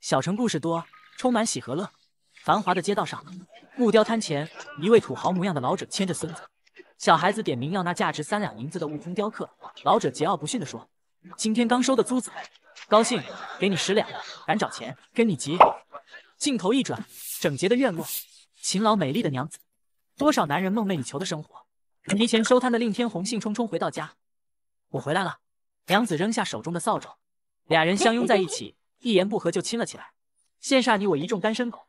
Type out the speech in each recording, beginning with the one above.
小城故事多，充满喜和乐。繁华的街道上，木雕摊前，一位土豪模样的老者牵着孙子，小孩子点名要那价值三两银子的悟空雕刻。老者桀骜不驯地说：“今天刚收的租子，高兴给你十两，敢找钱，跟你急。”镜头一转，整洁的院落，勤劳美丽的娘子，多少男人梦寐以求的生活。提前收摊的令天红兴冲冲回到家：“我回来了。”娘子扔下手中的扫帚，俩人相拥在一起。一言不合就亲了起来，羡煞你我一众单身狗。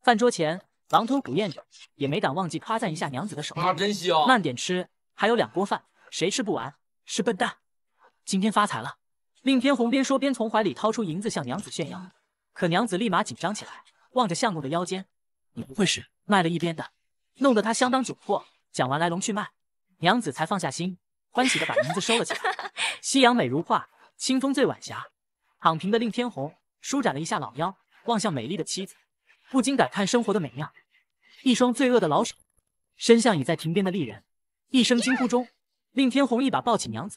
饭桌前狼吞虎咽着，也没敢忘记夸赞一下娘子的手，真香。慢点吃，还有两锅饭，谁吃不完是笨蛋。今天发财了，令天红边说边从怀里掏出银子向娘子炫耀，可娘子立马紧张起来，望着相公的腰间，你不会是卖了一边的，弄得他相当窘迫。讲完来龙去脉，娘子才放下心，欢喜的把银子收了起来。夕阳美如画，清风醉晚霞，躺平的令天红。舒展了一下老腰，望向美丽的妻子，不禁感叹生活的美妙。一双罪恶的老手伸向倚在亭边的丽人，一声惊呼中，令天鸿一把抱起娘子。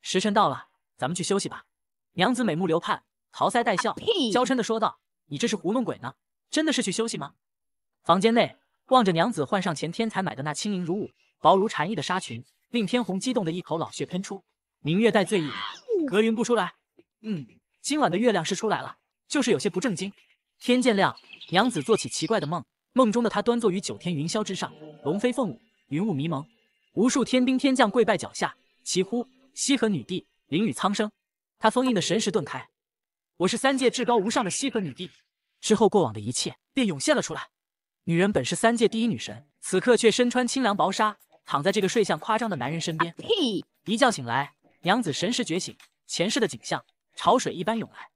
时辰到了，咱们去休息吧。娘子美目流盼，桃腮带笑，娇嗔的说道：“你这是糊弄鬼呢？真的是去休息吗？”房间内，望着娘子换上前天才买的那轻盈如舞、薄如蝉翼的纱裙，令天鸿激动的一口老血喷出。明月带醉意，隔云不出来。嗯，今晚的月亮是出来了。就是有些不正经。天渐亮，娘子做起奇怪的梦，梦中的她端坐于九天云霄之上，龙飞凤舞，云雾迷蒙，无数天兵天将跪拜脚下，齐呼：“西河女帝，灵雨苍生。”她封印的神识顿开，我是三界至高无上的西河女帝。之后过往的一切便涌现了出来。女人本是三界第一女神，此刻却身穿清凉薄纱，躺在这个睡相夸张的男人身边。一觉醒来，娘子神识觉醒，前世的景象潮水一般涌来。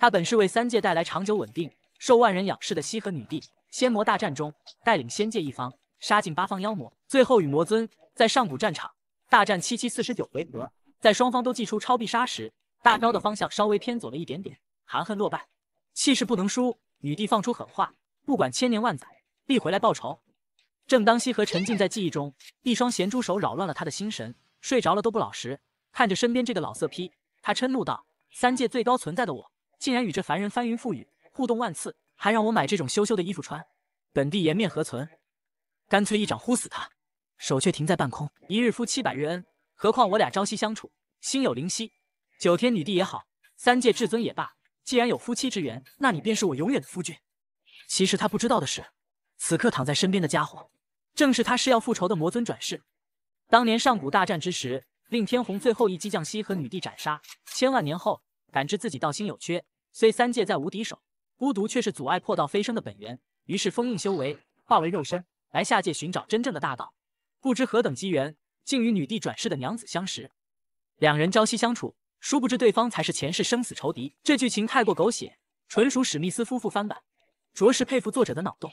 她本是为三界带来长久稳定、受万人仰视的西河女帝。仙魔大战中，带领仙界一方杀尽八方妖魔，最后与魔尊在上古战场大战七七四十九回合，在双方都祭出超必杀时，大招的方向稍微偏左了一点点，含恨落败。气势不能输，女帝放出狠话，不管千年万载，必回来报仇。正当西河沉浸在记忆中，一双咸猪手扰乱了他的心神，睡着了都不老实。看着身边这个老色批，他嗔怒道：“三界最高存在的我。”竟然与这凡人翻云覆雨，互动万次，还让我买这种羞羞的衣服穿，本地颜面何存？干脆一掌呼死他！手却停在半空。一日夫妻百日恩，何况我俩朝夕相处，心有灵犀。九天女帝也好，三界至尊也罢，既然有夫妻之缘，那你便是我永远的夫君。其实他不知道的是，此刻躺在身边的家伙，正是他誓要复仇的魔尊转世。当年上古大战之时，令天虹最后一击将西和女帝斩杀。千万年后，感知自己道心有缺。虽三界再无敌手，孤独却是阻碍破道飞升的本源。于是封印修为，化为肉身，来下界寻找真正的大道。不知何等机缘，竟与女帝转世的娘子相识。两人朝夕相处，殊不知对方才是前世生死仇敌。这剧情太过狗血，纯属史密斯夫妇翻版，着实佩服作者的脑洞。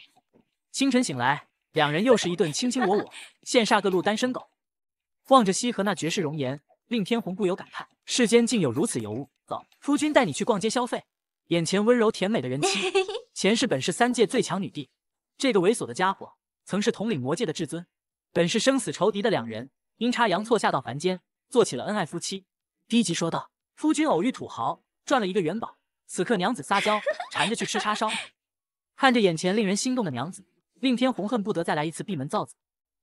清晨醒来，两人又是一顿卿卿我我，羡煞各路单身狗。望着西河那绝世容颜，令天虹不由感叹：世间竟有如此尤物。走，夫君带你去逛街消费。眼前温柔甜美的人妻，前世本是三界最强女帝，这个猥琐的家伙曾是统领魔界的至尊，本是生死仇敌的两人，阴差阳错下到凡间，做起了恩爱夫妻。低级说道，夫君偶遇土豪，赚了一个元宝。此刻娘子撒娇，缠着去吃叉烧。看着眼前令人心动的娘子，令天红恨不得再来一次闭门造子。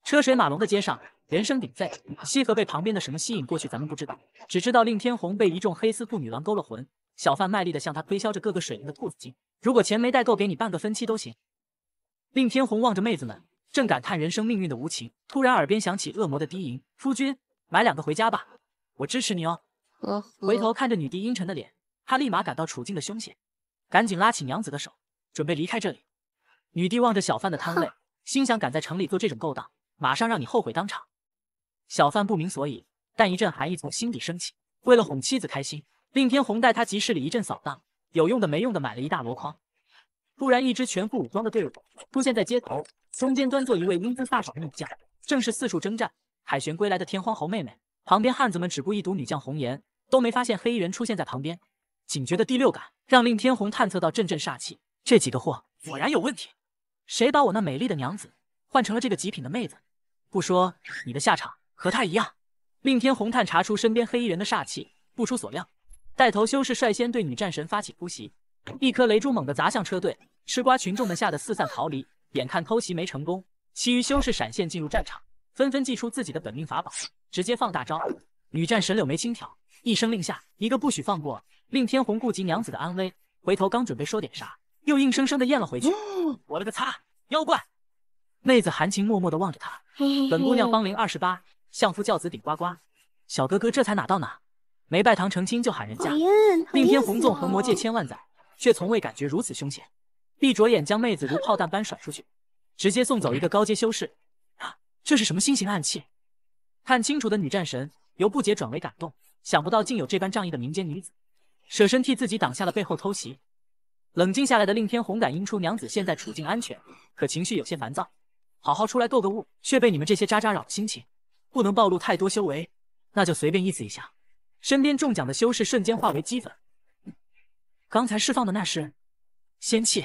车水马龙的街上。人声鼎沸，西河被旁边的什么吸引过去，咱们不知道，只知道令天鸿被一众黑丝兔女郎勾了魂。小贩卖力的向他推销着各个水灵的兔子精，如果钱没带够，给你半个分期都行。令天鸿望着妹子们，正感叹人生命运的无情，突然耳边响起恶魔的低吟：“夫君，买两个回家吧，我支持你哦。”回头看着女帝阴沉的脸，他立马感到处境的凶险，赶紧拉起娘子的手，准备离开这里。女帝望着小贩的摊位，心想敢在城里做这种勾当，马上让你后悔当场。小贩不明所以，但一阵寒意从心底升起。为了哄妻子开心，令天红带他集市里一阵扫荡，有用的没用的买了一大箩筐。突然，一支全副武装的队伍出现在街头，中间端坐一位英姿飒爽的女将，正是四处征战、凯旋归来的天荒侯妹妹。旁边汉子们只顾一睹女将红颜，都没发现黑衣人出现在旁边。警觉的第六感让令天红探测到阵阵煞气，这几个货果然有问题。谁把我那美丽的娘子换成了这个极品的妹子？不说你的下场。和他一样，令天红探查出身边黑衣人的煞气，不出所料，带头修士率先对女战神发起突袭，一颗雷珠猛地砸向车队，吃瓜群众们吓得四散逃离。眼看偷袭没成功，其余修士闪现进入战场，纷纷祭出自己的本命法宝，直接放大招。女战神柳眉轻挑，一声令下，一个不许放过。令天红顾及娘子的安危，回头刚准备说点啥，又硬生生的咽了回去。我了个擦，妖怪！妹子含情脉脉的望着他，本姑娘芳龄二十八。相夫教子顶呱呱，小哥哥这才哪到哪？没拜堂成亲就喊人家。令天红纵横魔界千万载，却从未感觉如此凶险。闭着眼将妹子如炮弹般甩出去，直接送走一个高阶修士。啊，这是什么新型暗器？看清楚的女战神由不解转为感动，想不到竟有这般仗义的民间女子，舍身替自己挡下了背后偷袭。冷静下来的令天红感应出娘子现在处境安全，可情绪有些烦躁。好好出来购个物，却被你们这些渣渣扰了心情。不能暴露太多修为，那就随便意思一下。身边中奖的修士瞬间化为齑粉。刚才释放的那是仙气。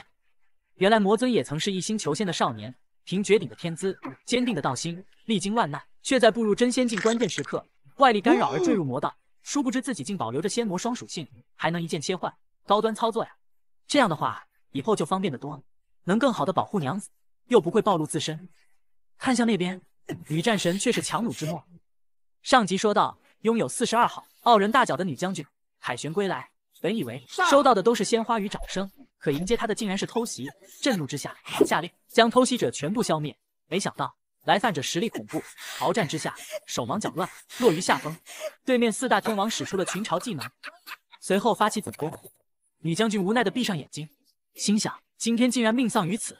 原来魔尊也曾是一心求仙的少年，凭绝顶的天资、坚定的道心，历经万难，却在步入真仙境关键时刻，外力干扰而坠入魔道。殊不知自己竟保留着仙魔双属性，还能一键切换，高端操作呀！这样的话，以后就方便得多，能更好的保护娘子，又不会暴露自身。看向那边。女战神却是强弩之末。上集说到，拥有四十二号傲人大脚的女将军凯旋归来，本以为收到的都是鲜花与掌声，可迎接她的竟然是偷袭。震怒之下，下令将偷袭者全部消灭。没想到来犯者实力恐怖，鏖战之下手忙脚乱，落于下风。对面四大天王使出了群嘲技能，随后发起总攻。女将军无奈地闭上眼睛，心想今天竟然命丧于此。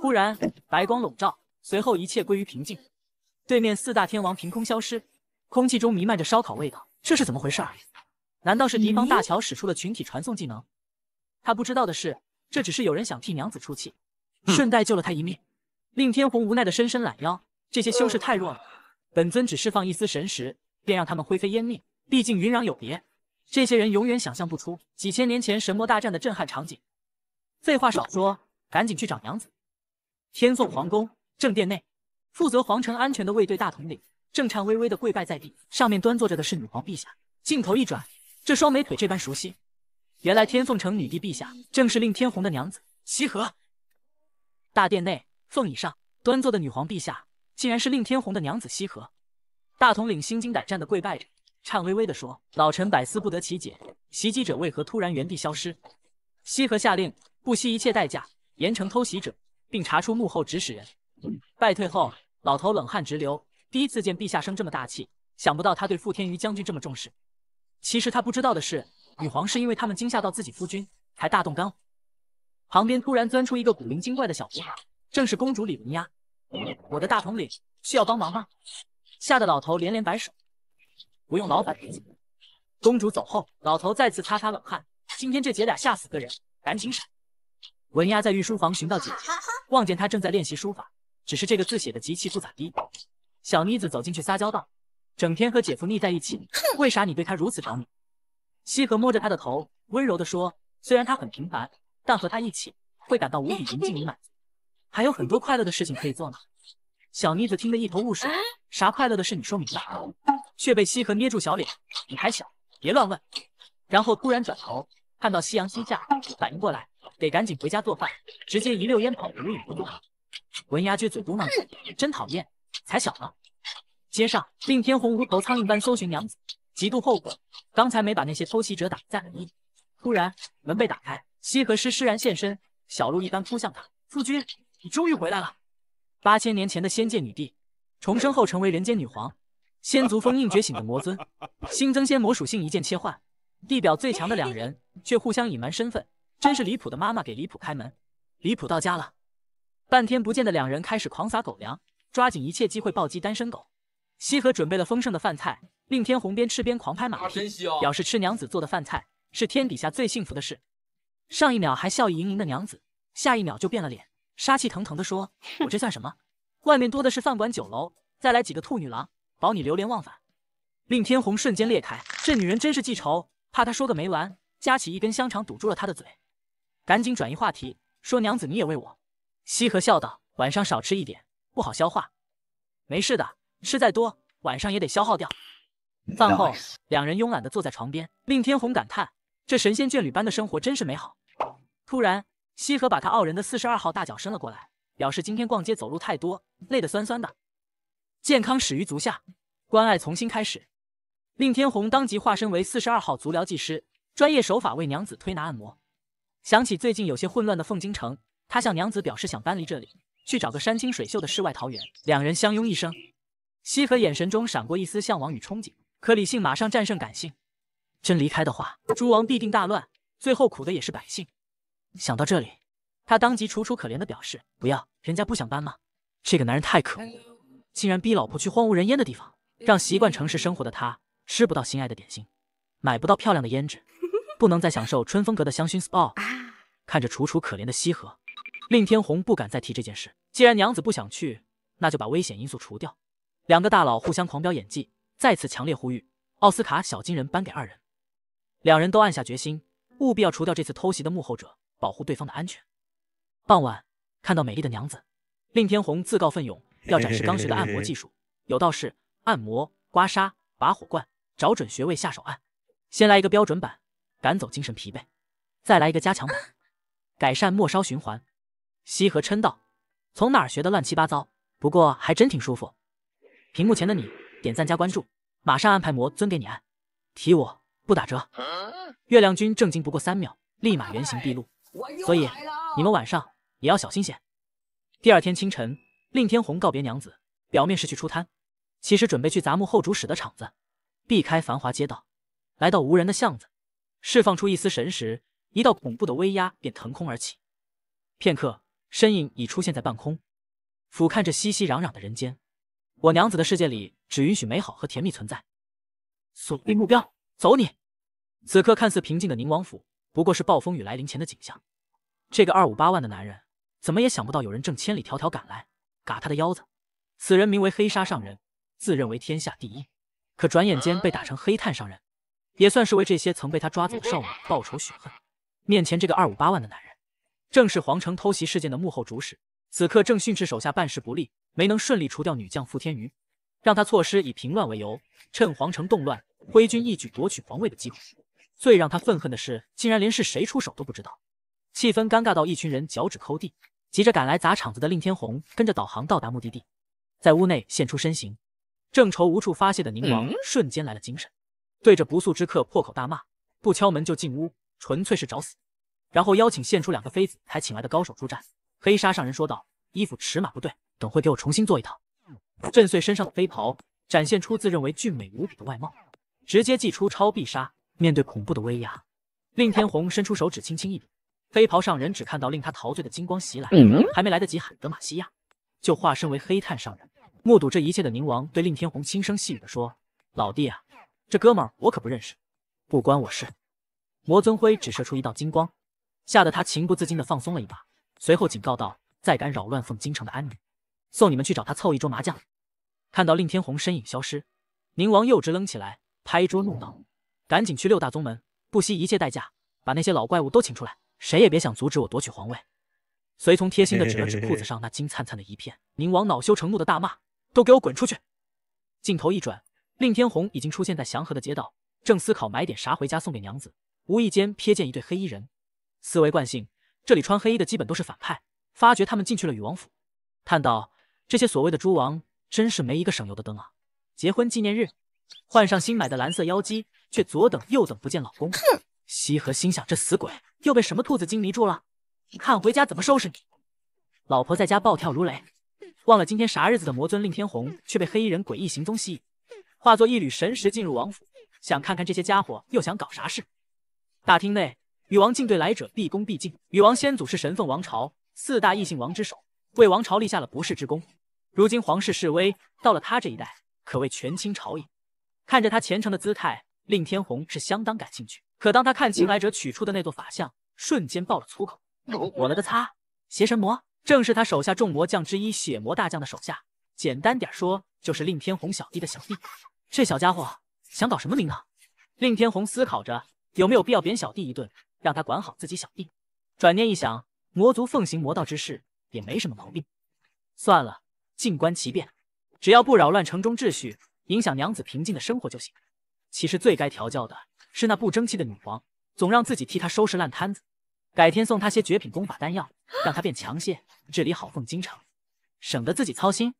忽然白光笼罩，随后一切归于平静。对面四大天王凭空消失，空气中弥漫着烧烤味道，这是怎么回事？难道是敌方大乔使出了群体传送技能？他不知道的是，这只是有人想替娘子出气，顺带救了他一命。令天鸿无奈的伸伸懒腰，这些修士太弱了，本尊只释放一丝神识，便让他们灰飞烟灭。毕竟云壤有别，这些人永远想象不出几千年前神魔大战的震撼场景。废话少说，赶紧去找娘子。天凤皇宫正殿内。负责皇城安全的卫队大统领正颤巍巍地跪拜在地，上面端坐着的是女皇陛下。镜头一转，这双美腿这般熟悉，原来天凤城女帝陛下正是令天虹的娘子西河。大殿内，凤椅上端坐的女皇陛下竟然是令天红的娘子西河。大统领心惊胆战地跪拜着，颤巍巍地说：“老臣百思不得其解，袭击者为何突然原地消失？”西河下令不惜一切代价严惩偷袭者，并查出幕后指使人。败退后，老头冷汗直流。第一次见陛下生这么大气，想不到他对傅天瑜将军这么重视。其实他不知道的是，女皇是因为他们惊吓到自己夫君，才大动肝火。旁边突然钻出一个古灵精怪的小胡猴，正是公主李文压。我的大统领，需要帮忙吗？吓得老头连连摆手，不用老板。公主走后，老头再次擦擦冷汗。今天这姐俩吓死个人，赶紧闪。文压在御书房寻到姐姐，望见她正在练习书法。只是这个字写的极其不咋地。小妮子走进去撒娇道：“整天和姐夫腻在一起，为啥你对他如此着迷？”西河摸着他的头，温柔地说：“虽然他很平凡，但和他一起会感到无比宁静与满足，还有很多快乐的事情可以做呢。”小妮子听得一头雾水，啥快乐的事你说明白？却被西河捏住小脸：“你还小，别乱问。”然后突然转头看到夕阳西下，反应过来，得赶紧回家做饭，直接一溜烟跑得无影无踪。文牙撅嘴嘟囔：“着：“真讨厌，才小呢。”街上，令天虹无头苍蝇般搜寻娘子，极度后悔刚才没把那些偷袭者打在了一突然，门被打开，西河师施然现身，小鹿一般扑向他：“夫君，你终于回来了！”八千年前的仙界女帝，重生后成为人间女皇，仙族封印觉醒的魔尊，新增仙魔属性一键切换。地表最强的两人却互相隐瞒身份，真是离谱的妈妈给离谱开门，离谱到家了。半天不见的两人开始狂撒狗粮，抓紧一切机会暴击单身狗。西河准备了丰盛的饭菜，令天红边吃边狂拍马屁，表示吃娘子做的饭菜是天底下最幸福的事。上一秒还笑意盈盈的娘子，下一秒就变了脸，杀气腾腾的说：“我这算什么？外面多的是饭馆酒楼，再来几个兔女郎，保你流连忘返。”令天红瞬间裂开，这女人真是记仇，怕她说个没完，夹起一根香肠堵住了她的嘴，赶紧转移话题说：“娘子你也喂我。”西河笑道：“晚上少吃一点，不好消化。没事的，吃再多晚上也得消耗掉。”饭后，两人慵懒地坐在床边，令天虹感叹：“这神仙眷侣般的生活真是美好。”突然，西河把他傲人的四十二号大脚伸了过来，表示今天逛街走路太多，累得酸酸的。健康始于足下，关爱从心开始。令天虹当即化身为四十二号足疗技师，专业手法为娘子推拿按摩。想起最近有些混乱的凤京城。他向娘子表示想搬离这里，去找个山清水秀的世外桃源。两人相拥一生，西河眼神中闪过一丝向往与憧憬。可理性马上战胜感性，真离开的话，诸王必定大乱，最后苦的也是百姓。想到这里，他当即楚楚可怜的表示：“不要，人家不想搬吗？”这个男人太可恶，竟然逼老婆去荒无人烟的地方，让习惯城市生活的他吃不到心爱的点心，买不到漂亮的胭脂，不能再享受春风阁的香薰 spa。看着楚楚可怜的西河。令天鸿不敢再提这件事。既然娘子不想去，那就把危险因素除掉。两个大佬互相狂飙演技，再次强烈呼吁奥斯卡小金人颁给二人。两人都暗下决心，务必要除掉这次偷袭的幕后者，保护对方的安全。傍晚，看到美丽的娘子，令天鸿自告奋勇要展示刚学的按摩技术。有道是：按摩、刮痧、拔火罐，找准穴位下手按。先来一个标准版，赶走精神疲惫；再来一个加强版，改善末梢循环。西河嗔道：“从哪儿学的乱七八糟？不过还真挺舒服。”屏幕前的你点赞加关注，马上安排魔尊给你按，提我不打折。月亮君震惊不过三秒，立马原形毕露。所以你们晚上也要小心些。第二天清晨，令天鸿告别娘子，表面是去出摊，其实准备去杂木后主使的场子，避开繁华街道，来到无人的巷子，释放出一丝神识，一道恐怖的威压便腾空而起，片刻。身影已出现在半空，俯瞰着熙熙攘攘的人间。我娘子的世界里，只允许美好和甜蜜存在。锁定目标，走你！此刻看似平静的宁王府，不过是暴风雨来临前的景象。这个二五八万的男人，怎么也想不到有人正千里迢迢赶来，嘎他的腰子。此人名为黑沙上人，自认为天下第一，可转眼间被打成黑炭上人，也算是为这些曾被他抓走的少女报仇雪恨。面前这个二五八万的男人。正是皇城偷袭事件的幕后主使，此刻正训斥手下办事不力，没能顺利除掉女将傅天宇，让他错失以平乱为由，趁皇城动乱挥军一举夺取皇位的机会。最让他愤恨的是，竟然连是谁出手都不知道。气氛尴尬到一群人脚趾抠地，急着赶来砸场子的令天鸿跟着导航到达目的地，在屋内现出身形。正愁无处发泄的宁王瞬间来了精神，对着不速之客破口大骂：“不敲门就进屋，纯粹是找死！”然后邀请献出两个妃子才请来的高手助战。黑纱上人说道：“衣服尺码不对，等会给我重新做一套。”震碎身上的飞袍，展现出自认为俊美无比的外貌，直接祭出超必杀。面对恐怖的威压，令天鸿伸出手指轻轻一点，飞袍上人只看到令他陶醉的金光袭来，还没来得及喊德玛西亚，就化身为黑炭上人。目睹这一切的宁王对令天鸿轻声细语的说：“老弟啊，这哥们儿我可不认识，不关我事。”魔尊辉只射出一道金光。吓得他情不自禁地放松了一把，随后警告道：“再敢扰乱凤京城的安宁，送你们去找他凑一桌麻将。”看到令天鸿身影消失，宁王又直愣起来，拍桌怒道：“赶紧去六大宗门，不惜一切代价把那些老怪物都请出来，谁也别想阻止我夺取皇位！”随从贴心地指了指裤子上那金灿灿的一片，宁王恼羞成怒地大骂：“都给我滚出去！”镜头一转，令天鸿已经出现在祥和的街道，正思考买点啥回家送给娘子，无意间瞥见一对黑衣人。思维惯性，这里穿黑衣的基本都是反派。发觉他们进去了禹王府，叹道：“这些所谓的诸王，真是没一个省油的灯啊！”结婚纪念日，换上新买的蓝色妖姬，却左等右等不见老公。哼，西河心想：“这死鬼又被什么兔子精迷住了？看回家怎么收拾你！”老婆在家暴跳如雷，忘了今天啥日子的魔尊令天鸿却被黑衣人诡异行踪吸引，化作一缕神石进入王府，想看看这些家伙又想搞啥事。大厅内。禹王竟对来者毕恭毕敬。禹王先祖是神凤王朝四大异姓王之首，为王朝立下了不世之功。如今皇室示微，到了他这一代，可谓权倾朝野。看着他虔诚的姿态，令天鸿是相当感兴趣。可当他看清来者取出的那座法像，瞬间爆了粗口：“我了个擦！邪神魔，正是他手下众魔将之一血魔大将的手下。简单点说，就是令天鸿小弟的小弟。这小家伙想搞什么名堂？”令天鸿思考着，有没有必要扁小弟一顿？让他管好自己小弟。转念一想，魔族奉行魔道之事也没什么毛病，算了，静观其变。只要不扰乱城中秩序，影响娘子平静的生活就行。其实最该调教的是那不争气的女皇，总让自己替她收拾烂摊子。改天送她些绝品功法丹药，让她变强些，治理好凤京城，省得自己操心。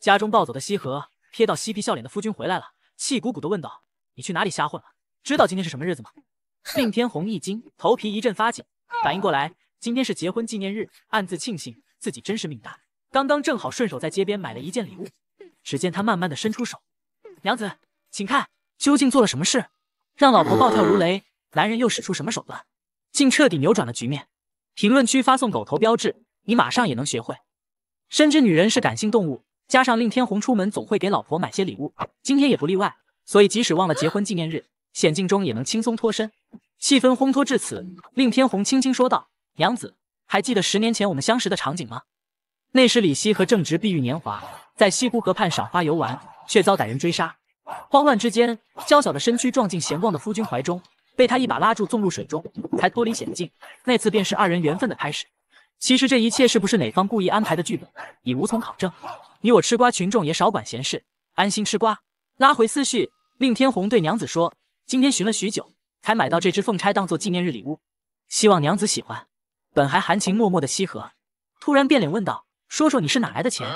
家中暴走的西河瞥到嬉皮笑脸的夫君回来了，气鼓鼓地问道：“你去哪里瞎混了？知道今天是什么日子吗？”令天红一惊，头皮一阵发紧，反应过来，今天是结婚纪念日，暗自庆幸自己真是命大，刚刚正好顺手在街边买了一件礼物。只见他慢慢的伸出手，娘子，请看，究竟做了什么事，让老婆暴跳如雷？男人又使出什么手段，竟彻底扭转了局面？评论区发送狗头标志，你马上也能学会。深知女人是感性动物，加上令天红出门总会给老婆买些礼物，今天也不例外，所以即使忘了结婚纪念日，险境中也能轻松脱身。气氛烘托至此，令天鸿轻轻说道：“娘子，还记得十年前我们相识的场景吗？那时李希和正值碧玉年华，在西湖河畔赏花游玩，却遭歹人追杀。慌乱之间，娇小的身躯撞进闲逛的夫君怀中，被他一把拉住，纵入水中，才脱离险境。那次便是二人缘分的开始。其实这一切是不是哪方故意安排的剧本，已无从考证。你我吃瓜群众也少管闲事，安心吃瓜。拉回思绪，令天鸿对娘子说：今天寻了许久。”才买到这只凤钗当做纪念日礼物，希望娘子喜欢。本还含情脉脉的西河突然变脸问道：“说说你是哪来的钱？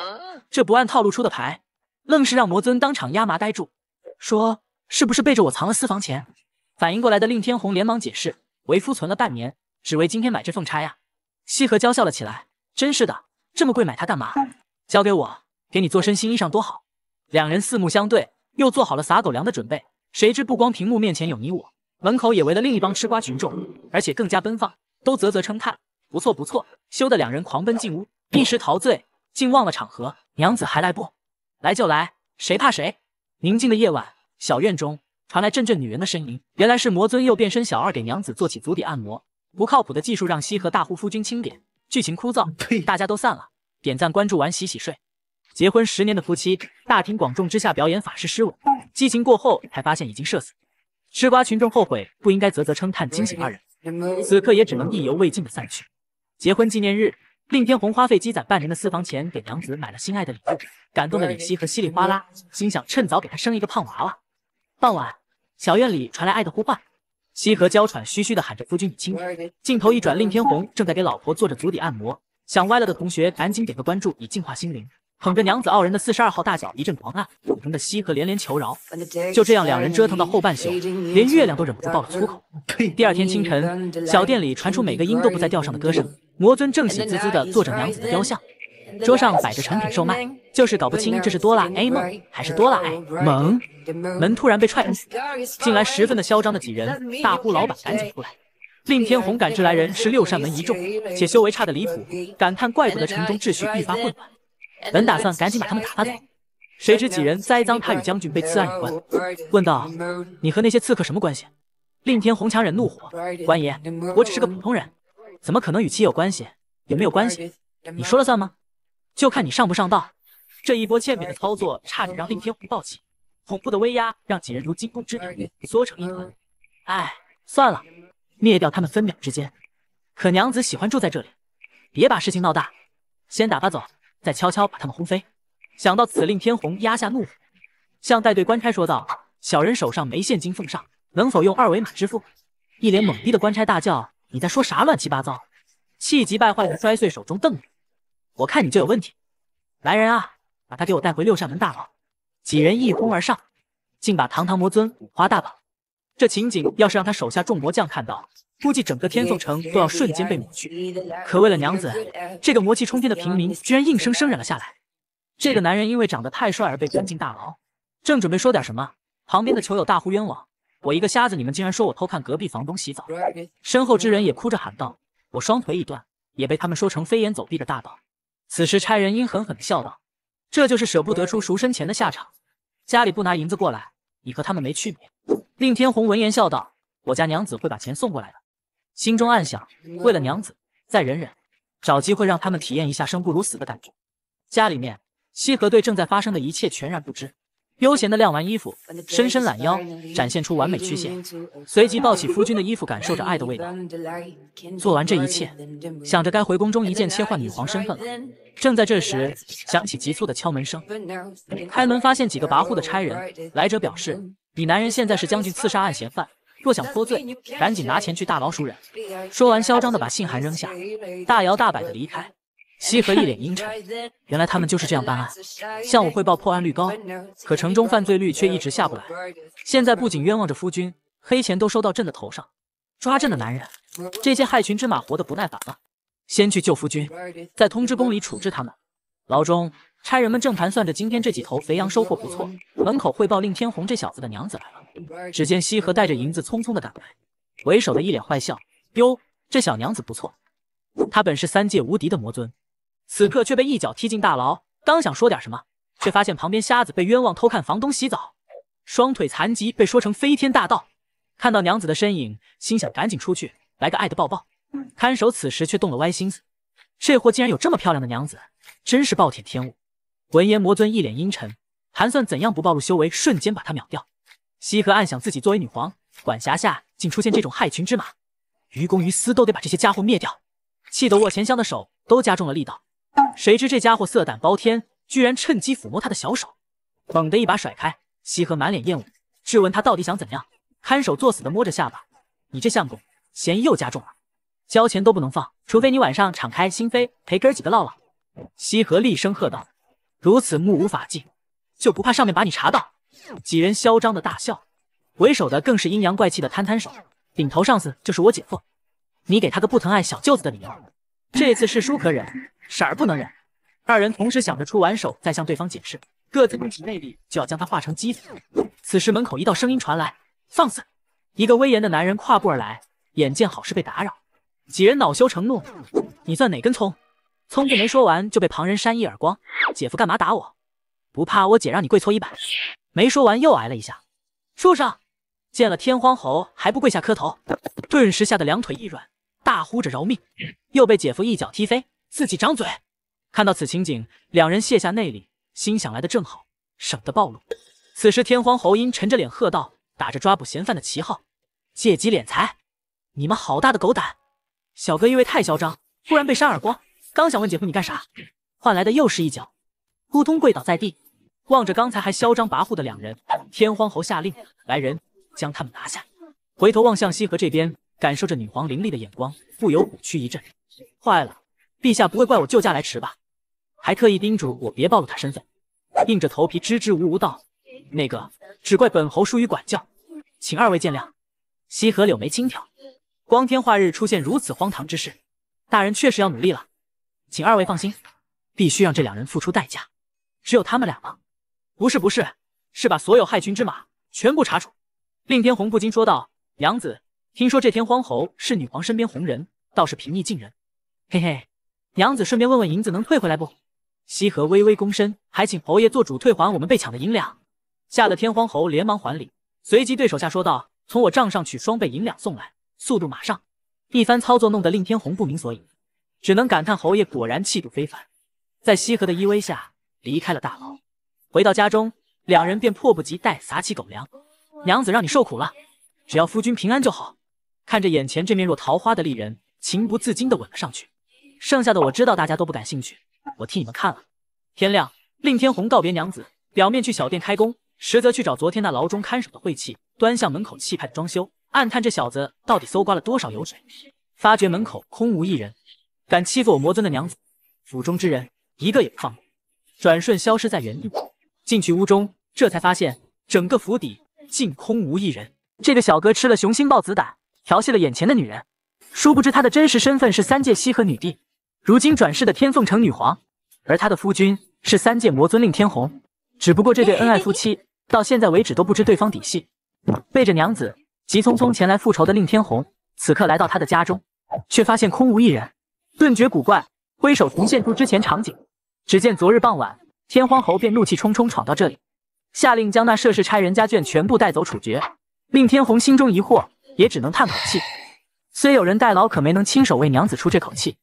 这不按套路出的牌，愣是让魔尊当场压麻呆住，说是不是背着我藏了私房钱？”反应过来的令天鸿连忙解释：“为夫存了半年，只为今天买这凤钗啊！”西河娇笑了起来：“真是的，这么贵买它干嘛？交给我，给你做身新衣裳多好。”两人四目相对，又做好了撒狗粮的准备。谁知不光屏幕面前有你我。门口也围了另一帮吃瓜群众，而且更加奔放，都啧啧称叹，不错不错。羞得两人狂奔进屋，一时陶醉，竟忘了场合。娘子还来不？来就来，谁怕谁？宁静的夜晚，小院中传来阵阵女人的呻吟，原来是魔尊又变身小二给娘子做起足底按摩。不靠谱的技术让西河大护夫君轻点。剧情枯燥，大家都散了。点赞关注完洗洗睡。结婚十年的夫妻，大庭广众之下表演法师湿吻，激情过后才发现已经社死。吃瓜群众后悔不应该啧啧称叹惊醒二人，此刻也只能意犹未尽的散去。结婚纪念日，令天红花费积攒半年的私房钱给娘子买了心爱的礼物，感动的李希和稀里哗啦，心想趁早给他生一个胖娃娃。傍晚，小院里传来爱的呼唤，西河娇喘吁吁的喊着夫君你轻点。”镜头一转，令天红正在给老婆做着足底按摩。想歪了的同学赶紧点个关注，以净化心灵。捧着娘子傲人的四十二号大脚一阵狂按，疼的西河连连求饶。就这样，两人折腾到后半宿，连月亮都忍不住爆了粗口。第二天清晨，小店里传出每个音都不在调上的歌声，魔尊正喜滋滋地坐着娘子的雕像，桌上摆着成品售卖，就是搞不清这是哆啦 A 梦还是哆啦 A 梦。门突然被踹开，进来十分的嚣张的几人，大呼老板赶紧出来。令天虹感知来人是六扇门一众，且修为差的离谱，感叹怪不得城中秩序愈发混乱。本打算赶紧把他们打发走，谁知几人栽赃他与将军被刺案有关。问道：“你和那些刺客什么关系？”令天红强忍怒火：“官爷，我只是个普通人，怎么可能与其有关系？有没有关系，你说了算吗？就看你上不上道。”这一波欠扁的操作，差点让令天红暴起，恐怖的威压让几人如惊弓之鸟，缩成一团。唉，算了，灭掉他们分秒之间。可娘子喜欢住在这里，别把事情闹大，先打发走。再悄悄把他们轰飞。想到此，令天红压下怒火，向带队官差说道：“小人手上没现金奉上，能否用二维码支付？”一脸懵逼的官差大叫：“你在说啥？乱七八糟！”气急败坏的摔碎手中凳子：“我看你就有问题！”来人啊，把他给我带回六扇门大牢！几人一哄而上，竟把堂堂魔尊五花大绑。这情景要是让他手下众魔将看到，估计整个天凤城都要瞬间被抹去，可为了娘子，这个魔气冲天的平民居然硬生生忍了下来。这个男人因为长得太帅而被关进大牢，正准备说点什么，旁边的球友大呼冤枉：“我一个瞎子，你们竟然说我偷看隔壁房东洗澡！”身后之人也哭着喊道：“我双腿一断，也被他们说成飞檐走壁的大盗。”此时差人阴狠狠地笑道：“这就是舍不得出赎身钱的下场，家里不拿银子过来，你和他们没区别。”令天鸿闻言笑道：“我家娘子会把钱送过来的。”心中暗想，为了娘子，再忍忍，找机会让他们体验一下生不如死的感觉。家里面，西河对正在发生的一切全然不知，悠闲的晾完衣服，伸伸懒腰，展现出完美曲线，随即抱起夫君的衣服，感受着爱的味道。做完这一切，想着该回宫中一键切换女皇身份了。正在这时，响起急促的敲门声，开门发现几个跋扈的差人，来者表示，你男人现在是将军刺杀案嫌犯。若想脱罪，赶紧拿钱去大牢赎人。说完，嚣张的把信函扔下，大摇大摆的离开。西河一脸阴沉，原来他们就是这样办案。向我汇报破案率高，可城中犯罪率却一直下不来。现在不仅冤枉着夫君，黑钱都收到朕的头上。抓朕的男人，这些害群之马活得不耐烦了。先去救夫君，再通知宫里处置他们。牢中差人们正盘算着今天这几头肥羊收获不错。门口汇报，令天红这小子的娘子来了。只见西河带着银子匆匆的赶来，为首的一脸坏笑。哟，这小娘子不错。他本是三界无敌的魔尊，此刻却被一脚踢进大牢。刚想说点什么，却发现旁边瞎子被冤枉偷看房东洗澡，双腿残疾被说成飞天大盗。看到娘子的身影，心想赶紧出去来个爱的抱抱。看守此时却动了歪心思，这货竟然有这么漂亮的娘子，真是暴殄天物。闻言，魔尊一脸阴沉，盘算怎样不暴露修为，瞬间把他秒掉。西河暗想，自己作为女皇，管辖下竟出现这种害群之马，于公于私都得把这些家伙灭掉。气得握钱箱的手都加重了力道。谁知这家伙色胆包天，居然趁机抚摸他的小手，猛地一把甩开。西河满脸厌恶，质问他到底想怎样。看守作死的摸着下巴：“你这相公嫌疑又加重了，交钱都不能放，除非你晚上敞开心扉陪哥儿几个唠唠。”西河厉声喝道：“如此目无法纪，就不怕上面把你查到？”几人嚣张的大笑，为首的更是阴阳怪气的摊摊手，顶头上司就是我姐夫，你给他个不疼爱小舅子的理由。这次是叔可忍，婶儿不能忍。二人同时想着出完手再向对方解释，各自用起内力就要将他化成鸡子。此时门口一道声音传来，放肆！一个威严的男人跨步而来，眼见好事被打扰，几人恼羞成怒，你算哪根葱？葱子没说完就被旁人扇一耳光，姐夫干嘛打我？不怕我姐让你跪搓衣板？没说完，又挨了一下。畜生，见了天荒猴还不跪下磕头，顿时吓得两腿一软，大呼着饶命，又被姐夫一脚踢飞，自己掌嘴。看到此情景，两人卸下内力，心想来的正好，省得暴露。此时天荒猴因沉着脸喝道：“打着抓捕嫌犯的旗号，借机敛财，你们好大的狗胆！”小哥因为太嚣张，突然被扇耳光，刚想问姐夫你干啥，换来的又是一脚，扑通跪倒在地。望着刚才还嚣张跋扈的两人，天荒侯下令：“来人，将他们拿下！”回头望向西河这边，感受着女皇凌厉的眼光，不由虎躯一震。坏了，陛下不会怪我救驾来迟吧？还特意叮嘱我别暴露他身份，硬着头皮支支吾吾道：“那个，只怪本侯疏于管教，请二位见谅。”西河柳眉轻挑，光天化日出现如此荒唐之事，大人确实要努力了。请二位放心，必须让这两人付出代价。只有他们俩吗？不是不是，是把所有害群之马全部查处。令天红不禁说道：“娘子，听说这天荒侯是女皇身边红人，倒是平易近人。嘿嘿，娘子顺便问问银子能退回来不？”西河微微躬身，还请侯爷做主退还我们被抢的银两。吓得天荒侯连忙还礼，随即对手下说道：“从我账上取双倍银两送来，速度马上。”一番操作弄得令天红不明所以，只能感叹侯爷果然气度非凡。在西河的依偎下离开了大牢。回到家中，两人便迫不及待撒起狗粮。娘子，让你受苦了，只要夫君平安就好。看着眼前这面若桃花的丽人，情不自禁地吻了上去。剩下的我知道大家都不感兴趣，我替你们看了。天亮，令天红告别娘子，表面去小店开工，实则去找昨天那牢中看守的晦气。端向门口气派的装修，暗叹这小子到底搜刮了多少油水。发觉门口空无一人，敢欺负我魔尊的娘子，府中之人一个也不放过。转瞬消失在原地。进去屋中，这才发现整个府邸竟空无一人。这个小哥吃了雄心豹子胆，调戏了眼前的女人，殊不知他的真实身份是三界西河女帝，如今转世的天凤城女皇，而他的夫君是三界魔尊令天鸿。只不过这对恩爱夫妻到现在为止都不知对方底细，背着娘子急匆匆前来复仇的令天鸿，此刻来到他的家中，却发现空无一人，顿觉古怪，挥手重现出之前场景。只见昨日傍晚。天荒侯便怒气冲冲闯到这里，下令将那涉事差人家眷全部带走处决。令天鸿心中疑惑，也只能叹口气。虽有人代劳，可没能亲手为娘子出这口气。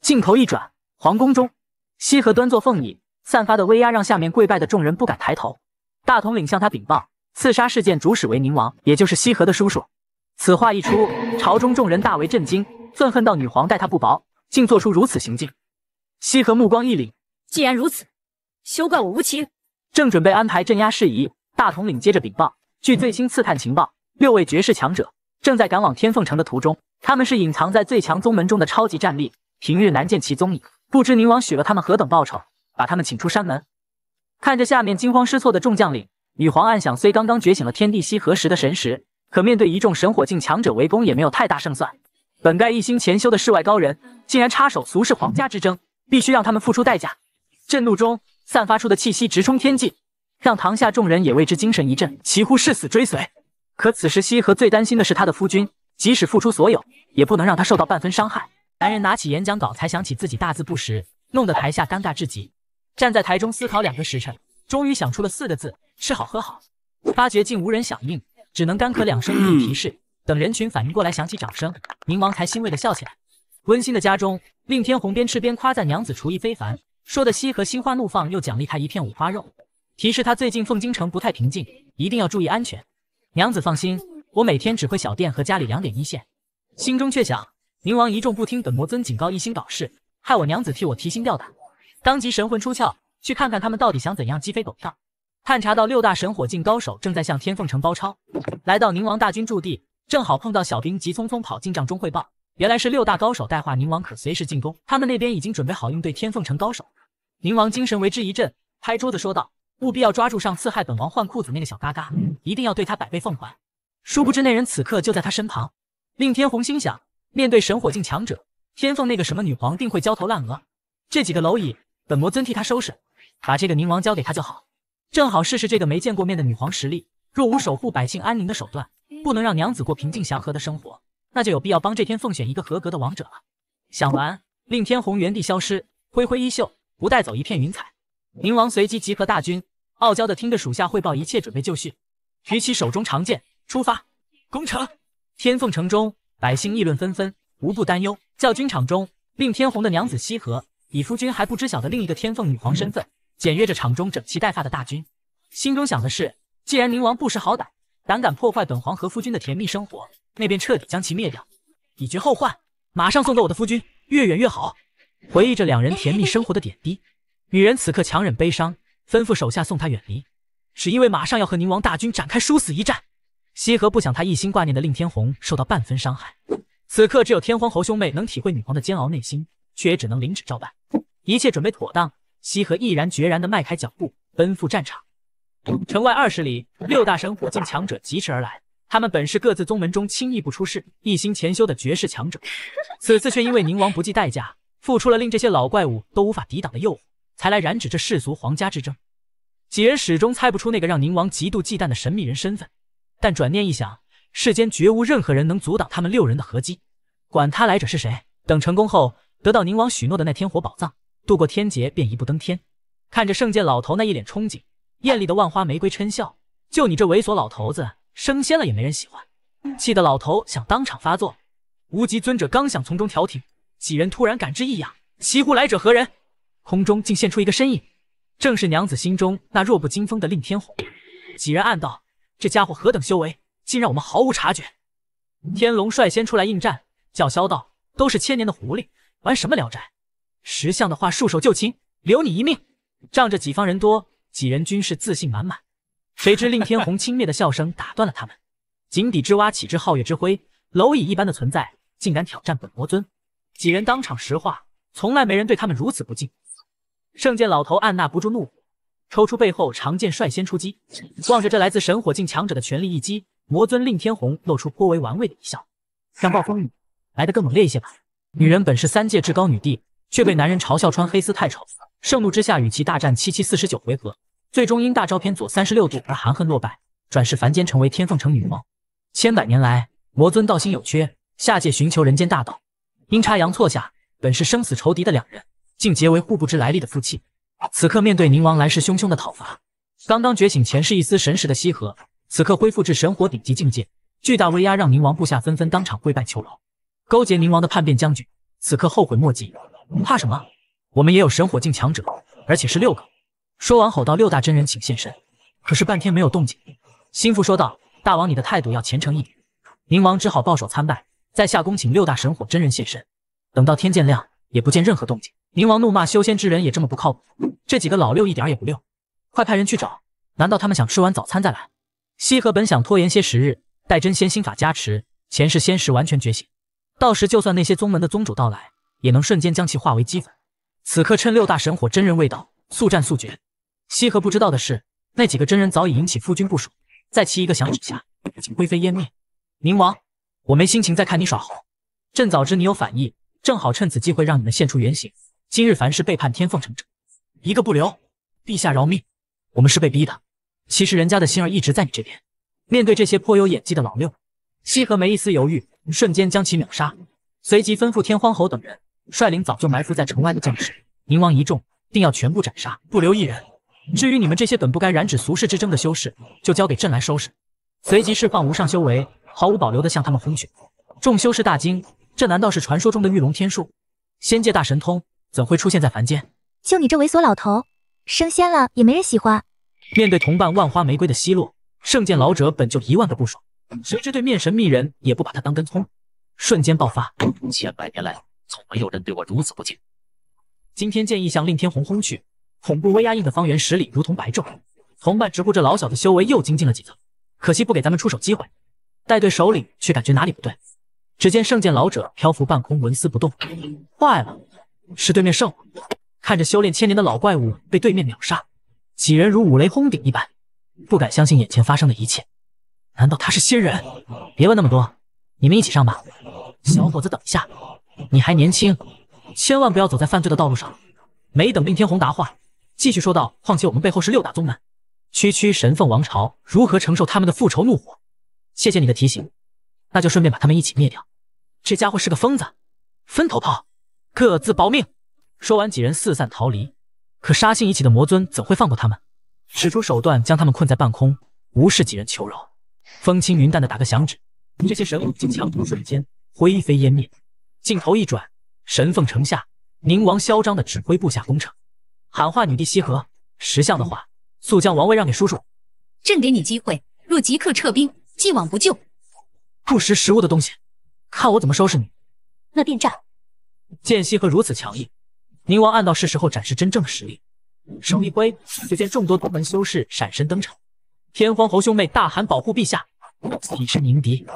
镜头一转，皇宫中，西河端坐凤椅，散发的威压让下面跪拜的众人不敢抬头。大统领向他禀报，刺杀事件主使为宁王，也就是西河的叔叔。此话一出，朝中众人大为震惊，愤恨到女皇待他不薄，竟做出如此行径。西河目光一凛，既然如此。休怪我无情！正准备安排镇压事宜，大统领接着禀报：据最新刺探情报，六位绝世强者正在赶往天凤城的途中。他们是隐藏在最强宗门中的超级战力，平日难见其踪影。不知宁王许了他们何等报酬，把他们请出山门？看着下面惊慌失措的众将领，女皇暗想：虽刚刚觉醒了天地息合时的神识，可面对一众神火境强者围攻，也没有太大胜算。本该一心潜修的世外高人，竟然插手俗世皇家之争，必须让他们付出代价！震怒中。散发出的气息直冲天际，让堂下众人也为之精神一振，齐呼誓死追随。可此时西和最担心的是他的夫君，即使付出所有，也不能让他受到半分伤害。男人拿起演讲稿，才想起自己大字不识，弄得台下尴尬至极。站在台中思考两个时辰，终于想出了四个字：吃好喝好。发觉竟无人响应，只能干咳两声以提示。等人群反应过来，响起掌声，宁王才欣慰地笑起来。温馨的家中，令天红边吃边夸赞娘子厨艺非凡。说的西河心花怒放，又奖励他一片五花肉，提示他最近凤京城不太平静，一定要注意安全。娘子放心，我每天只会小店和家里两点一线。心中却想，宁王一众不听本魔尊警告，一心搞事，害我娘子替我提心吊胆。当即神魂出窍，去看看他们到底想怎样，鸡飞狗跳。探查到六大神火境高手正在向天凤城包抄，来到宁王大军驻地，正好碰到小兵急匆匆跑进帐中汇报。原来是六大高手带话，宁王可随时进攻。他们那边已经准备好应对天凤城高手。宁王精神为之一振，拍桌子说道：“务必要抓住上次害本王换裤子那个小嘎嘎，一定要对他百倍奉还。”殊不知那人此刻就在他身旁。令天虹心想：面对神火境强者，天凤那个什么女皇定会焦头烂额。这几个蝼蚁，本魔尊替他收拾，把这个宁王交给他就好。正好试试这个没见过面的女皇实力。若无守护百姓安宁的手段，不能让娘子过平静祥和的生活。那就有必要帮这天凤选一个合格的王者了。想完，令天鸿原地消失，挥挥衣袖，不带走一片云彩。宁王随即集合大军，傲娇的听着属下汇报一切准备就绪，举起手中长剑，出发攻城。天凤城中，百姓议论纷纷，无不担忧。教军场中，令天鸿的娘子西河以夫君还不知晓的另一个天凤女皇身份，检阅着场中整齐戴发的大军，心中想的是，既然宁王不识好歹。胆敢破坏本皇和夫君的甜蜜生活，那便彻底将其灭掉，以绝后患。马上送走我的夫君，越远越好。回忆着两人甜蜜生活的点滴，女人此刻强忍悲伤，吩咐手下送她远离，只因为马上要和宁王大军展开殊死一战。西河不想他一心挂念的令天红受到半分伤害，此刻只有天荒侯兄妹能体会女皇的煎熬，内心却也只能领旨照办。一切准备妥当，西河毅然决然的迈开脚步，奔赴战场。城外二十里，六大神火境强者疾驰而来。他们本是各自宗门中轻易不出世、一心潜修的绝世强者，此次却因为宁王不计代价，付出了令这些老怪物都无法抵挡的诱惑，才来染指这世俗皇家之争。几人始终猜不出那个让宁王极度忌惮的神秘人身份，但转念一想，世间绝无任何人能阻挡他们六人的合击。管他来者是谁，等成功后得到宁王许诺的那天火宝藏，渡过天劫便一步登天。看着圣剑老头那一脸憧憬。艳丽的万花玫瑰嗔笑：“就你这猥琐老头子，升仙了也没人喜欢。”气得老头想当场发作。无极尊者刚想从中调停，几人突然感知异样：“奇乎来者何人？”空中竟现出一个身影，正是娘子心中那弱不禁风的令天虹。几人暗道：“这家伙何等修为，竟让我们毫无察觉？”天龙率先出来应战，叫嚣道：“都是千年的狐狸，玩什么聊斋？识相的话，束手就擒，留你一命。仗着己方人多。”几人均是自信满满，谁知令天鸿轻蔑的笑声打断了他们。井底之蛙岂知皓月之辉？蝼蚁一般的存在，竟敢挑战本魔尊？几人当场石化，从来没人对他们如此不敬。圣剑老头按捺不住怒火，抽出背后长剑率先出击。望着这来自神火境强者的全力一击，魔尊令天鸿露出颇为玩味的一笑：“让暴风雨来得更猛烈一些吧。”女人本是三界至高女帝，却被男人嘲笑穿黑丝太丑。盛怒之下，与其大战七七四十九回合，最终因大招偏左三十六度而含恨落败，转世凡间成为天凤城女王。千百年来，魔尊道心有缺，下界寻求人间大道。阴差阳错下，本是生死仇敌的两人，竟结为互不知来历的夫妻。此刻面对宁王来势汹汹的讨伐，刚刚觉醒前世一丝神识的西河，此刻恢复至神火顶级境界，巨大威压让宁王部下纷纷当场跪拜求饶。勾结宁王的叛变将军，此刻后悔莫及，怕什么？我们也有神火境强者，而且是六个。说完吼道：“六大真人，请现身！”可是半天没有动静。心腹说道：“大王，你的态度要虔诚一点。”宁王只好抱手参拜，在下宫请六大神火真人现身。等到天渐亮，也不见任何动静。宁王怒骂：“修仙之人也这么不靠谱？这几个老六一点也不六！快派人去找！难道他们想吃完早餐再来？”西河本想拖延些时日，待真仙心法加持，前世仙石完全觉醒，到时就算那些宗门的宗主到来，也能瞬间将其化为齑粉。此刻趁六大神火真人未到，速战速决。西河不知道的是，那几个真人早已引起夫君部署，在其一个响指下，已经灰飞烟灭。冥王，我没心情再看你耍猴，朕早知你有反意，正好趁此机会让你们现出原形。今日凡是背叛天凤城者，一个不留。陛下饶命，我们是被逼的。其实人家的心儿一直在你这边。面对这些颇有演技的老六，西河没一丝犹豫，瞬间将其秒杀，随即吩咐天荒侯等人。率领早就埋伏在城外的将士，宁王一众定要全部斩杀，不留一人。至于你们这些本不该染指俗世之争的修士，就交给朕来收拾。随即释放无上修为，毫无保留的向他们轰去。众修士大惊，这难道是传说中的御龙天术？仙界大神通怎会出现在凡间？就你这猥琐老头，升仙了也没人喜欢。面对同伴万花玫瑰的奚落，圣剑老者本就一万个不爽，谁知对面神秘人也不把他当根葱，瞬间爆发。千百年来。从没有人对我如此不敬。今天建议向令天红轰去，恐怖威压印的方圆十里如同白昼。同伴直呼这老小子修为又精进了几层，可惜不给咱们出手机会。带队首领却感觉哪里不对，只见圣剑老者漂浮半空，纹丝不动。坏了，是对面圣。看着修炼千年的老怪物被对面秒杀，几人如五雷轰顶一般，不敢相信眼前发生的一切。难道他是仙人？别问那么多，你们一起上吧。小伙子，等一下。你还年轻，千万不要走在犯罪的道路上。没等令天鸿答话，继续说道：“况且我们背后是六大宗门，区区神凤王朝如何承受他们的复仇怒火？”谢谢你的提醒，那就顺便把他们一起灭掉。这家伙是个疯子，分头跑，各自保命。说完，几人四散逃离。可杀心已起的魔尊怎会放过他们？使出手段将他们困在半空，无视几人求饶，风轻云淡的打个响指，这些神武竟强者瞬间灰飞烟灭。镜头一转，神凤城下，宁王嚣张的指挥部下攻城，喊话女帝西和：识相的话，速将王位让给叔叔。朕给你机会，若即刻撤兵，既往不咎。不识时务的东西，看我怎么收拾你。那便战！见西和如此强硬，宁王暗道是时候展示真正的实力，手一挥，只见众多宗门修士闪身登场。天荒侯兄妹大喊保护陛下，起是迎敌。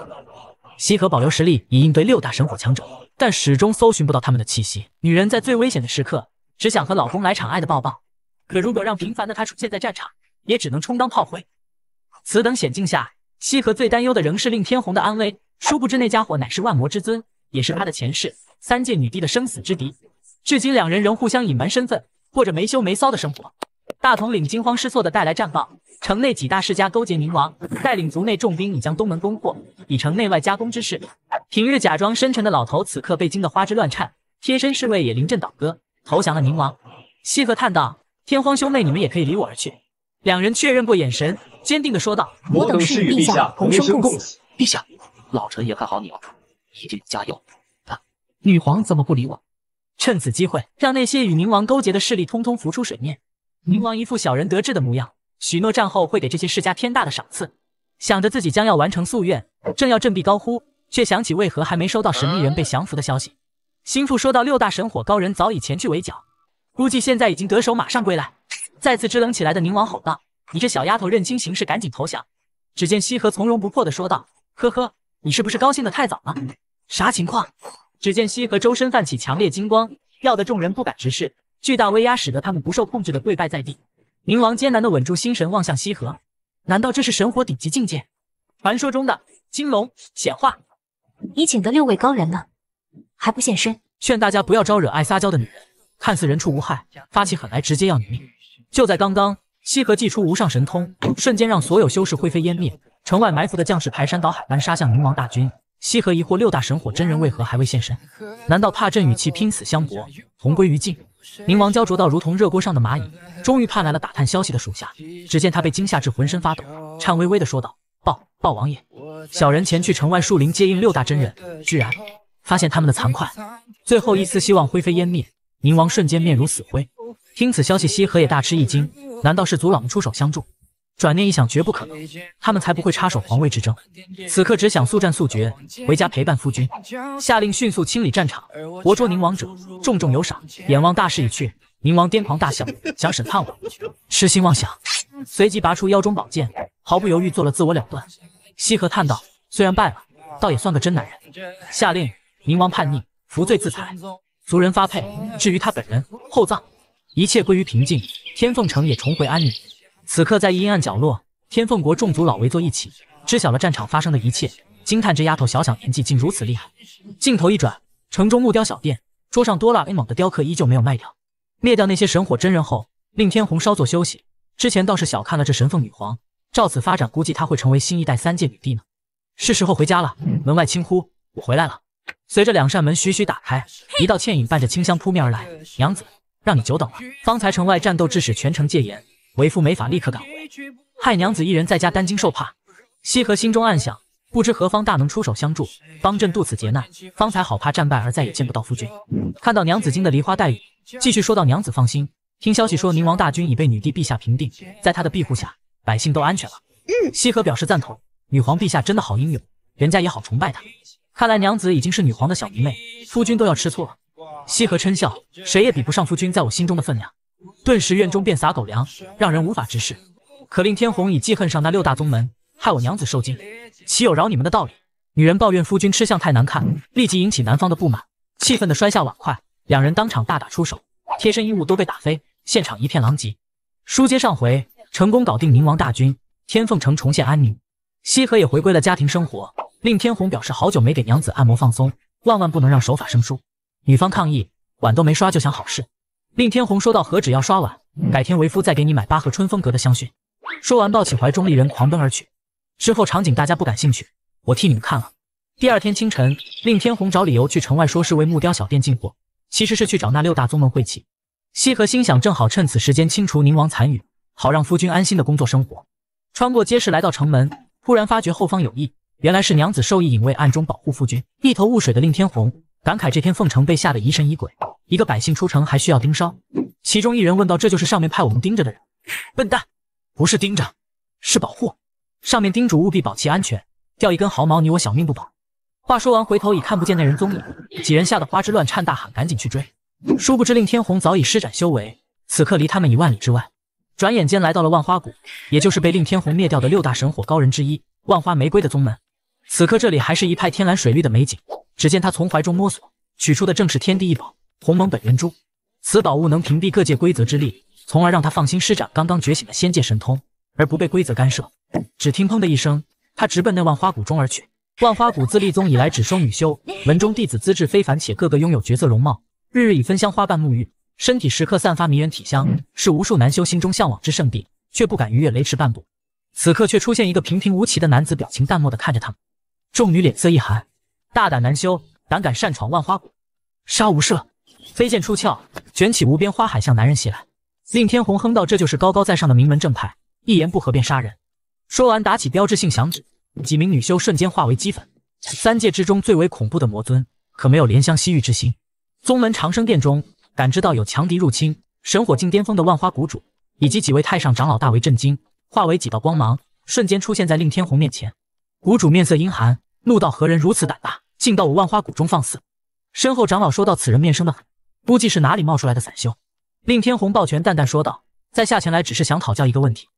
西河保留实力以应对六大神火强者，但始终搜寻不到他们的气息。女人在最危险的时刻，只想和老公来场爱的抱抱。可如果让平凡的她出现在战场，也只能充当炮灰。此等险境下，西河最担忧的仍是令天红的安危。殊不知那家伙乃是万魔之尊，也是他的前世三界女帝的生死之敌。至今两人仍互相隐瞒身份，过着没羞没臊的生活。大统领惊慌失措地带来战报。城内几大世家勾结宁王，带领族内重兵已将东门攻破，已成内外夹攻之势。平日假装深沉的老头此刻被惊得花枝乱颤，贴身侍卫也临阵倒戈，投降了宁王。西河叹道：“天荒兄妹，你们也可以离我而去。”两人确认过眼神，坚定地说道：“我等誓与陛下同生共死。”陛下，老臣也看好你，一定加油！啊，女皇怎么不理我？趁此机会，让那些与宁王勾结的势力通通浮出水面。宁王一副小人得志的模样。许诺战后会给这些世家天大的赏赐，想着自己将要完成夙愿，正要振臂高呼，却想起为何还没收到神秘人被降服的消息。心腹说道：“六大神火高人早已前去围剿，估计现在已经得手，马上归来。”再次支棱起来的宁王吼道：“你这小丫头认清形势，赶紧投降！”只见西河从容不迫的说道：“呵呵，你是不是高兴的太早了？啥情况？”只见西河周身泛起强烈金光，耀得众人不敢直视，巨大威压使得他们不受控制的跪拜在地。冥王艰难地稳住心神，望向西河，难道这是神火顶级境界？传说中的金龙显化？你请的六位高人呢？还不现身？劝大家不要招惹爱撒娇的女人，看似人畜无害，发起狠来直接要你命。就在刚刚，西河祭出无上神通，瞬间让所有修士灰飞烟灭。城外埋伏的将士排山倒海般杀向冥王大军。西河疑惑：六大神火真人为何还未现身？难道怕朕与其拼死相搏，同归于尽？宁王焦灼到如同热锅上的蚂蚁，终于盼来了打探消息的属下。只见他被惊吓至浑身发抖，颤巍巍地说道：“报，报王爷，小人前去城外树林接应六大真人，居然发现他们的残块，最后一丝希望灰飞烟灭。”宁王瞬间面如死灰。听此消息，西河也大吃一惊：难道是族老们出手相助？转念一想，绝不可能，他们才不会插手皇位之争。此刻只想速战速决，回家陪伴夫君。下令迅速清理战场，活捉宁王者，重重有赏。阎王大势已去，宁王癫狂大笑，想审判我，痴心妄想。随即拔出腰中宝剑，毫不犹豫做了自我了断。西河叹道：“虽然败了，倒也算个真男人。”下令宁王叛逆，服罪自裁，族人发配。至于他本人，厚葬。一切归于平静，天凤城也重回安宁。此刻，在阴暗角落，天凤国众族老围坐一起，知晓了战场发生的一切，惊叹这丫头小小年纪竟如此厉害。镜头一转，城中木雕小店桌上多了 A 猛的雕刻，依旧没有卖掉。灭掉那些神火真人后，令天虹稍作休息。之前倒是小看了这神凤女皇，照此发展，估计她会成为新一代三界女帝呢。是时候回家了。门外轻呼：“我回来了。”随着两扇门徐徐打开，一道倩影伴着清香扑面而来。娘子，让你久等了。方才城外战斗致使全城戒严。为夫没法立刻赶回，害娘子一人在家担惊受怕。西河心中暗想，不知何方大能出手相助，帮朕渡此劫难，方才好怕战败而再也见不到夫君。看到娘子惊得梨花带雨，继续说道：“娘子放心，听消息说宁王大军已被女帝陛下平定，在他的庇护下，百姓都安全了。”西河表示赞同：“女皇陛下真的好英勇，人家也好崇拜她。看来娘子已经是女皇的小迷妹，夫君都要吃醋了。”西河嗔笑：“谁也比不上夫君在我心中的分量。”顿时院中便撒狗粮，让人无法直视。可令天虹已记恨上那六大宗门，害我娘子受惊，岂有饶你们的道理？女人抱怨夫君吃相太难看，立即引起男方的不满，气愤地摔下碗筷，两人当场大打出手，贴身衣物都被打飞，现场一片狼藉。书接上回，成功搞定冥王大军，天凤城重现安宁，西河也回归了家庭生活。令天虹表示好久没给娘子按摩放松，万万不能让手法生疏。女方抗议，碗都没刷就想好事。令天鸿说道：“何止要刷碗，改天为夫再给你买八盒春风阁的香薰。”说完抱起怀中丽人狂奔而去。之后场景大家不感兴趣，我替你们看了。第二天清晨，令天鸿找理由去城外，说是为木雕小店进货，其实是去找那六大宗门晦气。西河心想，正好趁此时间清除宁王残余，好让夫君安心的工作生活。穿过街市来到城门，忽然发觉后方有异，原来是娘子授意影卫暗中保护夫君。一头雾水的令天鸿感慨：这天凤城被吓得疑神疑鬼。一个百姓出城还需要盯梢？其中一人问道：“这就是上面派我们盯着的人？”笨蛋，不是盯着，是保护。上面叮嘱务必保其安全，掉一根毫毛，你我小命不保。话说完，回头已看不见那人踪影，几人吓得花枝乱颤，大喊：“赶紧去追！”殊不知，令天鸿早已施展修为，此刻离他们一万里之外。转眼间来到了万花谷，也就是被令天鸿灭掉的六大神火高人之一万花玫瑰的宗门。此刻这里还是一派天蓝水绿的美景。只见他从怀中摸索，取出的正是天地一宝。鸿蒙本源珠，此宝物能屏蔽各界规则之力，从而让他放心施展刚刚觉醒的仙界神通，而不被规则干涉。只听砰的一声，他直奔那万花谷中而去。万花谷自立宗以来，只收女修，门中弟子资质非凡，且个个拥有绝色容貌，日日以芬香花瓣沐浴，身体时刻散发迷人体香，是无数男修心中向往之圣地，却不敢逾越雷池半步。此刻却出现一个平平无奇的男子，表情淡漠的看着他们，众女脸色一寒，大胆男修，胆敢擅闯万花谷，杀无赦！飞剑出鞘，卷起无边花海向男人袭来。令天红哼道：“这就是高高在上的名门正派，一言不合便杀人。”说完，打起标志性响指，几名女修瞬间化为齑粉。三界之中最为恐怖的魔尊，可没有怜香惜玉之心。宗门长生殿中，感知到有强敌入侵，神火境巅峰的万花谷主以及几位太上长老大为震惊，化为几道光芒，瞬间出现在令天红面前。谷主面色阴寒，怒道：“何人如此胆大，竟到我万花谷中放肆？”身后长老说道：“此人面生的很。”估计是哪里冒出来的散修，令天红抱拳淡淡说道：“在下前来只是想讨教一个问题。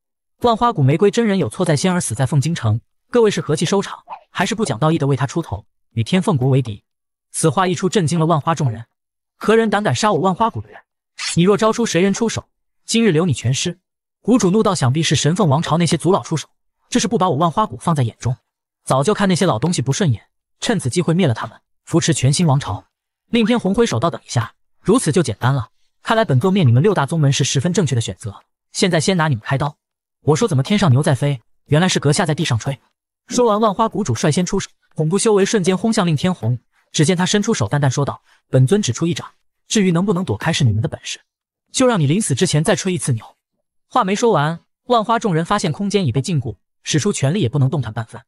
万花谷玫瑰真人有错在先，而死在凤京城，各位是和气收场，还是不讲道义的为他出头，与天凤国为敌？”此话一出，震惊了万花众人。何人胆敢杀我万花谷的人？你若招出谁人出手，今日留你全尸。”谷主怒道：“想必是神凤王朝那些族老出手，这是不把我万花谷放在眼中。早就看那些老东西不顺眼，趁此机会灭了他们，扶持全新王朝。”令天红挥手道：“等一下。”如此就简单了，看来本座灭你们六大宗门是十分正确的选择。现在先拿你们开刀。我说怎么天上牛在飞，原来是阁下在地上吹。说完，万花谷主率先出手，恐怖修为瞬间轰向令天鸿。只见他伸出手，淡淡说道：“本尊只出一掌，至于能不能躲开，是你们的本事。就让你临死之前再吹一次牛。”话没说完，万花众人发现空间已被禁锢，使出全力也不能动弹半分。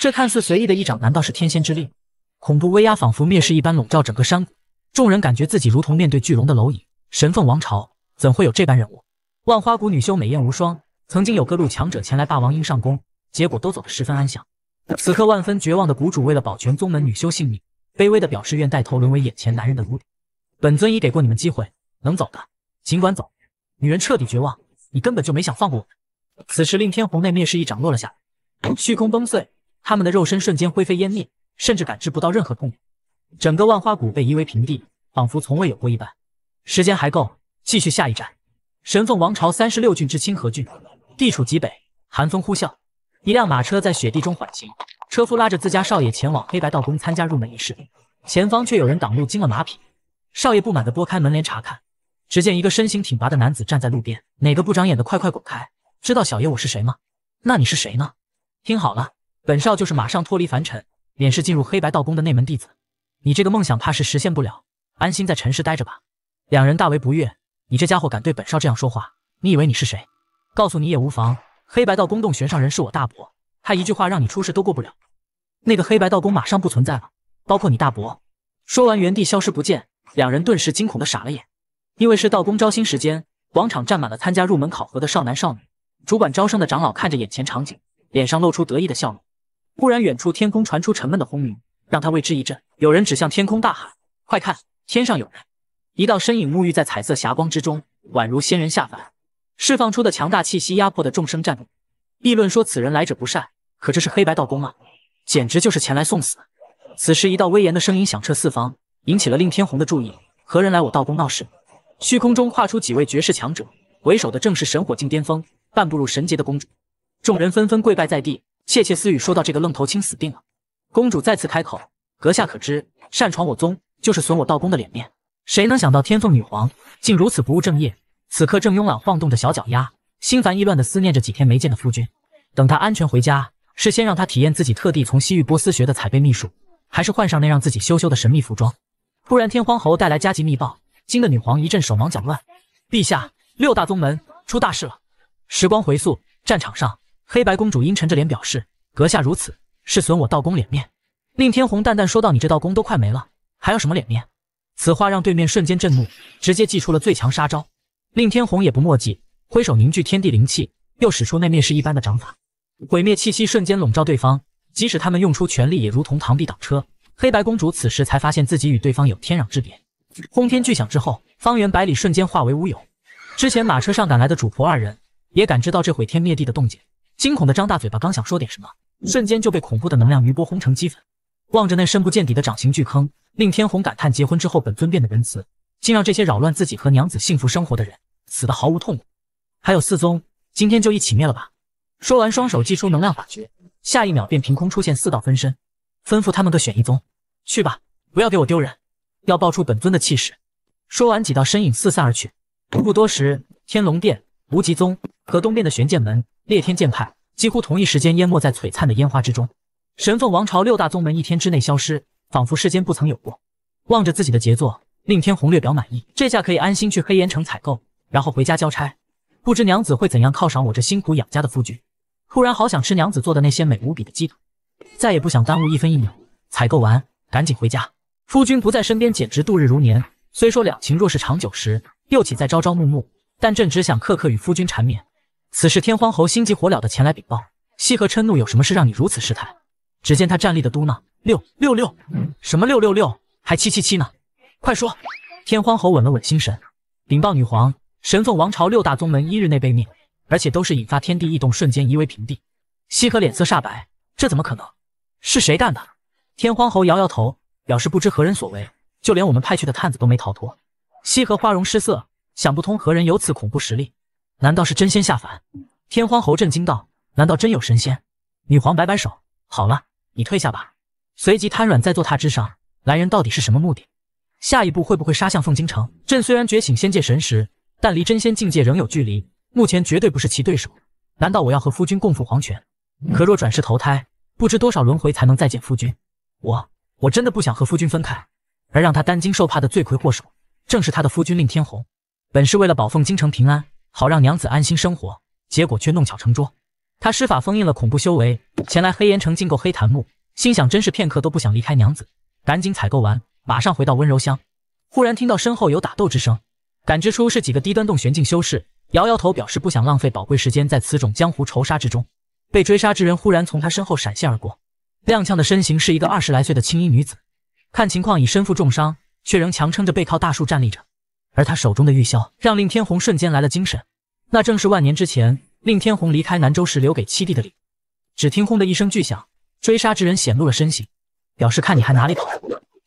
这看似随意的一掌，难道是天仙之力？恐怖威压仿佛灭世一般笼罩整个山谷。众人感觉自己如同面对巨龙的蝼蚁，神凤王朝怎会有这般人物？万花谷女修美艳无双，曾经有各路强者前来霸王鹰上宫，结果都走得十分安详。此刻万分绝望的谷主，为了保全宗门女修性命，卑微的表示愿带头沦为眼前男人的奴隶。本尊已给过你们机会，能走的尽管走。女人彻底绝望，你根本就没想放过我们。此时，令天虹内灭世一掌落了下来，虚空崩碎，他们的肉身瞬间灰飞烟灭，甚至感知不到任何痛。苦。整个万花谷被夷为平地，仿佛从未有过一般。时间还够，继续下一站。神凤王朝三十六郡之清河郡，地处极北，寒风呼啸。一辆马车在雪地中缓行，车夫拉着自家少爷前往黑白道宫参加入门仪式。前方却有人挡路，惊了马匹。少爷不满地拨开门帘查看，只见一个身形挺拔的男子站在路边。哪个不长眼的，快快滚开！知道小爷我是谁吗？那你是谁呢？听好了，本少就是马上脱离凡尘，免试进入黑白道宫的内门弟子。你这个梦想怕是实现不了，安心在尘世待着吧。两人大为不悦。你这家伙敢对本少这样说话？你以为你是谁？告诉你也无妨，黑白道宫洞玄上人是我大伯，他一句话让你出事都过不了。那个黑白道宫马上不存在了，包括你大伯。说完，原地消失不见。两人顿时惊恐的傻了眼，因为是道宫招新时间，广场站满了参加入门考核的少男少女。主管招生的长老看着眼前场景，脸上露出得意的笑容。忽然，远处天空传出沉闷的轰鸣。让他为之一震。有人指向天空大喊：“快看，天上有人！”一道身影沐浴在彩色霞光之中，宛如仙人下凡。释放出的强大气息压迫的众生颤抖。议论说：“此人来者不善。”可这是黑白道宫啊，简直就是前来送死。此时，一道威严的声音响彻四方，引起了令天虹的注意：“何人来我道宫闹事？”虚空中跨出几位绝世强者，为首的正是神火境巅峰、半步入神阶的公主。众人纷纷跪拜在地，窃窃私语说道：“这个愣头青死定了。”公主再次开口：“阁下可知，擅闯我宗就是损我道公的脸面。谁能想到天凤女皇竟如此不务正业？此刻正慵懒晃动着小脚丫，心烦意乱地思念着几天没见的夫君。等他安全回家，是先让他体验自己特地从西域波斯学的采贝秘术，还是换上那让自己羞羞的神秘服装？”突然，天荒侯带来加急密报，惊得女皇一阵手忙脚乱。陛下，六大宗门出大事了！时光回溯，战场上，黑白公主阴沉着脸表示：“阁下如此。”是损我道功脸面，令天鸿淡淡说道：“你这道功都快没了，还要什么脸面？”此话让对面瞬间震怒，直接祭出了最强杀招。令天鸿也不墨迹，挥手凝聚天地灵气，又使出那灭世一般的掌法，毁灭气息瞬间笼罩对方。即使他们用出全力，也如同螳臂挡车。黑白公主此时才发现自己与对方有天壤之别。轰天巨响之后，方圆百里瞬间化为乌有。之前马车上赶来的主仆二人也感知到这毁天灭地的动静，惊恐的张大嘴巴，刚想说点什么。瞬间就被恐怖的能量余波轰成齑粉。望着那深不见底的掌形巨坑，令天虹感叹：结婚之后，本尊变得仁慈，竟让这些扰乱自己和娘子幸福生活的人死得毫无痛苦。还有四宗，今天就一起灭了吧！说完，双手祭出能量法诀，下一秒便凭空出现四道分身，吩咐他们各选一宗去吧，不要给我丢人，要爆出本尊的气势。说完，几道身影四散而去。不多时，天龙殿、无极宗和东边的玄剑门、裂天剑派。几乎同一时间淹没在璀璨的烟花之中，神凤王朝六大宗门一天之内消失，仿佛世间不曾有过。望着自己的杰作，令天鸿略表满意。这下可以安心去黑岩城采购，然后回家交差。不知娘子会怎样犒赏我这辛苦养家的夫君？突然好想吃娘子做的那鲜美无比的鸡腿，再也不想耽误一分一秒。采购完赶紧回家，夫君不在身边简直度日如年。虽说两情若是长久时，又岂在朝朝暮暮？但朕只想刻刻与夫君缠绵。此时，天荒侯心急火燎的前来禀报。西河嗔怒：“有什么事让你如此失态？”只见他站立的嘟囔：“六六六，什么六六六，还七七七呢？快说！”天荒侯稳了稳心神，禀报女皇：“神凤王朝六大宗门一日内被灭，而且都是引发天地异动，瞬间夷为平地。”西河脸色煞白：“这怎么可能？是谁干的？”天荒侯摇摇头，表示不知何人所为，就连我们派去的探子都没逃脱。西河花容失色，想不通何人有此恐怖实力。难道是真仙下凡？天荒侯震惊道：“难道真有神仙？”女皇摆摆手：“好了，你退下吧。”随即瘫软在坐榻之上。来人到底是什么目的？下一步会不会杀向凤京城？朕虽然觉醒仙界神识，但离真仙境界仍有距离，目前绝对不是其对手。难道我要和夫君共赴黄泉？可若转世投胎，不知多少轮回才能再见夫君？我我真的不想和夫君分开。而让他担惊受怕的罪魁祸首，正是他的夫君令天红。本是为了保凤京城平安。好让娘子安心生活，结果却弄巧成拙。他施法封印了恐怖修为，前来黑岩城进购黑檀木，心想真是片刻都不想离开娘子，赶紧采购完，马上回到温柔乡。忽然听到身后有打斗之声，感知出是几个低端洞玄境修士，摇摇头表示不想浪费宝贵时间在此种江湖仇杀之中。被追杀之人忽然从他身后闪现而过，踉跄的身形是一个二十来岁的青衣女子，看情况已身负重伤，却仍强撑着背靠大树站立着。而他手中的玉箫，让令天鸿瞬间来了精神。那正是万年之前，令天鸿离开南州时留给七弟的礼物。只听轰的一声巨响，追杀之人显露了身形，表示看你还哪里跑？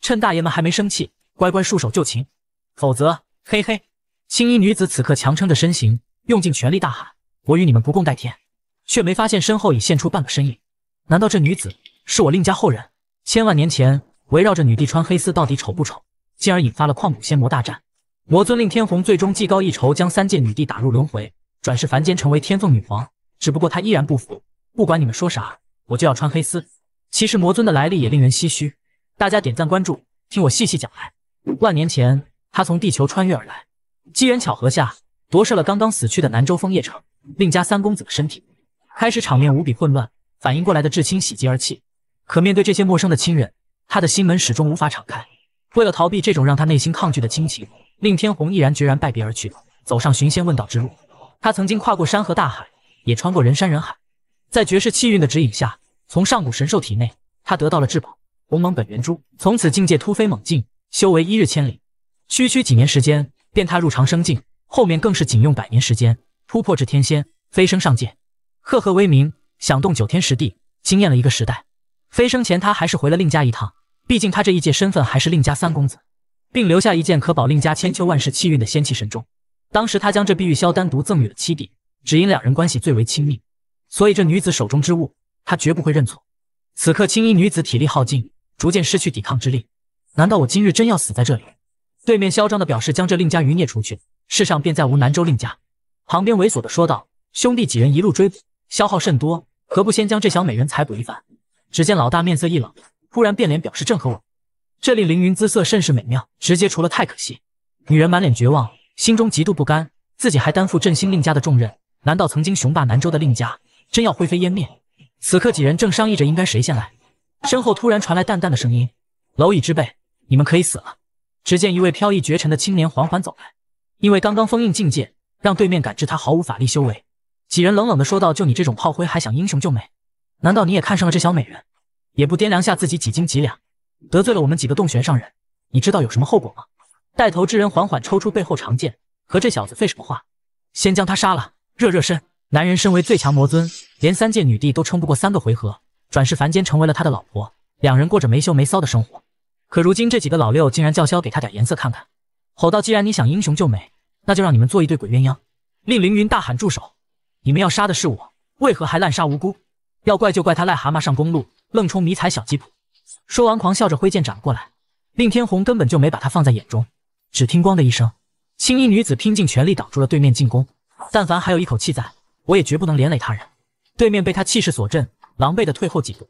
趁大爷们还没生气，乖乖束手就擒，否则嘿嘿！青衣女子此刻强撑着身形，用尽全力大喊：“我与你们不共戴天！”却没发现身后已现出半个身影。难道这女子是我令家后人？千万年前，围绕着女帝穿黑丝到底丑不丑，进而引发了旷古仙魔大战。魔尊令天虹最终技高一筹，将三界女帝打入轮回，转世凡间成为天凤女皇。只不过她依然不服，不管你们说啥，我就要穿黑丝。其实魔尊的来历也令人唏嘘，大家点赞关注，听我细细讲来。万年前，他从地球穿越而来，机缘巧合下夺舍了刚刚死去的南州枫叶城令家三公子的身体，开始场面无比混乱。反应过来的至亲喜极而泣，可面对这些陌生的亲人，他的心门始终无法敞开。为了逃避这种让他内心抗拒的亲情。令天鸿毅然决然拜别而去，走上寻仙问道之路。他曾经跨过山河大海，也穿过人山人海，在绝世气运的指引下，从上古神兽体内，他得到了至宝鸿蒙本源珠。从此境界突飞猛进，修为一日千里。区区几年时间，便踏入长生境，后面更是仅用百年时间突破至天仙，飞升上界，赫赫威名响动九天十地，惊艳了一个时代。飞升前，他还是回了令家一趟，毕竟他这一届身份还是令家三公子。并留下一件可保令家千秋万世气运的仙气神钟。当时他将这碧玉箫单独赠予了七弟，只因两人关系最为亲密，所以这女子手中之物，他绝不会认错。此刻青衣女子体力耗尽，逐渐失去抵抗之力。难道我今日真要死在这里？对面嚣张的表示将这令家余孽除去，世上便再无南州令家。旁边猥琐的说道：“兄弟几人一路追捕，消耗甚多，何不先将这小美人采捕一番？”只见老大面色一冷，忽然变脸，表示正合我。这令凌云姿色甚是美妙，直接除了太可惜。女人满脸绝望，心中极度不甘，自己还担负振兴令家的重任，难道曾经雄霸南州的令家真要灰飞烟灭？此刻几人正商议着应该谁先来，身后突然传来淡淡的声音：“蝼蚁之辈，你们可以死了。”只见一位飘逸绝尘的青年缓缓走来，因为刚刚封印境界，让对面感知他毫无法力修为。几人冷冷的说道：“就你这种炮灰还想英雄救美？难道你也看上了这小美人？也不掂量下自己几斤几两？”得罪了我们几个洞玄上人，你知道有什么后果吗？带头之人缓缓抽出背后长剑，和这小子废什么话？先将他杀了，热热身。男人身为最强魔尊，连三界女帝都撑不过三个回合。转世凡间成为了他的老婆，两人过着没羞没臊的生活。可如今这几个老六竟然叫嚣给他点颜色看看，吼道：“既然你想英雄救美，那就让你们做一对鬼鸳鸯！”令凌云大喊住手！你们要杀的是我，为何还滥杀无辜？要怪就怪他癞蛤蟆上公路，愣冲迷彩小吉普。说完，狂笑着挥剑斩了过来。令天鸿根本就没把他放在眼中。只听“咣”的一声，青衣女子拼尽全力挡住了对面进攻。但凡还有一口气在，我也绝不能连累他人。对面被他气势所震，狼狈的退后几步。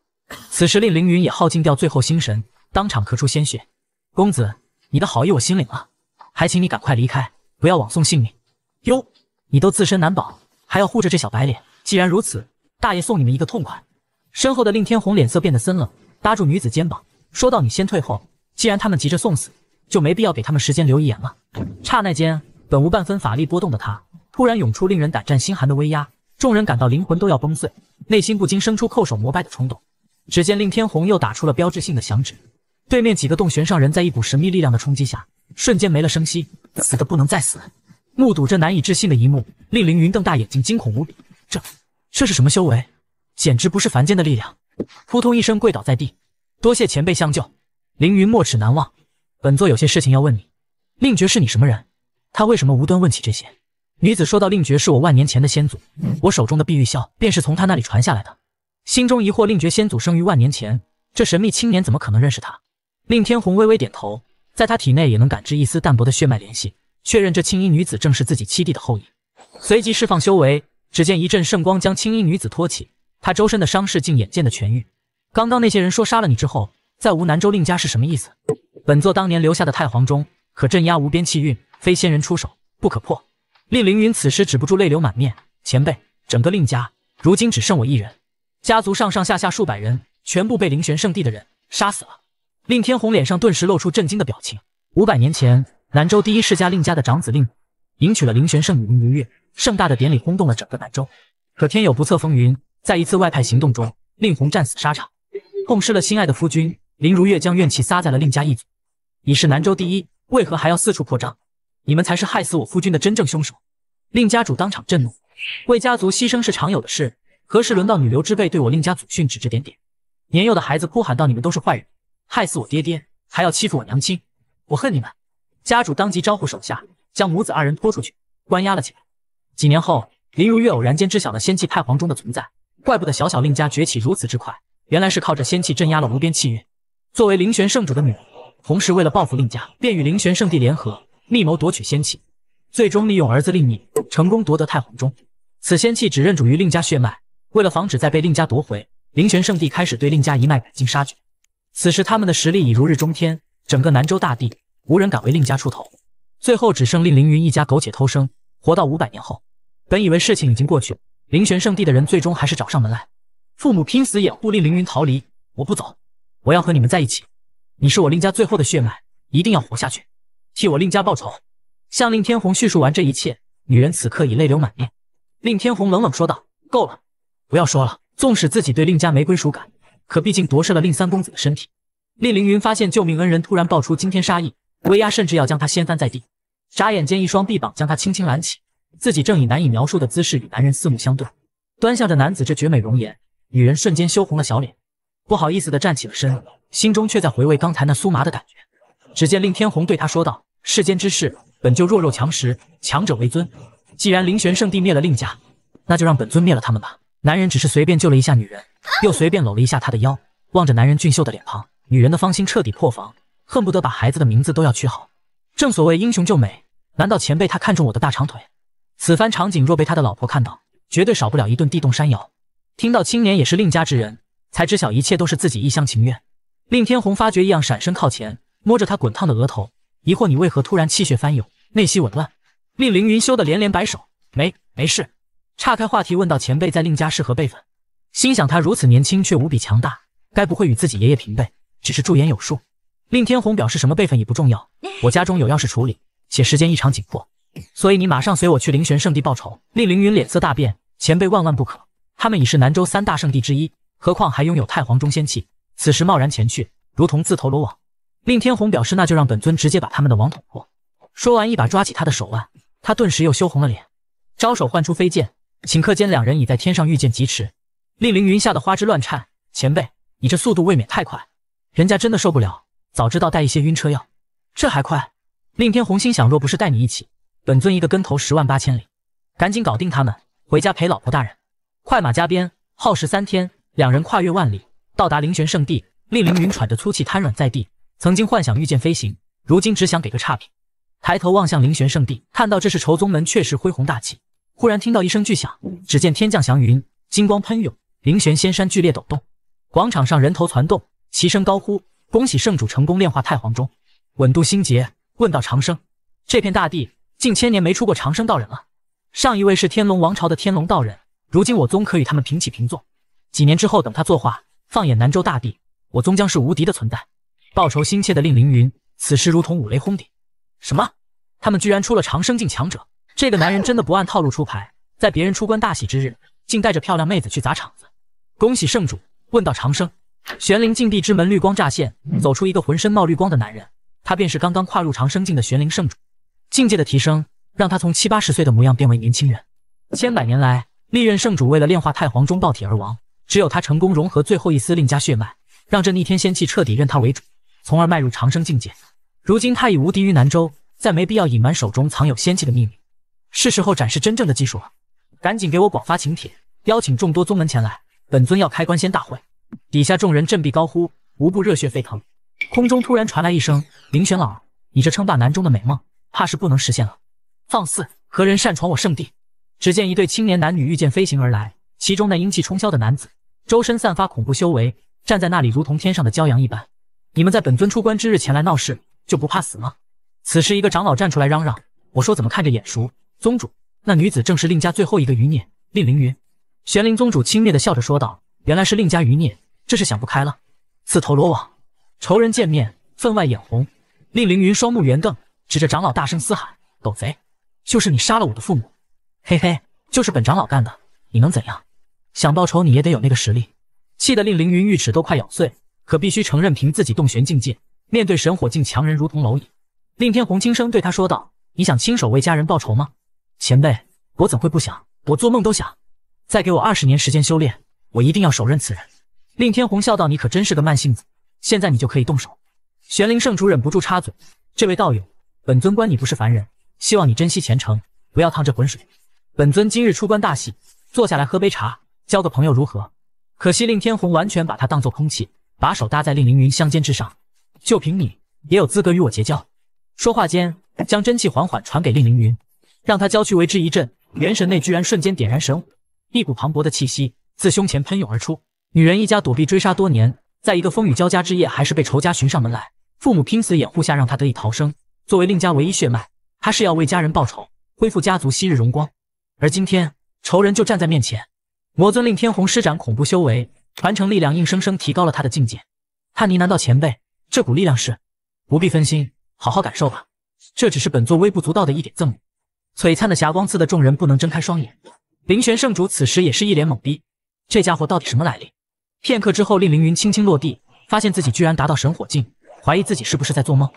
此时，令凌云也耗尽掉最后心神，当场咳出鲜血。公子，你的好意我心领了，还请你赶快离开，不要枉送性命。哟，你都自身难保，还要护着这小白脸？既然如此，大爷送你们一个痛快。身后的令天鸿脸色变得森冷。拉住女子肩膀，说道：“你先退后，既然他们急着送死，就没必要给他们时间留遗言了。”刹那间，本无半分法力波动的他，突然涌出令人胆战心寒的威压，众人感到灵魂都要崩碎，内心不禁生出叩首膜拜的冲动。只见令天鸿又打出了标志性的响指，对面几个洞玄上人在一股神秘力量的冲击下，瞬间没了声息，死的不能再死。目睹这难以置信的一幕，令凌云瞪大眼睛，惊恐无比。这，这是什么修为？简直不是凡间的力量！扑通一声跪倒在地，多谢前辈相救，凌云没齿难忘。本座有些事情要问你，令爵是你什么人？他为什么无端问起这些？女子说道：“令爵是我万年前的先祖，我手中的碧玉箫便是从他那里传下来的。”心中疑惑，令爵先祖生于万年前，这神秘青年怎么可能认识他？令天鸿微微点头，在他体内也能感知一丝淡薄的血脉联系，确认这青衣女子正是自己七弟的后裔。随即释放修为，只见一阵圣光将青衣女子托起。他周身的伤势竟眼见的痊愈。刚刚那些人说杀了你之后，再无南州令家是什么意思？本座当年留下的太皇钟，可镇压无边气运，非仙人出手不可破。令凌云此时止不住泪流满面，前辈，整个令家如今只剩我一人，家族上上下下数百人全部被灵玄圣地的人杀死了。令天鸿脸上顿时露出震惊的表情。五百年前，南州第一世家令家的长子令迎娶了灵玄圣女令如月，盛大的典礼轰动了整个南州。可天有不测风云。在一次外派行动中，令红战死沙场，痛失了心爱的夫君。林如月将怨气撒在了令家一族，你是南州第一，为何还要四处扩张？你们才是害死我夫君的真正凶手！令家主当场震怒，为家族牺牲是常有的事，何时轮到女流之辈对我令家祖训指指点点？年幼的孩子哭喊道：“你们都是坏人，害死我爹爹，还要欺负我娘亲，我恨你们！”家主当即招呼手下，将母子二人拖出去关押了起来。几年后，林如月偶然间知晓了仙气太皇中的存在。怪不得小小令家崛起如此之快，原来是靠着仙气镇压了无边气运。作为灵玄圣主的女儿，红石为了报复令家，便与灵玄圣帝联合，密谋夺取仙气，最终利用儿子令逆，成功夺得太皇钟。此仙气只认主于令家血脉，为了防止再被令家夺回，灵玄圣帝开始对令家一脉赶尽杀绝。此时他们的实力已如日中天，整个南州大地无人敢为令家出头，最后只剩令凌云一家苟且偷生，活到五百年后。本以为事情已经过去。灵玄圣地的人最终还是找上门来，父母拼死掩护令凌云逃离。我不走，我要和你们在一起。你是我令家最后的血脉，一定要活下去，替我令家报仇。向令天鸿叙述完这一切，女人此刻已泪流满面。令天鸿冷冷说道：“够了，不要说了。纵使自己对令家没归属感，可毕竟夺舍了令三公子的身体。”令凌云发现救命恩人突然爆出惊天杀意，威压甚至要将他掀翻在地。眨眼间，一双臂膀将他轻轻揽起。自己正以难以描述的姿势与男人四目相对，端详着男子这绝美容颜，女人瞬间羞红了小脸，不好意思的站起了身，心中却在回味刚才那酥麻的感觉。只见令天鸿对他说道：“世间之事本就弱肉强食，强者为尊。既然灵玄圣地灭了令家，那就让本尊灭了他们吧。”男人只是随便救了一下女人，又随便搂了一下她的腰，望着男人俊秀的脸庞，女人的芳心彻底破防，恨不得把孩子的名字都要取好。正所谓英雄救美，难道前辈他看中我的大长腿？此番场景若被他的老婆看到，绝对少不了一顿地动山摇。听到青年也是令家之人，才知晓一切都是自己一厢情愿。令天鸿发觉异样，闪身靠前，摸着他滚烫的额头，疑惑：“你为何突然气血翻涌，内息紊乱？”令凌云羞得连连摆手：“没，没事。”岔开话题问道：“前辈在令家是何辈分？”心想他如此年轻却无比强大，该不会与自己爷爷平辈？只是驻颜有术。令天鸿表示：“什么辈分也不重要，我家中有要事处理，且时间异常紧迫。”所以你马上随我去灵玄圣地报仇。令凌云脸色大变，前辈万万不可！他们已是南州三大圣地之一，何况还拥有太皇中仙器，此时贸然前去，如同自投罗网。令天鸿表示，那就让本尊直接把他们的网捅破。说完，一把抓起他的手腕，他顿时又羞红了脸，招手唤出飞剑，顷刻间两人已在天上御剑疾驰。令凌云吓得花枝乱颤，前辈，你这速度未免太快，人家真的受不了。早知道带一些晕车药，这还快。令天鸿心想，若不是带你一起。本尊一个跟头十万八千里，赶紧搞定他们，回家陪老婆大人。快马加鞭，耗时三天，两人跨越万里，到达灵玄圣地。令凌云喘着粗气瘫软在地。曾经幻想御剑飞行，如今只想给个差评。抬头望向灵玄圣地，看到这是仇宗门，确实恢宏大气。忽然听到一声巨响，只见天降祥云，金光喷涌，灵玄仙山剧烈抖动。广场上人头攒动，齐声高呼：“恭喜圣主成功炼化太皇钟，稳渡心劫，问道长生！”这片大地。近千年没出过长生道人了，上一位是天龙王朝的天龙道人，如今我宗可与他们平起平坐。几年之后等他作画，放眼南州大地，我宗将是无敌的存在。报仇心切的令凌云此时如同五雷轰顶，什么？他们居然出了长生境强者？这个男人真的不按套路出牌，在别人出关大喜之日，竟带着漂亮妹子去砸场子。恭喜圣主，问道长生。玄灵禁地之门绿光乍现，走出一个浑身冒绿光的男人，他便是刚刚跨入长生境的玄灵圣主。境界的提升，让他从七八十岁的模样变为年轻人。千百年来，历任圣主为了炼化太皇中爆体而亡，只有他成功融合最后一丝令家血脉，让这逆天仙气彻底认他为主，从而迈入长生境界。如今他已无敌于南州，再没必要隐瞒手中藏有仙气的秘密。是时候展示真正的技术了，赶紧给我广发请帖，邀请众多宗门前来，本尊要开观仙大会。底下众人振臂高呼，无不热血沸腾。空中突然传来一声：“林玄老，你这称霸南中的美梦。”怕是不能实现了。放肆！何人擅闯我圣地？只见一对青年男女御剑飞行而来，其中那英气冲霄的男子，周身散发恐怖修为，站在那里如同天上的骄阳一般。你们在本尊出关之日前来闹事，就不怕死吗？此时一个长老站出来嚷嚷：“我说怎么看着眼熟？宗主，那女子正是令家最后一个余孽令凌云。”玄灵宗主轻蔑的笑着说道：“原来是令家余孽，这是想不开了，自投罗网。仇人见面，分外眼红。”令凌云双目圆瞪。指着长老大声嘶喊：“狗贼，就是你杀了我的父母！嘿嘿，就是本长老干的，你能怎样？想报仇你也得有那个实力！”气得令凌云玉齿都快咬碎，可必须承认，凭自己洞玄境界，面对神火境强人如同蝼蚁。令天鸿轻声对他说道：“你想亲手为家人报仇吗？前辈，我怎会不想？我做梦都想！再给我二十年时间修炼，我一定要手刃此人。”令天鸿笑道：“你可真是个慢性子！现在你就可以动手。”玄灵圣主忍不住插嘴：“这位道友。”本尊观你不是凡人，希望你珍惜前程，不要趟这浑水。本尊今日出关大喜，坐下来喝杯茶，交个朋友如何？可惜令天鸿完全把他当做空气，把手搭在令凌云香肩之上，就凭你也有资格与我结交。说话间，将真气缓缓传给令凌云，让他娇躯为之一震，元神内居然瞬间点燃神火，一股磅礴的气息自胸前喷涌而出。女人一家躲避追杀多年，在一个风雨交加之夜，还是被仇家寻上门来，父母拼死掩护下，让她得以逃生。作为令家唯一血脉，他是要为家人报仇，恢复家族昔日荣光。而今天，仇人就站在面前。魔尊令天鸿施展恐怖修为，传承力量，硬生生提高了他的境界。他呢喃道：“前辈，这股力量是……”不必分心，好好感受吧。这只是本座微不足道的一点赠礼。璀璨的霞光刺得众人不能睁开双眼。灵玄圣主此时也是一脸懵逼，这家伙到底什么来历？片刻之后，令凌云轻轻落地，发现自己居然达到神火境，怀疑自己是不是在做梦。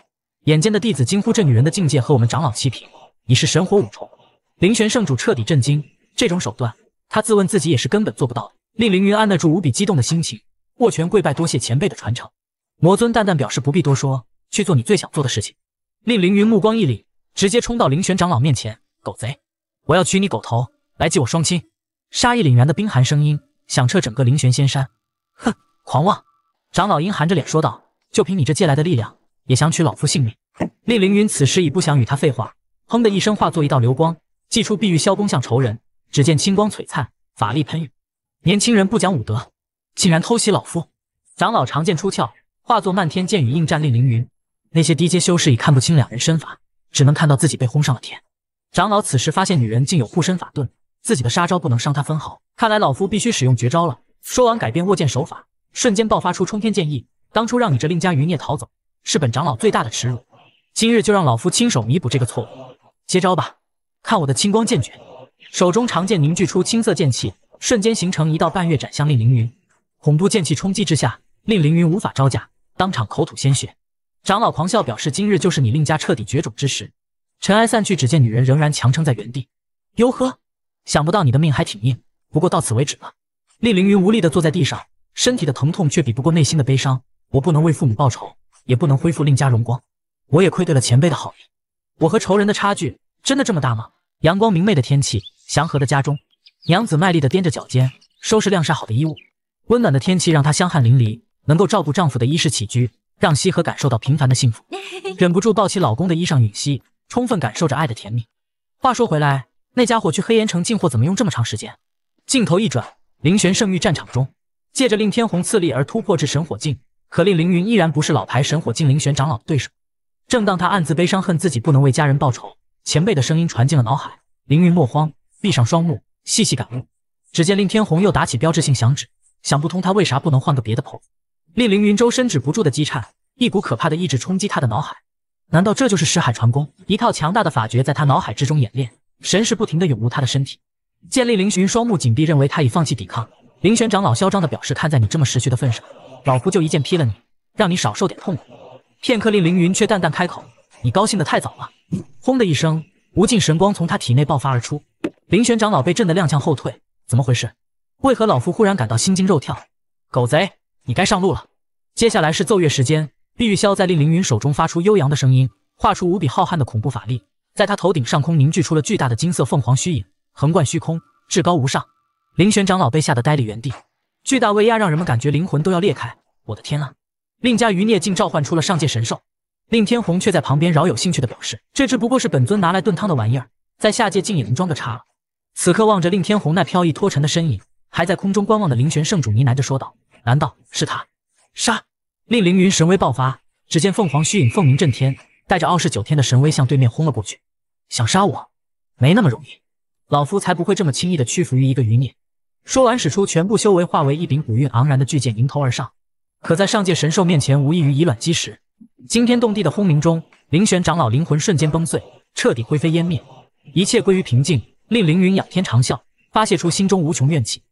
眼尖的弟子惊呼：“这女人的境界和我们长老齐平，已是神火五重！”灵玄圣主彻底震惊，这种手段，他自问自己也是根本做不到的。令凌云按捺住无比激动的心情，握拳跪拜，多谢前辈的传承。魔尊淡淡表示：“不必多说，去做你最想做的事情。”令凌云目光一凛，直接冲到灵玄长老面前：“狗贼，我要取你狗头来祭我双亲！”杀意凛然的冰寒声音响彻整个灵玄仙山。哼，狂妄！长老阴寒着脸说道：“就凭你这借来的力量！”也想取老夫性命，令凌云此时已不想与他废话，哼的一声化作一道流光，祭出碧玉霄攻向仇人。只见青光璀璨，法力喷涌。年轻人不讲武德，竟然偷袭老夫！长老长剑出鞘，化作漫天剑雨应战。令凌云那些低阶修士已看不清两人身法，只能看到自己被轰上了天。长老此时发现女人竟有护身法盾，自己的杀招不能伤她分毫。看来老夫必须使用绝招了。说完，改变握剑手法，瞬间爆发出冲天剑意。当初让你这令家余孽逃走。是本长老最大的耻辱，今日就让老夫亲手弥补这个错误。接招吧，看我的青光剑诀！手中长剑凝聚出青色剑气，瞬间形成一道半月斩向令凌云。恐怖剑气冲击之下，令凌云无法招架，当场口吐鲜血。长老狂笑，表示今日就是你令家彻底绝种之时。尘埃散去，只见女人仍然强撑在原地。哟呵，想不到你的命还挺硬，不过到此为止了。令凌云无力地坐在地上，身体的疼痛却比不过内心的悲伤。我不能为父母报仇。也不能恢复令家荣光，我也愧对了前辈的好意。我和仇人的差距真的这么大吗？阳光明媚的天气，祥和的家中，娘子卖力地踮着脚尖收拾晾晒好的衣物。温暖的天气让她香汗淋漓，能够照顾丈夫的衣食起居，让西河感受到平凡的幸福，忍不住抱起老公的衣裳吮吸，充分感受着爱的甜蜜。话说回来，那家伙去黑岩城进货怎么用这么长时间？镜头一转，灵玄圣域战场中，借着令天虹次力而突破至神火境。可令凌云依然不是老牌神火境凌玄长老的对手。正当他暗自悲伤，恨自己不能为家人报仇，前辈的声音传进了脑海：“凌云莫慌，闭上双目，细细感悟。”只见令天鸿又打起标志性响指，想不通他为啥不能换个别的头。令凌云周身止不住的激颤，一股可怕的意志冲击他的脑海。难道这就是识海传功？一套强大的法诀在他脑海之中演练，神识不停的涌入他的身体。见令凌云双目紧闭，认为他已放弃抵抗，凌玄长老嚣张的表示：“看在你这么识趣的份上。”老夫就一剑劈了你，让你少受点痛苦。片刻，令凌云却淡淡开口：“你高兴的太早了。”轰的一声，无尽神光从他体内爆发而出。林玄长老被震得踉跄后退。怎么回事？为何老夫忽然感到心惊肉跳？狗贼，你该上路了。接下来是奏乐时间。碧玉箫在令凌云手中发出悠扬的声音，化出无比浩瀚的恐怖法力，在他头顶上空凝聚出了巨大的金色凤凰虚影，横贯虚空，至高无上。林玄长老被吓得呆立原地。巨大威压让人们感觉灵魂都要裂开，我的天啊！令家余孽竟召唤出了上界神兽，令天鸿却在旁边饶有兴趣的表示，这只不过是本尊拿来炖汤的玩意儿，在下界竟也能装个叉了。此刻望着令天鸿那飘逸脱尘的身影，还在空中观望的灵玄圣主呢喃着说道：“难道是他？杀！”令凌云神威爆发，只见凤凰虚影凤鸣震天，带着傲视九天的神威向对面轰了过去。想杀我，没那么容易，老夫才不会这么轻易的屈服于一个余孽。说完，使出全部修为，化为一柄古韵盎然的巨剑迎头而上。可在上界神兽面前，无异于以卵击石。惊天动地的轰鸣中，灵玄长老灵魂瞬间崩碎，彻底灰飞烟灭。一切归于平静，令凌云仰天长啸，发泄出心中无穷怨气。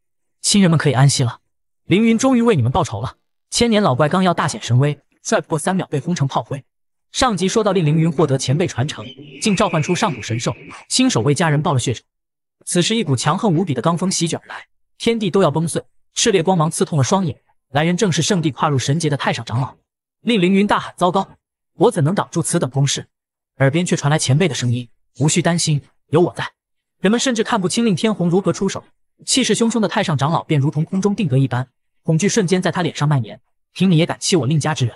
亲人们可以安息了，凌云终于为你们报仇了。千年老怪刚要大显神威，帅不过三秒，被轰成炮灰。上集说到，令凌云获得前辈传承，竟召唤出上古神兽，亲手为家人报了血仇。此时，一股强横无比的罡风席卷而来。天地都要崩碎，炽烈光芒刺痛了双眼。来人正是圣地跨入神劫的太上长老，令凌云大喊：“糟糕！我怎能挡住此等攻势？”耳边却传来前辈的声音：“无需担心，有我在。”人们甚至看不清令天鸿如何出手，气势汹汹的太上长老便如同空中定格一般，恐惧瞬间在他脸上蔓延。凭你也敢欺我令家之人？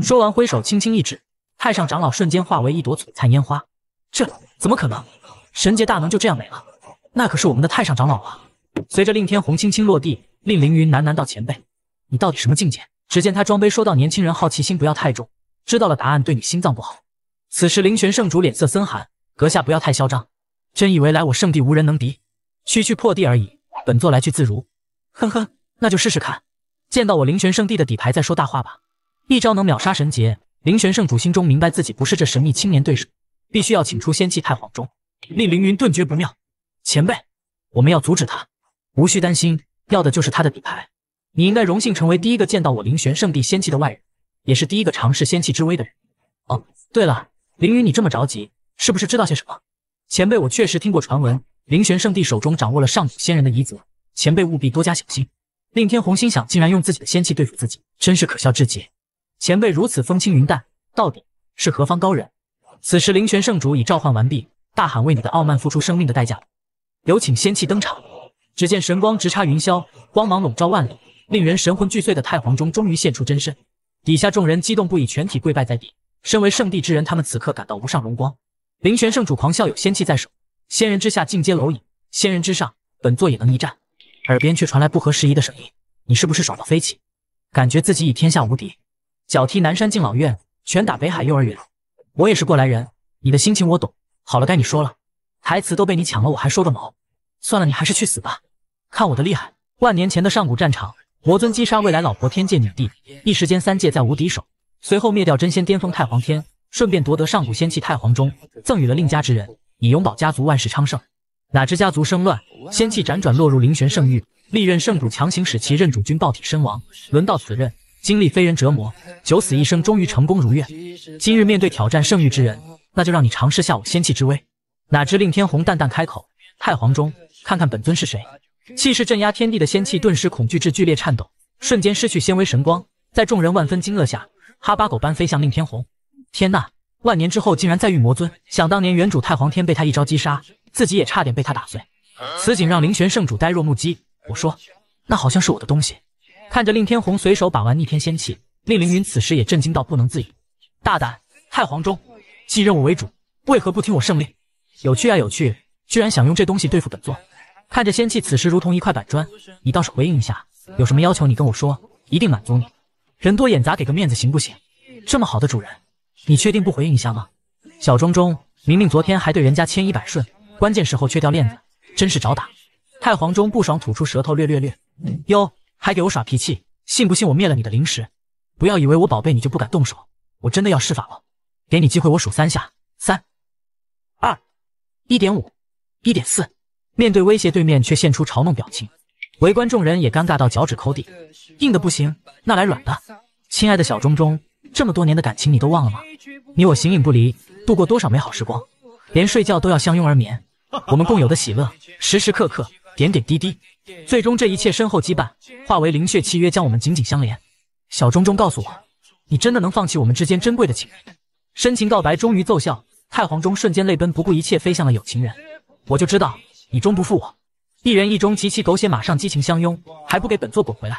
说完，挥手轻轻一指，太上长老瞬间化为一朵璀璨烟花。这怎么可能？神劫大能就这样没了？那可是我们的太上长老啊！随着令天鸿轻轻落地，令凌云喃喃道：“前辈，你到底什么境界？”只见他装杯说道：“年轻人，好奇心不要太重，知道了答案对你心脏不好。”此时灵玄圣主脸色森寒：“阁下不要太嚣张，真以为来我圣地无人能敌？区区破地而已，本座来去自如。”“哼哼，那就试试看，见到我灵玄圣地的底牌再说大话吧。”一招能秒杀神劫，灵玄圣主心中明白自己不是这神秘青年对手，必须要请出仙器太皇钟。令凌云顿觉不妙：“前辈，我们要阻止他。”无需担心，要的就是他的底牌。你应该荣幸成为第一个见到我灵玄圣地仙气的外人，也是第一个尝试仙气之威的人。哦，对了，凌云，你这么着急，是不是知道些什么？前辈，我确实听过传闻，灵玄圣地手中掌握了上古仙人的遗泽。前辈务必多加小心。令天鸿心想，竟然用自己的仙气对付自己，真是可笑至极。前辈如此风轻云淡，到底是何方高人？此时灵玄圣主已召唤完毕，大喊：“为你的傲慢付出生命的代价！”有请仙气登场。只见神光直插云霄，光芒笼罩万里，令人神魂俱碎的太皇钟终于现出真身。底下众人激动不已，全体跪拜在地。身为圣地之人，他们此刻感到无上荣光。灵玄圣主狂笑：“有仙气在手，仙人之下尽皆蝼蚁，仙人之上，本座也能一战。”耳边却传来不合时宜的声音：“你是不是爽到飞起？感觉自己已天下无敌？脚踢南山敬老院，拳打北海幼儿园。我也是过来人，你的心情我懂。好了，该你说了，台词都被你抢了，我还说个毛？”算了，你还是去死吧！看我的厉害。万年前的上古战场，魔尊击杀未来老婆天界女帝，一时间三界再无敌手。随后灭掉真仙巅峰太皇天，顺便夺得上古仙器太皇钟，赠予了令家之人，以永保家族万世昌盛。哪知家族生乱，仙器辗转落入灵玄圣域，历任圣主强行使其任主君暴体身亡。轮到此任，经历非人折磨，九死一生，终于成功如愿。今日面对挑战圣域之人，那就让你尝试下我仙器之威。哪知令天鸿淡淡开口：“太皇钟。”看看本尊是谁，气势镇压天地的仙气顿时恐惧至剧烈颤抖，瞬间失去纤维神光。在众人万分惊愕下，哈巴狗般飞向令天鸿。天呐，万年之后竟然再遇魔尊！想当年原主太皇天被他一招击杀，自己也差点被他打碎。此景让灵玄圣主呆若木鸡。我说，那好像是我的东西。看着令天鸿随手把玩逆天仙器，令凌云此时也震惊到不能自已。大胆，太皇钟，既认我为主，为何不听我圣令？有趣啊，有趣，居然想用这东西对付本座！看着仙气，此时如同一块板砖。你倒是回应一下，有什么要求你跟我说，一定满足你。人多眼杂，给个面子行不行？这么好的主人，你确定不回应一下吗？小钟钟明明昨天还对人家千依百顺，关键时候却掉链子，真是找打。太皇钟不爽，吐出舌头，略略略。哟，还给我耍脾气，信不信我灭了你的灵石？不要以为我宝贝你就不敢动手，我真的要施法了。给你机会，我数三下，三、二、一点五、一点四。面对威胁，对面却现出嘲弄表情，围观众人也尴尬到脚趾抠地，硬的不行，那来软的。亲爱的小钟钟，这么多年的感情你都忘了吗？你我形影不离，度过多少美好时光，连睡觉都要相拥而眠。我们共有的喜乐，时时刻刻，点点滴滴，最终这一切深厚羁绊化为灵血契约，将我们紧紧相连。小钟钟告诉我，你真的能放弃我们之间珍贵的情感？深情告白终于奏效，太皇钟瞬间泪奔，不顾一切飞向了有情人。我就知道。你终不负我，一人一忠极其狗血，马上激情相拥，还不给本座滚回来！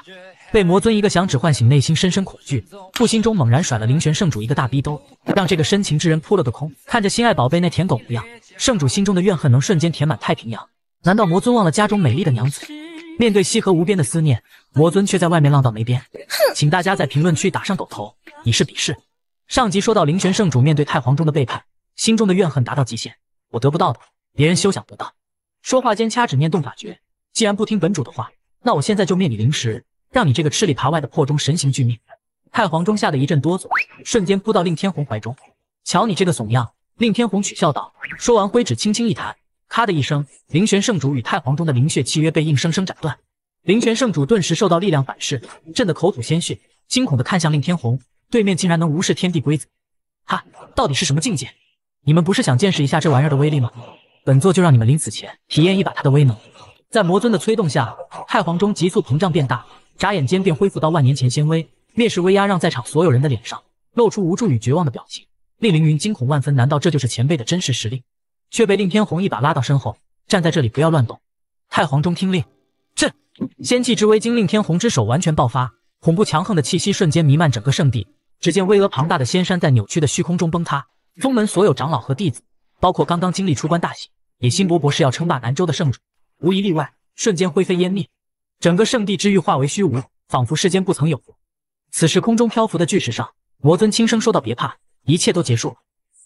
被魔尊一个响指唤醒，内心深深恐惧。负心中猛然甩了灵玄圣主一个大逼兜，让这个深情之人扑了个空。看着心爱宝贝那舔狗模样，圣主心中的怨恨能瞬间填满太平洋。难道魔尊忘了家中美丽的娘子？面对西河无边的思念，魔尊却在外面浪到没边。哼，请大家在评论区打上狗头，以示鄙视。上集说到灵玄圣主面对太皇钟的背叛，心中的怨恨达到极限，我得不到的，别人休想得到。说话间，掐指念动法诀。既然不听本主的话，那我现在就灭你灵石，让你这个吃里扒外的破钟神形俱灭。太皇钟吓得一阵哆嗦，瞬间扑到令天鸿怀中。瞧你这个怂样！令天鸿取笑道。说完，挥指轻轻一弹，咔的一声，灵玄圣主与太皇钟的灵血契约被硬生生斩断。灵玄圣主顿时受到力量反噬，震得口吐鲜血，惊恐的看向令天鸿。对面竟然能无视天地规则，哈，到底是什么境界？你们不是想见识一下这玩意儿的威力吗？本座就让你们临死前体验一把他的威能，在魔尊的催动下，太皇钟急速膨胀变大，眨眼间便恢复到万年前仙威灭世威压，让在场所有人的脸上露出无助与绝望的表情。厉凌云惊恐万分，难道这就是前辈的真实实力？却被令天鸿一把拉到身后，站在这里不要乱动。太皇钟听令，震仙气之威经令天鸿之手完全爆发，恐怖强横的气息瞬间弥漫整个圣地。只见巍峨庞大的仙山在扭曲的虚空中崩塌，宗门所有长老和弟子。包括刚刚经历出关大喜、野心勃勃是要称霸南州的圣主，无一例外，瞬间灰飞烟灭，整个圣地之域化为虚无，仿佛世间不曾有过。此时空中漂浮的巨石上，魔尊轻声说道：“别怕，一切都结束了。”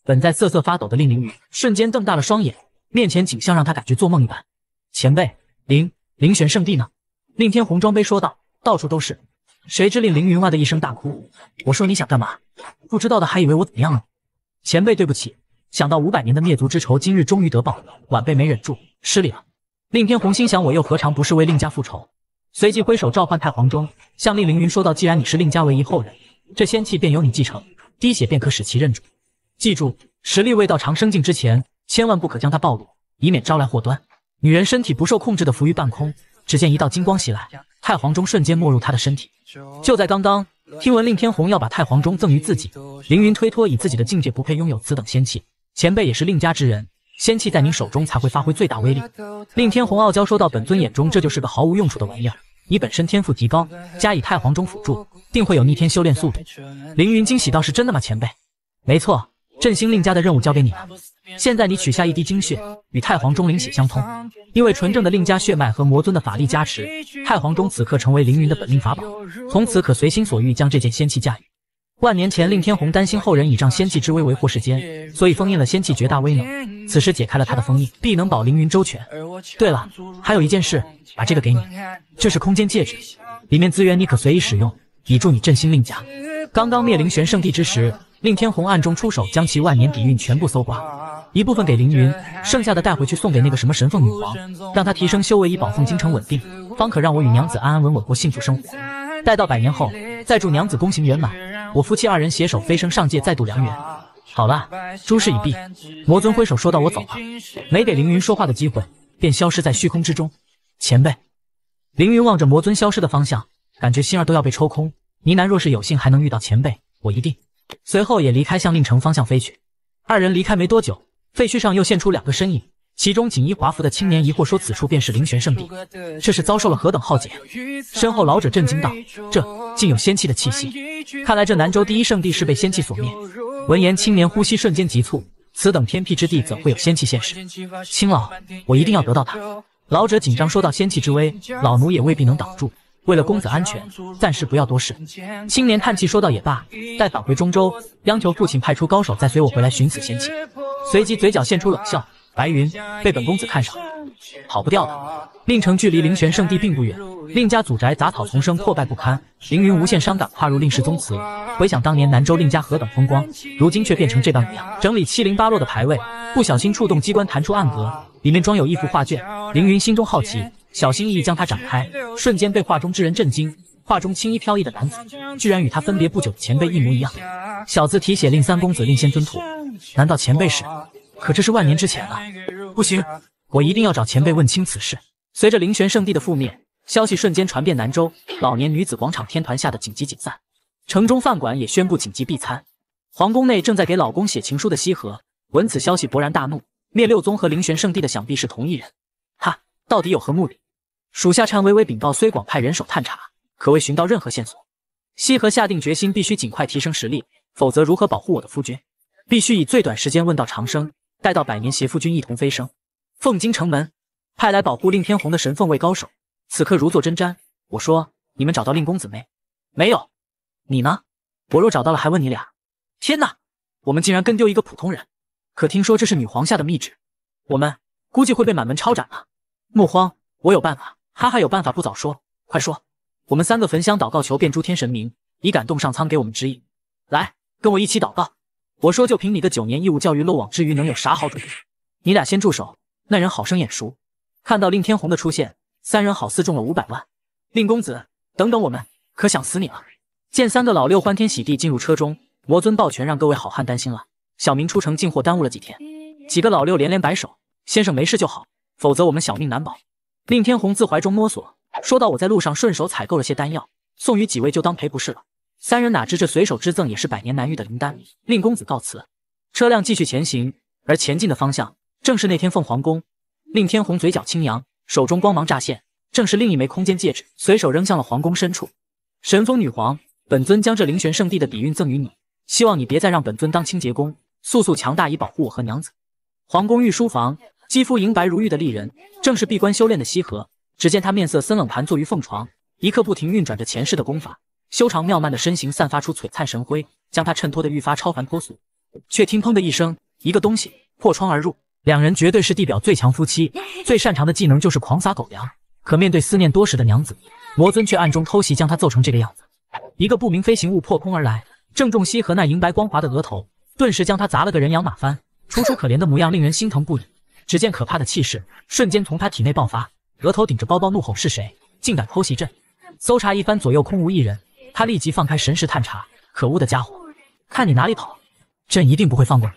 本在瑟瑟发抖的令凌云瞬间瞪大了双眼，面前景象让他感觉做梦一般。前辈，灵灵玄圣地呢？令天红装杯说道：“到处都是。”谁知令凌云哇的一声大哭：“我说你想干嘛？不知道的还以为我怎么样了。”前辈，对不起。想到五百年的灭族之仇，今日终于得报，晚辈没忍住，失礼了。令天鸿心想，我又何尝不是为令家复仇？随即挥手召唤太皇钟，向令凌云说道：“既然你是令家唯一后人，这仙器便由你继承，滴血便可使其认主。记住，实力未到长生境之前，千万不可将它暴露，以免招来祸端。”女人身体不受控制的浮于半空，只见一道金光袭来，太皇钟瞬间没入她的身体。就在刚刚，听闻令天鸿要把太皇钟赠于自己，凌云推脱，以自己的境界不配拥有此等仙器。前辈也是令家之人，仙气在您手中才会发挥最大威力。令天虹傲娇说道：“本尊眼中，这就是个毫无用处的玩意儿。你本身天赋极高，加以太皇钟辅助，定会有逆天修炼速度。”凌云惊喜道：“是真的吗，前辈？”“没错，振兴令家的任务交给你了。现在你取下一滴精血，与太皇钟灵血相通。因为纯正的令家血脉和魔尊的法力加持，太皇钟此刻成为凌云的本命法宝，从此可随心所欲将这件仙器驾驭。”万年前，令天鸿担心后人倚仗仙气之威为祸世间，所以封印了仙气绝大威能。此时解开了他的封印，必能保凌云周全。对了，还有一件事，把这个给你，这是空间戒指，里面资源你可随意使用，以助你振兴令家。刚刚灭凌玄圣地之时，令天鸿暗中出手，将其万年底蕴全部搜刮，一部分给凌云，剩下的带回去送给那个什么神凤女皇，让她提升修为以保凤京城稳定，方可让我与娘子安安稳稳过幸福生活。待到百年后，再祝娘子功行圆满。我夫妻二人携手飞升上界，再度良缘。好了，诸事已毕，魔尊挥手说道：“我走了。”没给凌云说话的机会，便消失在虚空之中。前辈，凌云望着魔尊消失的方向，感觉心儿都要被抽空，呢喃：“若是有幸还能遇到前辈，我一定。”随后也离开，向令城方向飞去。二人离开没多久，废墟上又现出两个身影。其中锦衣华服的青年疑惑说：“此处便是灵玄圣地，这是遭受了何等浩劫？”身后老者震惊道：“这竟有仙气的气息，看来这南州第一圣地是被仙气所灭。”闻言，青年呼吸瞬间急促。此等偏僻之地怎会有仙气现世？青老，我一定要得到它。”老者紧张说道：“仙气之威，老奴也未必能挡住。为了公子安全，暂时不要多事。”青年叹气说道：“也罢，待返回中州，央求父亲派出高手再随我回来寻此仙气。”随即嘴角现出冷笑。白云被本公子看上，跑不掉的。令城距离灵玄圣地并不远，令家祖宅杂草丛生，破败不堪。凌云无限伤感，跨入令氏宗祠，回想当年南州令家何等风光，如今却变成这般模样。整理七零八落的牌位，不小心触动机关，弹出暗格，里面装有一幅画卷。凌云心中好奇，小心翼翼将它展开，瞬间被画中之人震惊。画中青衣飘逸的男子，居然与他分别不久的前辈一模一样。小字题写：“令三公子，令仙尊图。”难道前辈是？可这是万年之前了，不行，我一定要找前辈问清此事。随着灵玄圣地的覆灭，消息瞬间传遍南州。老年女子广场天团下的紧急解散，城中饭馆也宣布紧急闭餐。皇宫内正在给老公写情书的西河闻此消息勃然大怒，灭六宗和灵玄圣地的想必是同一人，他到底有何目的？属下颤巍巍禀报，虽广派人手探查，可未寻到任何线索。西河下定决心，必须尽快提升实力，否则如何保护我的夫君？必须以最短时间问到长生。待到百年邪夫君一同飞升，凤京城门派来保护令天红的神凤卫高手，此刻如坐针毡。我说，你们找到令公子没？没有。你呢？我若找到了，还问你俩？天哪，我们竟然跟丢一个普通人。可听说这是女皇下的密旨，我们估计会被满门抄斩了。莫慌，我有办法。哈哈，有办法不早说，快说！我们三个焚香祷告，求遍诸天神明，以感动上苍给我们指引。来，跟我一起祷告。我说，就凭你的九年义务教育漏网之鱼，能有啥好主意？你俩先住手！那人好生眼熟。看到令天鸿的出现，三人好似中了五百万。令公子，等等我们，可想死你了！见三个老六欢天喜地进入车中，魔尊抱拳，让各位好汉担心了。小明出城进货耽误了几天，几个老六连连摆手，先生没事就好，否则我们小命难保。令天鸿自怀中摸索，说道：“我在路上顺手采购了些丹药，送与几位就当赔不是了。”三人哪知这随手之赠也是百年难遇的灵丹，令公子告辞。车辆继续前行，而前进的方向正是那天凤凰宫。令天鸿嘴角轻扬，手中光芒乍现，正是另一枚空间戒指，随手扔向了皇宫深处。神风女皇本尊将这灵玄圣地的底蕴赠与你，希望你别再让本尊当清洁工，速速强大以保护我和娘子。皇宫御书房，肌肤莹白如玉的丽人正是闭关修炼的西河。只见他面色森冷，盘坐于凤床，一刻不停运转着前世的功法。修长妙曼的身形散发出璀璨神辉，将他衬托得愈发超凡脱俗。却听砰的一声，一个东西破窗而入。两人绝对是地表最强夫妻，最擅长的技能就是狂撒狗粮。可面对思念多时的娘子，魔尊却暗中偷袭，将他揍成这个样子。一个不明飞行物破空而来，正中西河那银白光滑的额头，顿时将他砸了个人仰马翻，楚楚可怜的模样令人心疼不已。只见可怕的气势瞬间从他体内爆发，额头顶着包包怒吼：“是谁竟敢偷袭朕？”搜查一番，左右空无一人。他立即放开神识探查，可恶的家伙，看你哪里跑！朕一定不会放过你。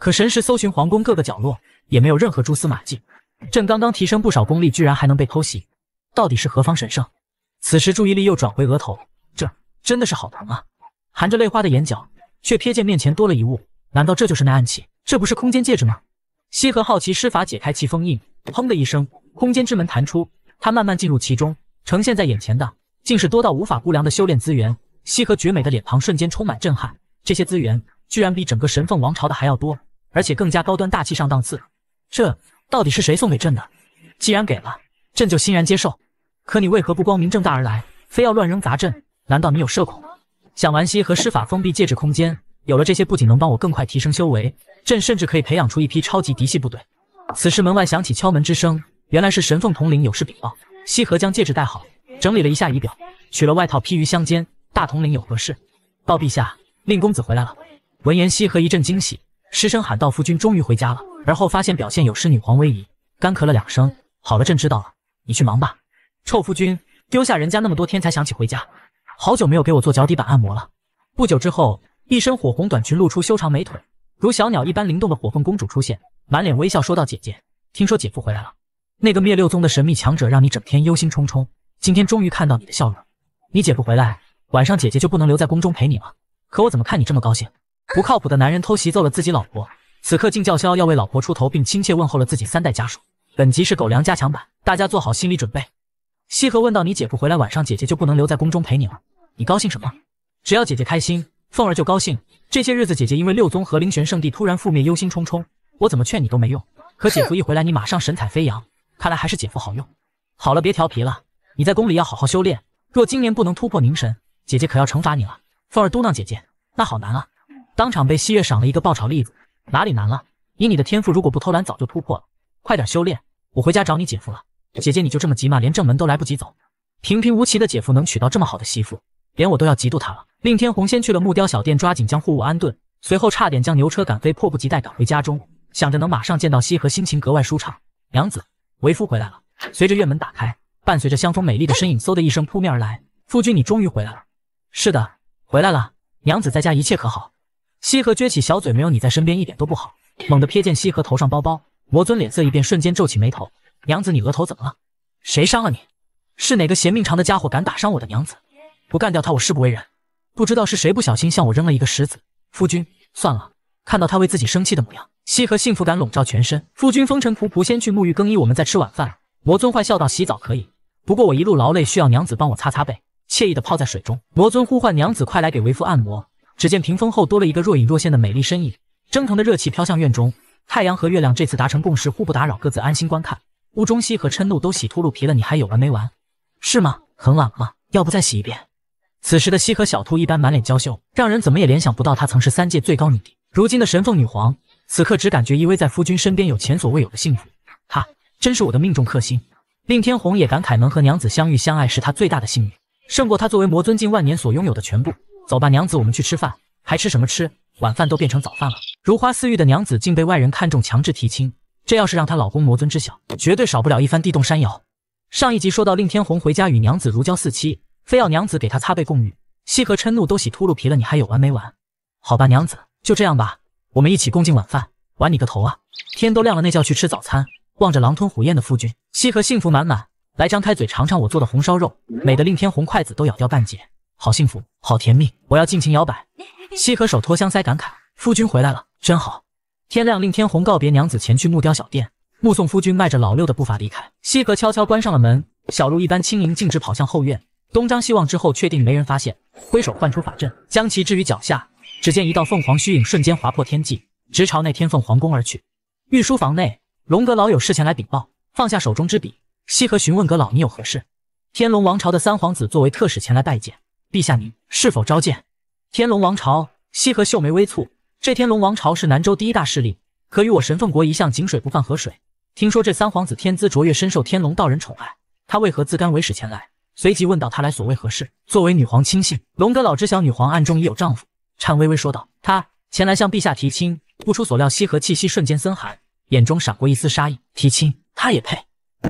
可神识搜寻皇宫各个角落，也没有任何蛛丝马迹。朕刚刚提升不少功力，居然还能被偷袭，到底是何方神圣？此时注意力又转回额头，这真的是好疼啊！含着泪花的眼角，却瞥见面前多了一物。难道这就是那暗器？这不是空间戒指吗？西河好奇施法解开其封印，砰的一声，空间之门弹出，他慢慢进入其中，呈现在眼前的。竟是多到无法估量的修炼资源，西河绝美的脸庞瞬间充满震撼。这些资源居然比整个神凤王朝的还要多，而且更加高端大气上档次。这到底是谁送给朕的？既然给了，朕就欣然接受。可你为何不光明正大而来，非要乱扔砸朕？难道你有社恐？想玩西河施法封闭戒指空间，有了这些，不仅能帮我更快提升修为，朕甚至可以培养出一批超级嫡系部队。此时门外响起敲门之声，原来是神凤统领有事禀报。西河将戒指戴好。整理了一下仪表，取了外套披于香肩。大统领有何事？报陛下，令公子回来了。闻言西和一阵惊喜，失声喊道：“夫君终于回家了。”而后发现表现有失女皇威仪，干咳了两声。好了，朕知道了，你去忙吧。臭夫君，丢下人家那么多天才想起回家，好久没有给我做脚底板按摩了。不久之后，一身火红短裙露出修长美腿，如小鸟一般灵动的火凤公主出现，满脸微笑说道：“姐姐，听说姐夫回来了，那个灭六宗的神秘强者，让你整天忧心忡忡。”今天终于看到你的笑容，你姐夫回来，晚上姐姐就不能留在宫中陪你了？可我怎么看你这么高兴？不靠谱的男人偷袭揍了自己老婆，此刻竟叫嚣要为老婆出头，并亲切问候了自己三代家属。本集是狗粮加强版，大家做好心理准备。西河问道：“你姐夫回来，晚上姐姐就不能留在宫中陪你了？你高兴什么？只要姐姐开心，凤儿就高兴。这些日子姐姐因为六宗和灵玄圣地突然覆灭，忧心忡忡，我怎么劝你都没用。可姐夫一回来，你马上神采飞扬，看来还是姐夫好用。好了，别调皮了。你在宫里要好好修炼，若今年不能突破凝神，姐姐可要惩罚你了。凤儿嘟囔：“姐姐，那好难啊！”当场被汐月赏了一个爆炒栗子，哪里难了？以你的天赋，如果不偷懒，早就突破了。快点修炼，我回家找你姐夫了。姐姐你就这么急吗？连正门都来不及走。平平无奇的姐夫能娶到这么好的媳妇，连我都要嫉妒他了。令天红先去了木雕小店，抓紧将货物安顿，随后差点将牛车赶飞，迫不及待赶回家中，想着能马上见到西河，心情格外舒畅。娘子，为夫回来了。随着院门打开。伴随着香风，美丽的身影嗖的一声扑面而来。夫君，你终于回来了。是的，回来了。娘子在家一切可好？西河撅起小嘴，没有你在身边一点都不好。猛地瞥见西河头上包包，魔尊脸色一变，瞬间皱起眉头。娘子，你额头怎么了？谁伤了你？是哪个嫌命长的家伙敢打伤我的娘子？不干掉他，我誓不为人。不知道是谁不小心向我扔了一个石子。夫君，算了。看到他为自己生气的模样，西河幸福感笼罩全身。夫君，风尘仆仆，先去沐浴更衣，我们再吃晚饭。魔尊坏笑道：洗澡可以。不过我一路劳累，需要娘子帮我擦擦背，惬意的泡在水中。魔尊呼唤娘子，快来给为夫按摩。只见屏风后多了一个若隐若现的美丽身影，蒸腾的热气飘向院中。太阳和月亮这次达成共识，互不打扰，各自安心观看。乌中西和嗔怒都洗秃噜皮了，你还有完没完？是吗？很冷吗？要不再洗一遍？此时的西和小兔一般，满脸娇羞，让人怎么也联想不到她曾是三界最高女帝，如今的神凤女皇。此刻只感觉依偎在夫君身边，有前所未有的幸福。哈，真是我的命中克星。令天鸿也感慨，能和娘子相遇相爱，是他最大的幸运，胜过他作为魔尊近万年所拥有的全部。走吧，娘子，我们去吃饭。还吃什么吃？晚饭都变成早饭了。如花似玉的娘子，竟被外人看中强制提亲，这要是让她老公魔尊知晓，绝对少不了一番地动山摇。上一集说到，令天鸿回家与娘子如胶似漆，非要娘子给他擦背共浴。西河嗔怒，都洗秃噜皮了，你还有完没完？好吧，娘子就这样吧，我们一起共进晚饭。玩你个头啊！天都亮了，那叫去吃早餐。望着狼吞虎咽的夫君，西河幸福满满，来张开嘴尝尝我做的红烧肉，美得令天红筷子都咬掉半截，好幸福，好甜蜜，我要尽情摇摆。西河手托香腮感慨，夫君回来了，真好。天亮，令天红告别娘子，前去木雕小店，目送夫君迈着老六的步伐离开。西河悄悄关上了门，小鹿一般轻盈，径直跑向后院，东张西望之后，确定没人发现，挥手唤出法阵，将其置于脚下。只见一道凤凰虚影瞬间划破天际，直朝那天凤皇宫而去。御书房内。龙阁老有事前来禀报，放下手中之笔，西河询问阁老：“你有何事？”天龙王朝的三皇子作为特使前来拜见陛下，您是否召见？天龙王朝，西河秀眉微蹙。这天龙王朝是南州第一大势力，可与我神凤国一向井水不犯河水。听说这三皇子天资卓越，深受天龙道人宠爱，他为何自甘为使前来？随即问道：“他来所为何事？”作为女皇亲信，龙阁老知晓女皇暗中已有丈夫，颤巍巍说道：“他前来向陛下提亲。”不出所料，西河气息瞬间森寒。眼中闪过一丝杀意，提亲他也配？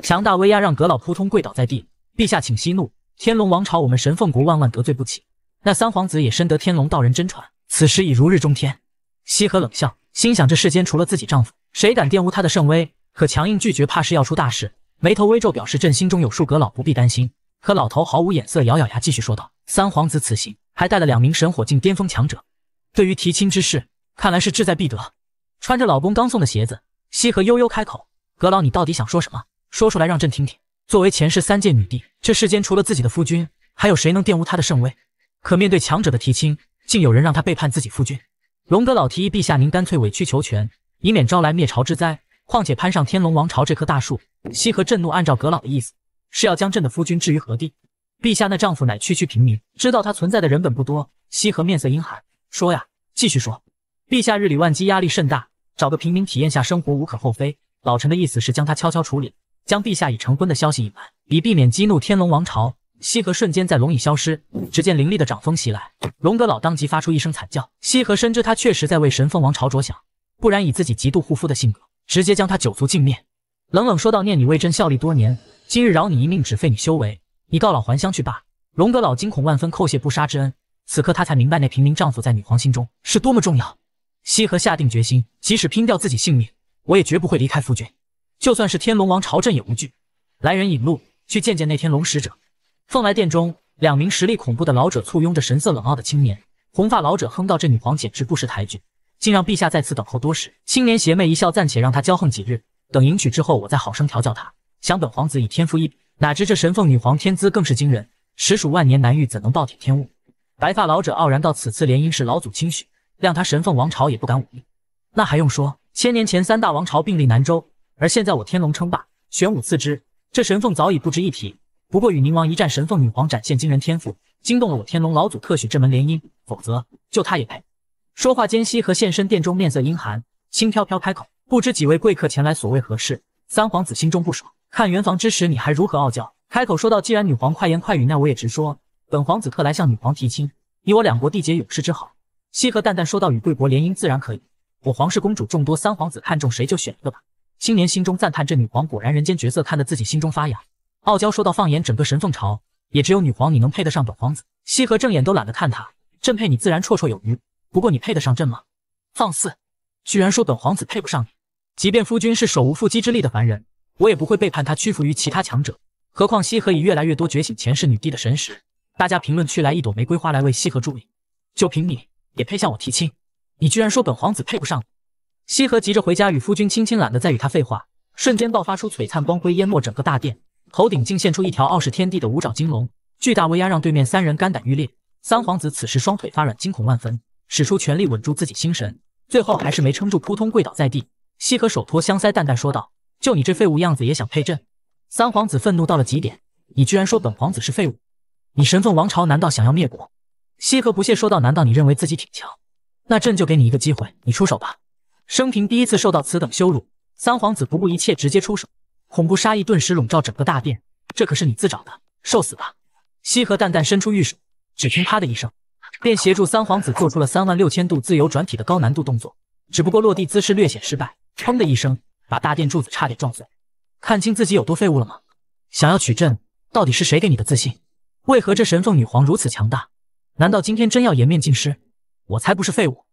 强大威压让阁老扑通跪倒在地。陛下，请息怒。天龙王朝，我们神凤国万万得罪不起。那三皇子也深得天龙道人真传，此时已如日中天。西河冷笑，心想这世间除了自己丈夫，谁敢玷污他的圣威？可强硬拒绝，怕是要出大事。眉头微皱，表示朕心中有数，阁老不必担心。可老头毫无眼色，咬咬牙继续说道：“三皇子此行还带了两名神火境巅峰强者，对于提亲之事，看来是志在必得。”穿着老公刚送的鞋子。西河悠悠开口：“阁老，你到底想说什么？说出来让朕听听。作为前世三界女帝，这世间除了自己的夫君，还有谁能玷污她的圣威？可面对强者的提亲，竟有人让她背叛自己夫君。龙阁老提议，陛下您干脆委曲求全，以免招来灭朝之灾。况且攀上天龙王朝这棵大树。”西河震怒，按照阁老的意思，是要将朕的夫君置于何地？陛下那丈夫乃区区平民，知道他存在的人本不多。西河面色阴寒，说呀，继续说。陛下日理万机，压力甚大。找个平民体验下生活无可厚非。老臣的意思是将他悄悄处理，将陛下已成婚的消息隐瞒，以避免激怒天龙王朝。西河瞬间在龙椅消失，只见凌厉的掌风袭来，龙阁老当即发出一声惨叫。西河深知他确实在为神凤王朝着想，不然以自己极度护肤的性格，直接将他九族尽灭。冷冷说道：“念你为朕效力多年，今日饶你一命，只废你修为，你告老还乡去罢。”龙阁老惊恐万分，叩谢不杀之恩。此刻他才明白那平民丈夫在女皇心中是多么重要。西河下定决心，即使拼掉自己性命，我也绝不会离开夫君。就算是天龙王朝朕也无惧。来人引路，去见见那天龙使者。凤来殿中，两名实力恐怖的老者簇拥着神色冷傲的青年。红发老者哼道：“这女皇简直不识抬举，竟让陛下在此等候多时。”青年邪魅一笑，暂且让他骄横几日，等迎娶之后，我再好生调教他。想本皇子已天赋异禀，哪知这神凤女皇天资更是惊人，实属万年难遇，怎能暴殄天物？白发老者傲然道：“此次联姻是老祖亲许。”谅他神凤王朝也不敢忤逆，那还用说？千年前三大王朝并立南州，而现在我天龙称霸，玄武次之，这神凤早已不值一提。不过与宁王一战，神凤女皇展现惊人天赋，惊动了我天龙老祖，特许这门联姻。否则，就他也配？说话间，西和现身殿中，面色阴寒，轻飘飘开口：“不知几位贵客前来所谓何事？”三皇子心中不爽，看圆房之时你还如何傲娇？开口说道：“既然女皇快言快语，那我也直说，本皇子特来向女皇提亲，以我两国缔结永世之好。”西河淡淡说道：“与贵国联姻自然可以，我皇室公主众多，三皇子看中谁就选一个吧。”青年心中赞叹，这女皇果然人间绝色，看得自己心中发痒。傲娇说道：“放眼整个神凤朝，也只有女皇你能配得上本皇子。”西河正眼都懒得看他，朕配你自然绰绰有余，不过你配得上朕吗？放肆！居然说本皇子配不上你！即便夫君是手无缚鸡之力的凡人，我也不会背叛他，屈服于其他强者。何况西河已越来越多觉醒前世女帝的神识。大家评论区来一朵玫瑰花来为西河助力，就凭你！也配向我提亲？你居然说本皇子配不上你！西河急着回家与夫君亲亲，懒得再与他废话，瞬间爆发出璀璨光辉，淹没整个大殿，头顶竟现出一条傲视天地的五爪金龙，巨大威压让对面三人肝胆欲裂。三皇子此时双腿发软，惊恐万分，使出全力稳住自己心神，最后还是没撑住，扑通跪倒在地。西河手托香腮，淡淡说道：“就你这废物样子，也想配朕？”三皇子愤怒到了极点：“你居然说本皇子是废物？你神凤王朝难道想要灭国？”西河不屑说道：“难道你认为自己挺强？那朕就给你一个机会，你出手吧！”生平第一次受到此等羞辱，三皇子不顾一切，直接出手，恐怖杀意顿时笼罩整个大殿。这可是你自找的，受死吧！”西河淡淡伸出玉手，只听啪的一声，便协助三皇子做出了三万六千度自由转体的高难度动作。只不过落地姿势略显失败，砰的一声，把大殿柱子差点撞碎。看清自己有多废物了吗？想要取朕，到底是谁给你的自信？为何这神凤女皇如此强大？难道今天真要颜面尽失？我才不是废物！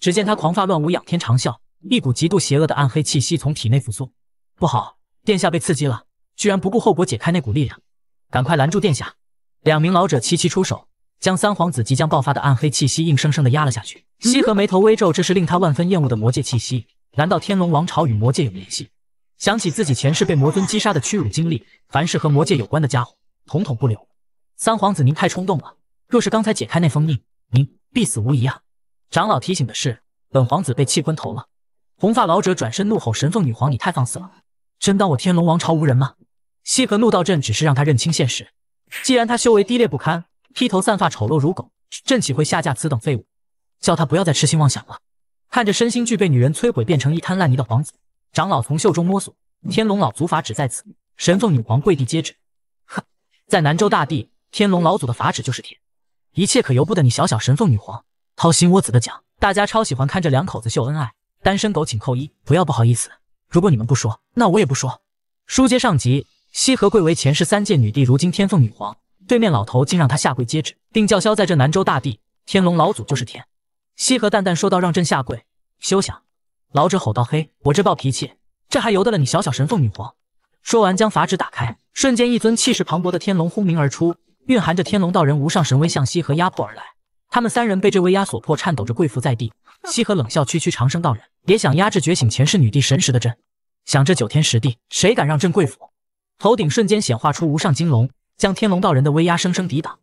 只见他狂发乱舞，仰天长啸，一股极度邪恶的暗黑气息从体内复苏。不好，殿下被刺激了，居然不顾后果解开那股力量，赶快拦住殿下！两名老者齐齐出手，将三皇子即将爆发的暗黑气息硬生生的压了下去。西河眉头微皱，这是令他万分厌恶的魔界气息。难道天龙王朝与魔界有联系？想起自己前世被魔尊击杀的屈辱经历，凡是和魔界有关的家伙，统统不留。三皇子，您太冲动了。若是刚才解开那封印，您必死无疑啊！长老提醒的是，本皇子被气昏头了。红发老者转身怒吼：“神凤女皇，你太放肆了！真当我天龙王朝无人吗？”西河怒道：“朕只是让他认清现实。既然他修为低劣不堪，披头散发，丑陋如狗，朕岂会下嫁此等废物？叫他不要再痴心妄想了。”看着身心俱被女人摧毁，变成一滩烂泥的皇子，长老从袖中摸索，天龙老祖法旨在此。神凤女皇跪地接旨：“哼，在南州大地，天龙老祖的法旨就是天。”一切可由不得你，小小神凤女皇。掏心窝子的讲，大家超喜欢看这两口子秀恩爱，单身狗请扣一，不要不好意思。如果你们不说，那我也不说。书接上集，西河贵为前世三界女帝，如今天凤女皇，对面老头竟让他下跪接旨，并叫嚣在这南州大地，天龙老祖就是天。西河淡淡说道：“让朕下跪，休想！”老者吼道：“嘿，我这暴脾气，这还由得了你，小小神凤女皇？”说完将法旨打开，瞬间一尊气势磅礴的天龙轰鸣而出。蕴含着天龙道人无上神威，向西和压迫而来。他们三人被这威压所迫，颤抖着跪伏在地。西和冷笑：“区区长生道人，也想压制觉醒前世女帝神识的朕？想这九天十地，谁敢让朕跪伏？”头顶瞬间显化出无上金龙，将天龙道人的威压生生抵挡。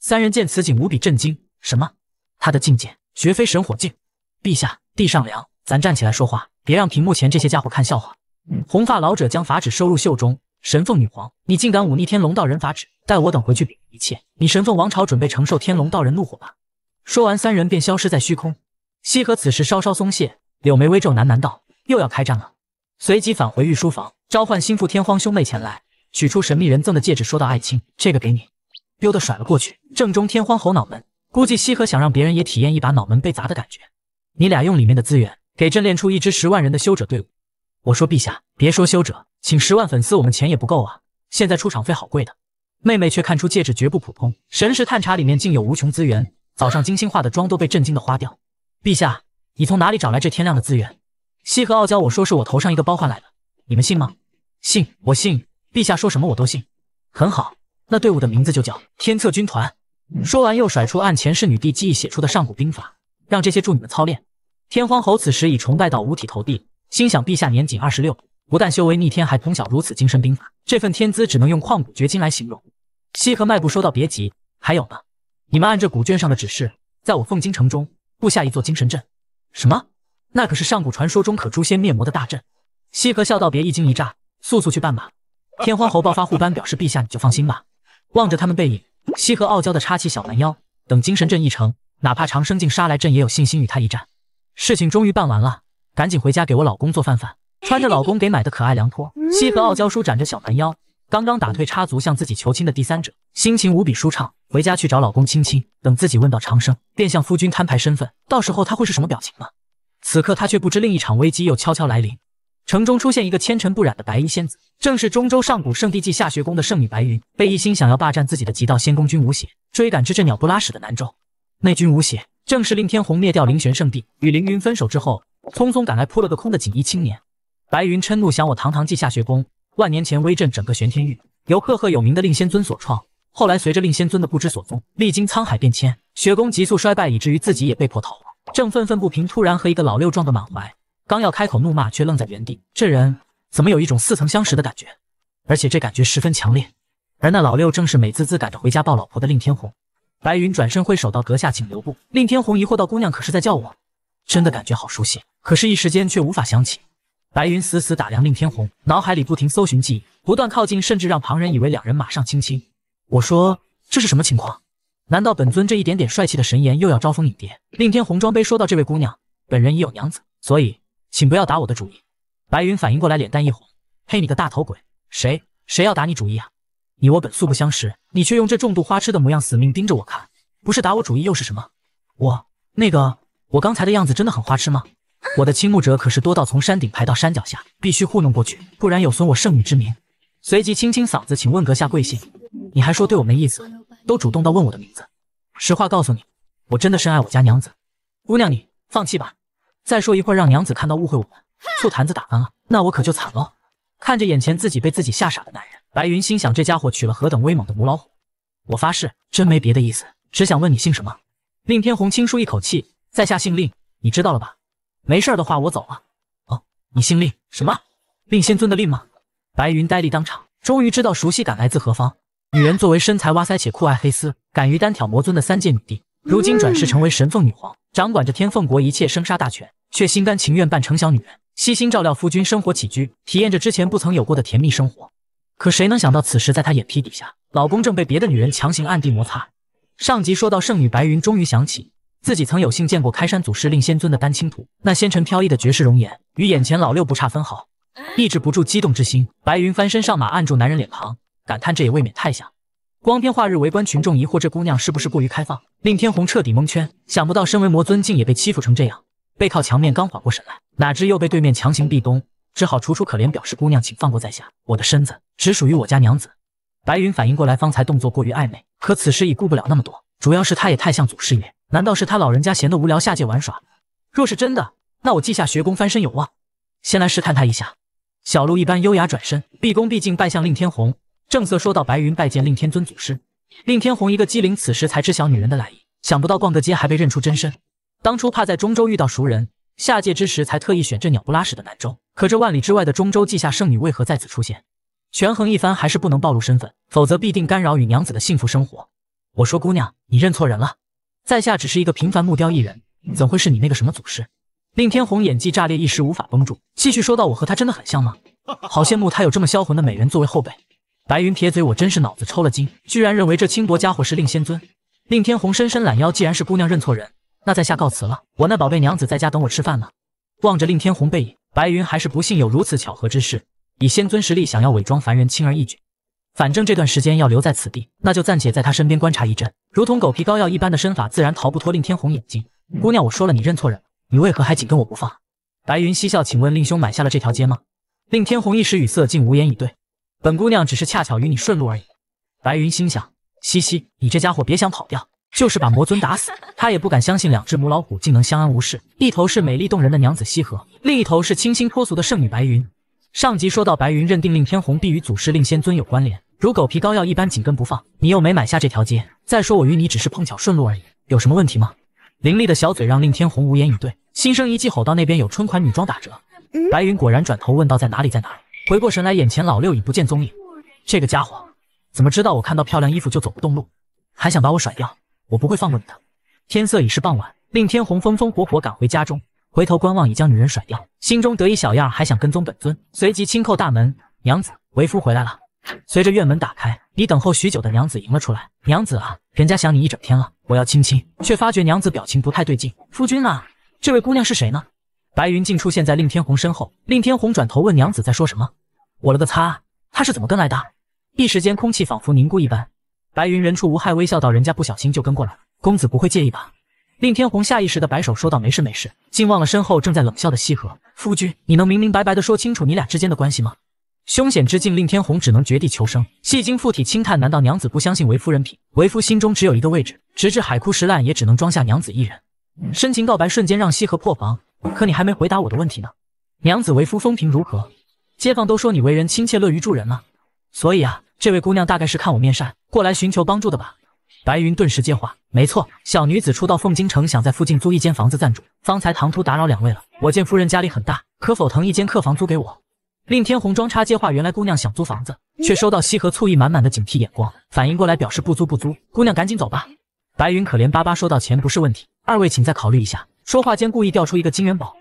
三人见此景，无比震惊。什么？他的境界绝非神火境！陛下，地上凉，咱站起来说话，别让屏幕前这些家伙看笑话。红发老者将法旨收入袖中。神凤女皇，你竟敢忤逆天龙道人法旨，待我等回去禀一切。你神凤王朝准备承受天龙道人怒火吧！说完，三人便消失在虚空。西河此时稍稍松懈，柳眉微皱，喃喃道：“又要开战了。”随即返回御书房，召唤心腹天荒兄妹前来，取出神秘人赠的戒指，说道：“爱卿，这个给你。”丢的甩了过去，正中天荒猴脑门。估计西河想让别人也体验一把脑门被砸的感觉。你俩用里面的资源，给朕练出一支十万人的修者队伍。我说陛下，别说修者。请十万粉丝，我们钱也不够啊！现在出场费好贵的。妹妹却看出戒指绝不普通，神识探查里面竟有无穷资源。早上精心化的妆都被震惊的花掉。陛下，你从哪里找来这天量的资源？西河傲娇我说是我头上一个包换来的，你们信吗？信，我信。陛下说什么我都信。很好，那队伍的名字就叫天策军团。说完又甩出按前世女帝记忆写出的上古兵法，让这些祝你们操练。天荒侯此时已崇拜到五体投地，心想陛下年仅二十六。不但修为逆天，还通晓如此精深兵法，这份天资只能用旷古绝今来形容。西河迈步说道：“别急，还有呢，你们按这古卷上的指示，在我凤京城中布下一座精神阵。什么？那可是上古传说中可诛仙灭魔的大阵。”西河笑道：“别一惊一乍，速速去办吧。”天荒猴爆发护班表示：“陛下，你就放心吧。”望着他们背影，西河傲娇地叉起小蛮腰。等精神阵一成，哪怕长生境杀来，朕也有信心与他一战。事情终于办完了，赶紧回家给我老公做饭饭。穿着老公给买的可爱凉拖，西河傲娇舒展着小蛮腰，刚刚打退插足向自己求亲的第三者，心情无比舒畅，回家去找老公亲亲。等自己问到长生，便向夫君摊牌身份，到时候他会是什么表情呢？此刻他却不知另一场危机又悄悄来临。城中出现一个纤尘不染的白衣仙子，正是中州上古圣地祭下学宫的圣女白云，被一心想要霸占自己的极道仙宫君无邪追赶至这鸟不拉屎的南州。那君无邪正是令天虹灭掉灵玄圣地，与凌云分手之后，匆匆赶来扑了个空的锦衣青年。白云嗔怒想：“我堂堂稷下学宫，万年前威震整个玄天域，由赫赫有名的令仙尊所创。后来随着令仙尊的不知所踪，历经沧海变迁，学宫急速衰败，以至于自己也被迫逃亡。正愤愤不平，突然和一个老六撞个满怀。刚要开口怒骂，却愣在原地。这人怎么有一种似曾相识的感觉？而且这感觉十分强烈。而那老六正是美滋滋赶着回家抱老婆的令天红。白云转身挥手道：‘阁下请留步。’令天红疑惑道：‘姑娘可是在叫我？真的感觉好熟悉，可是，一时间却无法想起。’白云死死打量令天红，脑海里不停搜寻记忆，不断靠近，甚至让旁人以为两人马上亲亲。我说这是什么情况？难道本尊这一点点帅气的神颜又要招蜂引蝶？令天红装杯说道：“这位姑娘，本人已有娘子，所以请不要打我的主意。”白云反应过来，脸蛋一红：“嘿，你个大头鬼，谁谁要打你主意啊？你我本素不相识，你却用这重度花痴的模样死命盯着我看，不是打我主意又是什么？我那个，我刚才的样子真的很花痴吗？”我的倾慕者可是多到从山顶排到山脚下，必须糊弄过去，不然有损我圣女之名。随即清清嗓子，请问阁下贵姓？你还说对我没意思，都主动到问我的名字。实话告诉你，我真的深爱我家娘子。姑娘，你放弃吧。再说一会儿让娘子看到误会我们，醋坛子打翻了，那我可就惨喽。看着眼前自己被自己吓傻的男人，白云心想这家伙娶了何等威猛的母老虎。我发誓，真没别的意思，只想问你姓什么。令天红轻舒一口气，在下姓令，你知道了吧？没事儿的话，我走了。哦，你姓令？什么？令仙尊的令吗？白云呆立当场，终于知道熟悉感来自何方。女人作为身材哇塞且酷爱黑丝，敢于单挑魔尊的三界女帝，如今转世成为神凤女皇，掌管着天凤国一切生杀大权，却心甘情愿扮成小女人，悉心照料夫君生活起居，体验着之前不曾有过的甜蜜生活。可谁能想到，此时在她眼皮底下，老公正被别的女人强行暗地摩擦。上集说到，圣女白云终于想起。自己曾有幸见过开山祖师令仙尊的丹青图，那仙尘飘逸的绝世容颜与眼前老六不差分毫，抑制不住激动之心，白云翻身上马，按住男人脸庞，感叹这也未免太像。光天化日，围观群众疑惑这姑娘是不是过于开放，令天虹彻底蒙圈。想不到身为魔尊，竟也被欺负成这样。背靠墙面，刚缓过神来，哪知又被对面强行壁咚，只好楚楚可怜表示：“姑娘，请放过在下，我的身子只属于我家娘子。”白云反应过来，方才动作过于暧昧，可此时已顾不了那么多。主要是他也太像祖师爷，难道是他老人家闲得无聊下界玩耍？若是真的，那我稷下学宫翻身有望。先来试探他一下。小鹿一般优雅转身，毕恭毕敬拜向令天弘。正色说道：“白云拜见令天尊祖师。”令天弘一个机灵，此时才知晓女人的来意。想不到逛个街还被认出真身。当初怕在中州遇到熟人，下界之时才特意选这鸟不拉屎的南州。可这万里之外的中州，稷下圣女为何在此出现？权衡一番，还是不能暴露身份，否则必定干扰与娘子的幸福生活。我说姑娘，你认错人了，在下只是一个平凡木雕艺人，怎会是你那个什么祖师？令天鸿演技炸裂，一时无法绷住，继续说道：“我和他真的很像吗？”好羡慕他有这么销魂的美人作为后辈。白云撇嘴：“我真是脑子抽了筋，居然认为这轻薄家伙是令仙尊。”令天鸿伸伸懒腰：“既然是姑娘认错人，那在下告辞了。我那宝贝娘子在家等我吃饭呢。”望着令天鸿背影，白云还是不信有如此巧合之事。以仙尊实力，想要伪装凡人，轻而易举。反正这段时间要留在此地，那就暂且在他身边观察一阵。如同狗皮膏药一般的身法，自然逃不脱令天红眼睛。姑娘，我说了你认错人，你为何还紧跟我不放？白云嬉笑，请问令兄买下了这条街吗？令天红一时语塞，竟无言以对。本姑娘只是恰巧与你顺路而已。白云心想，嘻嘻，你这家伙别想跑掉，就是把魔尊打死，他也不敢相信两只母老虎竟能相安无事。一头是美丽动人的娘子西河，另一头是清新脱俗的圣女白云。上集说到，白云认定令天红必与祖师令仙尊有关联。如狗皮膏药一般紧跟不放，你又没买下这条街。再说我与你只是碰巧顺路而已，有什么问题吗？凌厉的小嘴让令天鸿无言以对，心生一计，吼道：“那边有春款女装打折。”白云果然转头问道：“在哪里？在哪里？”回过神来，眼前老六已不见踪影。这个家伙怎么知道我看到漂亮衣服就走不动路，还想把我甩掉？我不会放过你的。天色已是傍晚，令天鸿风风火火赶回家中，回头观望，已将女人甩掉，心中得意。小样还想跟踪本尊，随即轻叩大门：“娘子，为夫回来了。”随着院门打开，你等候许久的娘子迎了出来。娘子啊，人家想你一整天了，我要亲亲，却发觉娘子表情不太对劲。夫君啊，这位姑娘是谁呢？白云竟出现在令天鸿身后。令天鸿转头问娘子在说什么。我了个擦，她是怎么跟来的？一时间空气仿佛凝固一般。白云人畜无害，微笑道：“人家不小心就跟过来了，公子不会介意吧？”令天鸿下意识的摆手说道：“没事没事。”竟忘了身后正在冷笑的西河夫君，你能明明白白的说清楚你俩之间的关系吗？凶险之境令天虹只能绝地求生，戏精附体轻叹，难道娘子不相信为夫人品？为夫心中只有一个位置，直至海枯石烂也只能装下娘子一人。深情告白瞬间让西河破防，可你还没回答我的问题呢。娘子，为夫风评如何？街坊都说你为人亲切，乐于助人呢。所以啊，这位姑娘大概是看我面善，过来寻求帮助的吧。白云顿时接话，没错，小女子初到凤京城，想在附近租一间房子暂住。方才唐突打扰两位了，我见夫人家里很大，可否腾一间客房租给我？令天红装叉接话，原来姑娘想租房子，却收到西河醋意满满的警惕眼光，反应过来表示不租不租，姑娘赶紧走吧。白云可怜巴巴说道：“钱不是问题，二位请再考虑一下。”说话间故意掉出一个金元宝。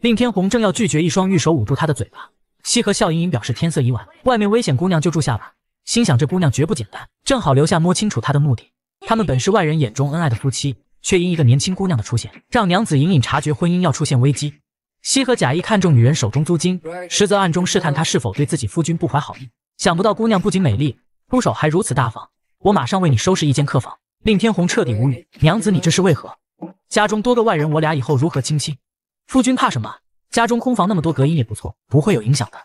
令天红正要拒绝，一双玉手捂住他的嘴巴。西河笑盈盈表示：“天色已晚，外面危险，姑娘就住下吧。”心想这姑娘绝不简单，正好留下摸清楚她的目的。他们本是外人眼中恩爱的夫妻，却因一个年轻姑娘的出现，让娘子隐隐察觉婚姻要出现危机。西河假意看中女人手中租金，实则暗中试探她是否对自己夫君不怀好意。想不到姑娘不仅美丽，出手还如此大方。我马上为你收拾一间客房。令天红彻底无语。娘子，你这是为何？家中多个外人，我俩以后如何亲亲？夫君怕什么？家中空房那么多，隔音也不错，不会有影响的。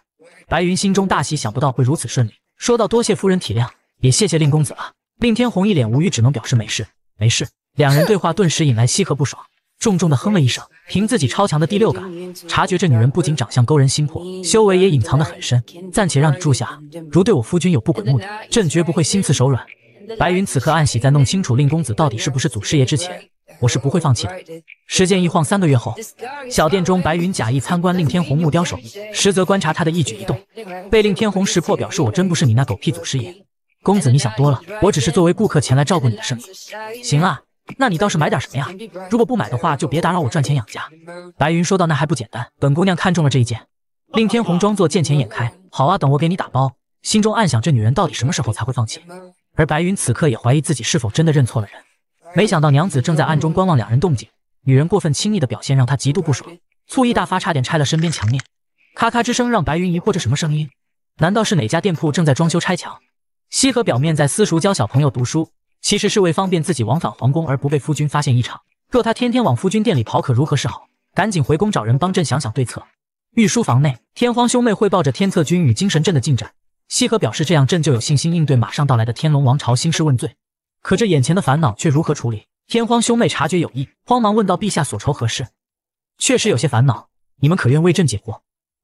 白云心中大喜，想不到会如此顺利。说道：多谢夫人体谅，也谢谢令公子了。令天红一脸无语，只能表示没事，没事。两人对话顿时引来西河不爽。重重地哼了一声，凭自己超强的第六感，察觉这女人不仅长相勾人心魄，修为也隐藏得很深。暂且让你住下，如对我夫君有不轨目的，朕绝不会心慈手软。白云此刻暗喜，在弄清楚令公子到底是不是祖师爷之前，我是不会放弃的。时间一晃，三个月后，小店中，白云假意参观令天红木雕手艺，实则观察他的一举一动，被令天红识破，表示我真不是你那狗屁祖师爷。公子，你想多了，我只是作为顾客前来照顾你的生意。行啊。那你倒是买点什么呀？如果不买的话，就别打扰我赚钱养家。白云说道：“那还不简单，本姑娘看中了这一件。”令天红装作见钱眼开：“好啊，等我给你打包。”心中暗想：这女人到底什么时候才会放弃？而白云此刻也怀疑自己是否真的认错了人。没想到娘子正在暗中观望两人动静，女人过分亲昵的表现让她极度不爽，醋意大发，差点拆了身边墙面。咔咔之声让白云疑惑着什么声音？难道是哪家店铺正在装修拆墙？西河表面在私塾教小朋友读书。其实是为方便自己往返皇宫而不被夫君发现异常。若他天天往夫君店里跑，可如何是好？赶紧回宫找人帮朕想想对策。御书房内，天荒兄妹汇报着天策军与精神阵的进展。西河表示，这样朕就有信心应对马上到来的天龙王朝兴师问罪。可这眼前的烦恼却如何处理？天荒兄妹察觉有异，慌忙问道：“陛下所愁何事？”确实有些烦恼，你们可愿为朕解惑？”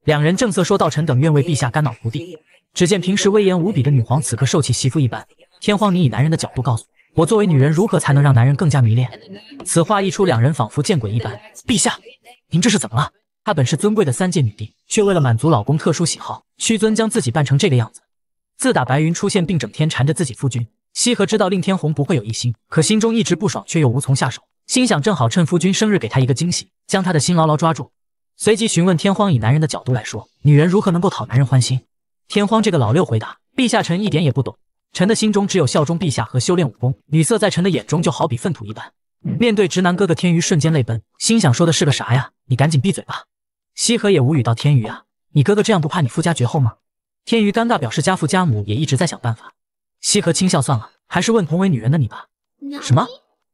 两人正色说道：“臣等愿为陛下肝脑涂地。”只见平时威严无比的女皇，此刻受气媳妇一般。天荒，你以男人的角度告诉。我作为女人，如何才能让男人更加迷恋？此话一出，两人仿佛见鬼一般。陛下，您这是怎么了？她本是尊贵的三界女帝，却为了满足老公特殊喜好，屈尊将自己扮成这个样子。自打白云出现并整天缠着自己夫君，西河知道令天鸿不会有异心，可心中一直不爽，却又无从下手。心想，正好趁夫君生日给他一个惊喜，将他的心牢牢抓住。随即询问天荒，以男人的角度来说，女人如何能够讨男人欢心？天荒这个老六回答：陛下，臣一点也不懂。臣的心中只有效忠陛下和修炼武功，女色在臣的眼中就好比粪土一般。面对直男哥哥天鱼瞬间泪奔，心想说的是个啥呀？你赶紧闭嘴吧。西河也无语道：“天鱼啊，你哥哥这样不怕你夫家绝后吗？”天鱼尴尬表示家父家母也一直在想办法。西河轻笑算了，还是问同为女人的你吧。什么？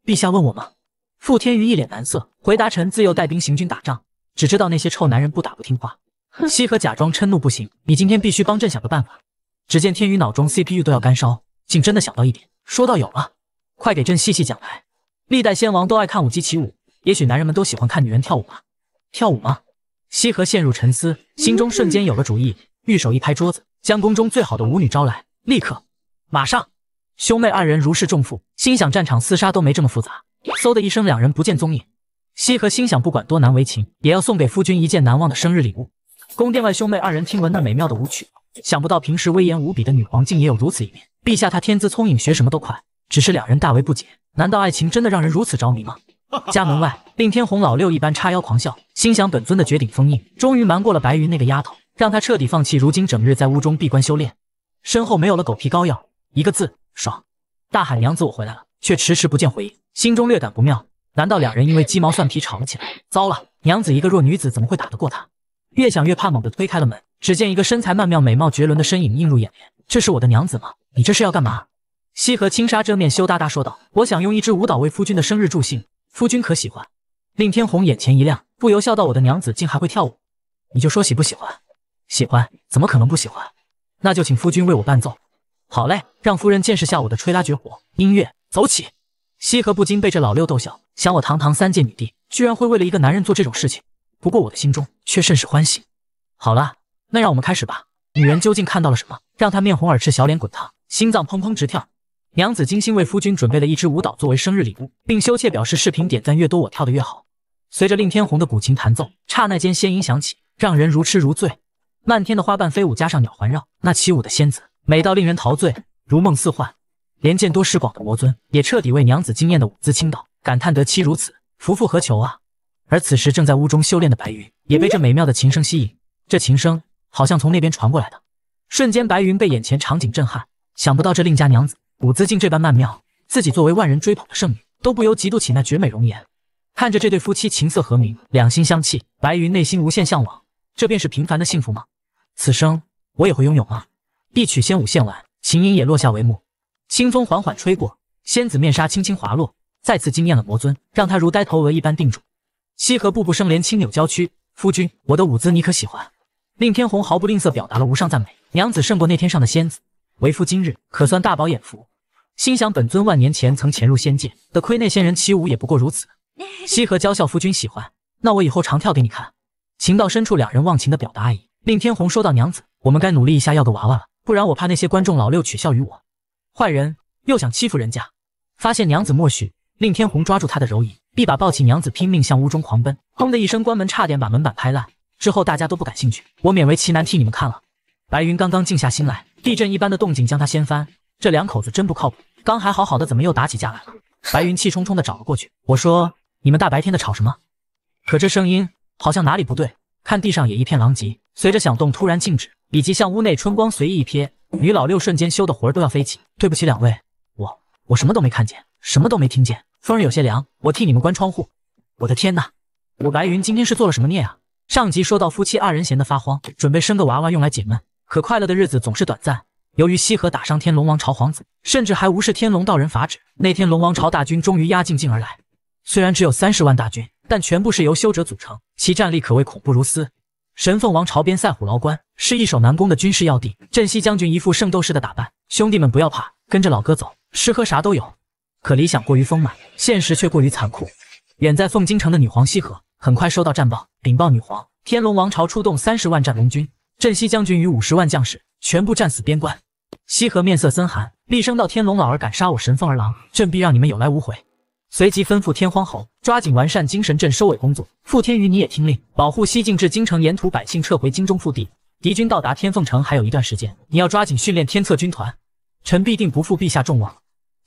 陛下问我吗？傅天鱼一脸难色回答：“臣自幼带兵行军打仗，只知道那些臭男人不打不听话。”西河假装嗔怒：“不行，你今天必须帮朕想个办法。”只见天羽脑中 C P U 都要干烧，竟真的想到一点，说道：“有了，快给朕细细讲来。历代先王都爱看舞姬起舞，也许男人们都喜欢看女人跳舞吧？跳舞吗？”西河陷入沉思，心中瞬间有了主意，玉手一拍桌子，将宫中最好的舞女招来，立刻马上。兄妹二人如释重负，心想战场厮杀都没这么复杂。嗖的一声，两人不见踪影。西河心想，不管多难为情，也要送给夫君一件难忘的生日礼物。宫殿外，兄妹二人听闻那美妙的舞曲。想不到平时威严无比的女皇竟也有如此一面，陛下她天资聪颖，学什么都快。只是两人大为不解，难道爱情真的让人如此着迷吗？家门外，令天红老六一般叉腰狂笑，心想本尊的绝顶封印终于瞒过了白云那个丫头，让她彻底放弃。如今整日在屋中闭关修炼，身后没有了狗皮膏药，一个字爽！大喊娘子，我回来了，却迟迟不见回应，心中略感不妙。难道两人因为鸡毛蒜皮吵了起来？糟了，娘子一个弱女子怎么会打得过他？越想越怕，猛地推开了门，只见一个身材曼妙、美貌绝伦的身影映入眼帘。这是我的娘子吗？你这是要干嘛？西河轻纱遮面，羞答答说道：“我想用一支舞蹈为夫君的生日助兴，夫君可喜欢？”令天鸿眼前一亮，不由笑道：“我的娘子竟还会跳舞，你就说喜不喜欢？喜欢怎么可能不喜欢？那就请夫君为我伴奏。”好嘞，让夫人见识下我的吹拉绝活。音乐走起。西河不禁被这老六逗笑，想我堂堂三界女帝，居然会为了一个男人做这种事情。不过我的心中却甚是欢喜。好了，那让我们开始吧。女人究竟看到了什么，让她面红耳赤、小脸滚烫、心脏砰砰直跳？娘子精心为夫君准备了一支舞蹈作为生日礼物，并羞怯表示：视频点赞越多，我跳得越好。随着令天红的古琴弹奏，刹那间仙音响起，让人如痴如醉。漫天的花瓣飞舞，加上鸟环绕，那起舞的仙子美到令人陶醉，如梦似幻。连见多识广的魔尊也彻底为娘子惊艳的舞姿倾倒，感叹得妻如此，夫复何求啊！而此时正在屋中修炼的白云也被这美妙的琴声吸引，这琴声好像从那边传过来的。瞬间，白云被眼前场景震撼，想不到这令家娘子舞姿竟这般曼妙，自己作为万人追捧的圣女，都不由嫉妒起那绝美容颜。看着这对夫妻琴瑟和鸣，两心相契，白云内心无限向往。这便是平凡的幸福吗？此生我也会拥有吗？一曲仙舞献完，琴音也落下帷幕。清风缓缓吹过，仙子面纱轻轻滑落，再次惊艳了魔尊，让他如呆头鹅一般定住。西河步步生莲，青柳娇躯。夫君，我的舞姿你可喜欢？令天鸿毫不吝啬表达了无上赞美，娘子胜过那天上的仙子，为夫今日可算大饱眼福。心想本尊万年前曾潜入仙界得亏那仙人起舞也不过如此。西河娇笑，夫君喜欢，那我以后常跳给你看。情到深处，两人忘情的表达爱意。令天鸿说道：“娘子，我们该努力一下，要个娃娃了，不然我怕那些观众老六取笑于我，坏人又想欺负人家。”发现娘子默许，令天鸿抓住她的柔荑。一把抱起娘子，拼命向屋中狂奔。砰的一声关门，差点把门板拍烂。之后大家都不感兴趣，我勉为其难替你们看了。白云刚刚静下心来，地震一般的动静将他掀翻。这两口子真不靠谱，刚还好好的，怎么又打起架来了？白云气冲冲的找了过去，我说：“你们大白天的吵什么？”可这声音好像哪里不对，看地上也一片狼藉。随着响动突然静止，以及向屋内春光随意一瞥，女老六瞬间羞的魂都要飞起。对不起两位，我我什么都没看见，什么都没听见。风儿有些凉，我替你们关窗户。我的天哪！我白云今天是做了什么孽啊？上集说到夫妻二人闲得发慌，准备生个娃娃用来解闷。可快乐的日子总是短暂。由于西河打伤天龙王朝皇子，甚至还无视天龙道人法旨，那天龙王朝大军终于压境境而来。虽然只有三十万大军，但全部是由修者组成，其战力可谓恐怖如斯。神凤王朝边塞虎牢关是易守难攻的军事要地。镇西将军一副圣斗士的打扮，兄弟们不要怕，跟着老哥走，吃喝啥都有。可理想过于丰满，现实却过于残酷。远在凤京城的女皇西河很快收到战报，禀报女皇：天龙王朝出动三十万战龙军，镇西将军与五十万将士全部战死边关。西河面色森寒，厉声道：“天龙老儿敢杀我神凤儿郎，朕必让你们有来无回！”随即吩咐天荒侯抓紧完善金神阵收尾工作。傅天宇，你也听令，保护西境至京城沿途百姓撤回京中腹地。敌军到达天凤城还有一段时间，你要抓紧训练天策军团。臣必定不负陛下众望。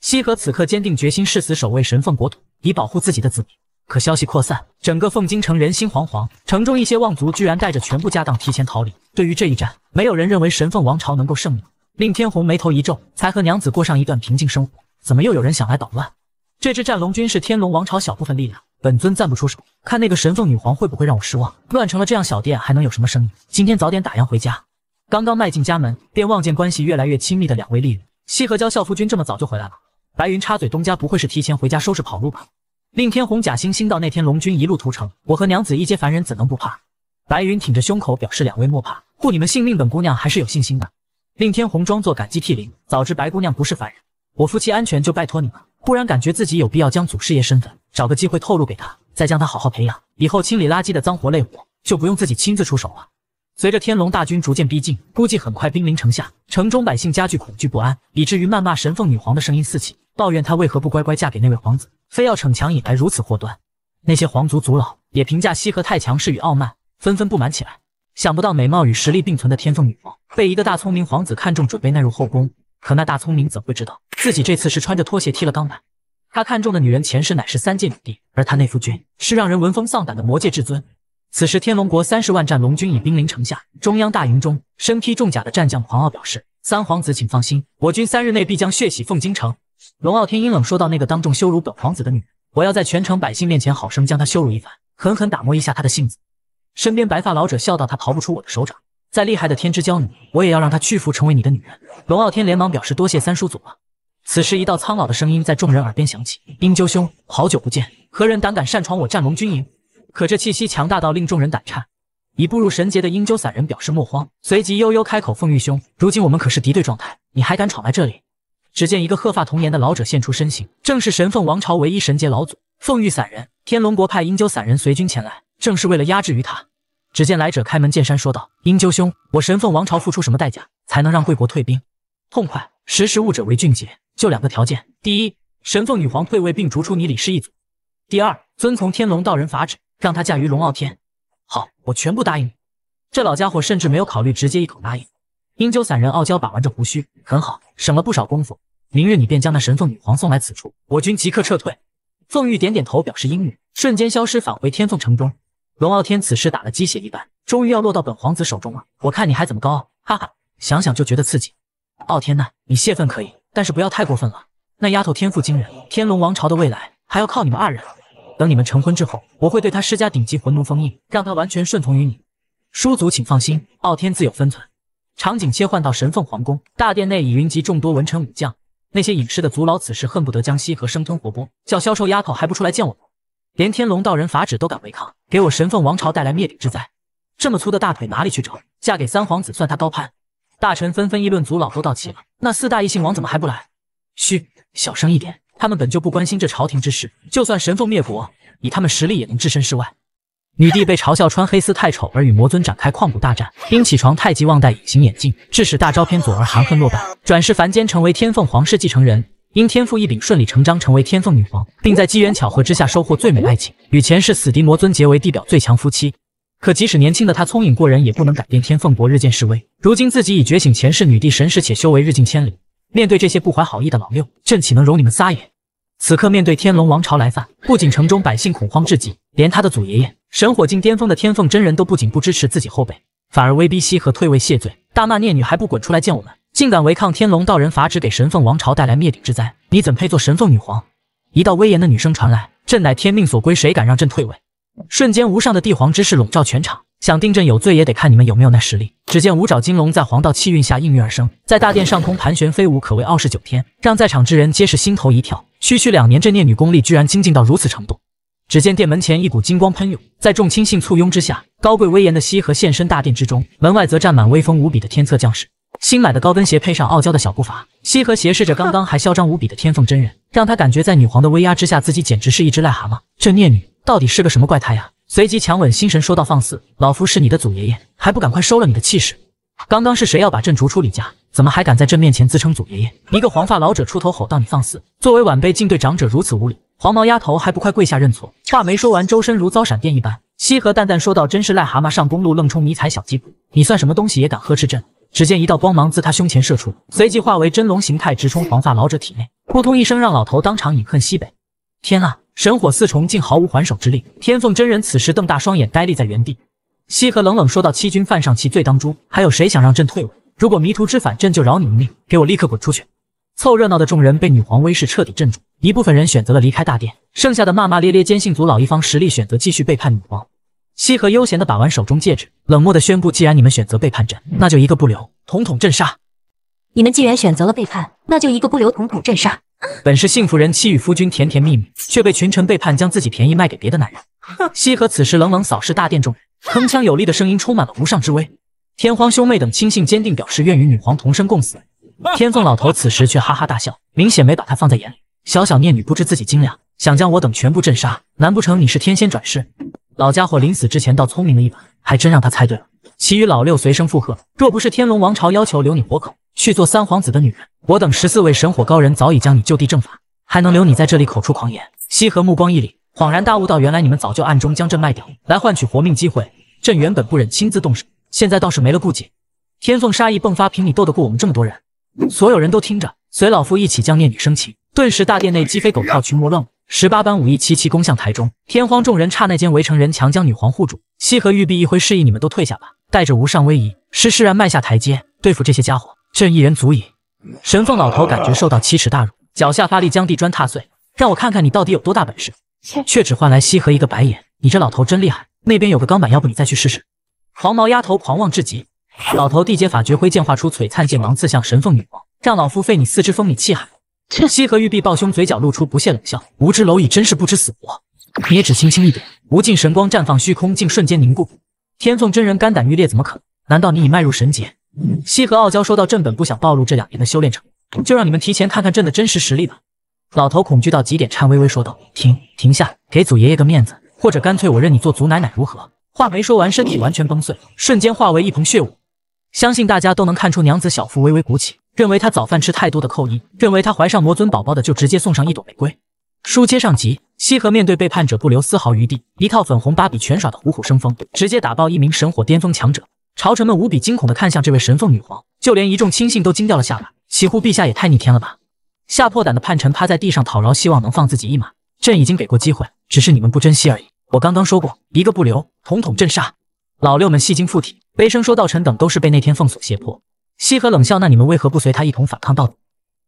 西河此刻坚定决心，誓死守卫神凤国土，以保护自己的子民。可消息扩散，整个凤京城人心惶惶，城中一些望族居然带着全部家当提前逃离。对于这一战，没有人认为神凤王朝能够胜利。令天虹眉头一皱，才和娘子过上一段平静生活，怎么又有人想来捣乱？这支战龙军是天龙王朝小部分力量，本尊暂不出手，看那个神凤女皇会不会让我失望。乱成了这样，小店还能有什么生意？今天早点打烊回家。刚刚迈进家门，便望见关系越来越亲密的两位丽人。西河教校夫君这么早就回来了。白云插嘴：“东家不会是提前回家收拾跑路吧？”令天红假惺惺道：“那天龙军一路屠城，我和娘子一阶凡人怎能不怕？”白云挺着胸口表示：“两位莫怕，护你们性命，本姑娘还是有信心的。”令天红装作感激涕零：“早知白姑娘不是凡人，我夫妻安全就拜托你们。”忽然感觉自己有必要将祖师爷身份找个机会透露给他，再将他好好培养，以后清理垃圾的脏活累活就不用自己亲自出手了。随着天龙大军逐渐逼近，估计很快兵临城下，城中百姓加剧恐惧不安，以至于谩骂神凤女皇的声音四起。抱怨她为何不乖乖嫁给那位皇子，非要逞强引来如此祸端。那些皇族族老也评价西河太强势与傲慢，纷纷不满起来。想不到美貌与实力并存的天凤女王被一个大聪明皇子看中，准备纳入后宫。可那大聪明怎会知道自己这次是穿着拖鞋踢了钢板？他看中的女人前世乃是三界女帝，而他那夫君是让人闻风丧胆的魔界至尊。此时，天龙国三十万战龙军已兵临城下，中央大营中身披重甲的战将狂傲表示：“三皇子，请放心，我军三日内必将血洗凤京城。”龙傲天阴冷说道：“那个当众羞辱本皇子的女人，我要在全城百姓面前好生将她羞辱一番，狠狠打磨一下她的性子。”身边白发老者笑道：“她逃不出我的手掌，再厉害的天之骄女，我也要让她屈服，成为你的女人。”龙傲天连忙表示：“多谢三叔祖了。”此时，一道苍老的声音在众人耳边响起：“鹰鸠兄，好久不见，何人胆敢擅闯我战龙军营？”可这气息强大到令众人胆颤。已步入神劫的鹰鸠散人表示莫慌，随即悠悠开口：“凤玉兄，如今我们可是敌对状态，你还敢闯来这里？”只见一个鹤发童颜的老者现出身形，正是神凤王朝唯一神杰老祖凤玉散人。天龙国派鹰鸠散人随军前来，正是为了压制于他。只见来者开门见山说道：“鹰鸠兄，我神凤王朝付出什么代价才能让贵国退兵？痛快！识时务者为俊杰，就两个条件：第一，神凤女皇退位并逐出你李氏一族；第二，遵从天龙道人法旨，让她嫁于龙傲天。好，我全部答应你。”这老家伙甚至没有考虑，直接一口答应。鹰九散人傲娇把玩着胡须，很好，省了不少功夫。明日你便将那神凤女皇送来此处，我军即刻撤退。凤玉点点头表示应允，瞬间消失，返回天凤城中。龙傲天此时打了鸡血一般，终于要落到本皇子手中了。我看你还怎么高傲，哈哈，想想就觉得刺激。傲天呐，你泄愤可以，但是不要太过分了。那丫头天赋惊人，天龙王朝的未来还要靠你们二人。等你们成婚之后，我会对她施加顶级魂奴封印，让她完全顺从于你。叔祖请放心，傲天自有分寸。场景切换到神凤皇宫大殿内，已云集众多文臣武将。那些隐世的族老此时恨不得将西河生吞活剥，叫销售丫头还不出来见我？连天龙道人法旨都敢违抗，给我神凤王朝带来灭顶之灾！这么粗的大腿哪里去找？嫁给三皇子算他高攀。大臣纷纷议论，族老都到齐了，那四大异姓王怎么还不来？嘘，小声一点。他们本就不关心这朝廷之事，就算神凤灭国，以他们实力也能置身事外。女帝被嘲笑穿黑丝太丑，而与魔尊展开旷古大战。因起床太急忘戴隐形眼镜，致使大招偏左而含恨落败，转世凡间成为天凤皇室继承人。因天赋异禀，顺理成章成为天凤女皇，并在机缘巧合之下收获最美爱情，与前世死敌魔尊结为地表最强夫妻。可即使年轻的他聪颖过人，也不能改变天凤国日渐式微。如今自己已觉醒前世女帝神识，且修为日进千里，面对这些不怀好意的老六，朕岂能容你们撒野？此刻面对天龙王朝来犯，不仅城中百姓恐慌至极，连他的祖爷爷神火境巅峰的天凤真人都不仅不支持自己后辈，反而威逼西河退位谢罪，大骂孽女还不滚出来见我们，竟敢违抗天龙道人法旨，给神凤王朝带来灭顶之灾，你怎配做神凤女皇？一道威严的女声传来，朕乃天命所归，谁敢让朕退位？瞬间无上的帝皇之势笼罩全场。想定朕有罪也得看你们有没有那实力。只见五爪金龙在黄道气运下应运而生，在大殿上空盘旋飞舞，可谓傲视九天，让在场之人皆是心头一跳。区区两年，这孽女功力居然精进到如此程度。只见殿门前一股金光喷涌，在众亲信簇拥之下，高贵威严的西和现身大殿之中，门外则站满威风无比的天策将士。新买的高跟鞋配上傲娇的小步伐，西河斜视着刚刚还嚣张无比的天凤真人，让他感觉在女皇的威压之下，自己简直是一只癞蛤蟆。这孽女到底是个什么怪胎呀？随即强吻心神，说道：“放肆！老夫是你的祖爷爷，还不赶快收了你的气势！刚刚是谁要把朕逐出李家？怎么还敢在朕面前自称祖爷爷？”一个黄发老者出头吼道：“你放肆！作为晚辈，竟对长者如此无礼！黄毛丫头还不快跪下认错！”话没说完，周身如遭闪电一般。西河淡淡说道：“真是癞蛤蟆上公路，愣冲迷彩小鸡你算什么东西，也敢呵斥朕？”只见一道光芒自他胸前射出，随即化为真龙形态，直冲黄发老者体内。扑通一声，让老头当场饮恨西北。天啊！神火四重竟毫无还手之力，天凤真人此时瞪大双眼呆立在原地。西河冷冷说道：“欺君犯上，其罪当诛。还有谁想让朕退位？如果迷途知返，朕就饶你们一命。给我立刻滚出去！”凑热闹的众人被女皇威势彻底镇住，一部分人选择了离开大殿，剩下的骂骂咧咧，坚信族老一方实力，选择继续背叛女皇。西河悠闲的把玩手中戒指，冷漠的宣布：“既然你们选择背叛朕，那就一个不留，统统镇杀。你们既然选择了背叛，那就一个不留，统统镇杀。” 本是幸福人，妻与夫君甜甜蜜蜜，却被群臣背叛，将自己便宜卖给别的男人。西河此时冷冷扫视大殿众人，铿锵有力的声音充满了无上之威。天荒兄妹等亲信坚定表示愿与女皇同生共死。天凤老头此时却哈哈大笑，明显没把他放在眼里。小小孽女不知自己斤两，想将我等全部镇杀，难不成你是天仙转世？老家伙临死之前倒聪明了一把，还真让他猜对了。其余老六随声附和，若不是天龙王朝要求留你活口。去做三皇子的女人，我等十四位神火高人早已将你就地正法，还能留你在这里口出狂言？西河目光一凛，恍然大悟道：“原来你们早就暗中将朕卖掉，来换取活命机会。朕原本不忍亲自动手，现在倒是没了顾忌。”天凤杀意迸发，凭你斗得过我们这么多人？所有人都听着，随老夫一起将念女生擒。顿时大殿内鸡飞狗跳，群魔乱舞。十八般武艺齐齐攻向台中。天荒众人刹那间围成人墙，将女皇护住。西河玉臂一挥，示意你们都退下吧，带着无上威仪，施施然迈下台阶，对付这些家伙。朕一人足矣。神凤老头感觉受到奇耻大辱，脚下发力将地砖踏碎，让我看看你到底有多大本事。却只换来西河一个白眼。你这老头真厉害。那边有个钢板，要不你再去试试？黄毛丫头狂妄至极。老头地结法诀，挥剑画出璀璨剑芒，刺向神凤女王，让老夫废你四肢，封你气海。西河玉臂抱胸，嘴角露出不屑冷笑。无知蝼蚁真是不知死活。捏指轻轻一点，无尽神光绽放，虚空竟瞬间凝固。天凤真人肝胆欲裂，怎么可能？难道你已迈入神劫？西河傲娇说道：“朕本不想暴露这两年的修炼成果，就让你们提前看看朕的真实实力吧。”老头恐惧到极点，颤巍巍说道：“停，停下，给祖爷爷个面子，或者干脆我认你做祖奶奶如何？”话没说完，身体完全崩碎，瞬间化为一捧血雾。相信大家都能看出，娘子小腹微微鼓起，认为她早饭吃太多的扣一，认为她怀上魔尊宝宝的就直接送上一朵玫瑰。书接上集，西河面对背叛者不留丝毫余地，一套粉红芭比拳耍的虎虎生风，直接打爆一名神火巅峰强者。朝臣们无比惊恐地看向这位神凤女皇，就连一众亲信都惊掉了下巴。西乎陛下也太逆天了吧！吓破胆的叛臣趴在地上讨饶，希望能放自己一马。朕已经给过机会，只是你们不珍惜而已。我刚刚说过，一个不留，统统镇杀。老六们戏精附体，悲声说道：“臣等都是被那天凤所胁迫。”西河冷笑：“那你们为何不随他一同反抗到底？”“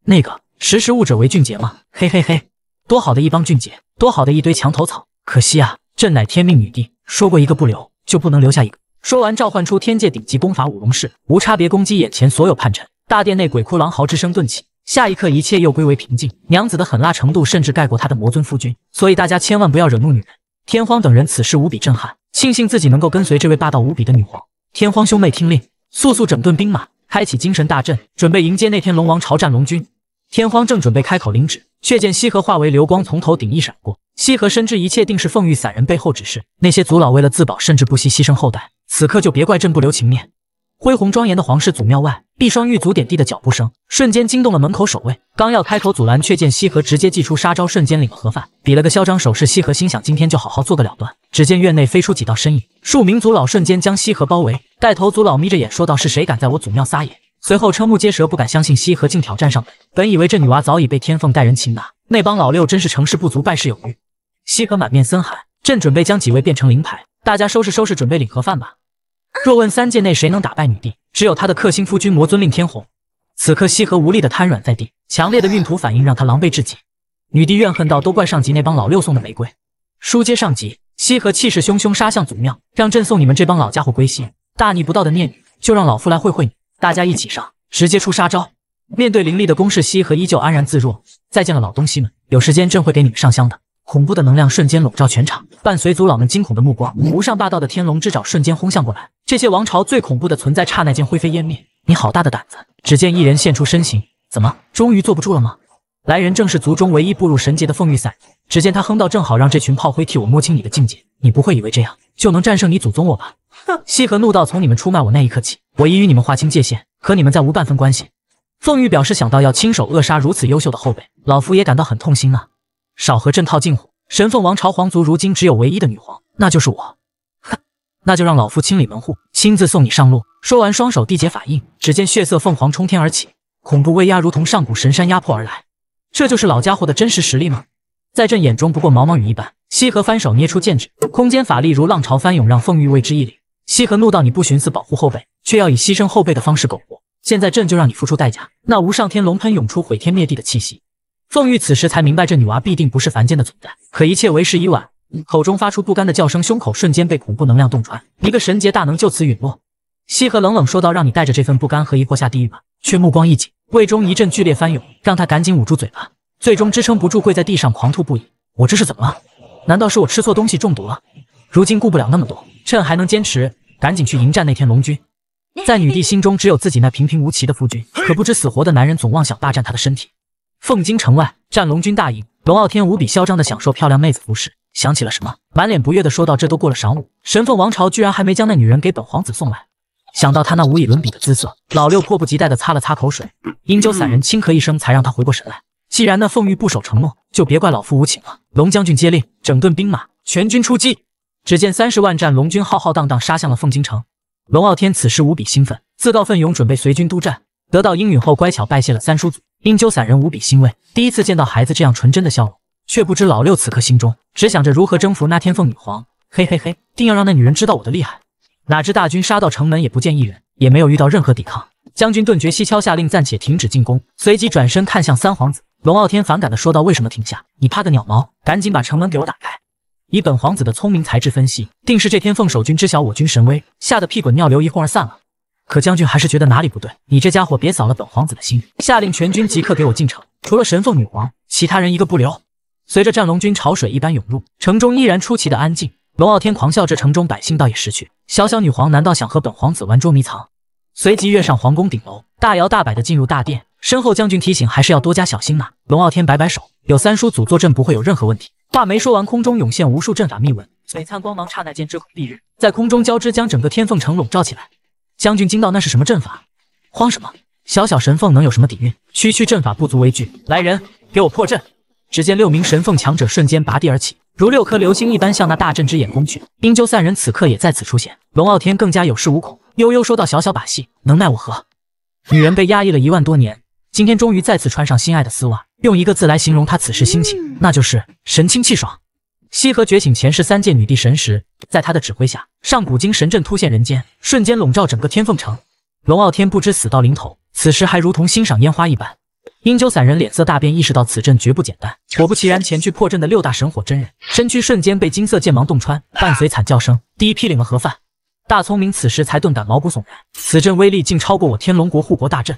那个识时务者为俊杰吗？”“嘿嘿嘿，多好的一帮俊杰，多好的一堆墙头草。可惜啊，朕乃天命女帝，说过一个不留，就不能留下一个。”说完，召唤出天界顶级功法五龙式，无差别攻击眼前所有叛臣。大殿内鬼哭狼嚎之声顿起，下一刻一切又归为平静。娘子的狠辣程度甚至盖过她的魔尊夫君，所以大家千万不要惹怒女人。天荒等人此时无比震撼，庆幸自己能够跟随这位霸道无比的女皇。天荒兄妹听令，速速整顿兵马，开启精神大阵，准备迎接那天龙王朝战龙军。天荒正准备开口领旨，却见西河化为流光从头顶一闪过。西河深知一切定是凤玉散人背后指示，那些族老为了自保，甚至不惜牺牲后代。此刻就别怪朕不留情面。恢宏庄严的皇室祖庙外，一双玉足点地的脚步声，瞬间惊动了门口守卫。刚要开口阻拦，却见西河直接祭出杀招，瞬间领了盒饭，比了个嚣张手势。西河心想，今天就好好做个了断。只见院内飞出几道身影，数名族老瞬间将西河包围。带头族老眯着眼说道：“是谁敢在我祖庙撒野？”随后瞠目结舌，不敢相信西河竟挑战上门。本以为这女娃早已被天凤带人擒拿，那帮老六真是成事不足败事有余。西河满面森寒，朕准备将几位变成灵牌，大家收拾收拾，准备领盒饭吧。若问三界内谁能打败女帝，只有他的克星夫君魔尊令天鸿。此刻西河无力的瘫软在地，强烈的孕吐反应让他狼狈至极。女帝怨恨道：“都怪上集那帮老六送的玫瑰。”书接上集，西河气势汹汹杀向祖庙，让朕送你们这帮老家伙归西。大逆不道的孽女，就让老夫来会会你。大家一起上，直接出杀招。面对凌厉的攻势，西河依旧安然自若。再见了，老东西们，有时间朕会给你们上香的。恐怖的能量瞬间笼罩全场，伴随族老们惊恐的目光，无上霸道的天龙之爪瞬间轰向过来。这些王朝最恐怖的存在，刹那间灰飞烟灭。你好大的胆子！只见一人现出身形，怎么，终于坐不住了吗？来人正是族中唯一步入神劫的凤玉散。只见他哼道：“正好让这群炮灰替我摸清你的境界。你不会以为这样就能战胜你祖宗我吧？”哼，西河怒道：“从你们出卖我那一刻起，我已与你们划清界限，和你们再无半分关系。”凤玉表示：“想到要亲手扼杀如此优秀的后辈，老夫也感到很痛心啊。”少和朕套近乎！神凤王朝皇族如今只有唯一的女皇，那就是我。哼，那就让老夫清理门户，亲自送你上路。说完，双手缔结法印，只见血色凤凰冲天而起，恐怖威压如同上古神山压迫而来。这就是老家伙的真实实力吗？在朕眼中不过毛毛雨一般。西河翻手捏出剑指，空间法力如浪潮翻涌，让凤玉为之一凛。西河怒道：“你不寻思保护后辈，却要以牺牲后辈的方式苟活。现在朕就让你付出代价！”那无上天龙喷涌出毁天灭地的气息。凤玉此时才明白，这女娃必定不是凡间的存在。可一切为时已晚，口中发出不甘的叫声，胸口瞬间被恐怖能量洞穿，一个神劫大能就此陨落。西河冷冷说道：“让你带着这份不甘和疑惑下地狱吧。”却目光一紧，胃中一阵剧烈翻涌，让他赶紧捂住嘴巴。最终支撑不住，跪在地上狂吐不已。我这是怎么了？难道是我吃错东西中毒了？如今顾不了那么多，趁还能坚持，赶紧去迎战那天龙君。在女帝心中，只有自己那平平无奇的夫君，可不知死活的男人总妄想霸占她的身体。凤京城外，战龙军大营，龙傲天无比嚣张的享受漂亮妹子服饰，想起了什么，满脸不悦的说道：“这都过了晌午，神凤王朝居然还没将那女人给本皇子送来。”想到他那无以伦比的姿色，老六迫不及待的擦了擦口水。英九散人轻咳一声，才让他回过神来。既然那凤玉不守承诺，就别怪老夫无情了。龙将军接令，整顿兵马，全军出击。只见三十万战龙军浩浩荡荡杀向了凤京城。龙傲天此时无比兴奋，自告奋勇准备随军督战，得到应允后，乖巧拜谢了三叔祖。英鸠散人无比欣慰，第一次见到孩子这样纯真的笑容，却不知老六此刻心中只想着如何征服那天凤女皇。嘿嘿嘿，定要让那女人知道我的厉害。哪知大军杀到城门也不见一人，也没有遇到任何抵抗。将军顿觉蹊跷，下令暂且停止进攻，随即转身看向三皇子龙傲天，反感的说道：“为什么停下？你怕个鸟毛？赶紧把城门给我打开！以本皇子的聪明才智分析，定是这天凤守军知晓我军神威，吓得屁滚尿流，一哄而散了。”可将军还是觉得哪里不对，你这家伙别扫了本皇子的心！下令全军即刻给我进城，除了神凤女皇，其他人一个不留。随着战龙军潮水一般涌入，城中依然出奇的安静。龙傲天狂笑：这城中百姓倒也识趣，小小女皇难道想和本皇子玩捉迷藏？随即跃上皇宫顶楼，大摇大摆的进入大殿。身后将军提醒：还是要多加小心呐。龙傲天摆摆手：有三叔祖坐镇，不会有任何问题。话没说完，空中涌现无数阵法密文，璀璨光芒刹那间遮空蔽日，在空中交织，将整个天凤城笼罩起来。将军惊道：“那是什么阵法？慌什么？小小神凤能有什么底蕴？区区阵法不足为惧。来人，给我破阵！”只见六名神凤强者瞬间拔地而起，如六颗流星一般向那大阵之眼攻去。冰鸠三人此刻也再次出现，龙傲天更加有恃无恐，悠悠说道：“小小把戏，能奈我何？”女人被压抑了一万多年，今天终于再次穿上心爱的丝袜，用一个字来形容她此时心情，那就是神清气爽。西河觉醒前世三界女帝神识，在他的指挥下，上古精神阵突现人间，瞬间笼罩整个天凤城。龙傲天不知死到临头，此时还如同欣赏烟花一般。英九散人脸色大变，意识到此阵绝不简单。果不其然，前去破阵的六大神火真人身躯瞬间被金色剑芒洞穿，伴随惨叫声，第一批领了盒饭。大聪明此时才顿感毛骨悚然，此阵威力竟超过我天龙国护国大阵。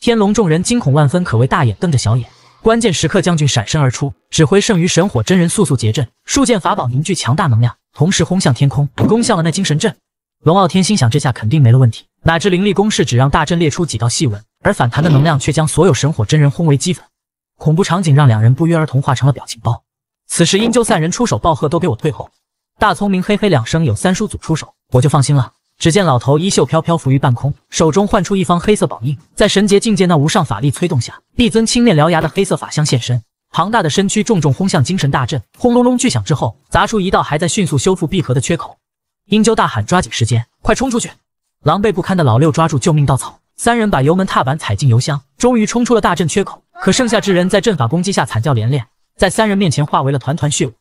天龙众人惊恐万分，可谓大眼瞪着小眼。关键时刻，将军闪身而出，指挥剩余神火真人速速结阵，数件法宝凝聚强大能量，同时轰向天空，攻向了那精神阵。龙傲天心想，这下肯定没了问题。哪知凌厉攻势只让大阵裂出几道细纹，而反弹的能量却将所有神火真人轰为齑粉。恐怖场景让两人不约而同化成了表情包。此时，阴鸠散人出手暴喝：“都给我退后！”大聪明嘿嘿两声：“有三叔祖出手，我就放心了。”只见老头衣袖飘飘浮于半空，手中唤出一方黑色宝印，在神劫境界那无上法力催动下，一尊青面獠牙的黑色法相现身，庞大的身躯重重轰向精神大阵。轰隆隆巨响之后，砸出一道还在迅速修复闭合的缺口。英鸠大喊：“抓紧时间，快冲出去！”狼狈不堪的老六抓住救命稻草，三人把油门踏板踩进油箱，终于冲出了大阵缺口。可剩下之人，在阵法攻击下惨叫连连，在三人面前化为了团团血雾。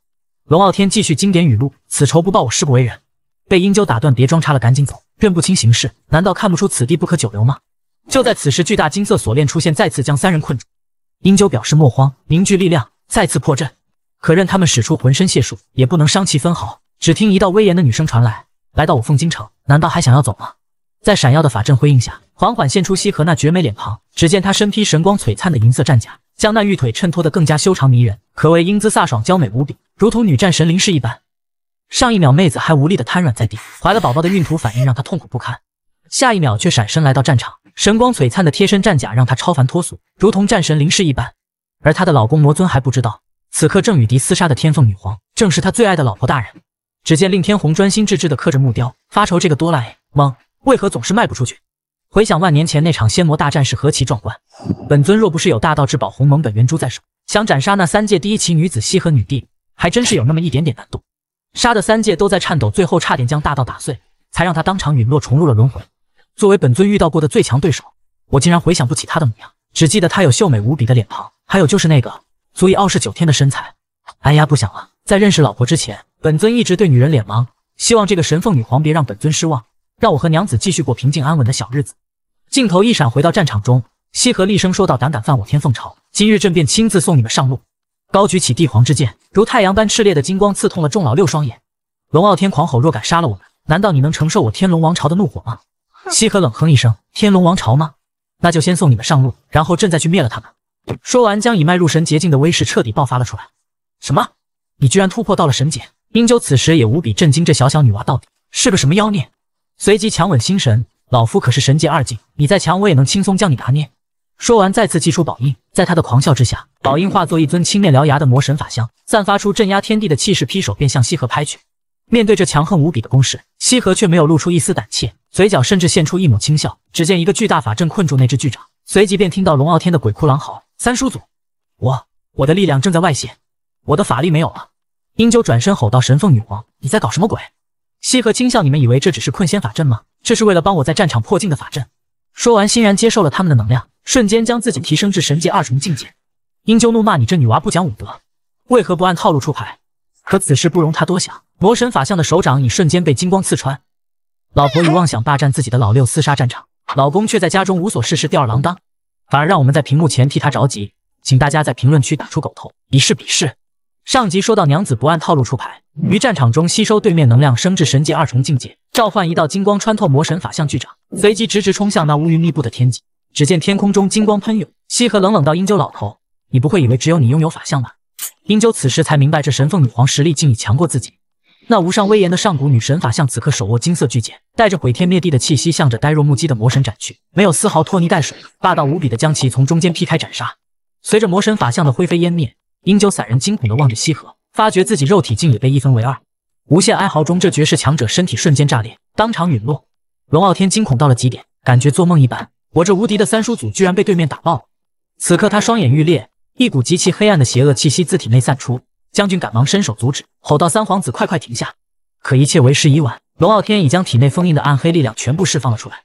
龙傲天继续经典语录：“此仇不报，我誓不为人。”被英鸠打断，别装叉了，赶紧走！认不清形势，难道看不出此地不可久留吗？就在此时，巨大金色锁链出现，再次将三人困住。英鸠表示莫慌，凝聚力量，再次破阵。可任他们使出浑身解数，也不能伤其分毫。只听一道威严的女声传来：“来到我凤京城，难道还想要走吗？”在闪耀的法阵辉映下，缓缓现出西河那绝美脸庞。只见她身披神光璀璨的银色战甲，将那玉腿衬托得更加修长迷人，可谓英姿飒爽、娇美无比，如同女战神灵氏一般。上一秒妹子还无力的瘫软在地，怀了宝宝的孕吐反应让她痛苦不堪，下一秒却闪身来到战场，神光璀璨的贴身战甲让她超凡脱俗，如同战神灵世一般。而她的老公魔尊还不知道，此刻正与敌厮杀的天凤女皇，正是他最爱的老婆大人。只见令天虹专心致志的刻着木雕，发愁这个哆啦 A 梦为何总是卖不出去。回想万年前那场仙魔大战是何其壮观，本尊若不是有大道至宝鸿蒙本源珠在手，想斩杀那三界第一奇女子西和女帝，还真是有那么一点点难度。杀的三界都在颤抖，最后差点将大道打碎，才让他当场陨落，重入了轮回。作为本尊遇到过的最强对手，我竟然回想不起他的模样，只记得他有秀美无比的脸庞，还有就是那个足以傲视九天的身材。哎呀，不想了，在认识老婆之前，本尊一直对女人脸盲。希望这个神凤女皇别让本尊失望，让我和娘子继续过平静安稳的小日子。镜头一闪，回到战场中，西河厉声说道：“胆敢犯我天凤巢，今日朕便亲自送你们上路。”高举起帝皇之剑，如太阳般炽烈的金光刺痛了众老六双眼。龙傲天狂吼：“若敢杀了我们，难道你能承受我天龙王朝的怒火吗？”西河冷哼一声：“天龙王朝吗？那就先送你们上路，然后朕再去灭了他们。”说完，将已迈入神劫境的威势彻底爆发了出来。什么？你居然突破到了神劫！英九此时也无比震惊，这小小女娃到底是个什么妖孽？随即强吻心神，老夫可是神劫二境，你再强我也能轻松将你拿捏。说完，再次祭出宝印。在他的狂笑之下，宝印化作一尊青面獠牙的魔神法相，散发出镇压天地的气势，劈手便向西河拍去。面对这强横无比的攻势，西河却没有露出一丝胆怯，嘴角甚至现出一抹轻笑。只见一个巨大法阵困住那只巨掌，随即便听到龙傲天的鬼哭狼嚎：“三叔祖，我我的力量正在外泄，我的法力没有了！”英九转身吼道：“神凤女皇，你在搞什么鬼？”西河轻笑：“你们以为这只是困仙法阵吗？这是为了帮我在战场破境的法阵。”说完，欣然接受了他们的能量，瞬间将自己提升至神界二重境界。英鸠怒骂：“你这女娃不讲武德，为何不按套路出牌？”可此事不容他多想，魔神法相的手掌已瞬间被金光刺穿。老婆与妄想霸占自己的老六厮杀战场，老公却在家中无所事事，吊儿郎当，反而让我们在屏幕前替他着急。请大家在评论区打出狗头，以示鄙视。上集说到，娘子不按套路出牌，于战场中吸收对面能量，升至神界二重境界，召唤一道金光穿透魔神法相巨掌，随即直直冲向那乌云密布的天际。只见天空中金光喷涌，西河冷冷道：“英九老头，你不会以为只有你拥有法相吧？”英九此时才明白，这神凤女皇实力竟已强过自己。那无上威严的上古女神法相，此刻手握金色巨剑，带着毁天灭地的气息，向着呆若木鸡的魔神斩去，没有丝毫拖泥带水，霸道无比的将其从中间劈开斩杀。随着魔神法相的灰飞烟灭。英九散人惊恐地望着西河，发觉自己肉体竟也被一分为二。无限哀嚎中，这绝世强者身体瞬间炸裂，当场陨落。龙傲天惊恐到了极点，感觉做梦一般，我这无敌的三叔祖居然被对面打爆了。此刻他双眼欲裂，一股极其黑暗的邪恶气息自体内散出。将军赶忙伸手阻止，吼道：“三皇子，快快停下！”可一切为时已晚，龙傲天已将体内封印的暗黑力量全部释放了出来。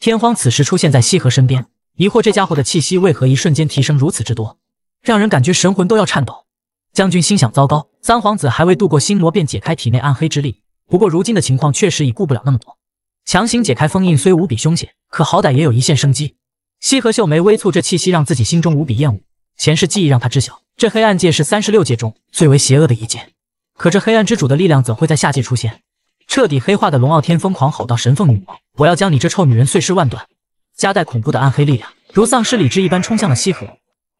天荒此时出现在西河身边，疑惑这家伙的气息为何一瞬间提升如此之多。让人感觉神魂都要颤抖。将军心想：糟糕，三皇子还未度过心魔，便解开体内暗黑之力。不过如今的情况确实已顾不了那么多，强行解开封印虽无比凶险，可好歹也有一线生机。西河秀眉微蹙，这气息让自己心中无比厌恶。前世记忆让他知晓，这黑暗界是三十六界中最为邪恶的一界。可这黑暗之主的力量怎会在下界出现？彻底黑化的龙傲天疯狂吼道：“神凤女王，我要将你这臭女人碎尸万段！”夹带恐怖的暗黑力量，如丧失理智一般冲向了西河。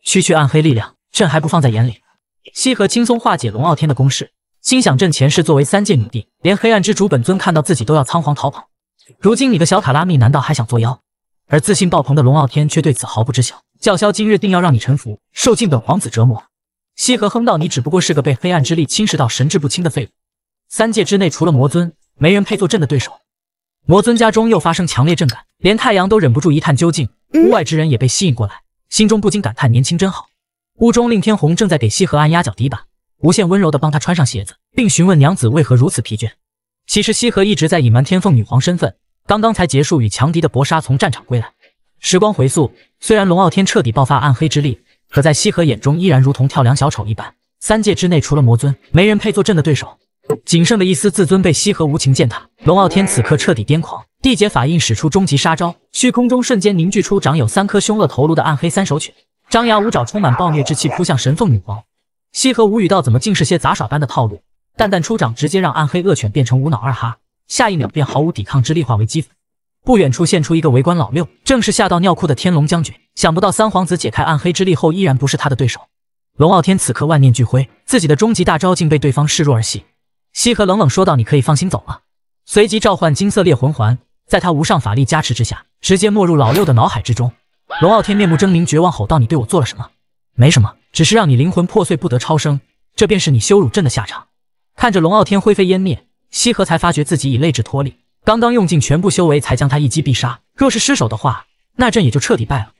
区区暗黑力量，朕还不放在眼里。西河轻松化解龙傲天的攻势，心想：朕前世作为三界女帝，连黑暗之主本尊看到自己都要仓皇逃跑。如今你个小卡拉蜜，难道还想作妖？而自信爆棚的龙傲天却对此毫不知晓，叫嚣今日定要让你臣服，受尽本皇子折磨。西河哼道：“你只不过是个被黑暗之力侵蚀到神志不清的废物，三界之内除了魔尊，没人配做朕的对手。”魔尊家中又发生强烈震感，连太阳都忍不住一探究竟，屋外之人也被吸引过来。心中不禁感叹：年轻真好。屋中令天鸿正在给西河按压脚底板，无限温柔地帮他穿上鞋子，并询问娘子为何如此疲倦。其实西河一直在隐瞒天凤女皇身份，刚刚才结束与强敌的搏杀，从战场归来。时光回溯，虽然龙傲天彻底爆发暗黑之力，可在西河眼中依然如同跳梁小丑一般。三界之内，除了魔尊，没人配做朕的对手。仅剩的一丝自尊被西河无情践踏，龙傲天此刻彻底癫狂。缔结法印，使出终极杀招，虚空中瞬间凝聚出长有三颗凶恶头颅的暗黑三首犬，张牙舞爪，充满暴虐之气扑向神凤女皇。西河无语道：“怎么竟是些杂耍般的套路？”淡淡出掌，直接让暗黑恶犬变成无脑二哈，下一秒便毫无抵抗之力，化为鸡粉。不远处现出一个围观老六，正是吓到尿裤的天龙将军。想不到三皇子解开暗黑之力后，依然不是他的对手。龙傲天此刻万念俱灰，自己的终极大招竟被对方视若儿戏。西河冷冷说道：“你可以放心走了。”随即召唤金色猎魂环。在他无上法力加持之下，直接没入老六的脑海之中。龙傲天面目狰狞，绝望吼道：“你对我做了什么？没什么，只是让你灵魂破碎，不得超生。这便是你羞辱朕的下场。”看着龙傲天灰飞烟灭，西河才发觉自己已泪至脱力，刚刚用尽全部修为才将他一击必杀。若是失手的话，那朕也就彻底败了。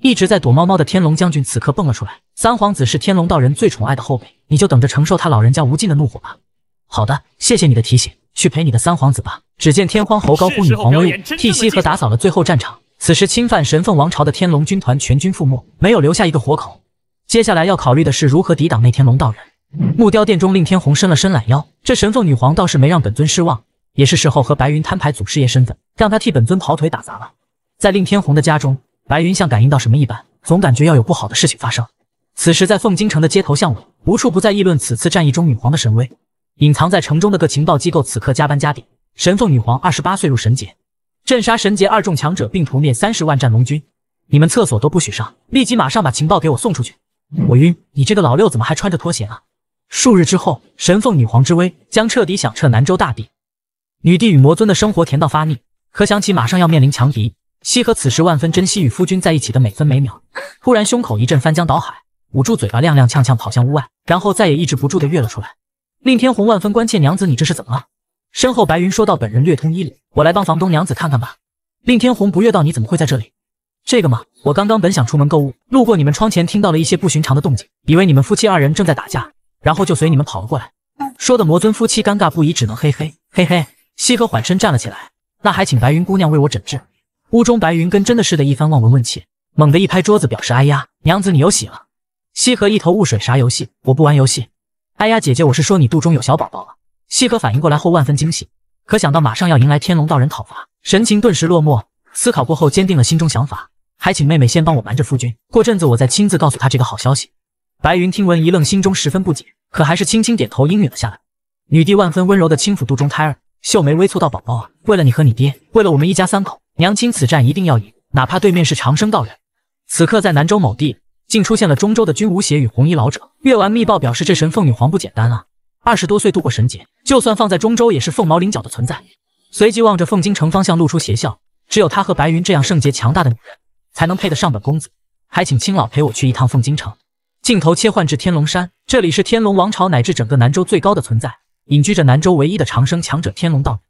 一直在躲猫猫的天龙将军此刻蹦了出来：“三皇子是天龙道人最宠爱的后辈，你就等着承受他老人家无尽的怒火吧。”好的，谢谢你的提醒。去陪你的三皇子吧。只见天荒侯高呼女皇威，岁，替西河打扫了最后战场。此时侵犯神凤王朝的天龙军团全军覆没，没有留下一个活口。接下来要考虑的是如何抵挡那天龙道人。木雕殿中，令天鸿伸了伸懒腰。这神凤女皇倒是没让本尊失望，也是时候和白云摊牌，祖师爷身份，让他替本尊跑腿打杂了。在令天鸿的家中，白云像感应到什么一般，总感觉要有不好的事情发生。此时在凤京城的街头巷尾，无处不在议论此次战役中女皇的神威。隐藏在城中的各情报机构此刻加班加点。神凤女皇二十八岁入神劫，镇杀神劫二众强者，并屠灭三十万战龙军。你们厕所都不许上，立即马上把情报给我送出去。我晕，你这个老六怎么还穿着拖鞋啊？数日之后，神凤女皇之威将彻底响彻南州大地。女帝与魔尊的生活甜到发腻，可想起马上要面临强敌，西河此时万分珍惜与夫君在一起的每分每秒。突然胸口一阵翻江倒海，捂住嘴巴，踉踉跄跄跑向屋外，然后再也抑制不住的跃了出来。令天红万分关切：“娘子，你这是怎么了？”身后白云说道：“本人略通医理，我来帮房东娘子看看吧。”令天红不悦道：“你怎么会在这里？”“这个吗？我刚刚本想出门购物，路过你们窗前，听到了一些不寻常的动静，以为你们夫妻二人正在打架，然后就随你们跑了过来。”说的魔尊夫妻尴尬不已，只能嘿嘿嘿嘿。西河缓身站了起来：“那还请白云姑娘为我诊治。”屋中白云跟真的似的一番望闻问切，猛地一拍桌子，表示：“哎呀，娘子你有喜了！”西河一头雾水：“啥游戏？我不玩游戏。”哎呀，姐姐，我是说你肚中有小宝宝了。西河反应过来后万分惊喜，可想到马上要迎来天龙道人讨伐，神情顿时落寞。思考过后，坚定了心中想法，还请妹妹先帮我瞒着夫君，过阵子我再亲自告诉他这个好消息。白云听闻一愣，心中十分不解，可还是轻轻点头应允了下来。女帝万分温柔的轻抚肚中胎儿，秀眉微蹙道：“宝宝啊，为了你和你爹，为了我们一家三口，娘亲此战一定要赢，哪怕对面是长生道人。”此刻在南州某地。竟出现了中州的君无邪与红衣老者。阅完密报，表示这神凤女皇不简单啊！二十多岁度过神劫，就算放在中州也是凤毛麟角的存在。随即望着凤京城方向，露出邪笑。只有她和白云这样圣洁强大的女人，才能配得上本公子。还请青老陪我去一趟凤京城。镜头切换至天龙山，这里是天龙王朝乃至整个南州最高的存在，隐居着南州唯一的长生强者天龙道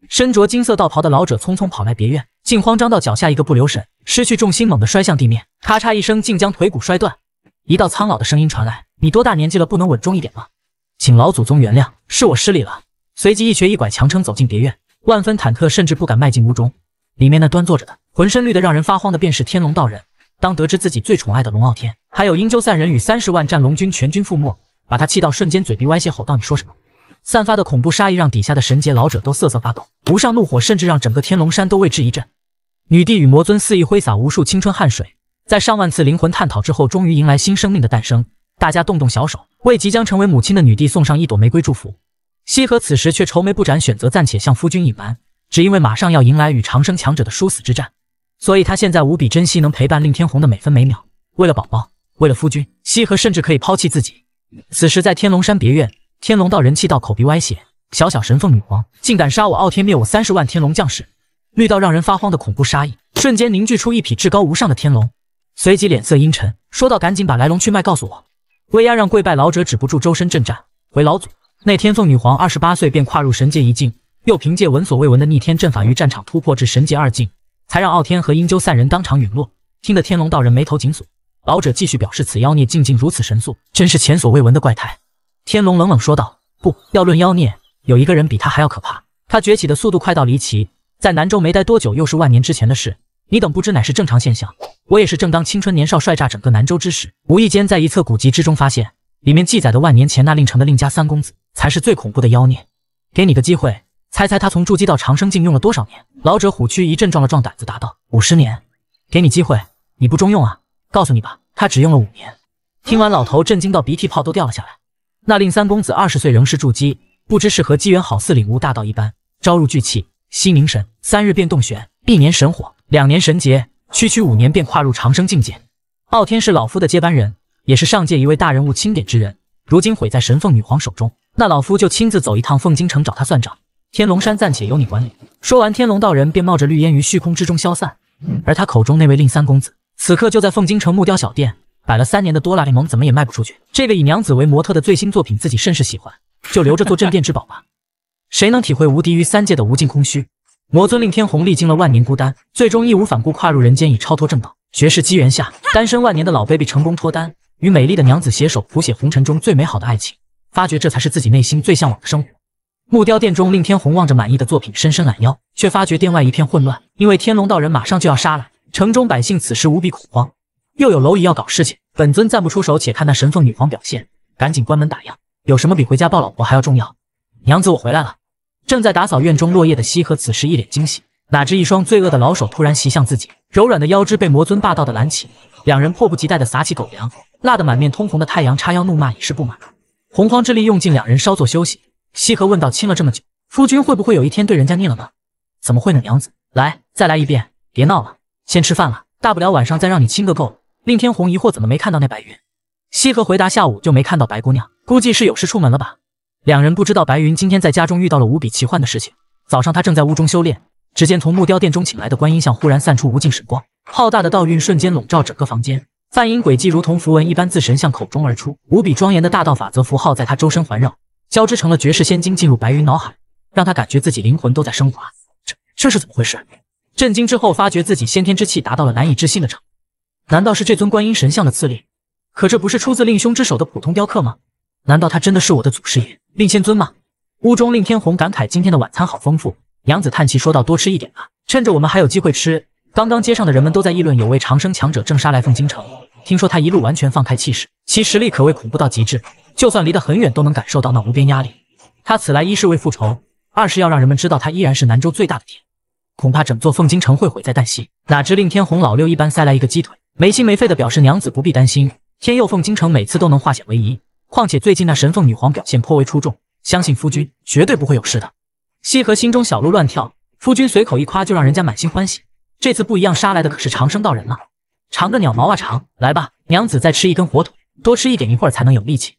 女。身着金色道袍的老者匆匆跑来别院。竟慌张到脚下一个不留神，失去重心猛地摔向地面，咔嚓一声竟将腿骨摔断。一道苍老的声音传来：“你多大年纪了？不能稳重一点吗？请老祖宗原谅，是我失礼了。”随即一瘸一拐强撑走进别院，万分忐忑，甚至不敢迈进屋中。里面那端坐着的，浑身绿的让人发慌的，便是天龙道人。当得知自己最宠爱的龙傲天，还有鹰州散人与三十万战龙军全军覆没，把他气到瞬间嘴鼻歪斜，吼道：“你说什么？”散发的恐怖杀意让底下的神劫老者都瑟瑟发抖，无上怒火甚至让整个天龙山都为之一震。女帝与魔尊肆意挥洒无数青春汗水，在上万次灵魂探讨之后，终于迎来新生命的诞生。大家动动小手，为即将成为母亲的女帝送上一朵玫瑰祝福。西河此时却愁眉不展，选择暂且向夫君隐瞒，只因为马上要迎来与长生强者的殊死之战，所以他现在无比珍惜能陪伴令天红的每分每秒。为了宝宝，为了夫君，西河甚至可以抛弃自己。此时在天龙山别院。天龙道人气到口鼻歪斜，小小神凤女皇竟敢杀我傲天，灭我三十万天龙将士，绿到让人发慌的恐怖杀意瞬间凝聚出一匹至高无上的天龙，随即脸色阴沉，说道：“赶紧把来龙去脉告诉我。”威压让跪拜老者止不住周身震颤，回老祖，那天凤女皇二十八岁便跨入神界一境，又凭借闻所未闻的逆天阵法于战场突破至神界二境，才让傲天和英鸠三人当场陨落。听得天龙道人眉头紧锁，老者继续表示：“此妖孽竟竟如此神速，真是前所未闻的怪胎。”天龙冷冷说道：“不要论妖孽，有一个人比他还要可怕。他崛起的速度快到离奇，在南州没待多久，又是万年之前的事。你等不知乃是正常现象。我也是正当青春年少，帅炸整个南州之时，无意间在一册古籍之中发现，里面记载的万年前那令城的令家三公子，才是最恐怖的妖孽。给你个机会，猜猜他从筑基到长生境用了多少年？”老者虎躯一震，壮了壮胆子答道：“五十年。”“给你机会，你不中用啊！告诉你吧，他只用了五年。”听完，老头震惊到鼻涕泡都掉了下来。那令三公子二十岁仍是筑基，不知是何机缘，好似领悟大道一般，朝入聚气，心凝神，三日便洞玄，一年神火，两年神劫，区区五年便跨入长生境界。傲天是老夫的接班人，也是上界一位大人物钦点之人，如今毁在神凤女皇手中，那老夫就亲自走一趟凤京城找他算账。天龙山暂且由你管理。说完，天龙道人便冒着绿烟于虚空之中消散，而他口中那位令三公子，此刻就在凤京城木雕小店。摆了三年的哆啦 A 梦》怎么也卖不出去。这个以娘子为模特的最新作品，自己甚是喜欢，就留着做镇店之宝吧。谁能体会无敌于三界的无尽空虚？魔尊令天鸿历经了万年孤单，最终义无反顾跨入人间，以超脱正道。绝世机缘下，单身万年的老 baby 成功脱单，与美丽的娘子携手谱写红尘中最美好的爱情。发觉这才是自己内心最向往的生活。木雕店中，令天鸿望着满意的作品，伸伸懒腰，却发觉店外一片混乱，因为天龙道人马上就要杀来。城中百姓此时无比恐慌。又有蝼蚁要搞事情，本尊暂不出手，且看那神凤女皇表现。赶紧关门打烊，有什么比回家抱老婆还要重要？娘子，我回来了。正在打扫院中落叶的西河，此时一脸惊喜，哪知一双罪恶的老手突然袭向自己，柔软的腰肢被魔尊霸道的拦起，两人迫不及待的撒起狗粮，辣得满面通红的太阳叉腰怒骂，已是不满。洪荒之力用尽，两人稍作休息。西河问道：亲了这么久，夫君会不会有一天对人家腻了呢？怎么会呢，娘子，来再来一遍，别闹了，先吃饭了，大不了晚上再让你亲个够。令天鸿疑惑，怎么没看到那白云？西河回答：“下午就没看到白姑娘，估计是有事出门了吧。”两人不知道白云今天在家中遇到了无比奇幻的事情。早上他正在屋中修炼，只见从木雕殿中请来的观音像忽然散出无尽神光，浩大的道韵瞬间笼罩整个房间。梵音诡迹如同符文一般自神像口中而出，无比庄严的大道法则符号在他周身环绕，交织成了绝世仙经，进入白云脑海，让他感觉自己灵魂都在升华。这这是怎么回事？震惊之后，发觉自己先天之气达到了难以置信的程。难道是这尊观音神像的赐令？可这不是出自令兄之手的普通雕刻吗？难道他真的是我的祖师爷令仙尊吗？屋中令天鸿感慨：“今天的晚餐好丰富。”娘子叹气说道：“多吃一点吧，趁着我们还有机会吃。”刚刚街上的人们都在议论，有位长生强者正杀来凤京城。听说他一路完全放开气势，其实力可谓恐怖到极致，就算离得很远都能感受到那无边压力。他此来一是为复仇，二是要让人们知道他依然是南州最大的天，恐怕整座凤京城会毁在旦夕。哪知令天鸿老六一般塞来一个鸡腿。没心没肺的表示：“娘子不必担心，天佑凤京城每次都能化险为夷。况且最近那神凤女皇表现颇为出众，相信夫君绝对不会有事的。”西河心中小鹿乱跳，夫君随口一夸就让人家满心欢喜。这次不一样，杀来的可是长生道人了。长个鸟毛啊，长来吧，娘子再吃一根火腿，多吃一点，一会儿才能有力气。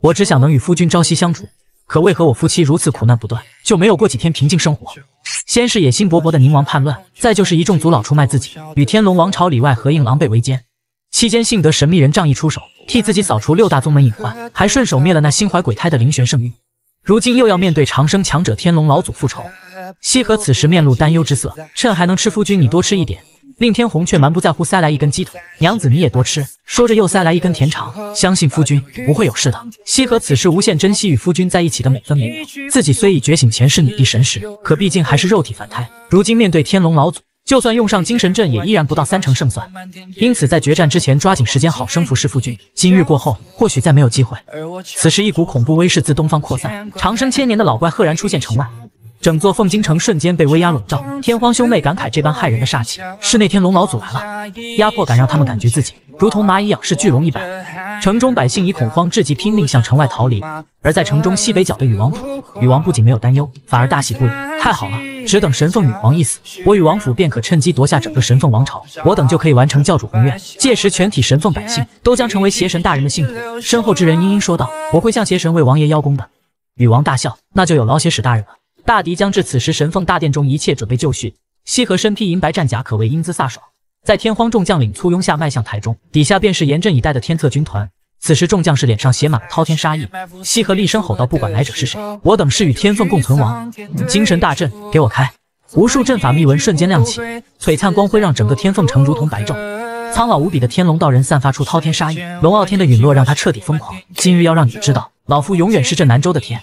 我只想能与夫君朝夕相处。可为何我夫妻如此苦难不断，就没有过几天平静生活？先是野心勃勃的宁王叛乱，再就是一众族老出卖自己，与天龙王朝里外合应，狼狈为奸。期间幸得神秘人仗义出手，替自己扫除六大宗门隐患，还顺手灭了那心怀鬼胎的灵玄圣域。如今又要面对长生强者天龙老祖复仇。西河此时面露担忧之色，趁还能吃，夫君你多吃一点。令天鸿却满不在乎，塞来一根鸡腿，娘子你也多吃。说着又塞来一根甜肠，相信夫君不会有事的。西河此时无限珍惜与夫君在一起的每分每秒，自己虽已觉醒前世女帝神识，可毕竟还是肉体凡胎。如今面对天龙老祖，就算用上精神阵，也依然不到三成胜算。因此在决战之前，抓紧时间好生服侍夫君。今日过后，或许再没有机会。此时一股恐怖威势自东方扩散，长生千年的老怪赫然出现城外。整座凤京城瞬间被威压笼罩，天荒兄妹感慨：这般骇人的煞气，是那天龙老祖来了。压迫感让他们感觉自己如同蚂蚁仰视巨龙一般。城中百姓已恐慌至极，拼命向城外逃离。而在城中西北角的禹王府，禹王不仅没有担忧，反而大喜不已。太好了，只等神凤女皇一死，我禹王府便可趁机夺下整个神凤王朝，我等就可以完成教主宏愿。届时，全体神凤百姓都将成为邪神大人的信徒。身后之人嘤嘤说道：“我会向邪神为王爷邀功的。”禹王大笑：“那就有劳邪使大人了。”大敌将至，此时神凤大殿中一切准备就绪。西河身披银白战甲，可谓英姿飒爽，在天荒众将领簇拥下迈向台中，底下便是严阵以待的天策军团。此时众将士脸上写满了滔天杀意。西河厉声吼道：“不管来者是谁，我等誓与天凤共存亡！”精神大振，给我开！无数阵法密纹瞬间亮起，璀璨光辉让整个天凤城如同白昼。苍老无比的天龙道人散发出滔天杀意，龙傲天的陨落让他彻底疯狂。今日要让你们知道，老夫永远是这南州的天！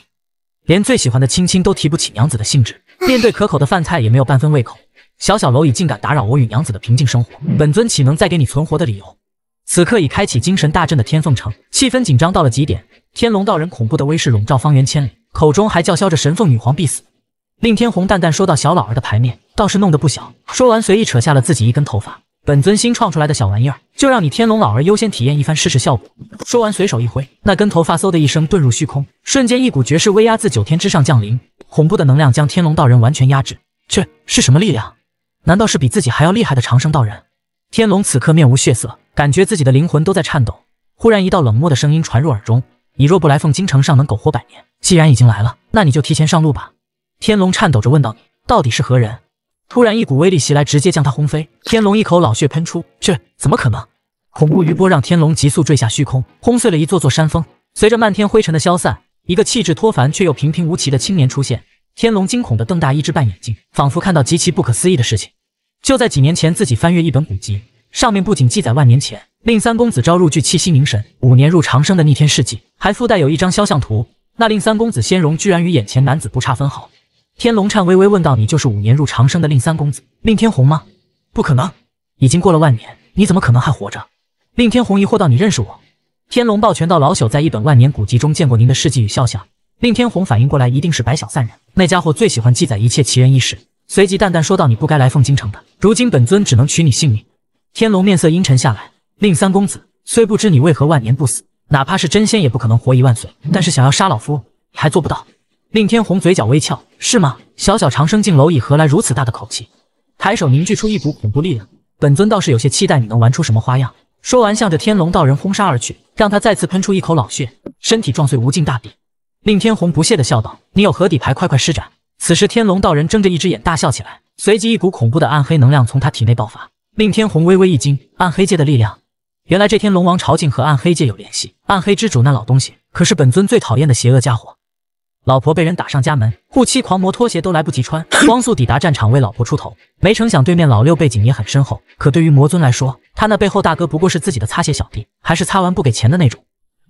连最喜欢的亲亲都提不起娘子的兴致，面对可口的饭菜也没有半分胃口。小小蝼蚁竟敢打扰我与娘子的平静生活，本尊岂能再给你存活的理由？此刻已开启精神大阵的天凤城，气氛紧张到了极点。天龙道人恐怖的威势笼罩方圆千里，口中还叫嚣着神凤女皇必死。令天红淡淡说道：“小老儿的牌面倒是弄得不小。”说完，随意扯下了自己一根头发。本尊新创出来的小玩意儿，就让你天龙老儿优先体验一番，试试效果。说完，随手一挥，那根头发嗖的一声遁入虚空，瞬间一股绝世威压自九天之上降临，恐怖的能量将天龙道人完全压制。这是什么力量？难道是比自己还要厉害的长生道人？天龙此刻面无血色，感觉自己的灵魂都在颤抖。忽然，一道冷漠的声音传入耳中：“你若不来凤京城，尚能苟活百年。既然已经来了，那你就提前上路吧。”天龙颤抖着问道：“你到底是何人？”突然一股威力袭来，直接将他轰飞。天龙一口老血喷出，这怎么可能？恐怖余波让天龙急速坠下虚空，轰碎了一座座山峰。随着漫天灰尘的消散，一个气质脱凡却又平平无奇的青年出现。天龙惊恐的瞪大一只半眼睛，仿佛看到极其不可思议的事情。就在几年前，自己翻阅一本古籍，上面不仅记载万年前令三公子招入具气息凝神，五年入长生的逆天事迹，还附带有一张肖像图。那令三公子仙容居然与眼前男子不差分毫。天龙颤巍巍问道：“你就是五年入长生的令三公子令天鸿吗？不可能，已经过了万年，你怎么可能还活着？”令天鸿疑惑道：“你认识我？”天龙抱拳道：“老朽在一本万年古籍中见过您的事迹与肖像。”令天鸿反应过来，一定是白小散人那家伙最喜欢记载一切奇人异事，随即淡淡说道：“你不该来凤京城的，如今本尊只能取你性命。”天龙面色阴沉下来：“令三公子虽不知你为何万年不死，哪怕是真仙也不可能活一万岁，但是想要杀老夫，还做不到。”令天鸿嘴角微翘，是吗？小小长生境蝼蚁，何来如此大的口气？抬手凝聚出一股恐怖力量，本尊倒是有些期待你能玩出什么花样。说完，向着天龙道人轰杀而去，让他再次喷出一口老血，身体撞碎无尽大地。令天鸿不屑的笑道：“你有何底牌？快快施展！”此时，天龙道人睁着一只眼大笑起来，随即一股恐怖的暗黑能量从他体内爆发。令天鸿微微一惊，暗黑界的力量，原来这天龙王朝竟和暗黑界有联系。暗黑之主那老东西，可是本尊最讨厌的邪恶家伙。老婆被人打上家门，护妻狂魔拖鞋都来不及穿，光速抵达战场为老婆出头。没成想对面老六背景也很深厚，可对于魔尊来说，他那背后大哥不过是自己的擦鞋小弟，还是擦完不给钱的那种。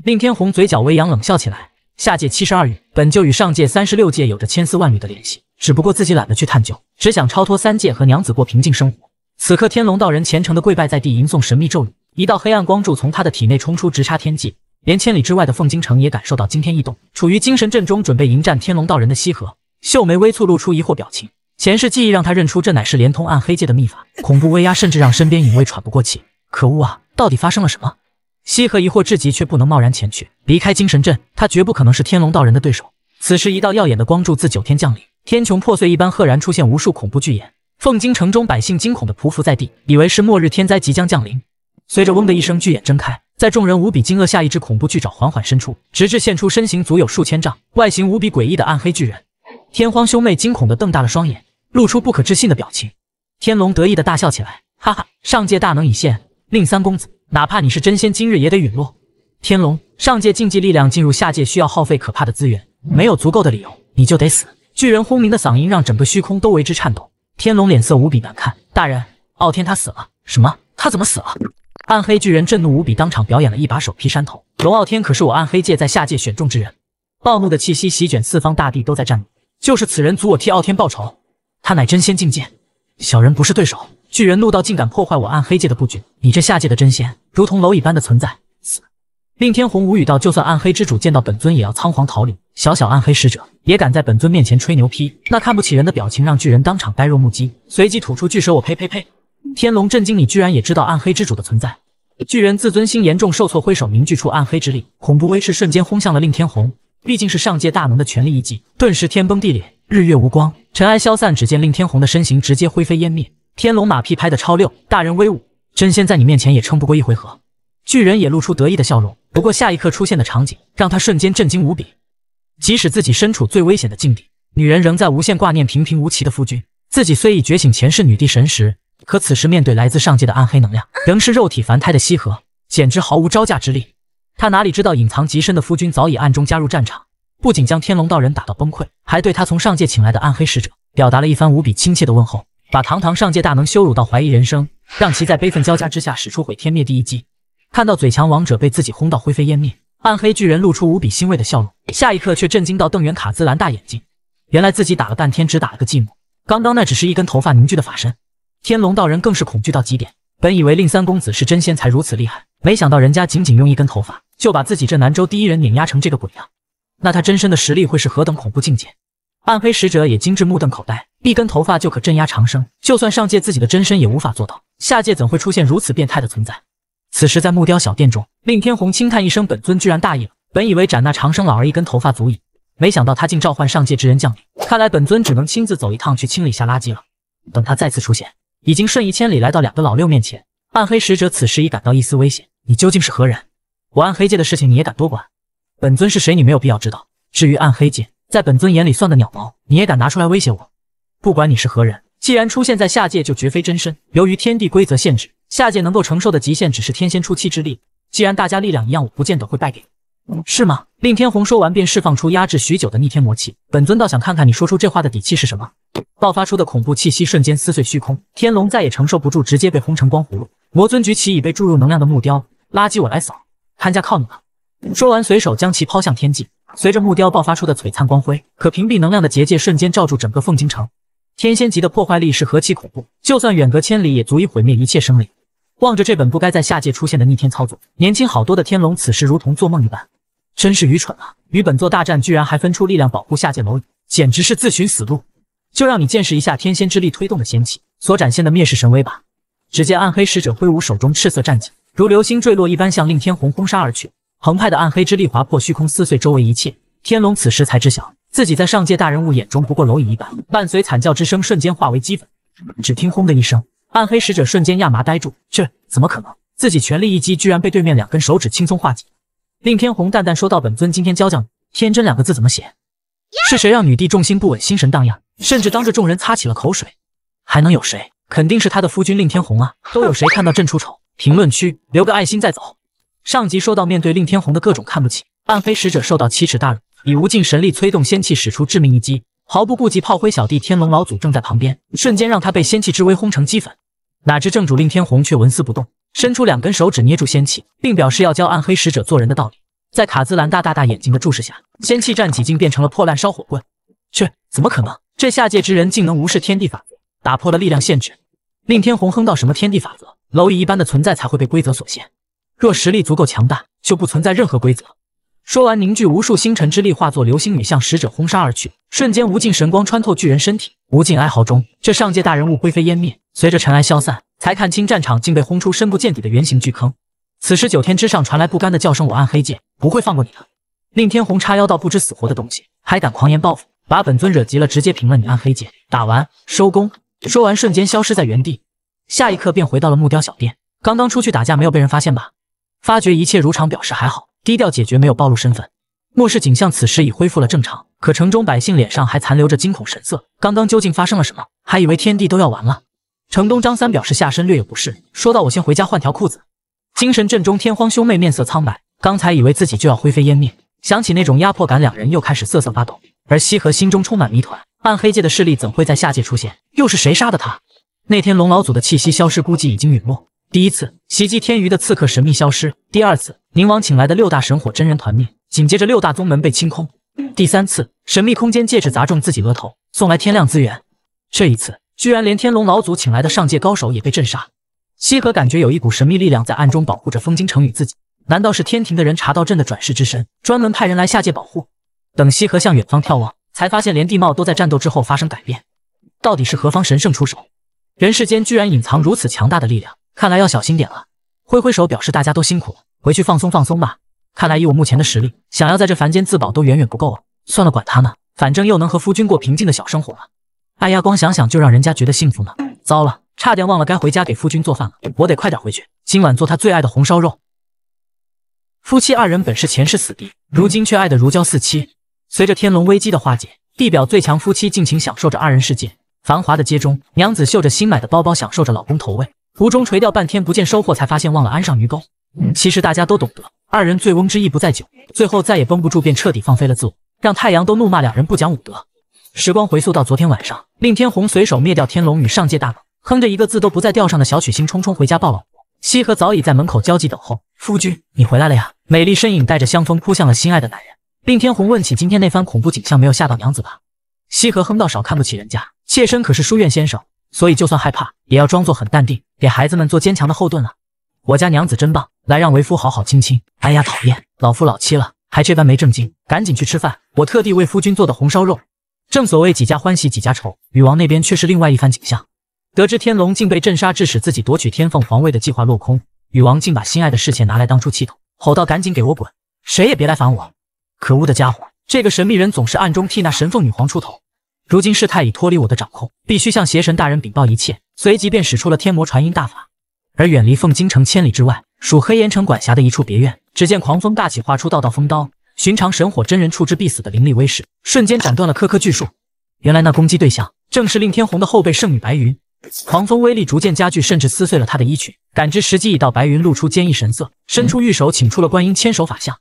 令天鸿嘴角微扬，冷笑起来。下界七十二域本就与上界三十六界有着千丝万缕的联系，只不过自己懒得去探究，只想超脱三界和娘子过平静生活。此刻天龙道人虔诚的跪拜在地，吟诵神秘咒语，一道黑暗光柱从他的体内冲出，直插天际。连千里之外的凤京城也感受到惊天异动，处于精神阵中准备迎战天龙道人的西河，秀眉微蹙，露出疑惑表情。前世记忆让他认出这乃是连通暗黑界的秘法，恐怖威压甚至让身边影卫喘不过气。可恶啊！到底发生了什么？西河疑惑至极，却不能贸然前去离开精神阵，他绝不可能是天龙道人的对手。此时，一道耀眼的光柱自九天降临，天穹破碎一般，赫然出现无数恐怖巨眼。凤京城中百姓惊恐的匍匐在地，以为是末日天灾即将降临。随着嗡的一声，巨眼睁开。在众人无比惊愕下，一只恐怖巨爪缓缓伸出，直至现出身形，足有数千丈，外形无比诡异的暗黑巨人。天荒兄妹惊恐的瞪大了双眼，露出不可置信的表情。天龙得意的大笑起来，哈哈，上界大能已现，令三公子，哪怕你是真仙，今日也得陨落。天龙，上界禁忌力量进入下界需要耗费可怕的资源，没有足够的理由，你就得死。巨人轰鸣的嗓音让整个虚空都为之颤抖。天龙脸色无比难看，大人，傲天他死了。什么？他怎么死了？暗黑巨人震怒无比，当场表演了一把手劈山头。龙傲天可是我暗黑界在下界选中之人，暴怒的气息席卷四方，大地都在颤就是此人阻我替傲天报仇，他乃真仙境界，小人不是对手。巨人怒道：“竟敢破坏我暗黑界的布局，你这下界的真仙如同蝼蚁般的存在！”令天鸿无语道：“就算暗黑之主见到本尊也要仓皇逃离，小小暗黑使者也敢在本尊面前吹牛批？那看不起人的表情让巨人当场呆若木鸡，随即吐出巨蛇。我呸呸呸！”天龙震惊，你居然也知道暗黑之主的存在！巨人自尊心严重受挫，挥手凝聚出暗黑之力，恐怖威势瞬间轰向了令天鸿。毕竟是上界大能的全力一击，顿时天崩地裂，日月无光，尘埃消散，只见令天鸿的身形直接灰飞烟灭。天龙马屁拍的超六，大人威武，真仙在你面前也撑不过一回合。巨人也露出得意的笑容。不过下一刻出现的场景，让他瞬间震惊无比。即使自己身处最危险的境地，女人仍在无限挂念平平无奇的夫君。自己虽已觉醒前世女帝神识。可此时面对来自上界的暗黑能量，仍是肉体凡胎的羲和简直毫无招架之力。他哪里知道隐藏极深的夫君早已暗中加入战场，不仅将天龙道人打到崩溃，还对他从上界请来的暗黑使者表达了一番无比亲切的问候，把堂堂上界大能羞辱到怀疑人生，让其在悲愤交加之下使出毁天灭地一击。看到嘴强王者被自己轰到灰飞烟灭，暗黑巨人露出无比欣慰的笑容，下一刻却震惊到瞪圆卡兹兰大眼睛，原来自己打了半天只打了个寂寞，刚刚那只是一根头发凝聚的法身。天龙道人更是恐惧到极点，本以为令三公子是真仙才如此厉害，没想到人家仅仅用一根头发，就把自己这南州第一人碾压成这个鬼样。那他真身的实力会是何等恐怖境界？暗黑使者也惊至目瞪口呆，一根头发就可镇压长生，就算上界自己的真身也无法做到，下界怎会出现如此变态的存在？此时在木雕小店中，令天鸿轻叹一声：“本尊居然大意了，本以为斩那长生老儿一根头发足矣，没想到他竟召唤上界之人降临，看来本尊只能亲自走一趟去清理下垃圾了。等他再次出现。”已经瞬移千里来到两个老六面前，暗黑使者此时已感到一丝危险。你究竟是何人？我暗黑界的事情你也敢多管？本尊是谁你没有必要知道。至于暗黑界，在本尊眼里算个鸟毛，你也敢拿出来威胁我？不管你是何人，既然出现在下界，就绝非真身。由于天地规则限制，下界能够承受的极限只是天仙初期之力。既然大家力量一样，我不见得会败给你，是吗？令天虹说完便释放出压制许久的逆天魔气，本尊倒想看看你说出这话的底气是什么。爆发出的恐怖气息瞬间撕碎虚空，天龙再也承受不住，直接被轰成光葫芦。魔尊举起已被注入能量的木雕，垃圾我来扫，看家靠你了。说完，随手将其抛向天际。随着木雕爆发出的璀璨光辉，可屏蔽能量的结界瞬间罩住整个凤京城。天仙级的破坏力是何其恐怖，就算远隔千里，也足以毁灭一切生灵。望着这本不该在下界出现的逆天操作，年轻好多的天龙此时如同做梦一般，真是愚蠢啊！与本座大战，居然还分出力量保护下界蝼蚁，简直是自寻死路。就让你见识一下天仙之力推动的仙气所展现的灭世神威吧！只见暗黑使者挥舞手中赤色战戟，如流星坠落一般向令天鸿轰杀而去。澎湃的暗黑之力划破虚空，撕碎周围一切。天龙此时才知晓自己在上界大人物眼中不过蝼蚁一般。伴随惨叫之声，瞬间化为齑粉。只听轰的一声，暗黑使者瞬间亚麻呆住，这怎么可能？自己全力一击，居然被对面两根手指轻松化解。令天鸿淡淡说道：“本尊今天教教你，天真两个字怎么写？是谁让女帝重心不稳，心神荡漾？”甚至当着众人擦起了口水，还能有谁？肯定是他的夫君令天红啊！都有谁看到朕出丑？评论区留个爱心再走。上集说到，面对令天红的各种看不起，暗黑使者受到奇耻大辱，以无尽神力催动仙气，使出致命一击，毫不顾及炮灰小弟天龙老祖正在旁边，瞬间让他被仙气之威轰成齑粉。哪知正主令天红却纹丝不动，伸出两根手指捏住仙气，并表示要教暗黑使者做人的道理。在卡兹兰大大大眼睛的注视下，仙气战几近变成了破烂烧火棍。却，怎么可能？这下界之人竟能无视天地法则，打破了力量限制，令天虹哼道：“什么天地法则，蝼蚁一般的存在才会被规则所限，若实力足够强大，就不存在任何规则。”说完，凝聚无数星辰之力，化作流星雨向使者轰杀而去。瞬间，无尽神光穿透巨人身体，无尽哀嚎中，这上界大人物灰飞烟灭。随着尘埃消散，才看清战场竟被轰出深不见底的圆形巨坑。此时，九天之上传来不甘的叫声：“我暗黑界不会放过你的！”令天虹叉腰道：“不知死活的东西，还敢狂言报复！”把本尊惹急了，直接平了你暗黑界。打完收工。说完，瞬间消失在原地，下一刻便回到了木雕小店。刚刚出去打架没有被人发现吧？发觉一切如常，表示还好，低调解决，没有暴露身份。末世景象此时已恢复了正常，可城中百姓脸上还残留着惊恐神色。刚刚究竟发生了什么？还以为天地都要完了。城东张三表示下身略有不适，说道：“我先回家换条裤子。”精神阵中，天荒兄妹面色苍白，刚才以为自己就要灰飞烟灭，想起那种压迫感，两人又开始瑟瑟发抖。而西河心中充满谜团，暗黑界的势力怎会在下界出现？又是谁杀的他？那天龙老祖的气息消失，估计已经陨落。第一次袭击天鱼的刺客神秘消失，第二次宁王请来的六大神火真人团灭，紧接着六大宗门被清空。第三次神秘空间戒指砸中自己额头，送来天亮资源。这一次居然连天龙老祖请来的上界高手也被震杀。西河感觉有一股神秘力量在暗中保护着风京城与自己，难道是天庭的人查到朕的转世之身，专门派人来下界保护？等西河向远方眺望，才发现连地貌都在战斗之后发生改变。到底是何方神圣出手？人世间居然隐藏如此强大的力量，看来要小心点了。挥挥手表示大家都辛苦了，回去放松放松吧。看来以我目前的实力，想要在这凡间自保都远远不够了。算了，管他呢，反正又能和夫君过平静的小生活了。哎呀，光想想就让人家觉得幸福呢。糟了，差点忘了该回家给夫君做饭了。我得快点回去，今晚做他最爱的红烧肉。夫妻二人本是前世死敌，如今却爱得如胶似漆。随着天龙危机的化解，地表最强夫妻尽情享受着二人世界。繁华的街中，娘子绣着新买的包包，享受着老公投喂。湖中垂钓半天不见收获，才发现忘了安上鱼钩。其实大家都懂得，二人醉翁之意不在酒。最后再也绷不住，便彻底放飞了自我，让太阳都怒骂两人不讲武德。时光回溯到昨天晚上，令天虹随手灭掉天龙与上界大佬，哼着一个字都不在调上的小曲星，匆匆回家抱老婆。西河早已在门口焦急等候，夫君你回来了呀！美丽身影带着香风扑向了心爱的男人。令天鸿问起今天那番恐怖景象，没有吓到娘子吧？西河哼道：“少看不起人家，妾身可是书院先生，所以就算害怕，也要装作很淡定，给孩子们做坚强的后盾了。”我家娘子真棒，来让为夫好好亲亲。哎呀，讨厌，老夫老妻了还这般没正经，赶紧去吃饭。我特地为夫君做的红烧肉。正所谓几家欢喜几家愁，禹王那边却是另外一番景象。得知天龙竟被镇杀，致使自己夺取天凤皇位的计划落空，禹王竟把心爱的侍妾拿来当出气筒，吼道：“赶紧给我滚，谁也别来烦我。”可恶的家伙！这个神秘人总是暗中替那神凤女皇出头。如今事态已脱离我的掌控，必须向邪神大人禀报一切。随即便使出了天魔传音大法。而远离凤京城千里之外，属黑岩城管辖的一处别院，只见狂风大起，化出道道风刀，寻常神火真人触之必死的灵力威势，瞬间斩断了棵棵巨树。原来那攻击对象正是令天红的后辈圣女白云。狂风威力逐渐加剧，甚至撕碎了他的衣裙。感知时机已到，白云露出坚毅神色，伸出玉手，请出了观音千手法相。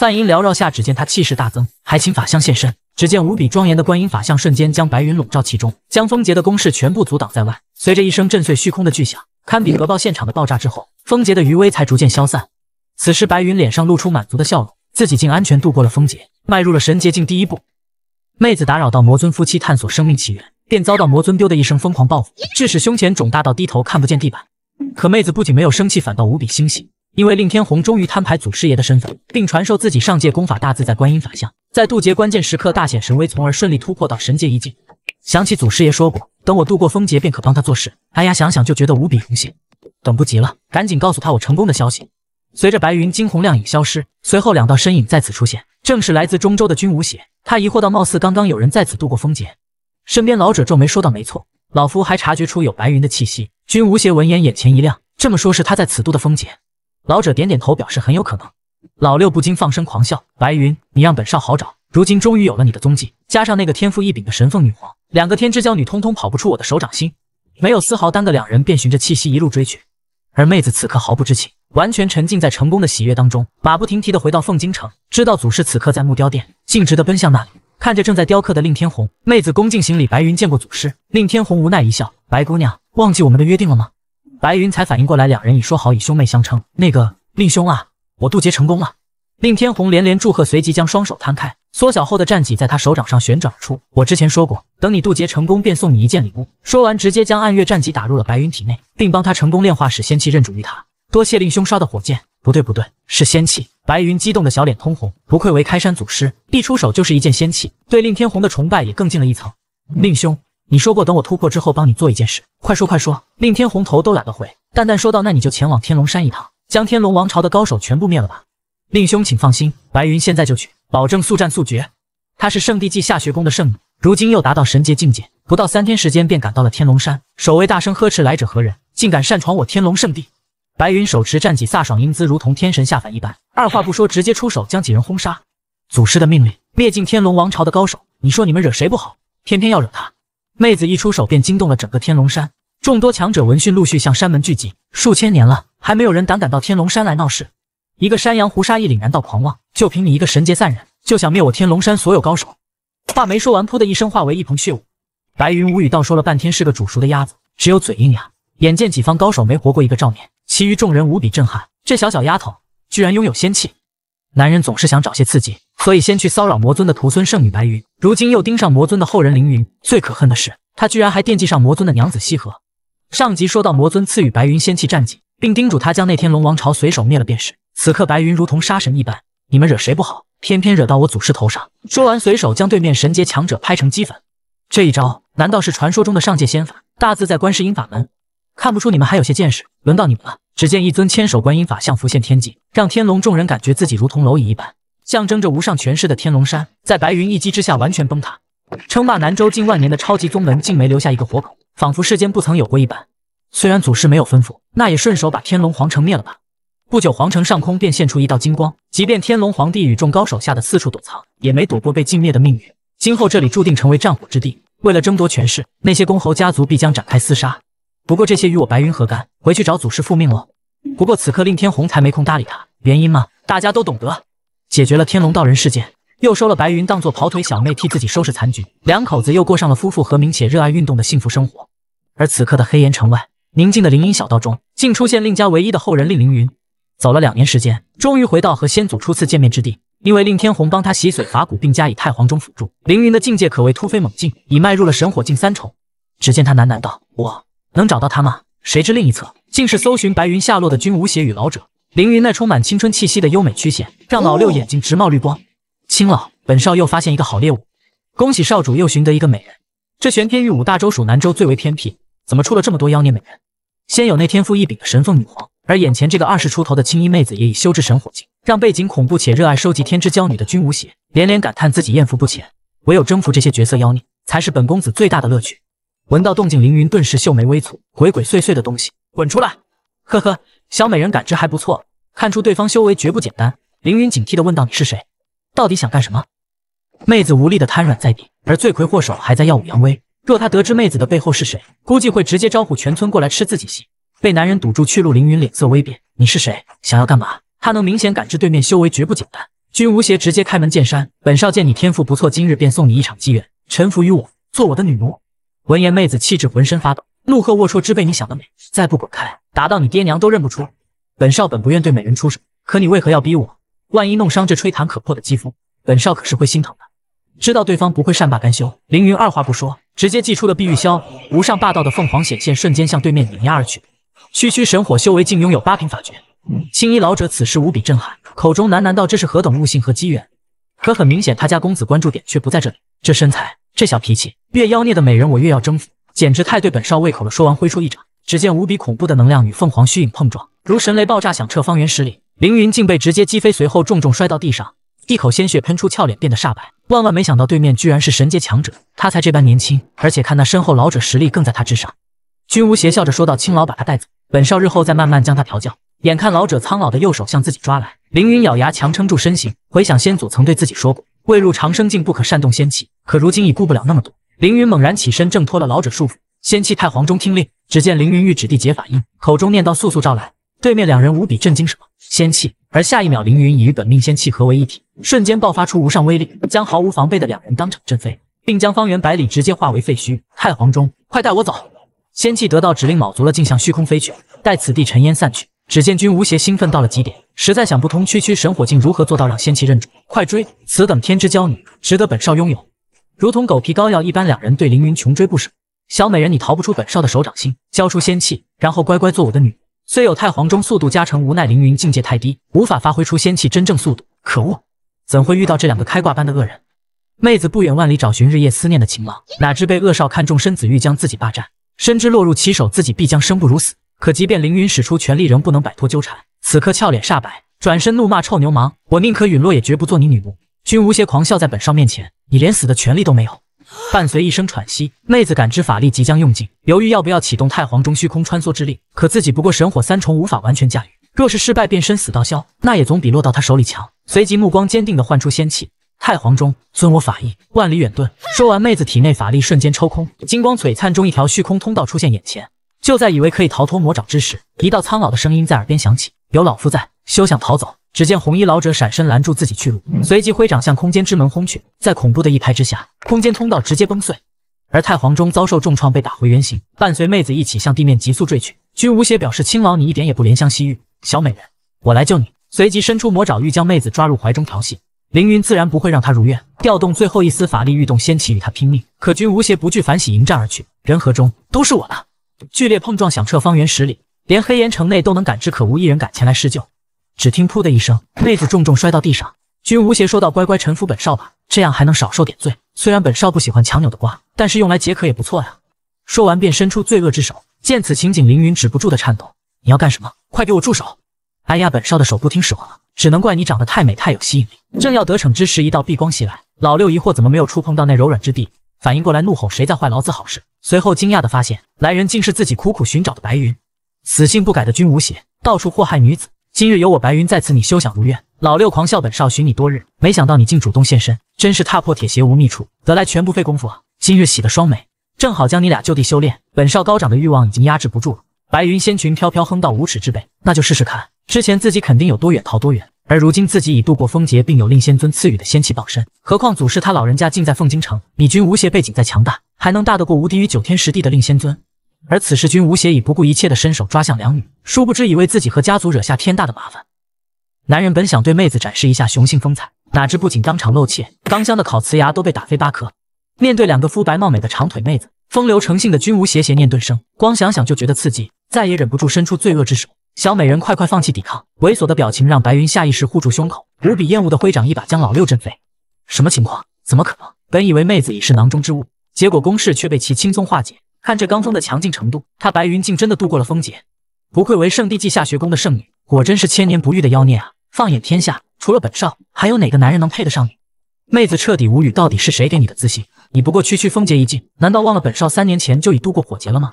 梵音缭绕下，只见他气势大增，还请法相现身。只见无比庄严的观音法相瞬间将白云笼罩其中，将风劫的攻势全部阻挡在外。随着一声震碎虚空的巨响，堪比核爆现场的爆炸之后，风劫的余威才逐渐消散。此时白云脸上露出满足的笑容，自己竟安全度过了风劫，迈入了神劫境第一步。妹子打扰到魔尊夫妻探索生命起源，便遭到魔尊丢的一声疯狂报复，致使胸前肿大到低头看不见地板。可妹子不仅没有生气，反倒无比欣喜。因为令天鸿终于摊牌，祖师爷的身份，并传授自己上界功法大自在观音法相，在渡劫关键时刻大显神威，从而顺利突破到神界一境。想起祖师爷说过，等我渡过风劫便可帮他做事。哎呀，想想就觉得无比荣幸。等不及了，赶紧告诉他我成功的消息。随着白云、惊鸿亮影消失，随后两道身影再次出现，正是来自中州的君无邪。他疑惑到，貌似刚刚有人在此渡过风劫。身边老者皱眉说道：“没错，老夫还察觉出有白云的气息。”君无邪闻言眼前一亮，这么说是他在此渡的风劫。老者点点头，表示很有可能。老六不禁放声狂笑：“白云，你让本少好找，如今终于有了你的踪迹，加上那个天赋异禀的神凤女皇，两个天之娇女，通通跑不出我的手掌心。”没有丝毫耽搁，两人便循着气息一路追去。而妹子此刻毫不知情，完全沉浸在成功的喜悦当中，马不停蹄的回到凤京城，知道祖师此刻在木雕店，径直的奔向那里。看着正在雕刻的令天红，妹子恭敬行礼：“白云见过祖师。”令天红无奈一笑：“白姑娘，忘记我们的约定了吗？”白云才反应过来，两人已说好以兄妹相称。那个令兄啊，我渡劫成功了！令天鸿连连祝贺，随即将双手摊开，缩小后的战戟在他手掌上旋转而出。我之前说过，等你渡劫成功，便送你一件礼物。说完，直接将暗月战戟打入了白云体内，并帮他成功炼化，使仙气认主于他。多谢令兄刷的火箭，不对不对，是仙气！白云激动的小脸通红，不愧为开山祖师，一出手就是一件仙器，对令天鸿的崇拜也更进了一层。令兄。你说过等我突破之后帮你做一件事，快说快说！令天红头都懒得回，淡淡说道：“那你就前往天龙山一趟，将天龙王朝的高手全部灭了吧。”令兄请放心，白云现在就去，保证速战速决。她是圣帝祭下学宫的圣女，如今又达到神阶境界，不到三天时间便赶到了天龙山。守卫大声呵斥：“来者何人？竟敢擅闯我天龙圣地！”白云手持战戟，飒爽英姿，如同天神下凡一般。二话不说，直接出手将几人轰杀。祖师的命令，灭尽天龙王朝的高手。你说你们惹谁不好，偏偏要惹他。妹子一出手便惊动了整个天龙山，众多强者闻讯陆续向山门聚集。数千年了，还没有人胆敢到天龙山来闹事。一个山羊胡沙一凛然到狂妄，就凭你一个神劫散人，就想灭我天龙山所有高手？话没说完，扑的一声化为一蓬血雾。白云无语道：“说了半天是个煮熟的鸭子，只有嘴硬呀。”眼见几方高手没活过一个照面，其余众人无比震撼：这小小丫头居然拥有仙气！男人总是想找些刺激。所以先去骚扰魔尊的徒孙圣女白云，如今又盯上魔尊的后人凌云。最可恨的是，他居然还惦记上魔尊的娘子西河。上集说到，魔尊赐予白云仙气战绩，并叮嘱他将那天龙王朝随手灭了便是。此刻白云如同杀神一般，你们惹谁不好，偏偏惹到我祖师头上。说完，随手将对面神劫强者拍成齑粉。这一招难道是传说中的上界仙法？大自在观世音法门。看不出你们还有些见识，轮到你们了。只见一尊千手观音法像浮现天际，让天龙众人感觉自己如同蝼蚁一般。象征着无上权势的天龙山，在白云一击之下完全崩塌，称霸南州近万年的超级宗门竟没留下一个活口，仿佛世间不曾有过一般。虽然祖师没有吩咐，那也顺手把天龙皇城灭了吧。不久，皇城上空便现出一道金光，即便天龙皇帝与众高手吓得四处躲藏，也没躲过被尽灭的命运。今后这里注定成为战火之地，为了争夺权势，那些公侯家族必将展开厮杀。不过这些与我白云何干？回去找祖师复命喽。不过此刻令天鸿才没空搭理他，原因嘛，大家都懂得。解决了天龙道人事件，又收了白云当做跑腿小妹替自己收拾残局，两口子又过上了夫妇和鸣且热爱运动的幸福生活。而此刻的黑岩城外，宁静的林荫小道中，竟出现令家唯一的后人令凌云。走了两年时间，终于回到和先祖初次见面之地。因为令天鸿帮他洗髓伐骨并加以太皇钟辅助，凌云的境界可谓突飞猛进，已迈入了神火境三重。只见他喃喃道：“我能找到他吗？”谁知另一侧竟是搜寻白云下落的君无邪与老者。凌云那充满青春气息的优美曲线，让老六眼睛直冒绿光。青老，本少又发现一个好猎物，恭喜少主又寻得一个美人。这玄天域五大州属南州最为偏僻，怎么出了这么多妖孽美人？先有那天赋异禀的神凤女皇，而眼前这个二十出头的青衣妹子也已修至神火境，让背景恐怖且热爱收集天之娇女的君无邪连连感叹自己艳福不浅。唯有征服这些绝色妖孽，才是本公子最大的乐趣。闻到动静，凌云顿时秀眉微蹙，鬼鬼祟祟的东西，滚出来！呵呵。小美人感知还不错，看出对方修为绝不简单。凌云警惕的问道：“你是谁？到底想干什么？”妹子无力的瘫软在地，而罪魁祸首还在耀武扬威。若他得知妹子的背后是谁，估计会直接招呼全村过来吃自己席。被男人堵住去路，凌云脸色微变：“你是谁？想要干嘛？”他能明显感知对面修为绝不简单。君无邪直接开门见山：“本少见你天赋不错，今日便送你一场机缘，臣服于我，做我的女奴。”闻言，妹子气质浑身发抖，怒喝：“龌龊之辈，你想得美！再不滚开！”打到你爹娘都认不出，本少本不愿对美人出手，可你为何要逼我？万一弄伤这吹弹可破的肌肤，本少可是会心疼的。知道对方不会善罢甘休，凌云二话不说，直接祭出了碧玉箫，无上霸道的凤凰显现，瞬间向对面碾压而去。区区神火修为，竟拥有八品法诀。青衣老者此时无比震撼，口中喃喃道：“这是何等悟性和机缘？”可很明显，他家公子关注点却不在这里。这身材，这小脾气，越妖孽的美人我越要征服，简直太对本少胃口了。说完，挥出一掌。只见无比恐怖的能量与凤凰虚影碰撞，如神雷爆炸，响彻方圆十里。凌云竟被直接击飞，随后重重摔到地上，一口鲜血喷出，俏脸变得煞白。万万没想到，对面居然是神阶强者，他才这般年轻，而且看那身后老者实力更在他之上。君无邪笑着说道：“青老，把他带走，本少日后再慢慢将他调教。”眼看老者苍老的右手向自己抓来，凌云咬牙强撑住身形，回想先祖曾对自己说过，未入长生境不可擅动仙气，可如今已顾不了那么多。凌云猛然起身，挣脱了老者束缚。仙气太皇中听令，只见凌云玉指地结法印，口中念道：“速速召来！”对面两人无比震惊，什么仙气？而下一秒，凌云已与本命仙气合为一体，瞬间爆发出无上威力，将毫无防备的两人当场震飞，并将方圆百里直接化为废墟。太皇中，快带我走！仙气得到指令，卯足了劲向虚空飞去。待此地尘烟散去，只见君无邪兴奋到了极点，实在想不通区区神火境如何做到让仙气认主。快追！此等天之娇女，值得本少拥有。如同狗皮膏药一般，两人对凌云穷追不舍。小美人，你逃不出本少的手掌心，交出仙气，然后乖乖做我的女虽有太皇钟速度加成，无奈凌云境界太低，无法发挥出仙气真正速度。可恶，怎会遇到这两个开挂般的恶人？妹子不远万里找寻日夜思念的情郎，哪知被恶少看中，身子欲将自己霸占。深知落入其手，自己必将生不如死。可即便凌云使出全力，仍不能摆脱纠缠。此刻俏脸煞白，转身怒骂臭流氓：“我宁可陨落，也绝不做你女奴！”君无邪狂笑，在本少面前，你连死的权利都没有。伴随一声喘息，妹子感知法力即将用尽，犹豫要不要启动太皇中虚空穿梭之力，可自己不过神火三重，无法完全驾驭。若是失败，便生死道消，那也总比落到他手里强。随即目光坚定地唤出仙气，太皇中，遵我法意，万里远遁。说完，妹子体内法力瞬间抽空，金光璀璨中，一条虚空通道出现眼前。就在以为可以逃脱魔爪之时，一道苍老的声音在耳边响起：“有老夫在，休想逃走。”只见红衣老者闪身拦住自己去路，随即挥掌向空间之门轰去。在恐怖的一拍之下，空间通道直接崩碎。而太皇钟遭受重创，被打回原形，伴随妹子一起向地面急速坠去。君无邪表示：“青老，你一点也不怜香惜玉，小美人，我来救你。”随即伸出魔爪欲将妹子抓入怀中调戏。凌云自然不会让她如愿，调动最后一丝法力，欲动仙气与她拼命。可君无邪不惧反喜，迎战而去。人和中都是我的。剧烈碰撞响彻方圆十里，连黑岩城内都能感知，可无一人敢前来施救。只听噗的一声，妹子重重摔到地上。君无邪说道：“乖乖臣服本少吧，这样还能少受点罪。虽然本少不喜欢强扭的瓜，但是用来解渴也不错呀。”说完便伸出罪恶之手。见此情景，凌云止不住的颤抖：“你要干什么？快给我住手！”哎呀，本少的手不听使唤了，只能怪你长得太美，太有吸引力。正要得逞之时，一道碧光袭来。老六疑惑，怎么没有触碰到那柔软之地？反应过来，怒吼：“谁在坏老子好事？”随后惊讶的发现，来人竟是自己苦苦寻找的白云。死性不改的君无邪，到处祸害女子。今日有我白云在此，你休想如愿。老六狂笑，本少寻你多日，没想到你竟主动现身，真是踏破铁鞋无觅处，得来全不费工夫啊！今日喜得双美，正好将你俩就地修炼。本少高涨的欲望已经压制不住了。白云仙裙飘飘，哼道：“无耻之辈，那就试试看。之前自己肯定有多远逃多远，而如今自己已度过风劫，并有令仙尊赐予的仙气傍身。何况祖师他老人家尽在凤京城，你君无邪背景再强大，还能大得过无敌于九天十地的令仙尊？”而此时，君无邪已不顾一切的伸手抓向两女，殊不知已为自己和家族惹下天大的麻烦。男人本想对妹子展示一下雄性风采，哪知不仅当场露怯，刚镶的烤瓷牙都被打飞八颗。面对两个肤白貌美的长腿妹子，风流成性的君无邪邪念顿生，光想想就觉得刺激，再也忍不住伸出罪恶之手：“小美人，快快放弃抵抗！”猥琐的表情让白云下意识护住胸口，无比厌恶的挥掌一把将老六震飞。什么情况？怎么可能？本以为妹子已是囊中之物，结果攻势却被其轻松化解。看这罡风的强劲程度，她白云竟真的度过了风劫，不愧为圣地稷下学宫的圣女，果真是千年不遇的妖孽啊！放眼天下，除了本少，还有哪个男人能配得上你？妹子彻底无语，到底是谁给你的自信？你不过区区风劫一境，难道忘了本少三年前就已度过火劫了吗？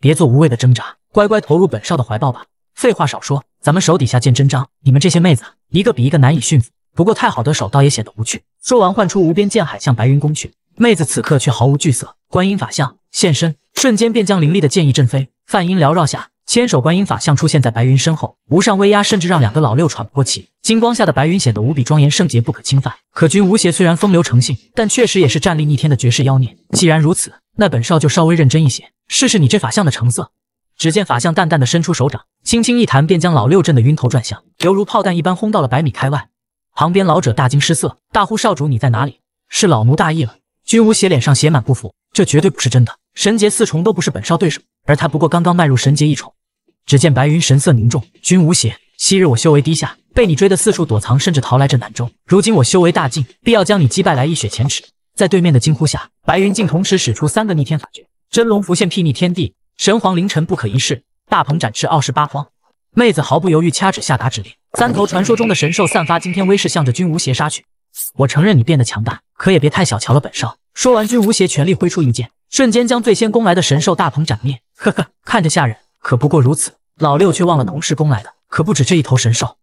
别做无谓的挣扎，乖乖投入本少的怀抱吧！废话少说，咱们手底下见真章。你们这些妹子，一个比一个难以驯服，不过太好的手，倒也显得无趣。说完，唤出无边剑海向白云攻去。妹子此刻却毫无惧色，观音法相现身。瞬间便将凌厉的剑意震飞，梵音缭绕下，千手观音法相出现在白云身后，无上威压甚至让两个老六喘不过气。金光下的白云显得无比庄严圣洁，不可侵犯。可君无邪虽然风流成性，但确实也是战力逆天的绝世妖孽。既然如此，那本少就稍微认真一些，试试你这法相的成色。只见法相淡淡的伸出手掌，轻轻一弹，便将老六震得晕头转向，犹如炮弹一般轰到了百米开外。旁边老者大惊失色，大呼：“少主，你在哪里？是老奴大意了。”君无邪脸上写满不服，这绝对不是真的。神劫四重都不是本少对手，而他不过刚刚迈入神劫一重。只见白云神色凝重，君无邪，昔日我修为低下，被你追得四处躲藏，甚至逃来这南州。如今我修为大进，必要将你击败，来一雪前耻。在对面的惊呼下，白云竟同时使出三个逆天法诀，真龙浮现睥睨天地，神皇凌晨不可一世，大鹏展翅傲视八荒。妹子毫不犹豫掐指下达指令，三头传说中的神兽散发惊天威势，向着君无邪杀去。我承认你变得强大，可也别太小瞧了本少。说完，君无邪全力挥出一剑。瞬间将最先攻来的神兽大鹏斩灭。呵呵，看着吓人，可不过如此。老六却忘了，同时攻来的可不止这一头神兽。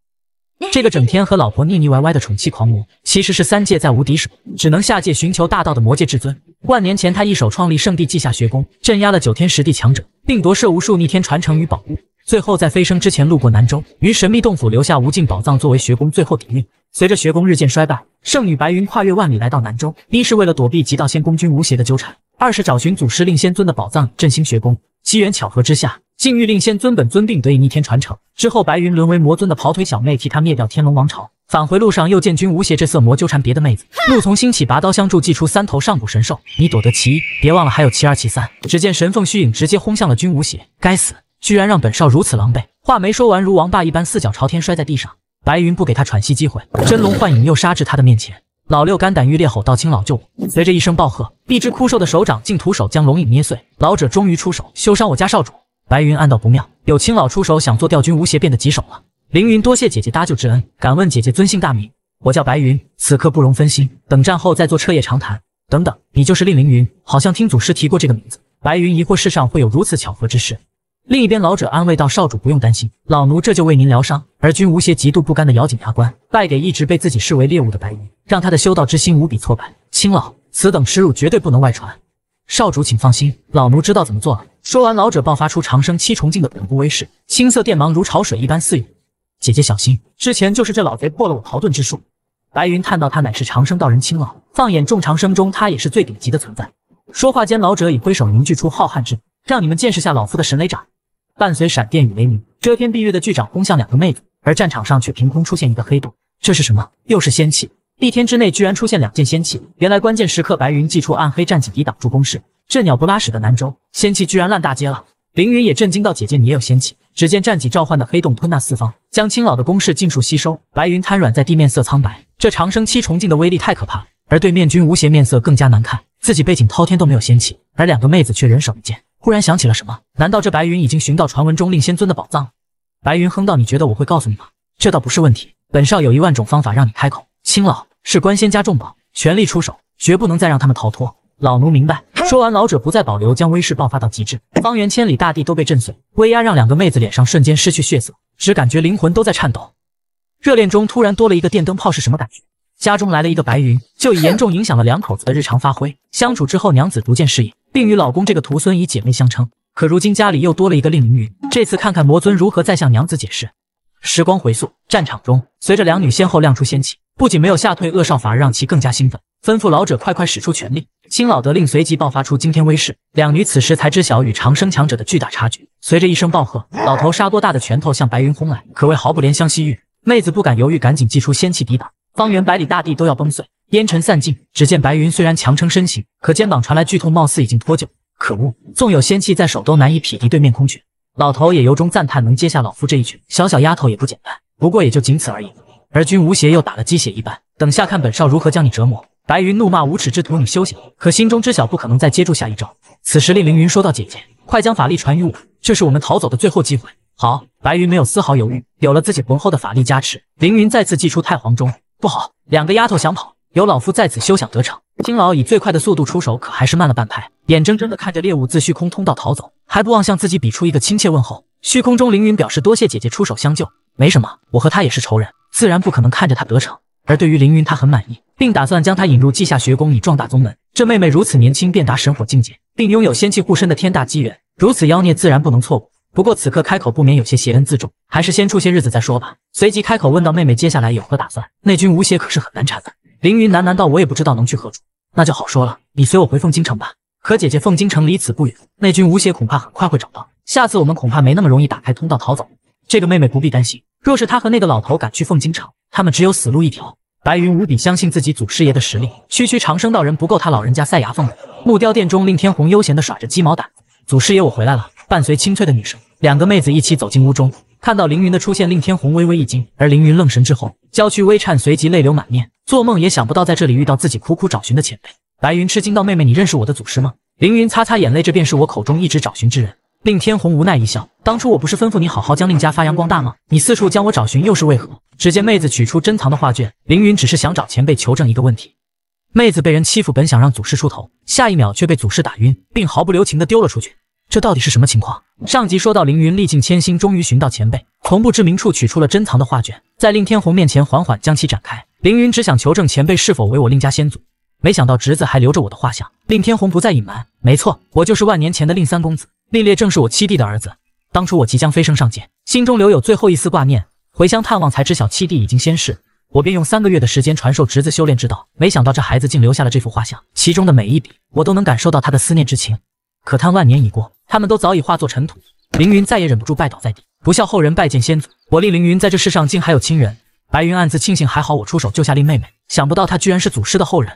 这个整天和老婆腻腻歪歪的宠妻狂魔，其实是三界再无敌手，只能下界寻求大道的魔界至尊。万年前，他一手创立圣地稷下学宫，镇压了九天十地强者，并夺舍无数逆天传承与宝物。最后在飞升之前路过南州，于神秘洞府留下无尽宝藏作为学宫最后底蕴。随着学宫日渐衰败，圣女白云跨越万里来到南州，一是为了躲避极道仙宫君无邪的纠缠。二是找寻祖师令仙尊的宝藏，振兴学宫。机缘巧合之下，竟欲令仙尊本尊病得以逆天传承。之后白云沦为魔尊的跑腿小妹，替他灭掉天龙王朝。返回路上又见君无邪这色魔纠缠别的妹子，陆从心起，拔刀相助，祭出三头上古神兽，你躲得其一，别忘了还有其二其三。只见神凤虚影直接轰向了君无邪，该死，居然让本少如此狼狈。话没说完，如王霸一般四脚朝天摔在地上。白云不给他喘息机会，真龙幻影又杀至他的面前。老六肝胆欲裂，吼道：“青老救我！”随着一声暴喝，一只枯瘦的手掌竟徒手将龙影捏碎。老者终于出手，休伤我家少主。白云暗道不妙，有青老出手，想做调君无邪变得棘手了。凌云，多谢姐姐搭救之恩，敢问姐姐尊姓大名？我叫白云。此刻不容分心，等战后再做彻夜长谈。等等，你就是令凌云？好像听祖师提过这个名字。白云疑惑，世上会有如此巧合之事？另一边，老者安慰道：“少主不用担心，老奴这就为您疗伤。”而君无邪极度不甘的咬紧牙关，败给一直被自己视为猎物的白云，让他的修道之心无比挫败。青老，此等耻辱绝对不能外传。少主请放心，老奴知道怎么做了。说完，老者爆发出长生七重境的恐怖威势，青色电芒如潮水一般肆涌。姐姐小心，之前就是这老贼破了我逃遁之术。白云叹道：“他乃是长生道人青老，放眼众长生中，他也是最顶级的存在。”说话间，老者已挥手凝聚出浩瀚之，让你们见识下老夫的神雷掌。伴随闪电与雷鸣，遮天蔽日的巨掌轰向两个妹子，而战场上却凭空出现一个黑洞。这是什么？又是仙气？一天之内居然出现两件仙气。原来关键时刻白云祭出暗黑战戟抵挡住攻势。这鸟不拉屎的南州仙气居然烂大街了。凌云也震惊到，姐姐你也有仙气。只见战戟召唤的黑洞吞纳四方，将青老的攻势尽数吸收。白云瘫软在地面，色苍白。这长生七重境的威力太可怕。而对面君无邪面色更加难看，自己背景滔天都没有仙气，而两个妹子却人手一件。忽然想起了什么？难道这白云已经寻到传闻中令仙尊的宝藏？白云哼道：“你觉得我会告诉你吗？这倒不是问题，本少有一万种方法让你开口。”青老是观仙家重宝，全力出手，绝不能再让他们逃脱。老奴明白。说完，老者不再保留，将威势爆发到极致，方圆千里大地都被震碎，威压让两个妹子脸上瞬间失去血色，只感觉灵魂都在颤抖。热恋中突然多了一个电灯泡是什么感觉？家中来了一个白云，就已严重影响了两口子的日常发挥。相处之后，娘子逐渐适应。并与老公这个徒孙以姐妹相称，可如今家里又多了一个令凌云。这次看看魔尊如何再向娘子解释。时光回溯，战场中，随着两女先后亮出仙气，不仅没有吓退恶少，反而让其更加兴奋，吩咐老者快快使出全力。青老得令，随即爆发出惊天威势。两女此时才知晓与长生强者的巨大差距。随着一声暴喝，老头沙锅大的拳头向白云轰来，可谓毫不怜香惜玉。妹子不敢犹豫，赶紧祭出仙气抵挡。方圆百里大地都要崩碎，烟尘散尽，只见白云虽然强撑身形，可肩膀传来剧痛，貌似已经脱臼。可恶，纵有仙气在手，都难以匹敌对面空拳。老头也由衷赞叹，能接下老夫这一拳，小小丫头也不简单。不过也就仅此而已。而君无邪又打了鸡血一般，等下看本少如何将你折磨。白云怒骂无耻之徒，你休想！可心中知晓不可能再接住下一招。此时令凌云说道：“姐姐，快将法力传于我，这是我们逃走的最后机会。”好，白云没有丝毫犹豫，有了自己浑厚的法力加持，凌云再次祭出太皇钟。不好，两个丫头想跑，有老夫在此，休想得逞。金老以最快的速度出手，可还是慢了半拍，眼睁睁的看着猎物自虚空通道逃走，还不忘向自己比出一个亲切问候。虚空中，凌云表示多谢姐姐出手相救，没什么，我和她也是仇人，自然不可能看着她得逞。而对于凌云，他很满意，并打算将她引入稷下学宫，以壮大宗门。这妹妹如此年轻便达神火境界，并拥有仙气护身的天大机缘，如此妖孽自然不能错过。不过此刻开口不免有些邪恩自重，还是先处些日子再说吧。随即开口问道：“妹妹，接下来有何打算？”内君无邪可是很难缠的。凌云喃喃道：“我也不知道能去何处。”那就好说了，你随我回凤京城吧。可姐姐，凤京城离此不远，内君无邪恐怕很快会找到。下次我们恐怕没那么容易打开通道逃走。这个妹妹不必担心，若是她和那个老头敢去凤京城，他们只有死路一条。白云无比相信自己祖师爷的实力，区区长生道人不够他老人家塞牙缝的。木雕殿中，令天鸿悠闲的耍着鸡毛掸子。祖师爷，我回来了。伴随清脆的女声，两个妹子一起走进屋中，看到凌云的出现，令天虹微微一惊。而凌云愣神之后，娇躯微颤，随即泪流满面，做梦也想不到在这里遇到自己苦苦找寻的前辈。白云吃惊道：“妹妹，你认识我的祖师吗？”凌云擦擦眼泪：“这便是我口中一直找寻之人。”令天虹无奈一笑：“当初我不是吩咐你好好将令家发扬光大吗？你四处将我找寻又是为何？”只见妹子取出珍藏的画卷，凌云只是想找前辈求证一个问题。妹子被人欺负，本想让祖师出头，下一秒却被祖师打晕，并毫不留情的丢了出去。这到底是什么情况？上集说到，凌云历尽千辛，终于寻到前辈，从不知名处取出了珍藏的画卷，在令天鸿面前缓缓将其展开。凌云只想求证前辈是否为我令家先祖，没想到侄子还留着我的画像。令天鸿不再隐瞒，没错，我就是万年前的令三公子，令烈正是我七弟的儿子。当初我即将飞升上界，心中留有最后一丝挂念，回乡探望才知晓七弟已经仙逝。我便用三个月的时间传授侄子修炼之道，没想到这孩子竟留下了这幅画像，其中的每一笔，我都能感受到他的思念之情。可叹万年已过。他们都早已化作尘土，凌云再也忍不住拜倒在地，不孝后人拜见先祖。我令凌云在这世上竟还有亲人，白云暗自庆幸，还好我出手救下令妹妹，想不到她居然是祖师的后人。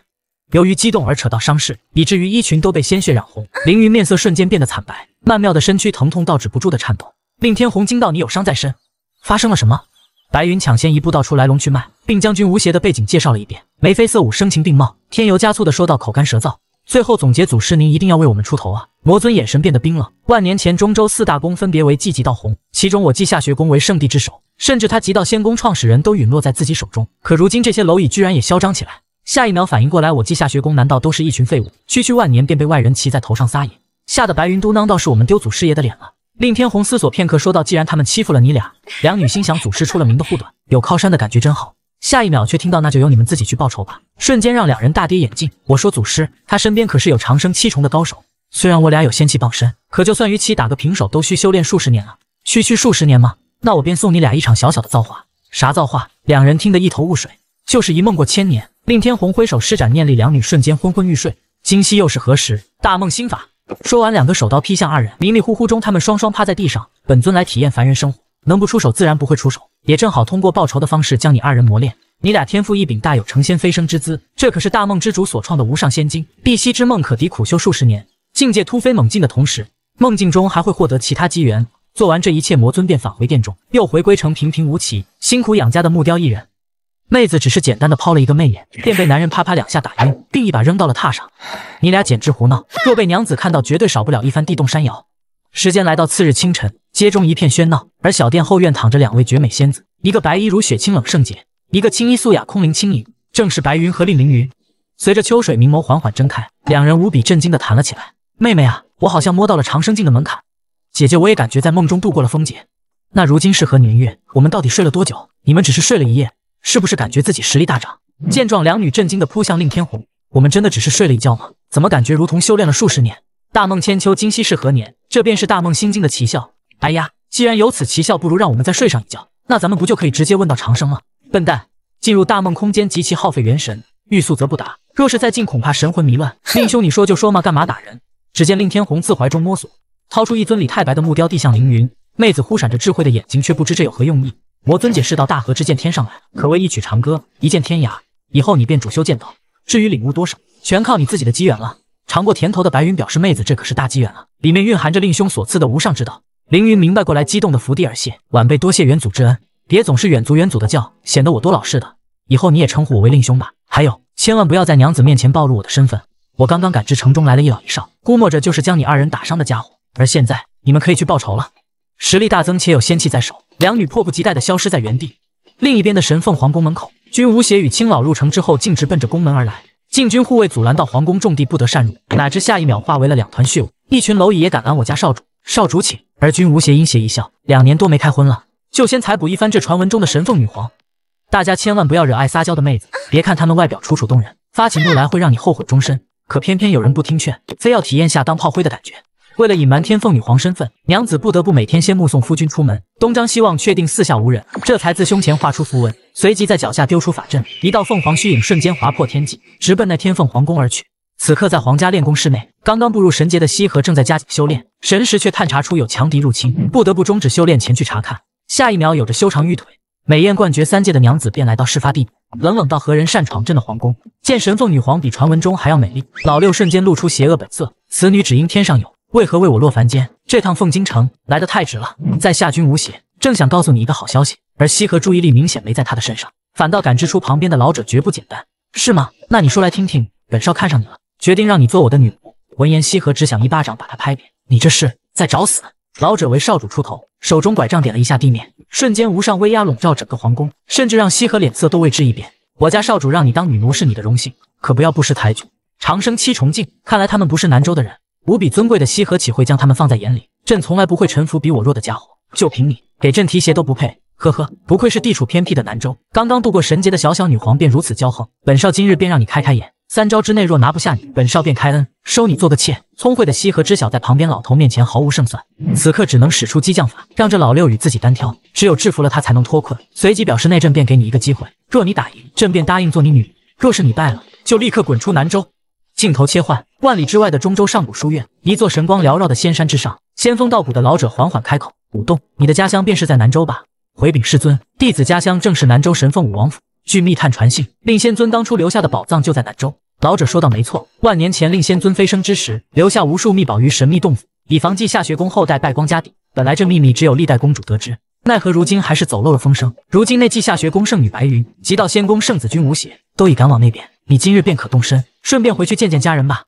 由于激动而扯到伤势，以至于衣裙都被鲜血染红，凌云面色瞬间变得惨白，曼妙的身躯疼痛到止不住的颤抖。令天虹惊到，你有伤在身，发生了什么？白云抢先一步道出来龙去脉，并将军无邪的背景介绍了一遍，眉飞色舞，声情并茂，添油加醋的说道，口干舌燥。最后总结，祖师您一定要为我们出头啊！魔尊眼神变得冰冷。万年前，中州四大宫分别为祭极道、洪，其中我祭下学宫为圣地之首，甚至他极道仙宫创始人都陨落在自己手中。可如今这些蝼蚁居然也嚣张起来！下一秒反应过来，我祭下学宫难道都是一群废物？区区万年便被外人骑在头上撒野，吓得白云嘟囔道：“是我们丢祖师爷的脸了。”令天红思索片刻，说道：“既然他们欺负了你俩，两女心想，祖师出了名的护短，有靠山的感觉真好。”下一秒却听到，那就由你们自己去报仇吧！瞬间让两人大跌眼镜。我说祖师，他身边可是有长生七重的高手，虽然我俩有仙气傍身，可就算与其打个平手，都需修炼数十年了。区区数十年吗？那我便送你俩一场小小的造化。啥造化？两人听得一头雾水。就是一梦过千年，令天红挥手施展念力，两女瞬间昏昏欲睡。今夕又是何时？大梦心法。说完，两个手刀劈向二人。迷迷糊糊中，他们双双趴在地上。本尊来体验凡人生活。能不出手自然不会出手，也正好通过报仇的方式将你二人磨练。你俩天赋异禀，大有成仙飞升之姿。这可是大梦之主所创的无上仙经，碧溪之梦可抵苦修数十年，境界突飞猛进的同时，梦境中还会获得其他机缘。做完这一切，魔尊便返回殿中，又回归成平平无奇、辛苦养家的木雕艺人。妹子只是简单的抛了一个媚眼，便被男人啪啪两下打晕，并一把扔到了榻上。你俩简直胡闹，若被娘子看到，绝对少不了一番地动山摇。时间来到次日清晨，街中一片喧闹，而小店后院躺着两位绝美仙子，一个白衣如雪，清冷圣洁；一个青衣素雅，空灵轻盈，正是白云和令凌云。随着秋水明眸缓缓睁开，两人无比震惊地谈了起来：“妹妹啊，我好像摸到了长生境的门槛；姐姐，我也感觉在梦中度过了风劫。那如今是何年月？我们到底睡了多久？你们只是睡了一夜，是不是感觉自己实力大涨？”见状，两女震惊地扑向令天红：“我们真的只是睡了一觉吗？怎么感觉如同修炼了数十年？”大梦千秋，今夕是何年？这便是大梦心经的奇效。哎呀，既然有此奇效，不如让我们再睡上一觉，那咱们不就可以直接问到长生了？笨蛋，进入大梦空间极其耗费元神，欲速则不达。若是再进，恐怕神魂迷乱。令兄，你说就说嘛，干嘛打人？只见令天鸿自怀中摸索，掏出一尊李太白的木雕，递向凌云。妹子忽闪着智慧的眼睛，却不知这有何用意。魔尊解释道：“大河之剑天上来，可谓一曲长歌，一剑天涯。以后你便主修剑道，至于领悟多少，全靠你自己的机缘了。”尝过甜头的白云表示：“妹子，这可是大机缘啊！”里面蕴含着令兄所赐的无上之道。”凌云明白过来，激动的伏地而谢：“晚辈多谢元祖之恩，别总是远足元祖的叫，显得我多老实的。以后你也称呼我为令兄吧。还有，千万不要在娘子面前暴露我的身份。我刚刚感知城中来了一老一少，估摸着就是将你二人打伤的家伙。而现在，你们可以去报仇了。实力大增且有仙气在手，两女迫不及待的消失在原地。另一边的神凤皇宫门口，君无邪与青老入城之后，径直奔着宫门而来。”禁军护卫阻拦到皇宫重地不得擅入，哪知下一秒化为了两团血雾。一群蝼蚁也敢拦我家少主？少主请。而君无邪阴邪一笑，两年多没开荤了，就先采补一番这传闻中的神凤女皇。大家千万不要惹爱撒娇的妹子，别看她们外表楚楚动人，发起怒来会让你后悔终身。可偏偏有人不听劝，非要体验下当炮灰的感觉。为了隐瞒天凤女皇身份，娘子不得不每天先目送夫君出门，东张西望确定四下无人，这才自胸前画出符文，随即在脚下丢出法阵，一道凤凰虚影瞬间划破天际，直奔那天凤皇宫而去。此刻在皇家练功室内，刚刚步入神阶的西河正在加紧修炼，神识却探查出有强敌入侵，不得不终止修炼前去查看。下一秒，有着修长玉腿、美艳冠绝三界的娘子便来到事发地点，冷冷道：“何人擅闯朕的皇宫？”见神凤女皇比传闻中还要美丽，老六瞬间露出邪恶本色，此女只因天上有。为何为我落凡间？这趟凤京城来的太值了。在下君无邪，正想告诉你一个好消息。而西河注意力明显没在他的身上，反倒感知出旁边的老者绝不简单，是吗？那你说来听听。本少看上你了，决定让你做我的女仆。闻言，西河只想一巴掌把他拍扁。你这是在找死！老者为少主出头，手中拐杖点了一下地面，瞬间无上威压笼罩整个皇宫，甚至让西河脸色都为之一变。我家少主让你当女奴是你的荣幸，可不要不识抬举。长生七重境，看来他们不是南州的人。无比尊贵的西河岂会将他们放在眼里？朕从来不会臣服比我弱的家伙，就凭你给朕提鞋都不配。呵呵，不愧是地处偏僻的南州，刚刚度过神劫的小小女皇便如此骄横。本少今日便让你开开眼，三招之内若拿不下你，本少便开恩收你做个妾。聪慧的西河知晓在旁边老头面前毫无胜算，此刻只能使出激将法，让这老六与自己单挑，只有制服了他才能脱困。随即表示那朕便给你一个机会，若你打赢，朕便答应做你女；若是你败了，就立刻滚出南州。镜头切换，万里之外的中州上古书院，一座神光缭绕的仙山之上，仙风道骨的老者缓缓开口：“武动，你的家乡便是在南州吧？”回禀师尊，弟子家乡正是南州神凤武王府。据密探传信，令仙尊当初留下的宝藏就在南州。老者说道：“没错，万年前令仙尊飞升之时，留下无数秘宝于神秘洞府，以防稷下学宫后代败光家底。本来这秘密只有历代公主得知，奈何如今还是走漏了风声。如今那稷下学宫圣女白云，及道仙宫圣子君无邪，都已赶往那边。”你今日便可动身，顺便回去见见家人吧。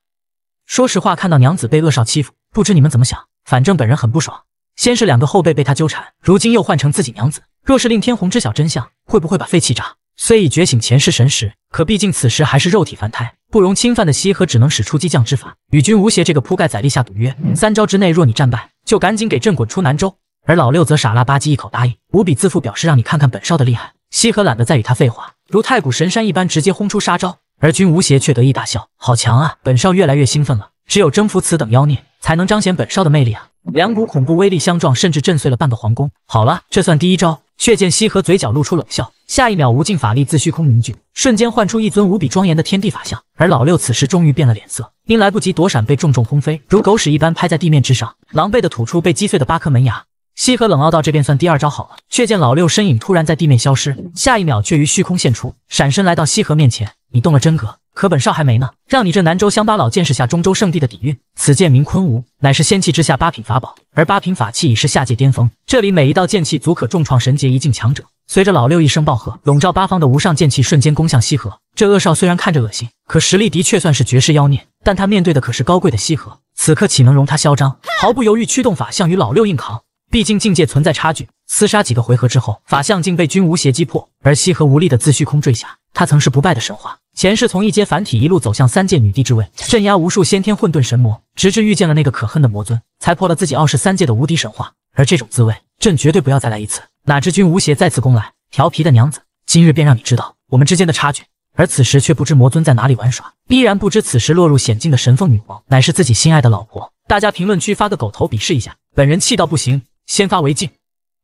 说实话，看到娘子被恶少欺负，不知你们怎么想？反正本人很不爽。先是两个后辈被他纠缠，如今又换成自己娘子。若是令天虹知晓真相，会不会把肺气炸？虽已觉醒前世神识，可毕竟此时还是肉体凡胎，不容侵犯的西河只能使出激将之法，与君无邪这个铺盖仔立下赌约：三招之内若你战败，就赶紧给朕滚出南州。而老六则傻了吧唧一口答应，无比自负，表示让你看看本少的厉害。西河懒得再与他废话，如太古神山一般，直接轰出杀招。而君无邪却得意大笑：“好强啊，本少越来越兴奋了。只有征服此等妖孽，才能彰显本少的魅力啊！”两股恐怖威力相撞，甚至震碎了半个皇宫。好了，这算第一招。血剑西河嘴角露出冷笑，下一秒，无尽法力自虚空凝聚，瞬间唤出一尊无比庄严的天地法相。而老六此时终于变了脸色，因来不及躲闪，被重重轰飞，如狗屎一般拍在地面之上，狼狈的吐出被击碎的八颗门牙。西河冷傲道：“这便算第二招好了。”却见老六身影突然在地面消失，下一秒却于虚空现出，闪身来到西河面前。你动了真格，可本少还没呢。让你这南州乡巴佬见识下中州圣地的底蕴。此剑名昆吾，乃是仙气之下八品法宝，而八品法器已是下界巅峰。这里每一道剑气足可重创神劫一境强者。随着老六一声暴喝，笼罩八方的无上剑气瞬间攻向西河。这恶少虽然看着恶心，可实力的确算是绝世妖孽。但他面对的可是高贵的西河，此刻岂能容他嚣张？毫不犹豫驱动法相与老六硬扛，毕竟境界存在差距。厮杀几个回合之后，法相竟被君无邪击破，而西河无力的自虚空坠下。他曾是不败的神话。前世从一阶凡体一路走向三界女帝之位，镇压无数先天混沌神魔，直至遇见了那个可恨的魔尊，才破了自己傲视三界的无敌神话。而这种滋味，朕绝对不要再来一次。哪知君无邪再次攻来，调皮的娘子，今日便让你知道我们之间的差距。而此时却不知魔尊在哪里玩耍，依然不知此时落入险境的神凤女皇乃是自己心爱的老婆。大家评论区发个狗头比试一下，本人气到不行，先发为敬。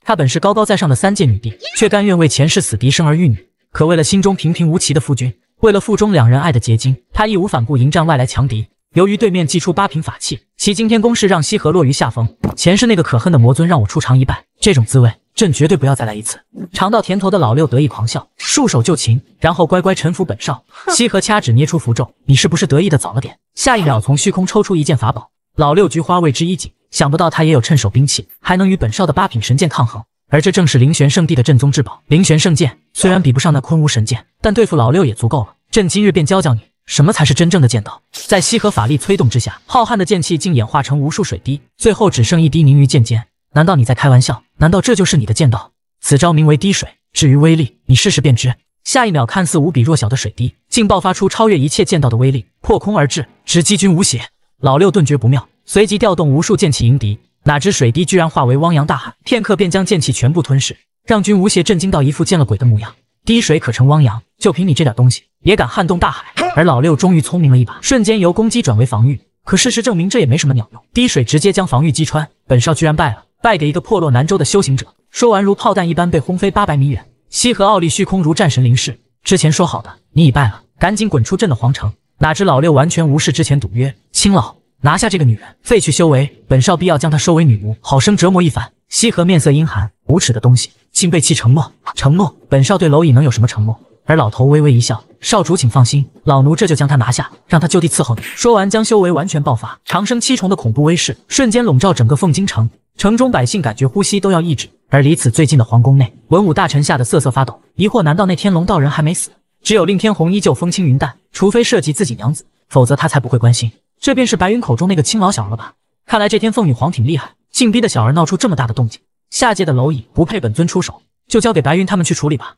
她本是高高在上的三界女帝，却甘愿为前世死敌生儿育女，可为了心中平平无奇的夫君。为了腹中两人爱的结晶，他义无反顾迎战外来强敌。由于对面祭出八品法器，其惊天攻势让西河落于下风。前世那个可恨的魔尊让我出尝一半，这种滋味朕绝对不要再来一次。尝到甜头的老六得意狂笑，束手就擒，然后乖乖臣服本少。西河掐指捏出符咒，你是不是得意的早了点？下一秒从虚空抽出一件法宝，老六菊花为之一紧，想不到他也有趁手兵器，还能与本少的八品神剑抗衡。而这正是灵玄圣地的镇宗至宝——灵玄圣剑。虽然比不上那昆吾神剑，但对付老六也足够了。朕今日便教教你，什么才是真正的剑道。在西河法力催动之下，浩瀚的剑气竟演化成无数水滴，最后只剩一滴凝于剑尖。难道你在开玩笑？难道这就是你的剑道？此招名为滴水。至于威力，你试试便知。下一秒，看似无比弱小的水滴，竟爆发出超越一切剑道的威力，破空而至，直击君无邪。老六顿觉不妙，随即调动无数剑气迎敌。哪知水滴居然化为汪洋大海，片刻便将剑气全部吞噬，让君无邪震惊到一副见了鬼的模样。滴水可成汪洋，就凭你这点东西也敢撼动大海？而老六终于聪明了一把，瞬间由攻击转为防御。可事实证明这也没什么鸟用，滴水直接将防御击穿，本少居然败了，败给一个破落南州的修行者。说完如炮弹一般被轰飞八百米远。西河奥利虚空如战神临世，之前说好的，你已败了，赶紧滚出朕的皇城。哪知老六完全无视之前赌约，青老。拿下这个女人，废去修为，本少必要将她收为女奴，好生折磨一番。西河面色阴寒，无耻的东西，竟背弃承诺！承诺，本少对蝼蚁能有什么承诺？而老头微微一笑，少主请放心，老奴这就将他拿下，让他就地伺候你。说完，将修为完全爆发，长生七重的恐怖威势瞬间笼罩整个凤京城，城中百姓感觉呼吸都要抑制。而离此最近的皇宫内，文武大臣吓得瑟瑟发抖，疑惑：难道那天龙道人还没死？只有令天红依旧风轻云淡，除非涉及自己娘子，否则他才不会关心。这便是白云口中那个青老小儿了吧？看来这天凤女皇挺厉害，竟逼得小儿闹出这么大的动静。下界的蝼蚁不配本尊出手，就交给白云他们去处理吧。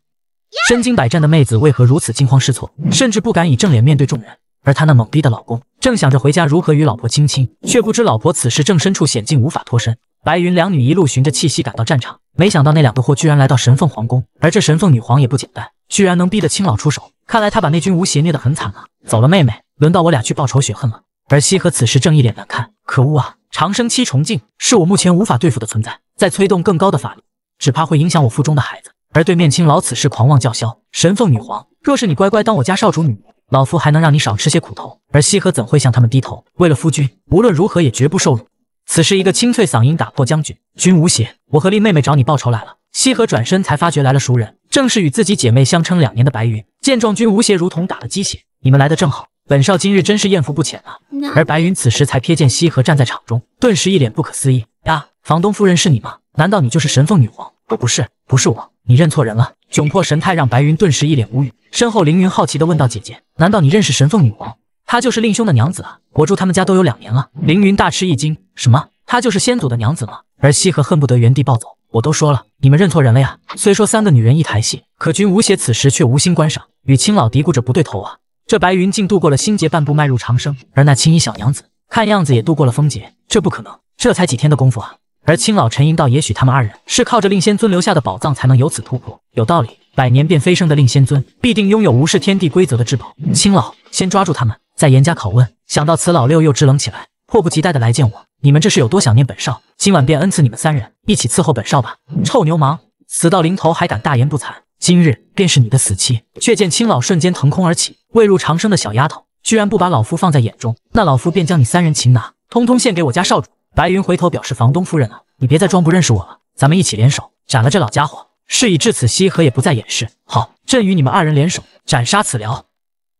身经百战的妹子为何如此惊慌失措，甚至不敢以正脸面对众人？而她那懵逼的老公正想着回家如何与老婆亲亲，却不知老婆此时正身处险境，无法脱身。白云两女一路寻着气息赶到战场，没想到那两个货居然来到神凤皇宫，而这神凤女皇也不简单，居然能逼得青老出手。看来她把那军无邪虐得很惨啊！走了，妹妹，轮到我俩去报仇雪恨了。而西河此时正一脸难看，可恶啊！长生七重境是我目前无法对付的存在，在催动更高的法力，只怕会影响我腹中的孩子。而对面青老此时狂妄叫嚣：“神凤女皇，若是你乖乖当我家少主女，老夫还能让你少吃些苦头。”而西河怎会向他们低头？为了夫君，无论如何也绝不受辱。此时一个清脆嗓音打破僵局：“君无邪，我和丽妹妹找你报仇来了。”西河转身才发觉来了熟人，正是与自己姐妹相称两年的白云。见状，君无邪如同打了鸡血：“你们来的正好。”本少今日真是艳福不浅啊！而白云此时才瞥见西河站在场中，顿时一脸不可思议呀！房东夫人是你吗？难道你就是神凤女皇？不是，不是我，你认错人了。窘迫神态让白云顿时一脸无语。身后凌云好奇的问道：“姐姐，难道你认识神凤女皇？她就是令兄的娘子啊！我住他们家都有两年了。”凌云大吃一惊：“什么？她就是先祖的娘子吗？”而西河恨不得原地暴走。我都说了，你们认错人了呀！虽说三个女人一台戏，可君无邪此时却无心观赏，与青老嘀咕着不对头啊。这白云竟度过了心劫，半步迈入长生，而那青衣小娘子看样子也度过了风劫，这不可能，这才几天的功夫啊！而青老沉吟道：“也许他们二人是靠着令仙尊留下的宝藏才能由此突破，有道理，百年便飞升的令仙尊必定拥有无视天地规则的至宝。”青老先抓住他们，再严加拷问。想到此，老六又支棱起来，迫不及待的来见我。你们这是有多想念本少？今晚便恩赐你们三人一起伺候本少吧！臭牛氓，死到临头还敢大言不惭！今日便是你的死期。却见青老瞬间腾空而起，未入长生的小丫头居然不把老夫放在眼中，那老夫便将你三人擒拿，通通献给我家少主。白云回头表示房东夫人啊，你别再装不认识我了，咱们一起联手斩了这老家伙。事已至此，西河也不再掩饰，好，朕与你们二人联手斩杀此撩。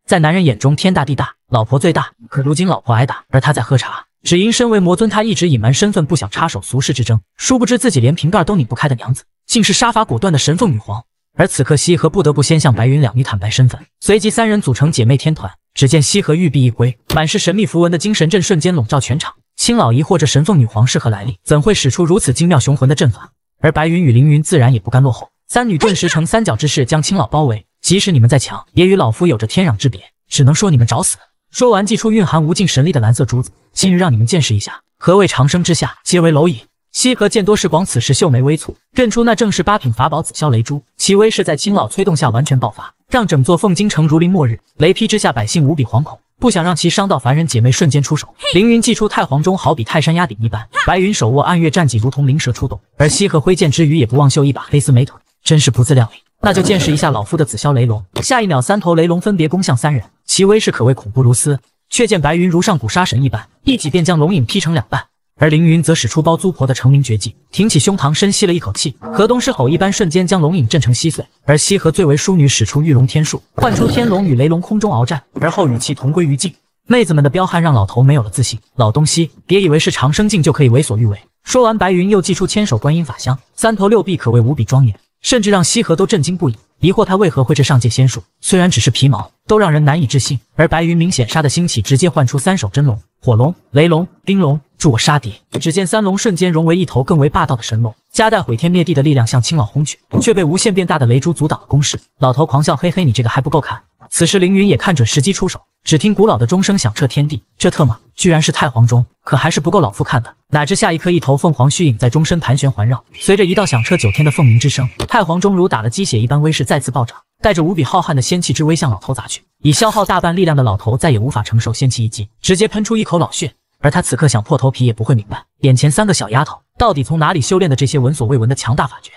在男人眼中，天大地大，老婆最大。可如今老婆挨打，而他在喝茶，只因身为魔尊，他一直隐瞒身份，不想插手俗世之争。殊不知自己连瓶盖都拧不开的娘子，竟是杀伐果断的神凤女皇。而此刻，西河不得不先向白云两女坦白身份，随即三人组成姐妹天团。只见西河玉臂一挥，满是神秘符文的精神阵瞬间笼罩全场。青老疑惑这神凤女皇是何来历，怎会使出如此精妙雄浑的阵法？而白云与凌云自然也不甘落后，三女顿时呈三角之势将青老包围。即使你们再强，也与老夫有着天壤之别，只能说你们找死。说完，祭出蕴含无尽神力的蓝色珠子，今日让你们见识一下何谓长生之下皆为蝼蚁。西河见多识广，此时秀眉微蹙，认出那正是八品法宝紫霄雷珠，其威势在青老催动下完全爆发，让整座凤京城如临末日，雷劈之下，百姓无比惶恐，不想让其伤到凡人。姐妹瞬间出手，凌云祭出太皇钟，好比泰山压顶一般。白云手握暗月战戟，如同灵蛇出洞，而西河挥剑之余，也不忘秀一把黑丝美腿，真是不自量力。那就见识一下老夫的紫霄雷龙。下一秒，三头雷龙分别攻向三人，其威势可谓恐怖如斯。却见白云如上古杀神一般，一戟便将龙影劈成两半。而凌云则使出包租婆的成名绝技，挺起胸膛，深吸了一口气，河东狮吼一般，瞬间将龙影震成稀碎。而西河最为淑女，使出御龙天术，唤出天龙与雷龙空中鏖战，而后与其同归于尽。妹子们的彪悍让老头没有了自信。老东西，别以为是长生境就可以为所欲为。说完，白云又祭出千手观音法相，三头六臂，可谓无比庄严。甚至让西河都震惊不已，疑惑他为何会这上界仙术，虽然只是皮毛，都让人难以置信。而白云明显杀的兴起，直接唤出三首真龙，火龙、雷龙、冰龙，助我杀敌。只见三龙瞬间融为一头更为霸道的神龙，夹带毁天灭地的力量向青老轰去，却被无限变大的雷珠阻挡了攻势。老头狂笑，嘿嘿，你这个还不够看。此时凌云也看准时机出手，只听古老的钟声响彻天地，这特么居然是太皇钟，可还是不够老夫看的。哪知下一刻，一头凤凰虚影在钟身盘旋环绕，随着一道响彻九天的凤鸣之声，太皇钟如打了鸡血一般威势再次暴涨，带着无比浩瀚的仙气之威向老头砸去。以消耗大半力量的老头再也无法承受仙气一击，直接喷出一口老血。而他此刻想破头皮也不会明白，眼前三个小丫头到底从哪里修炼的这些闻所未闻的强大法诀。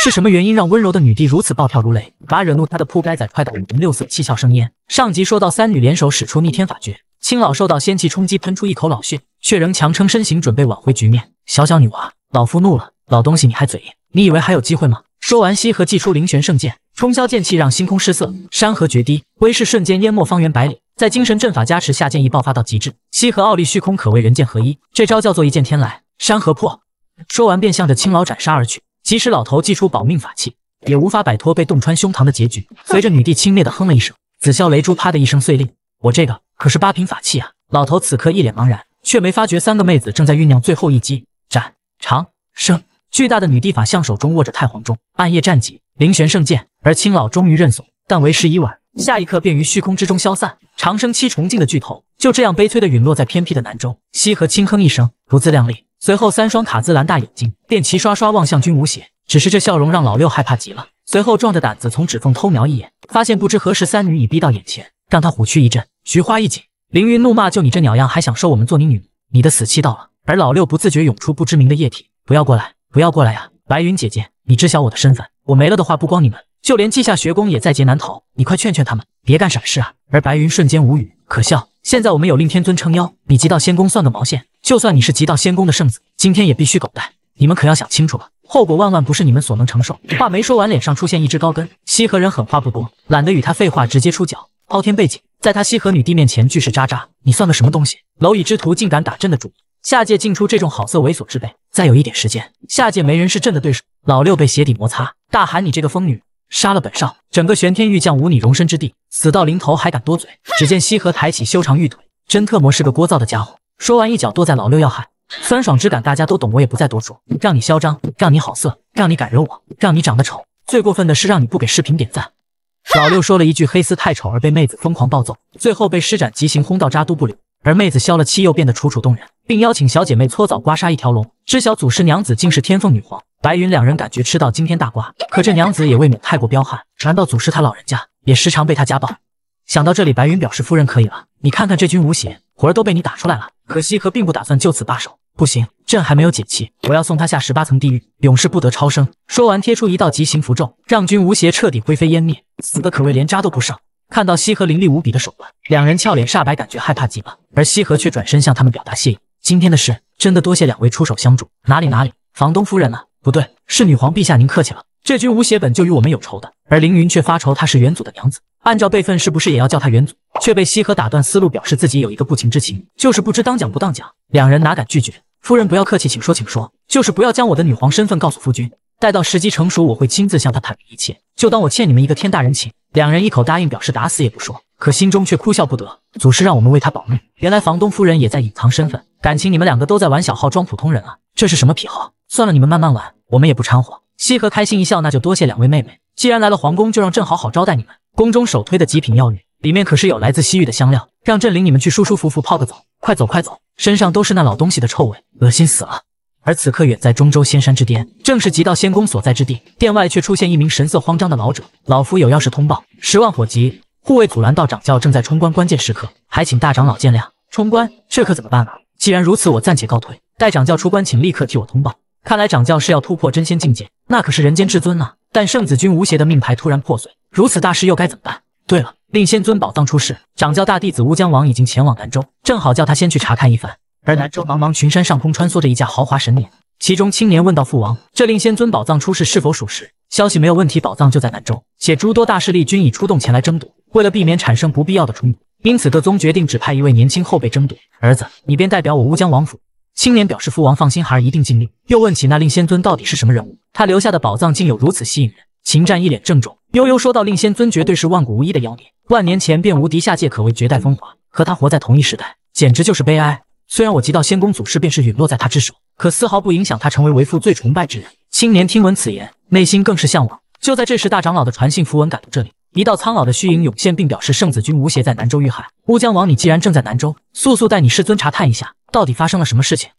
是什么原因让温柔的女帝如此暴跳如雷，把惹怒她的扑街仔踹得五颜六色、七窍生烟？上集说到，三女联手使出逆天法诀，青老受到仙气冲击，喷出一口老血，却仍强撑身形，准备挽回局面。小小女娃，老夫怒了！老东西，你还嘴硬？你以为还有机会吗？说完，西河祭出灵玄圣剑，冲霄剑气让星空失色，山河决堤，威势瞬间淹没方圆百里。在精神阵法加持下，剑意爆发到极致，西河傲立虚空，可谓人剑合一。这招叫做一剑天来，山河破。说完，便向着青老斩杀而去。即使老头祭出保命法器，也无法摆脱被洞穿胸膛的结局。随着女帝轻蔑的哼了一声，紫霄雷珠啪的一声碎裂。我这个可是八品法器啊！老头此刻一脸茫然，却没发觉三个妹子正在酝酿最后一击。斩长生，巨大的女帝法相手中握着太皇钟、暗夜战戟、灵玄圣剑，而青老终于认怂，但为时已晚，下一刻便于虚空之中消散。长生七重境的巨头就这样悲催的陨落在偏僻的南州。西河轻哼一声，不自量力。随后，三双卡姿兰大眼睛便齐刷刷望向君无邪，只是这笑容让老六害怕极了。随后，壮着胆子从指缝偷瞄一眼，发现不知何时三女已逼到眼前，让他虎躯一震，菊花一紧。凌云怒骂：“就你这鸟样，还想收我们做你女奴？你的死期到了！”而老六不自觉涌出不知名的液体。不要过来，不要过来呀！白云姐姐，你知晓我的身份，我没了的话，不光你们，就连稷下学宫也在劫难逃。你快劝劝他们，别干傻事啊！而白云瞬间无语，可笑。现在我们有令天尊撑腰，你集到仙宫算个毛线？就算你是极道仙宫的圣子，今天也必须狗带！你们可要想清楚了，后果万万不是你们所能承受。话没说完，脸上出现一只高跟。西河人狠话不多，懒得与他废话，直接出脚。傲天背景在他西河女帝面前俱是渣渣，你算个什么东西？蝼蚁之徒竟敢打朕的主！意！下界竟出这种好色猥琐之辈！再有一点时间，下界没人是朕的对手。老六被鞋底摩擦，大喊：“你这个疯女，杀了本少！整个玄天玉将无你容身之地！死到临头还敢多嘴！”只见西河抬起修长玉腿，真特么是个聒噪的家伙。说完，一脚跺在老六要害，酸爽之感大家都懂，我也不再多说。让你嚣张，让你好色，让你敢惹我，让你长得丑，最过分的是让你不给视频点赞。老六说了一句“黑丝太丑”，而被妹子疯狂暴揍，最后被施展极刑轰到渣都不留。而妹子消了气，又变得楚楚动人，并邀请小姐妹搓澡刮痧一条龙。知晓祖师娘子竟是天凤女皇白云，两人感觉吃到惊天大瓜。可这娘子也未免太过彪悍，难道祖师他老人家也时常被他家暴？想到这里，白云表示夫人可以了，你看看这君无邪。魂儿都被你打出来了，可惜和并不打算就此罢手。不行，朕还没有解气，我要送他下十八层地狱，永世不得超生。说完，贴出一道极刑符咒，让君无邪彻底灰飞烟灭，死的可谓连渣都不剩。看到羲和凌厉无比的手段，两人俏脸煞白，感觉害怕极了。而羲和却转身向他们表达谢意：“今天的事，真的多谢两位出手相助。哪里哪里，房东夫人呢？不对，是女皇陛下，您客气了。”这军吴邪本就与我们有仇的，而凌云却发愁她是元祖的娘子，按照辈分是不是也要叫她元祖？却被西河打断思路，表示自己有一个不情之请，就是不知当讲不当讲。两人哪敢拒绝？夫人不要客气，请说，请说。就是不要将我的女皇身份告诉夫君，待到时机成熟，我会亲自向他坦明一切，就当我欠你们一个天大人情。两人一口答应，表示打死也不说，可心中却哭笑不得。祖师让我们为他保密，原来房东夫人也在隐藏身份，感情你们两个都在玩小号装普通人啊？这是什么癖好？算了，你们慢慢玩，我们也不掺和。西河开心一笑，那就多谢两位妹妹。既然来了皇宫，就让朕好好招待你们。宫中首推的极品药浴，里面可是有来自西域的香料，让朕领你们去舒舒服服泡个澡。快走，快走，身上都是那老东西的臭味，恶心死了。而此刻远在中州仙山之巅，正是极道仙宫所在之地，殿外却出现一名神色慌张的老者。老夫有要事通报，十万火急，护卫阻拦道长教正在冲关，关键时刻，还请大长老见谅。冲关，这可怎么办啊？既然如此，我暂且告退，待掌教出关，请立刻替我通报。看来掌教是要突破真仙境界，那可是人间至尊呢。但圣子君吴邪的命牌突然破碎，如此大事又该怎么办？对了，令仙尊宝藏出世，掌教大弟子乌江王已经前往南州，正好叫他先去查看一番。而南州茫茫群山上空穿梭着一架豪华神辇，其中青年问道：“父王，这令仙尊宝藏出世是否属实？消息没有问题，宝藏就在南州，且诸多大势力均已出动前来争夺。为了避免产生不必要的冲突，因此各宗决定只派一位年轻后辈争夺。儿子，你便代表我乌江王府。”青年表示：“父王放心，孩儿一定尽力。”又问起那令仙尊到底是什么人物，他留下的宝藏竟有如此吸引人。秦战一脸郑重，悠悠说道：“令仙尊绝对是万古无一的妖孽，万年前便无敌下界，可谓绝代风华。和他活在同一时代，简直就是悲哀。虽然我极道仙宫祖师便是陨落在他之手，可丝毫不影响他成为为父最崇拜之人。”青年听闻此言，内心更是向往。就在这时，大长老的传信符文赶到这里。一道苍老的虚影涌现，并表示圣子君无邪在南州遇害。乌江王，你既然正在南州，速速带你师尊查探一下，到底发生了什么事情。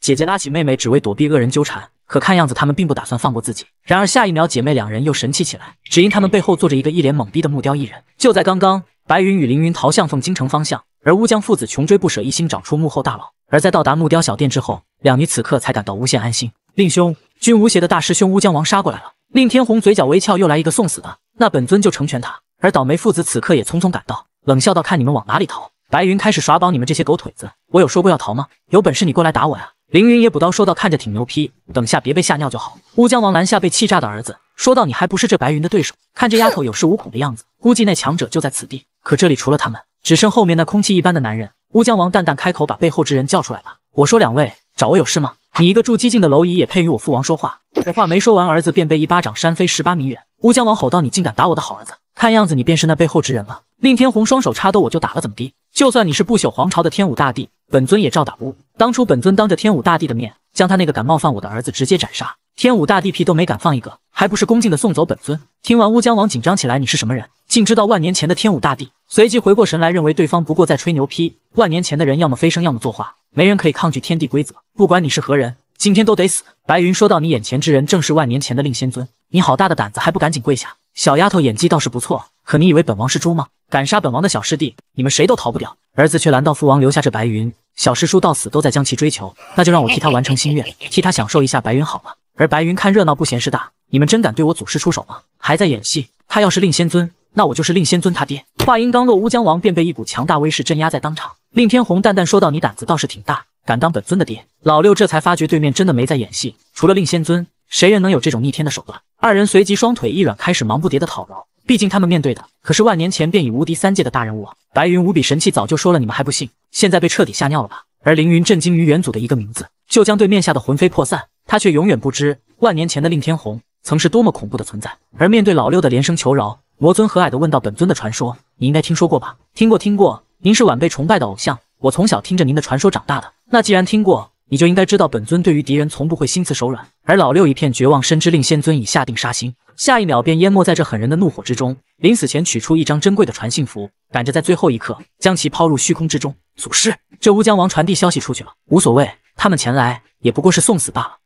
姐姐拉起妹妹，只为躲避恶人纠缠，可看样子他们并不打算放过自己。然而下一秒，姐妹两人又神气起来，只因他们背后坐着一个一脸懵逼的木雕艺人。就在刚刚，白云与凌云逃向凤京城方向，而乌江父子穷追不舍，一心找出幕后大佬。而在到达木雕小店之后，两女此刻才感到无限安心。令兄君无邪的大师兄乌江王杀过来了。令天红嘴角微翘，又来一个送死的。那本尊就成全他，而倒霉父子此刻也匆匆赶到，冷笑道：“看你们往哪里逃！”白云开始耍宝，你们这些狗腿子，我有说过要逃吗？有本事你过来打我呀！凌云也补刀说道：“看着挺牛批，等下别被吓尿就好。”乌江王拦下被气炸的儿子，说道：“你还不是这白云的对手，看这丫头有恃无恐的样子，估计那强者就在此地。可这里除了他们，只剩后面那空气一般的男人。”乌江王淡淡开口：“把背后之人叫出来吧。”我说两位。找我有事吗？你一个筑基境的蝼蚁也配与我父王说话？我话没说完，儿子便被一巴掌扇飞十八米远。乌江王吼道：“你竟敢打我的好儿子！看样子你便是那背后之人了。”令天鸿双手插兜，我就打了，怎么的？就算你是不朽皇朝的天武大帝，本尊也照打不误。当初本尊当着天武大帝的面，将他那个敢冒犯我的儿子直接斩杀，天武大帝屁都没敢放一个，还不是恭敬的送走本尊？听完乌江王紧张起来，你是什么人，竟知道万年前的天武大帝？随即回过神来，认为对方不过在吹牛批。万年前的人，要么飞升，要么作画，没人可以抗拒天地规则，不管你是何人，今天都得死。白云说道：“你眼前之人正是万年前的令仙尊，你好大的胆子，还不赶紧跪下！”小丫头演技倒是不错，可你以为本王是猪吗？敢杀本王的小师弟，你们谁都逃不掉。儿子却拦道：“父王留下这白云，小师叔到死都在将其追求，那就让我替他完成心愿，替他享受一下白云好了。”而白云看热闹不嫌事大，你们真敢对我祖师出手吗？还在演戏？他要是令仙尊。那我就是令仙尊他爹。话音刚落，乌江王便被一股强大威势镇压在当场。令天红淡淡说道：“你胆子倒是挺大，敢当本尊的爹。”老六这才发觉对面真的没在演戏，除了令仙尊，谁人能有这种逆天的手段？二人随即双腿一软，开始忙不迭的讨饶。毕竟他们面对的可是万年前便已无敌三界的大人物。白云无比神气，早就说了，你们还不信，现在被彻底吓尿了吧？而凌云震惊于元祖的一个名字，就将对面吓得魂飞魄散。他却永远不知，万年前的令天红曾是多么恐怖的存在。而面对老六的连声求饶，魔尊和蔼地问道：“本尊的传说，你应该听说过吧？听过，听过。您是晚辈崇拜的偶像，我从小听着您的传说长大的。那既然听过，你就应该知道，本尊对于敌人从不会心慈手软。”而老六一片绝望，深知令仙尊已下定杀心，下一秒便淹没在这狠人的怒火之中。临死前，取出一张珍贵的传信符，赶着在最后一刻将其抛入虚空之中。祖师，这乌江王传递消息出去了，无所谓，他们前来也不过是送死罢了。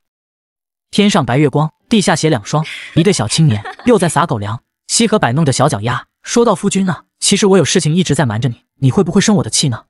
天上白月光，地下鞋两双，一对小青年又在撒狗粮。西河摆弄着小脚丫，说道：“夫君啊，其实我有事情一直在瞒着你，你会不会生我的气呢？”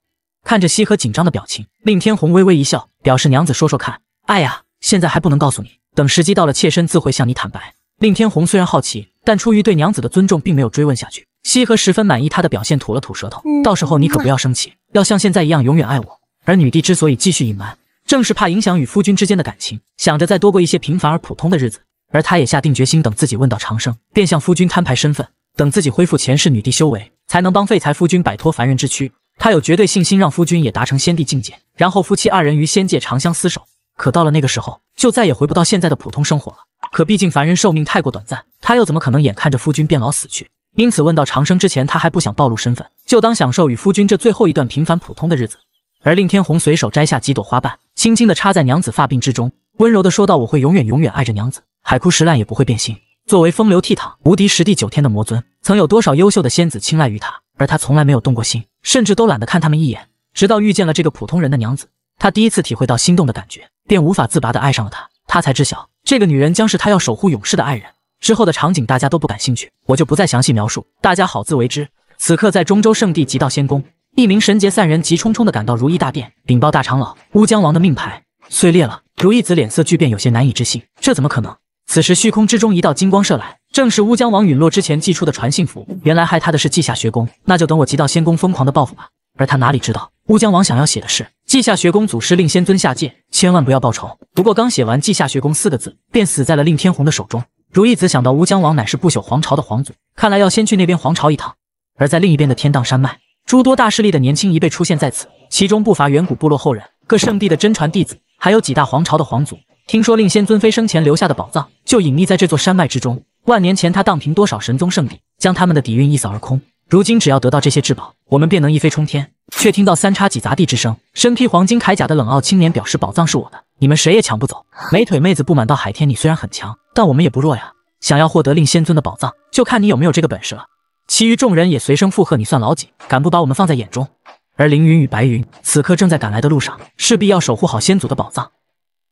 看着西河紧张的表情，令天鸿微微一笑，表示：“娘子，说说看。哎呀，现在还不能告诉你，等时机到了，妾身自会向你坦白。”令天鸿虽然好奇，但出于对娘子的尊重，并没有追问下去。西河十分满意他的表现，吐了吐舌头：“到时候你可不要生气，要像现在一样永远爱我。”而女帝之所以继续隐瞒，正是怕影响与夫君之间的感情，想着再多过一些平凡而普通的日子。而他也下定决心，等自己问到长生，便向夫君摊牌身份。等自己恢复前世女帝修为，才能帮废材夫君摆脱凡人之躯。他有绝对信心，让夫君也达成仙帝境界，然后夫妻二人于仙界长相厮守。可到了那个时候，就再也回不到现在的普通生活了。可毕竟凡人寿命太过短暂，他又怎么可能眼看着夫君变老死去？因此问到长生之前，他还不想暴露身份，就当享受与夫君这最后一段平凡普通的日子。而令天鸿随手摘下几朵花瓣，轻轻的插在娘子发鬓之中，温柔的说道：“我会永远永远爱着娘子。”海枯石烂也不会变心。作为风流倜傥、无敌十地九天的魔尊，曾有多少优秀的仙子青睐于他，而他从来没有动过心，甚至都懒得看他们一眼。直到遇见了这个普通人的娘子，他第一次体会到心动的感觉，便无法自拔地爱上了她。他才知晓，这个女人将是他要守护永世的爱人。之后的场景大家都不感兴趣，我就不再详细描述，大家好自为之。此刻，在中州圣地极道仙宫，一名神劫散人急匆匆地赶到如意大殿，禀报大长老：乌江王的命牌碎裂了。如意子脸色巨变，有些难以置信：这怎么可能？此时虚空之中一道金光射来，正是乌江王陨落之前寄出的传信符。原来害他的是稷下学宫，那就等我急到仙宫疯狂的报复吧。而他哪里知道，乌江王想要写的是稷下学宫祖师令仙尊下界，千万不要报仇。不过刚写完稷下学宫四个字，便死在了令天鸿的手中。如意子想到乌江王乃是不朽皇朝的皇族，看来要先去那边皇朝一趟。而在另一边的天荡山脉，诸多大势力的年轻一辈出现在此，其中不乏远古部落后人、各圣地的真传弟子，还有几大皇朝的皇族。听说令仙尊妃生前留下的宝藏就隐匿在这座山脉之中。万年前他荡平多少神宗圣地，将他们的底蕴一扫而空。如今只要得到这些至宝，我们便能一飞冲天。却听到三叉戟砸地之声，身披黄金铠甲的冷傲青年表示：“宝藏是我的，你们谁也抢不走。”美腿妹子不满道：“海天，你虽然很强，但我们也不弱呀。想要获得令仙尊的宝藏，就看你有没有这个本事了。”其余众人也随声附和：“你算老几？敢不把我们放在眼中？”而凌云与白云此刻正在赶来的路上，势必要守护好先祖的宝藏。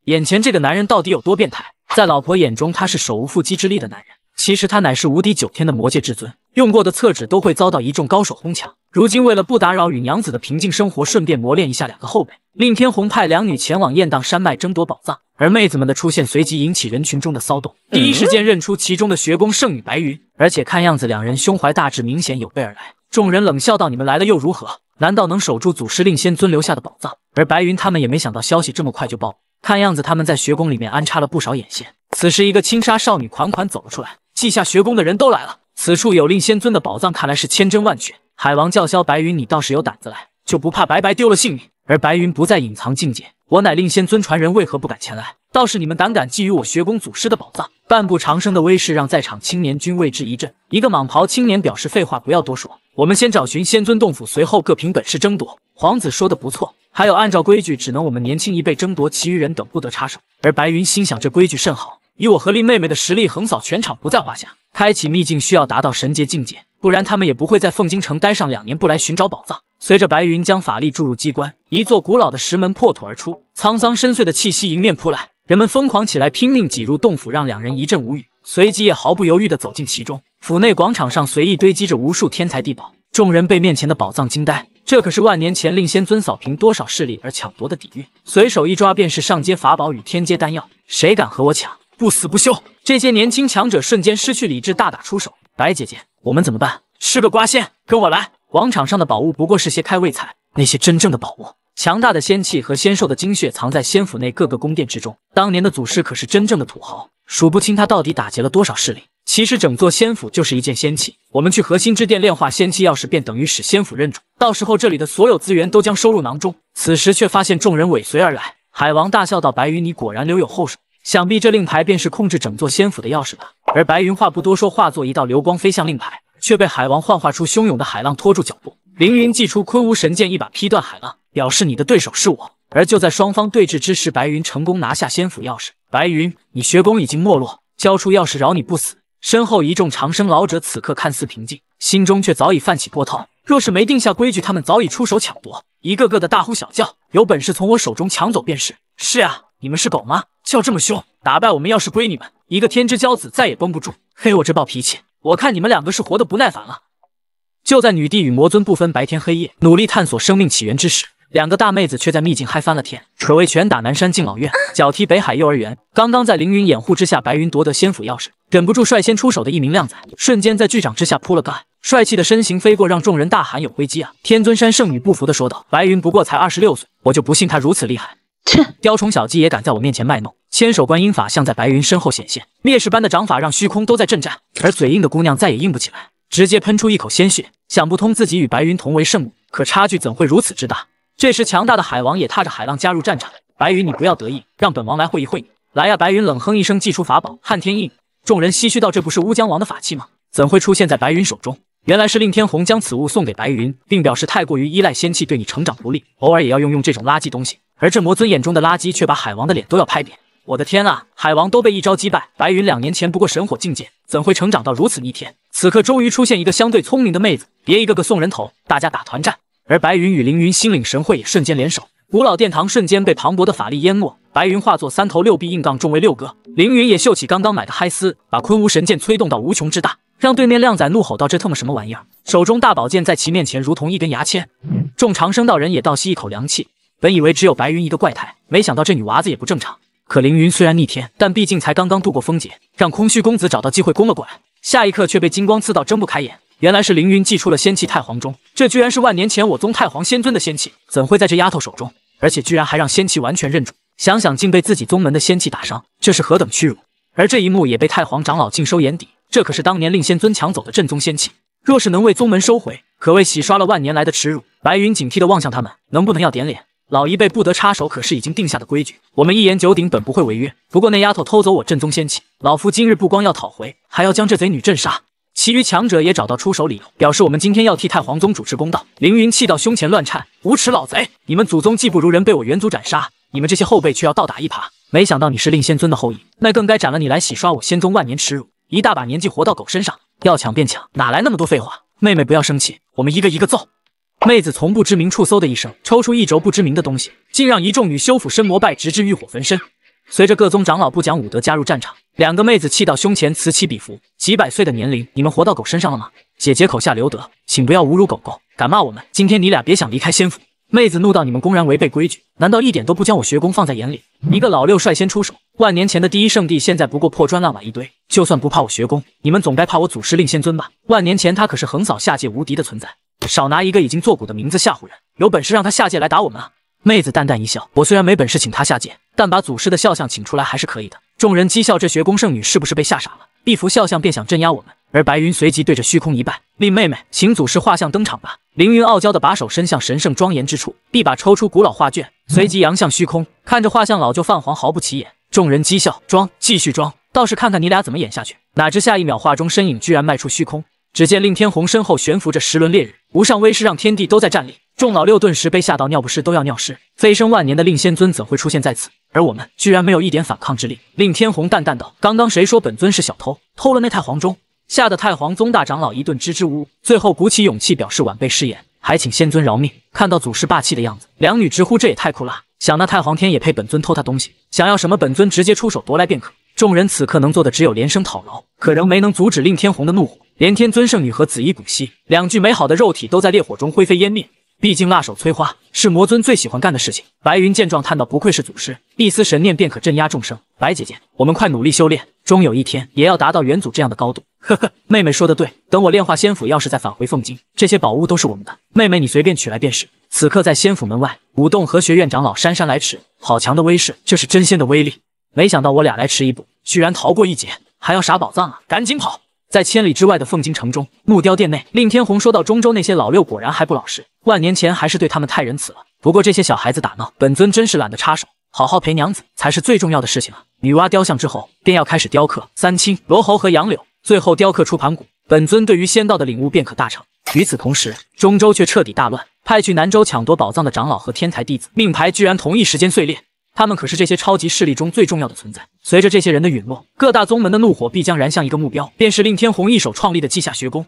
眼前这个男人到底有多变态？在老婆眼中，他是手无缚鸡之力的男人。其实他乃是无敌九天的魔界至尊，用过的厕纸都会遭到一众高手哄抢。如今为了不打扰与娘子的平静生活，顺便磨练一下两个后辈，令天虹派两女前往雁荡山脉争夺宝藏。而妹子们的出现随即引起人群中的骚动，第一时间认出其中的学宫圣女白云。而且看样子两人胸怀大志，明显有备而来。众人冷笑道：“你们来了又如何？难道能守住祖师令仙尊留下的宝藏？”而白云他们也没想到消息这么快就暴露。看样子他们在学宫里面安插了不少眼线。此时，一个轻纱少女款款走了出来。稷下学宫的人都来了，此处有令仙尊的宝藏，看来是千真万确。海王叫嚣白云，你倒是有胆子来，就不怕白白丢了性命？而白云不再隐藏境界，我乃令仙尊传人，为何不敢前来？倒是你们胆敢觊觎我学宫祖师的宝藏，半步长生的威势让在场青年均为之一震。一个蟒袍青年表示：废话不要多说。我们先找寻仙尊洞府，随后各凭本事争夺。皇子说的不错，还有按照规矩，只能我们年轻一辈争夺，其余人等不得插手。而白云心想，这规矩甚好，以我和丽妹妹的实力，横扫全场不在话下。开启秘境需要达到神阶境界，不然他们也不会在凤京城待上两年不来寻找宝藏。随着白云将法力注入机关，一座古老的石门破土而出，沧桑深邃的气息迎面扑来。人们疯狂起来，拼命挤入洞府，让两人一阵无语，随即也毫不犹豫地走进其中。府内广场上随意堆积着无数天才地宝，众人被面前的宝藏惊呆。这可是万年前令仙尊扫平多少势力而抢夺的底蕴，随手一抓便是上阶法宝与天阶丹药。谁敢和我抢，不死不休！这些年轻强者瞬间失去理智，大打出手。白姐姐，我们怎么办？吃个瓜先，跟我来。广场上的宝物不过是些开胃菜，那些真正的宝物。强大的仙气和仙兽的精血藏在仙府内各个宫殿之中。当年的祖师可是真正的土豪，数不清他到底打劫了多少势力。其实整座仙府就是一件仙器，我们去核心之殿炼化仙器钥匙，便等于使仙府认主，到时候这里的所有资源都将收入囊中。此时却发现众人尾随而来，海王大笑道：“白云，你果然留有后手，想必这令牌便是控制整座仙府的钥匙吧？”而白云话不多说，化作一道流光飞向令牌，却被海王幻化出汹涌的海浪拖住脚步。凌云祭出昆吾神剑，一把劈断海浪，表示你的对手是我。而就在双方对峙之时，白云成功拿下仙府钥匙。白云，你学功已经没落，交出钥匙饶你不死。身后一众长生老者此刻看似平静，心中却早已泛起波涛。若是没定下规矩，他们早已出手抢夺，一个个的大呼小叫，有本事从我手中抢走便是。是啊，你们是狗吗？叫这么凶，打败我们要是归你们。一个天之骄子再也绷不住，嘿，我这暴脾气，我看你们两个是活得不耐烦了。就在女帝与魔尊不分白天黑夜努力探索生命起源之时，两个大妹子却在秘境嗨翻了天，可谓拳打南山敬老院，脚踢北海幼儿园。刚刚在凌云掩护之下，白云夺得仙府钥匙，忍不住率先出手的一名靓仔，瞬间在巨掌之下扑了个空，帅气的身形飞过，让众人大喊有危机啊！天尊山圣女不服的说道：“白云不过才二十六岁，我就不信他如此厉害，切，雕虫小技也敢在我面前卖弄！”千手观音法像在白云身后显现，灭世般的掌法让虚空都在震颤，而嘴硬的姑娘再也硬不起来。直接喷出一口鲜血，想不通自己与白云同为圣母，可差距怎会如此之大？这时，强大的海王也踏着海浪加入战场。白云，你不要得意，让本王来会一会你！来呀！白云冷哼一声，祭出法宝撼天印。众人唏嘘道：“这不是乌江王的法器吗？怎会出现在白云手中？原来是令天虹将此物送给白云，并表示太过于依赖仙器，对你成长不利，偶尔也要用用这种垃圾东西。”而这魔尊眼中的垃圾，却把海王的脸都要拍扁。我的天啊！海王都被一招击败，白云两年前不过神火境界，怎会成长到如此逆天？此刻终于出现一个相对聪明的妹子，别一个个送人头，大家打团战。而白云与凌云心领神会，也瞬间联手。古老殿堂瞬间被磅礴的法力淹没，白云化作三头六臂硬杠重为六哥。凌云也秀起刚刚买的嗨丝，把昆吾神剑催动到无穷之大，让对面靓仔怒吼道：“这他妈什么玩意儿？”手中大宝剑在其面前如同一根牙签。众长生道人也倒吸一口凉气，本以为只有白云一个怪胎，没想到这女娃子也不正常。可凌云虽然逆天，但毕竟才刚刚度过风劫，让空虚公子找到机会攻了过来。下一刻却被金光刺到睁不开眼，原来是凌云祭出了仙气太皇钟，这居然是万年前我宗太皇仙尊的仙气，怎会在这丫头手中？而且居然还让仙气完全认主，想想竟被自己宗门的仙气打伤，这是何等屈辱！而这一幕也被太皇长老尽收眼底，这可是当年令仙尊抢走的正宗仙器，若是能为宗门收回，可谓洗刷了万年来的耻辱。白云警惕地望向他们，能不能要点脸？老一辈不得插手，可是已经定下的规矩。我们一言九鼎，本不会违约。不过那丫头偷走我正宗仙器，老夫今日不光要讨回，还要将这贼女镇杀。其余强者也找到出手理由，表示我们今天要替太皇宗主持公道。凌云气到胸前乱颤，无耻老贼！你们祖宗技不如人，被我元祖斩杀，你们这些后辈却要倒打一耙。没想到你是令仙尊的后裔，那更该斩了你来洗刷我仙宗万年耻辱。一大把年纪活到狗身上，要抢便抢，哪来那么多废话？妹妹不要生气，我们一个一个揍。妹子从不知名处嗖的一声抽出一轴不知名的东西，竟让一众女修府身膜拜，直至欲火焚身。随着各宗长老不讲武德加入战场，两个妹子气到胸前此起彼伏。几百岁的年龄，你们活到狗身上了吗？姐姐口下留德，请不要侮辱狗狗。敢骂我们，今天你俩别想离开仙府。妹子怒道：“你们公然违背规矩，难道一点都不将我学宫放在眼里？”一个老六率先出手。万年前的第一圣地，现在不过破砖烂瓦一堆。就算不怕我学宫，你们总该怕我祖师令仙尊吧？万年前他可是横扫下界无敌的存在。少拿一个已经作古的名字吓唬人，有本事让他下界来打我们啊！妹子淡淡一笑，我虽然没本事请他下界，但把祖师的肖像请出来还是可以的。众人讥笑这学宫圣女是不是被吓傻了？一幅肖像便想镇压我们，而白云随即对着虚空一拜，令妹妹请祖师画像登场吧。凌云傲娇的把手伸向神圣庄严之处，一把抽出古老画卷，随即扬向虚空，看着画像老旧泛黄，毫不起眼。众人讥笑，装继续装，倒是看看你俩怎么演下去。哪知下一秒画中身影居然迈出虚空。只见令天鸿身后悬浮着十轮烈日，无上威势让天地都在颤栗。众老六顿时被吓到尿不湿都要尿湿。飞升万年的令仙尊怎会出现在此？而我们居然没有一点反抗之力。令天鸿淡淡道：“刚刚谁说本尊是小偷，偷了那太皇钟？”吓得太皇宗大长老一顿支支吾吾，最后鼓起勇气表示晚辈失言，还请仙尊饶命。”看到祖师霸气的样子，两女直呼这也太酷了。想那太皇天也配本尊偷他东西？想要什么本尊直接出手夺来便可。众人此刻能做的只有连声讨饶，可仍没能阻止令天鸿的怒火。连天尊圣女和紫衣古稀两具美好的肉体都在烈火中灰飞烟灭。毕竟辣手摧花是魔尊最喜欢干的事情。白云见状叹道：“不愧是祖师，一丝神念便可镇压众生。”白姐姐，我们快努力修炼，终有一天也要达到元祖这样的高度。呵呵，妹妹说的对，等我炼化仙府，要是再返回凤京，这些宝物都是我们的。妹妹你随便取来便是。此刻在仙府门外，武动和学院长老姗姗来迟，好强的威势，这是真仙的威力。没想到我俩来迟一步，居然逃过一劫，还要啥宝藏啊？赶紧跑！在千里之外的凤京城中，木雕殿内，令天鸿说到：“中州那些老六果然还不老实，万年前还是对他们太仁慈了。不过这些小孩子打闹，本尊真是懒得插手，好好陪娘子才是最重要的事情啊。”女娲雕像之后，便要开始雕刻三清、罗侯和杨柳，最后雕刻出盘古，本尊对于仙道的领悟便可大成。与此同时，中州却彻底大乱，派去南州抢夺宝藏的长老和天才弟子命牌，居然同一时间碎裂。他们可是这些超级势力中最重要的存在。随着这些人的陨落，各大宗门的怒火必将燃向一个目标，便是令天鸿一手创立的稷下学宫。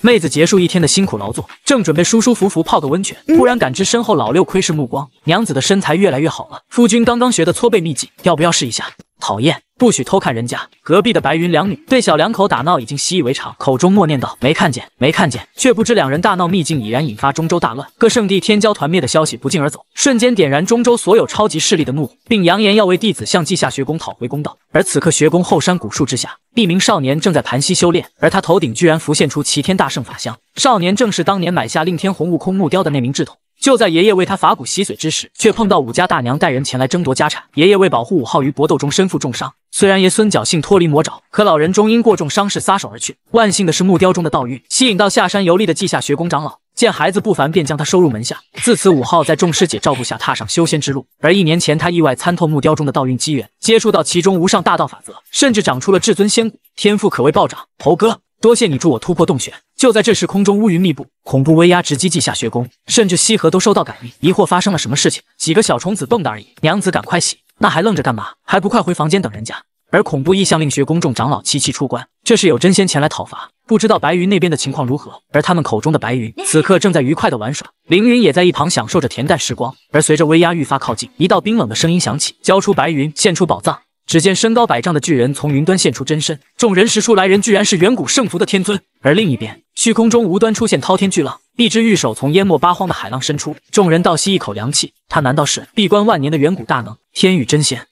妹子结束一天的辛苦劳作，正准备舒舒服服泡个温泉，突然感知身后老六窥视目光。娘子的身材越来越好了，夫君刚刚学的搓背秘技，要不要试一下？讨厌，不许偷看人家隔壁的白云两女对小两口打闹已经习以为常，口中默念道：“没看见，没看见。”却不知两人大闹秘境已然引发中州大乱，各圣地天骄团灭的消息不胫而走，瞬间点燃中州所有超级势力的怒火，并扬言要为弟子向稷下学宫讨回公道。而此刻学宫后山古树之下，一名少年正在盘膝修炼，而他头顶居然浮现出齐天大圣法相。少年正是当年买下令天红悟空木雕的那名智童。就在爷爷为他伐骨洗髓之时，却碰到武家大娘带人前来争夺家产。爷爷为保护武浩于搏斗中身负重伤，虽然爷孙侥幸脱离魔爪，可老人终因过重伤势撒手而去。万幸的是，木雕中的道运吸引到下山游历的稷下学宫长老，见孩子不凡，便将他收入门下。自此，武浩在众师姐照顾下踏上修仙之路。而一年前，他意外参透木雕中的道运机缘，接触到其中无上大道法则，甚至长出了至尊仙骨，天赋可谓暴涨。猴哥，多谢你助我突破洞穴。就在这时，空中乌云密布，恐怖威压直击稷下学宫，甚至西河都收到感应，疑惑发生了什么事情。几个小虫子蹦跶而已，娘子，赶快洗，那还愣着干嘛？还不快回房间等人家？而恐怖异象令学宫众长老齐齐出关，这是有真仙前来讨伐，不知道白云那边的情况如何？而他们口中的白云，此刻正在愉快的玩耍，凌云也在一旁享受着恬淡时光。而随着威压愈发靠近，一道冰冷的声音响起：交出白云，献出宝藏。只见身高百丈的巨人从云端现出真身，众人识出来人居然是远古圣族的天尊。而另一边，虚空中无端出现滔天巨浪，一只玉手从淹没八荒的海浪伸出，众人倒吸一口凉气。他难道是闭关万年的远古大能天宇真仙？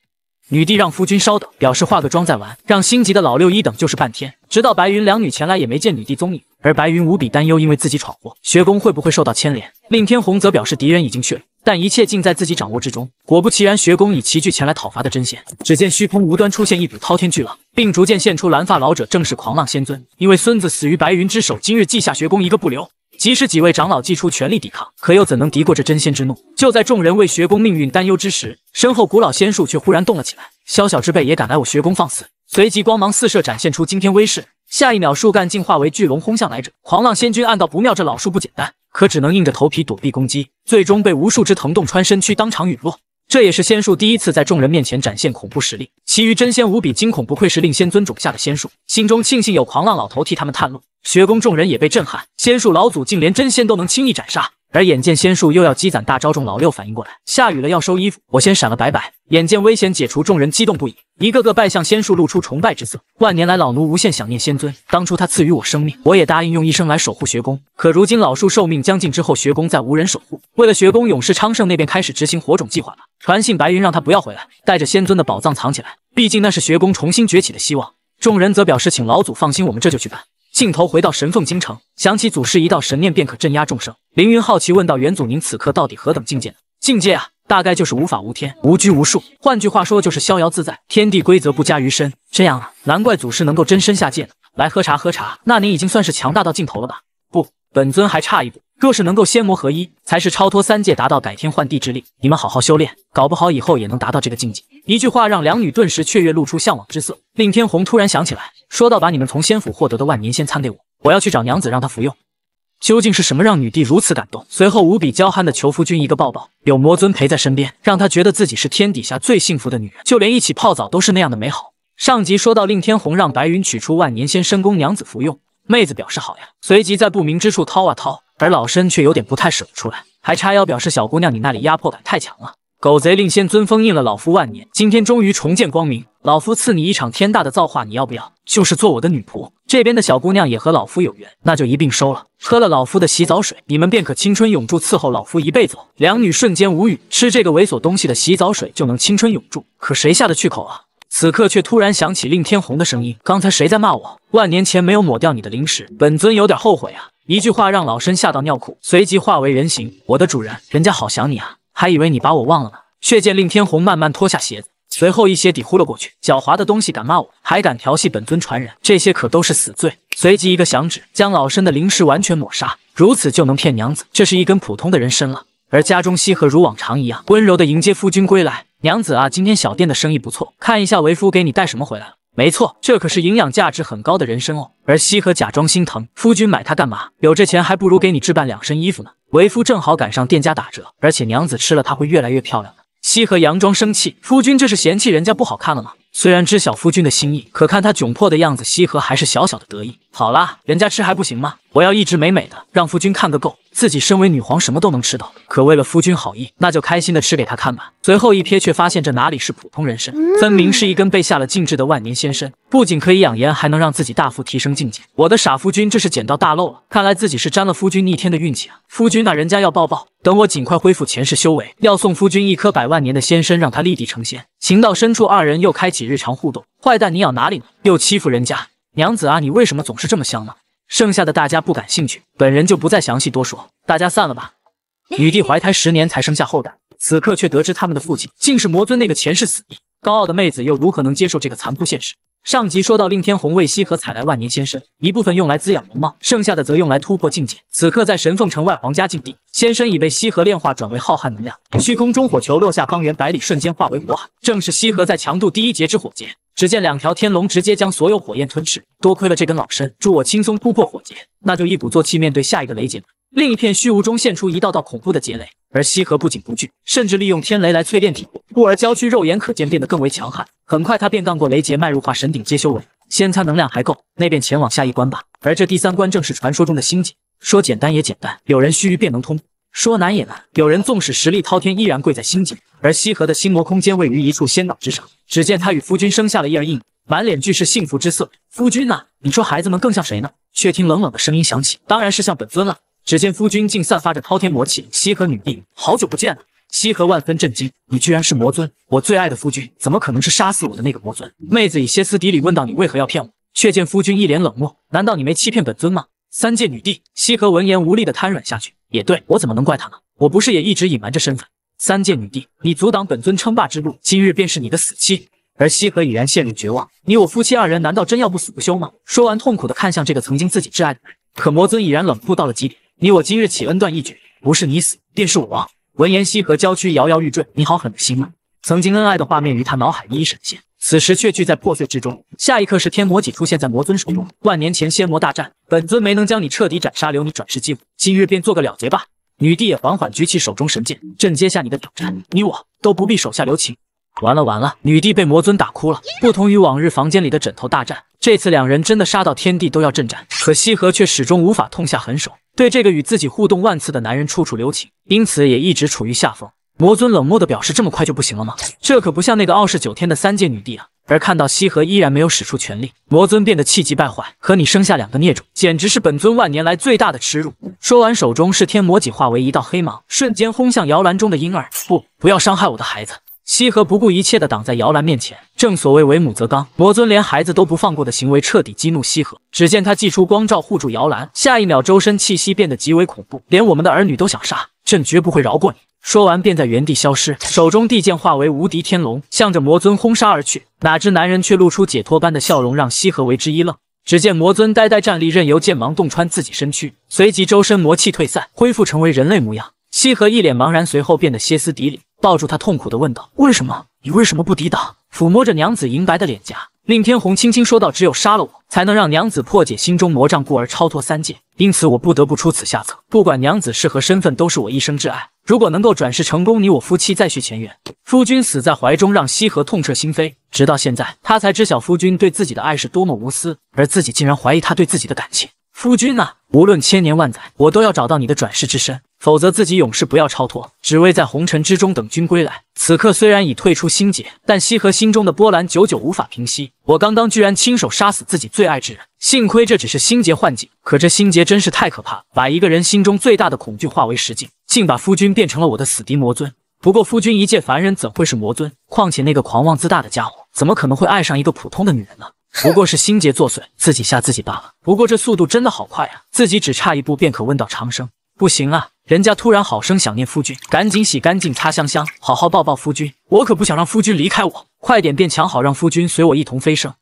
女帝让夫君稍等，表示化个妆再玩。让心急的老六一等就是半天，直到白云两女前来也没见女帝踪影。而白云无比担忧，因为自己闯祸，学宫会不会受到牵连？令天鸿则表示敌人已经去了。但一切尽在自己掌握之中。果不其然，学宫已齐聚前来讨伐的真仙。只见虚空无端出现一股滔天巨浪，并逐渐现出蓝发老者，正是狂浪仙尊。因为孙子死于白云之手，今日稷下学宫一个不留。即使几位长老祭出全力抵抗，可又怎能敌过这真仙之怒？就在众人为学宫命运担忧之时，身后古老仙树却忽然动了起来。宵小之辈也敢来我学宫放肆？随即光芒四射，展现出惊天威势。下一秒，树干竟化为巨龙，轰向来者。狂浪仙君暗道不妙，这老树不简单。可只能硬着头皮躲避攻击，最终被无数只藤洞穿身躯，当场陨落。这也是仙术第一次在众人面前展现恐怖实力。其余真仙无比惊恐，不愧是令仙尊种下的仙术，心中庆幸有狂浪老头替他们探路。学宫众人也被震撼，仙术老祖竟连真仙都能轻易斩杀。而眼见仙术又要积攒大招，众老六反应过来，下雨了要收衣服，我先闪了，拜拜。眼见危险解除，众人激动不已，一个个拜向仙术，露出崇拜之色。万年来老奴无限想念仙尊，当初他赐予我生命，我也答应用一生来守护学宫。可如今老树寿命将尽之后，学宫再无人守护，为了学宫永世昌盛，那便开始执行火种计划了。传信白云，让他不要回来，带着仙尊的宝藏藏起来，毕竟那是学宫重新崛起的希望。众人则表示，请老祖放心，我们这就去办。镜头回到神凤京城，想起祖师一道神念便可镇压众生。凌云好奇问道：“元祖，您此刻到底何等境界？境界啊，大概就是无法无天，无拘无束。换句话说，就是逍遥自在，天地规则不加于身。这样啊，难怪祖师能够真身下界。来喝茶，喝茶。那您已经算是强大到尽头了吧？不，本尊还差一步。若是能够仙魔合一，才是超脱三界，达到改天换地之力。你们好好修炼，搞不好以后也能达到这个境界。”一句话让两女顿时雀跃，露出向往之色。令天鸿突然想起来。说到把你们从仙府获得的万年仙参给我，我要去找娘子让她服用。究竟是什么让女帝如此感动？随后无比娇憨的求夫君一个抱抱。有魔尊陪在身边，让她觉得自己是天底下最幸福的女人，就连一起泡澡都是那样的美好。上集说到令天虹让白云取出万年仙参供娘子服用，妹子表示好呀，随即在不明之处掏啊掏，而老身却有点不太舍得出来，还叉腰表示小姑娘你那里压迫感太强了。狗贼令仙尊封印了老夫万年，今天终于重见光明。老夫赐你一场天大的造化，你要不要？就是做我的女仆。这边的小姑娘也和老夫有缘，那就一并收了。喝了老夫的洗澡水，你们便可青春永驻，伺候老夫一辈子。两女瞬间无语，吃这个猥琐东西的洗澡水就能青春永驻？可谁下得去口啊？此刻却突然想起令天鸿的声音，刚才谁在骂我？万年前没有抹掉你的灵石，本尊有点后悔啊！一句话让老身吓到尿裤，随即化为人形。我的主人，人家好想你啊，还以为你把我忘了呢。却见令天鸿慢慢脱下鞋子。随后一些底呼了过去，狡猾的东西敢骂我，还敢调戏本尊传人，这些可都是死罪。随即一个响指，将老身的灵石完全抹杀，如此就能骗娘子。这是一根普通的人参了。而家中西河如往常一样温柔的迎接夫君归来。娘子啊，今天小店的生意不错，看一下为夫给你带什么回来了。没错，这可是营养价值很高的人参哦。而西河假装心疼，夫君买它干嘛？有这钱还不如给你置办两身衣服呢。为夫正好赶上店家打折，而且娘子吃了它会越来越漂亮的。西河佯装生气：“夫君这是嫌弃人家不好看了吗？”虽然知晓夫君的心意，可看他窘迫的样子，西河还是小小的得意。好啦，人家吃还不行吗？我要一直美美的，让夫君看个够。自己身为女皇，什么都能吃到，可为了夫君好意，那就开心的吃给他看吧。随后一瞥，却发现这哪里是普通人参，分明是一根被下了禁制的万年仙参，不仅可以养颜，还能让自己大幅提升境界。我的傻夫君，这是捡到大漏了，看来自己是沾了夫君逆天的运气啊！夫君，那人家要抱抱。等我尽快恢复前世修为，要送夫君一颗百万年的仙参，让他立地成仙。情到深处，二人又开启日常互动。坏蛋，你咬哪里呢？又欺负人家娘子啊！你为什么总是这么香呢？剩下的大家不感兴趣，本人就不再详细多说。大家散了吧。女帝怀胎十年才生下后代，此刻却得知他们的父亲竟是魔尊那个前世死敌，高傲的妹子又如何能接受这个残酷现实？上集说到令天虹为西和采来万年仙参，一部分用来滋养容貌，剩下的则用来突破境界。此刻在神凤城外皇家禁地，仙身已被西和炼化，转为浩瀚能量。虚空中火球落下，方圆百里瞬间化为火海，正是西和在强度第一劫之火劫。只见两条天龙直接将所有火焰吞噬，多亏了这根老身助我轻松突破火劫，那就一鼓作气面对下一个雷劫另一片虚无中现出一道道恐怖的劫雷，而西河不仅不惧，甚至利用天雷来淬炼体魄，故而娇躯肉眼可见变得更为强悍。很快他便干过雷劫，迈入化神顶阶修为，先擦能量还够，那便前往下一关吧。而这第三关正是传说中的星劫，说简单也简单，有人须臾便能通过。说难也难，有人纵使实力滔天，依然跪在心井。而西河的心魔空间位于一处仙岛之上。只见他与夫君生下了一儿一女，满脸俱是幸福之色。夫君呐，你说孩子们更像谁呢？却听冷冷的声音响起：“当然是像本尊了。”只见夫君竟散发着滔天魔气。西河女帝，好久不见了。西河万分震惊，你居然是魔尊，我最爱的夫君，怎么可能是杀死我的那个魔尊？妹子以歇斯底里问道：“你为何要骗我？”却见夫君一脸冷漠：“难道你没欺骗本尊吗？”三界女帝西河闻言无力的瘫软下去。也对我怎么能怪他呢？我不是也一直隐瞒着身份？三界女帝，你阻挡本尊称霸之路，今日便是你的死期。而西河已然陷入绝望，你我夫妻二人难道真要不死不休吗？说完，痛苦的看向这个曾经自己挚爱的人，可魔尊已然冷酷到了极点，你我今日起恩断义绝，不是你死便是我亡。闻言，西河娇躯摇摇欲坠，你好狠的心啊！曾经恩爱的画面于他脑海一一闪现，此时却聚在破碎之中。下一刻是天魔戟出现在魔尊手中。万年前仙魔大战，本尊没能将你彻底斩杀，留你转世继物，今日便做个了结吧。女帝也缓缓举起手中神剑，朕接下你的挑战，你我都不必手下留情。完了完了，女帝被魔尊打哭了。不同于往日房间里的枕头大战，这次两人真的杀到天地都要震颤。可羲和却始终无法痛下狠手，对这个与自己互动万次的男人处处留情，因此也一直处于下风。魔尊冷漠的表示：“这么快就不行了吗？这可不像那个傲视九天的三界女帝啊！”而看到西河依然没有使出全力，魔尊变得气急败坏：“和你生下两个孽种，简直是本尊万年来最大的耻辱！”说完，手中是天魔戟化为一道黑芒，瞬间轰向摇篮中的婴儿。不，不要伤害我的孩子！西河不顾一切的挡在摇篮面前。正所谓为母则刚，魔尊连孩子都不放过的行为彻底激怒西河。只见他祭出光照护住摇篮，下一秒周身气息变得极为恐怖，连我们的儿女都想杀，朕绝不会饶过你！说完便在原地消失，手中地剑化为无敌天龙，向着魔尊轰杀而去。哪知男人却露出解脱般的笑容，让西河为之一愣。只见魔尊呆呆站立，任由剑芒洞穿自己身躯，随即周身魔气退散，恢复成为人类模样。西河一脸茫然，随后变得歇斯底里，抱住他痛苦的问道：“为什么？你为什么不抵挡？”抚摸着娘子银白的脸颊，令天鸿轻轻说道：“只有杀了我，才能让娘子破解心中魔障，故而超脱三界。因此我不得不出此下策。不管娘子是何身份，都是我一生挚爱。”如果能够转世成功，你我夫妻再续前缘。夫君死在怀中，让西河痛彻心扉。直到现在，他才知晓夫君对自己的爱是多么无私，而自己竟然怀疑他对自己的感情。夫君呐，无论千年万载，我都要找到你的转世之身，否则自己永世不要超脱，只为在红尘之中等君归来。此刻虽然已退出心结，但西河心中的波澜久久无法平息。我刚刚居然亲手杀死自己最爱之人，幸亏这只是心结幻境，可这心结真是太可怕把一个人心中最大的恐惧化为实境。竟把夫君变成了我的死敌魔尊。不过夫君一介凡人，怎会是魔尊？况且那个狂妄自大的家伙，怎么可能会爱上一个普通的女人呢？不过是心结作祟，自己吓自己罢了。不过这速度真的好快啊！自己只差一步便可问到长生，不行啊！人家突然好生想念夫君，赶紧洗干净擦香香，好好抱抱夫君。我可不想让夫君离开我，快点变强，好让夫君随我一同飞升。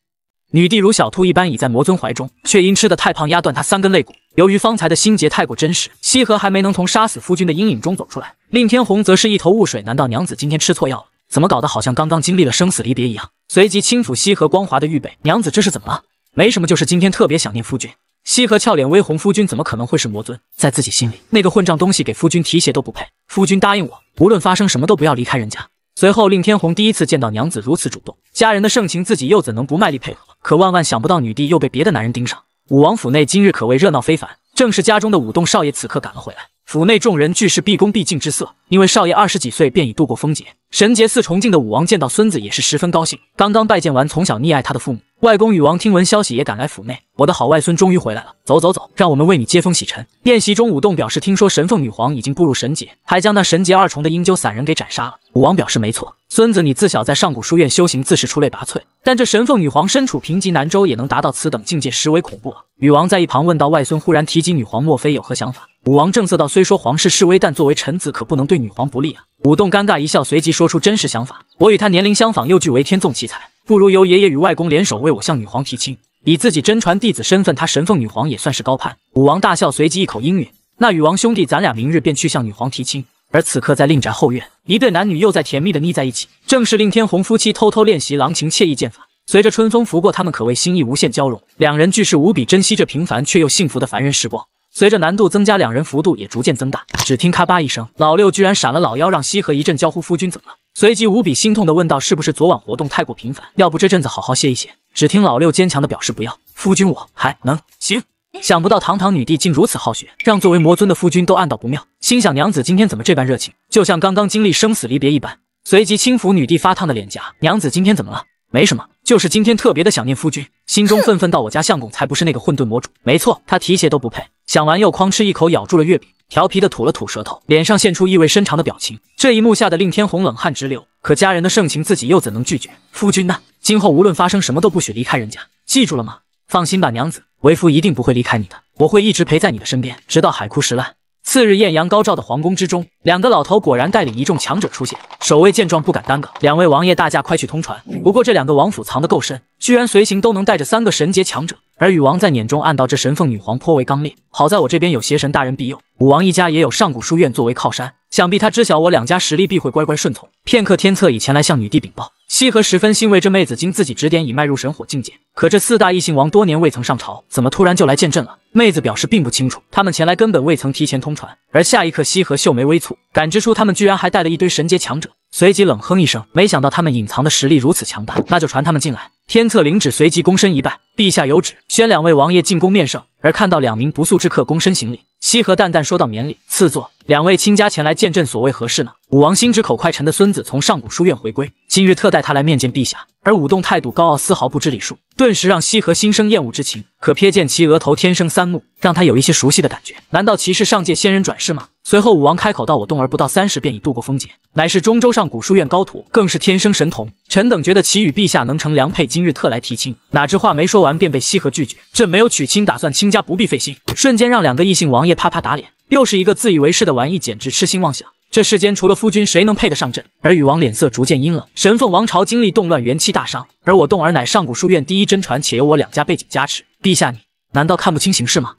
女帝如小兔一般倚在魔尊怀中，却因吃的太胖压断他三根肋骨。由于方才的心结太过真实，西河还没能从杀死夫君的阴影中走出来。令天鸿则是一头雾水，难道娘子今天吃错药了？怎么搞得好像刚刚经历了生死离别一样？随即轻抚西河光滑的玉背，娘子这是怎么了？没什么，就是今天特别想念夫君。西河俏脸微红，夫君怎么可能会是魔尊？在自己心里，那个混账东西给夫君提鞋都不配。夫君答应我，无论发生什么都不要离开人家。随后，令天鸿第一次见到娘子如此主动，家人的盛情自己又怎能不卖力配合？可万万想不到，女帝又被别的男人盯上。武王府内今日可谓热闹非凡，正是家中的武栋少爷此刻赶了回来。府内众人俱是毕恭毕敬之色，因为少爷二十几岁便已度过风劫神劫，似崇敬的武王见到孙子也是十分高兴。刚刚拜见完从小溺爱他的父母。外公与王听闻消息也赶来府内，我的好外孙终于回来了，走走走，让我们为你接风洗尘。宴席中，武动表示听说神凤女皇已经步入神劫，还将那神劫二重的鹰鸠散人给斩杀了。武王表示没错，孙子你自小在上古书院修行，自是出类拔萃，但这神凤女皇身处贫瘠南州，也能达到此等境界，实为恐怖啊！禹王在一旁问道，外孙忽然提及女皇，莫非有何想法？武王正色道，虽说皇室示微，但作为臣子可不能对女皇不利啊。武动尴尬一笑，随即说出真实想法，我与他年龄相仿，又俱为天纵奇才。不如由爷爷与外公联手为我向女皇提亲，以自己真传弟子身份，他神凤女皇也算是高攀。武王大笑，随即一口应允。那禹王兄弟，咱俩明日便去向女皇提亲。而此刻，在令宅后院，一对男女又在甜蜜地腻在一起，正是令天鸿夫妻偷偷练习郎情妾意剑法。随着春风拂过，他们可谓心意无限交融，两人俱是无比珍惜这平凡却又幸福的凡人时光。随着难度增加，两人幅度也逐渐增大。只听咔吧一声，老六居然闪了老腰，让西河一阵娇呼：“夫君怎么？”了？”随即无比心痛的问道：“是不是昨晚活动太过频繁？要不这阵子好好歇一歇？”只听老六坚强的表示：“不要，夫君我还能行。”想不到堂堂女帝竟如此好学，让作为魔尊的夫君都暗道不妙，心想：“娘子今天怎么这般热情？就像刚刚经历生死离别一般。”随即轻抚女帝发烫的脸颊：“娘子今天怎么了？没什么。”就是今天特别的想念夫君，心中愤愤道：“我家相公才不是那个混沌魔主，没错，他提鞋都不配。”想完又哐吃一口，咬住了月饼，调皮的吐了吐舌头，脸上现出意味深长的表情。这一幕吓得令天红冷汗直流，可家人的盛情自己又怎能拒绝？夫君呢？今后无论发生什么，都不许离开人家，记住了吗？放心吧，娘子，为夫一定不会离开你的，我会一直陪在你的身边，直到海枯石烂。次日，艳阳高照的皇宫之中，两个老头果然带领一众强者出现。守卫见状不敢耽搁，两位王爷大驾快去通传。不过这两个王府藏得够深，居然随行都能带着三个神劫强者。而禹王在辇中暗道，这神凤女皇颇为刚烈。好在我这边有邪神大人庇佑，武王一家也有上古书院作为靠山，想必他知晓我两家实力，必会乖乖顺从。片刻，天策已前来向女帝禀报。西河十分欣慰，这妹子经自己指点已迈入神火境界。可这四大异姓王多年未曾上朝，怎么突然就来见朕了？妹子表示并不清楚，他们前来根本未曾提前通传。而下一刻，西河秀眉微蹙，感知出他们居然还带了一堆神阶强者，随即冷哼一声，没想到他们隐藏的实力如此强大，那就传他们进来。天策领旨，随即躬身一拜，陛下有旨，宣两位王爷进宫面圣。而看到两名不速之客躬身行礼，西河淡淡说道：“免礼，赐座。”两位亲家前来见朕，所为何事呢？武王心直口快，臣的孙子从上古书院回归，今日特带他来面见陛下。而武动态度高傲，丝毫不知礼数，顿时让西河心生厌恶之情。可瞥见其额头天生三目，让他有一些熟悉的感觉。难道其是上界仙人转世吗？随后，武王开口道：“我动儿不到三十便已度过风劫，乃是中州上古书院高徒，更是天生神童。臣等觉得其与陛下能成良配，今日特来提亲。哪知话没说完，便被西河拒绝。朕没有娶亲打算，亲家不必费心。”瞬间让两个异姓王爷啪啪打脸，又是一个自以为是的玩意，简直痴心妄想。这世间除了夫君，谁能配得上朕？而禹王脸色逐渐阴冷，神凤王朝经历动乱，元气大伤，而我动儿乃上古书院第一真传，且有我两家背景加持。陛下，你难道看不清形势吗？”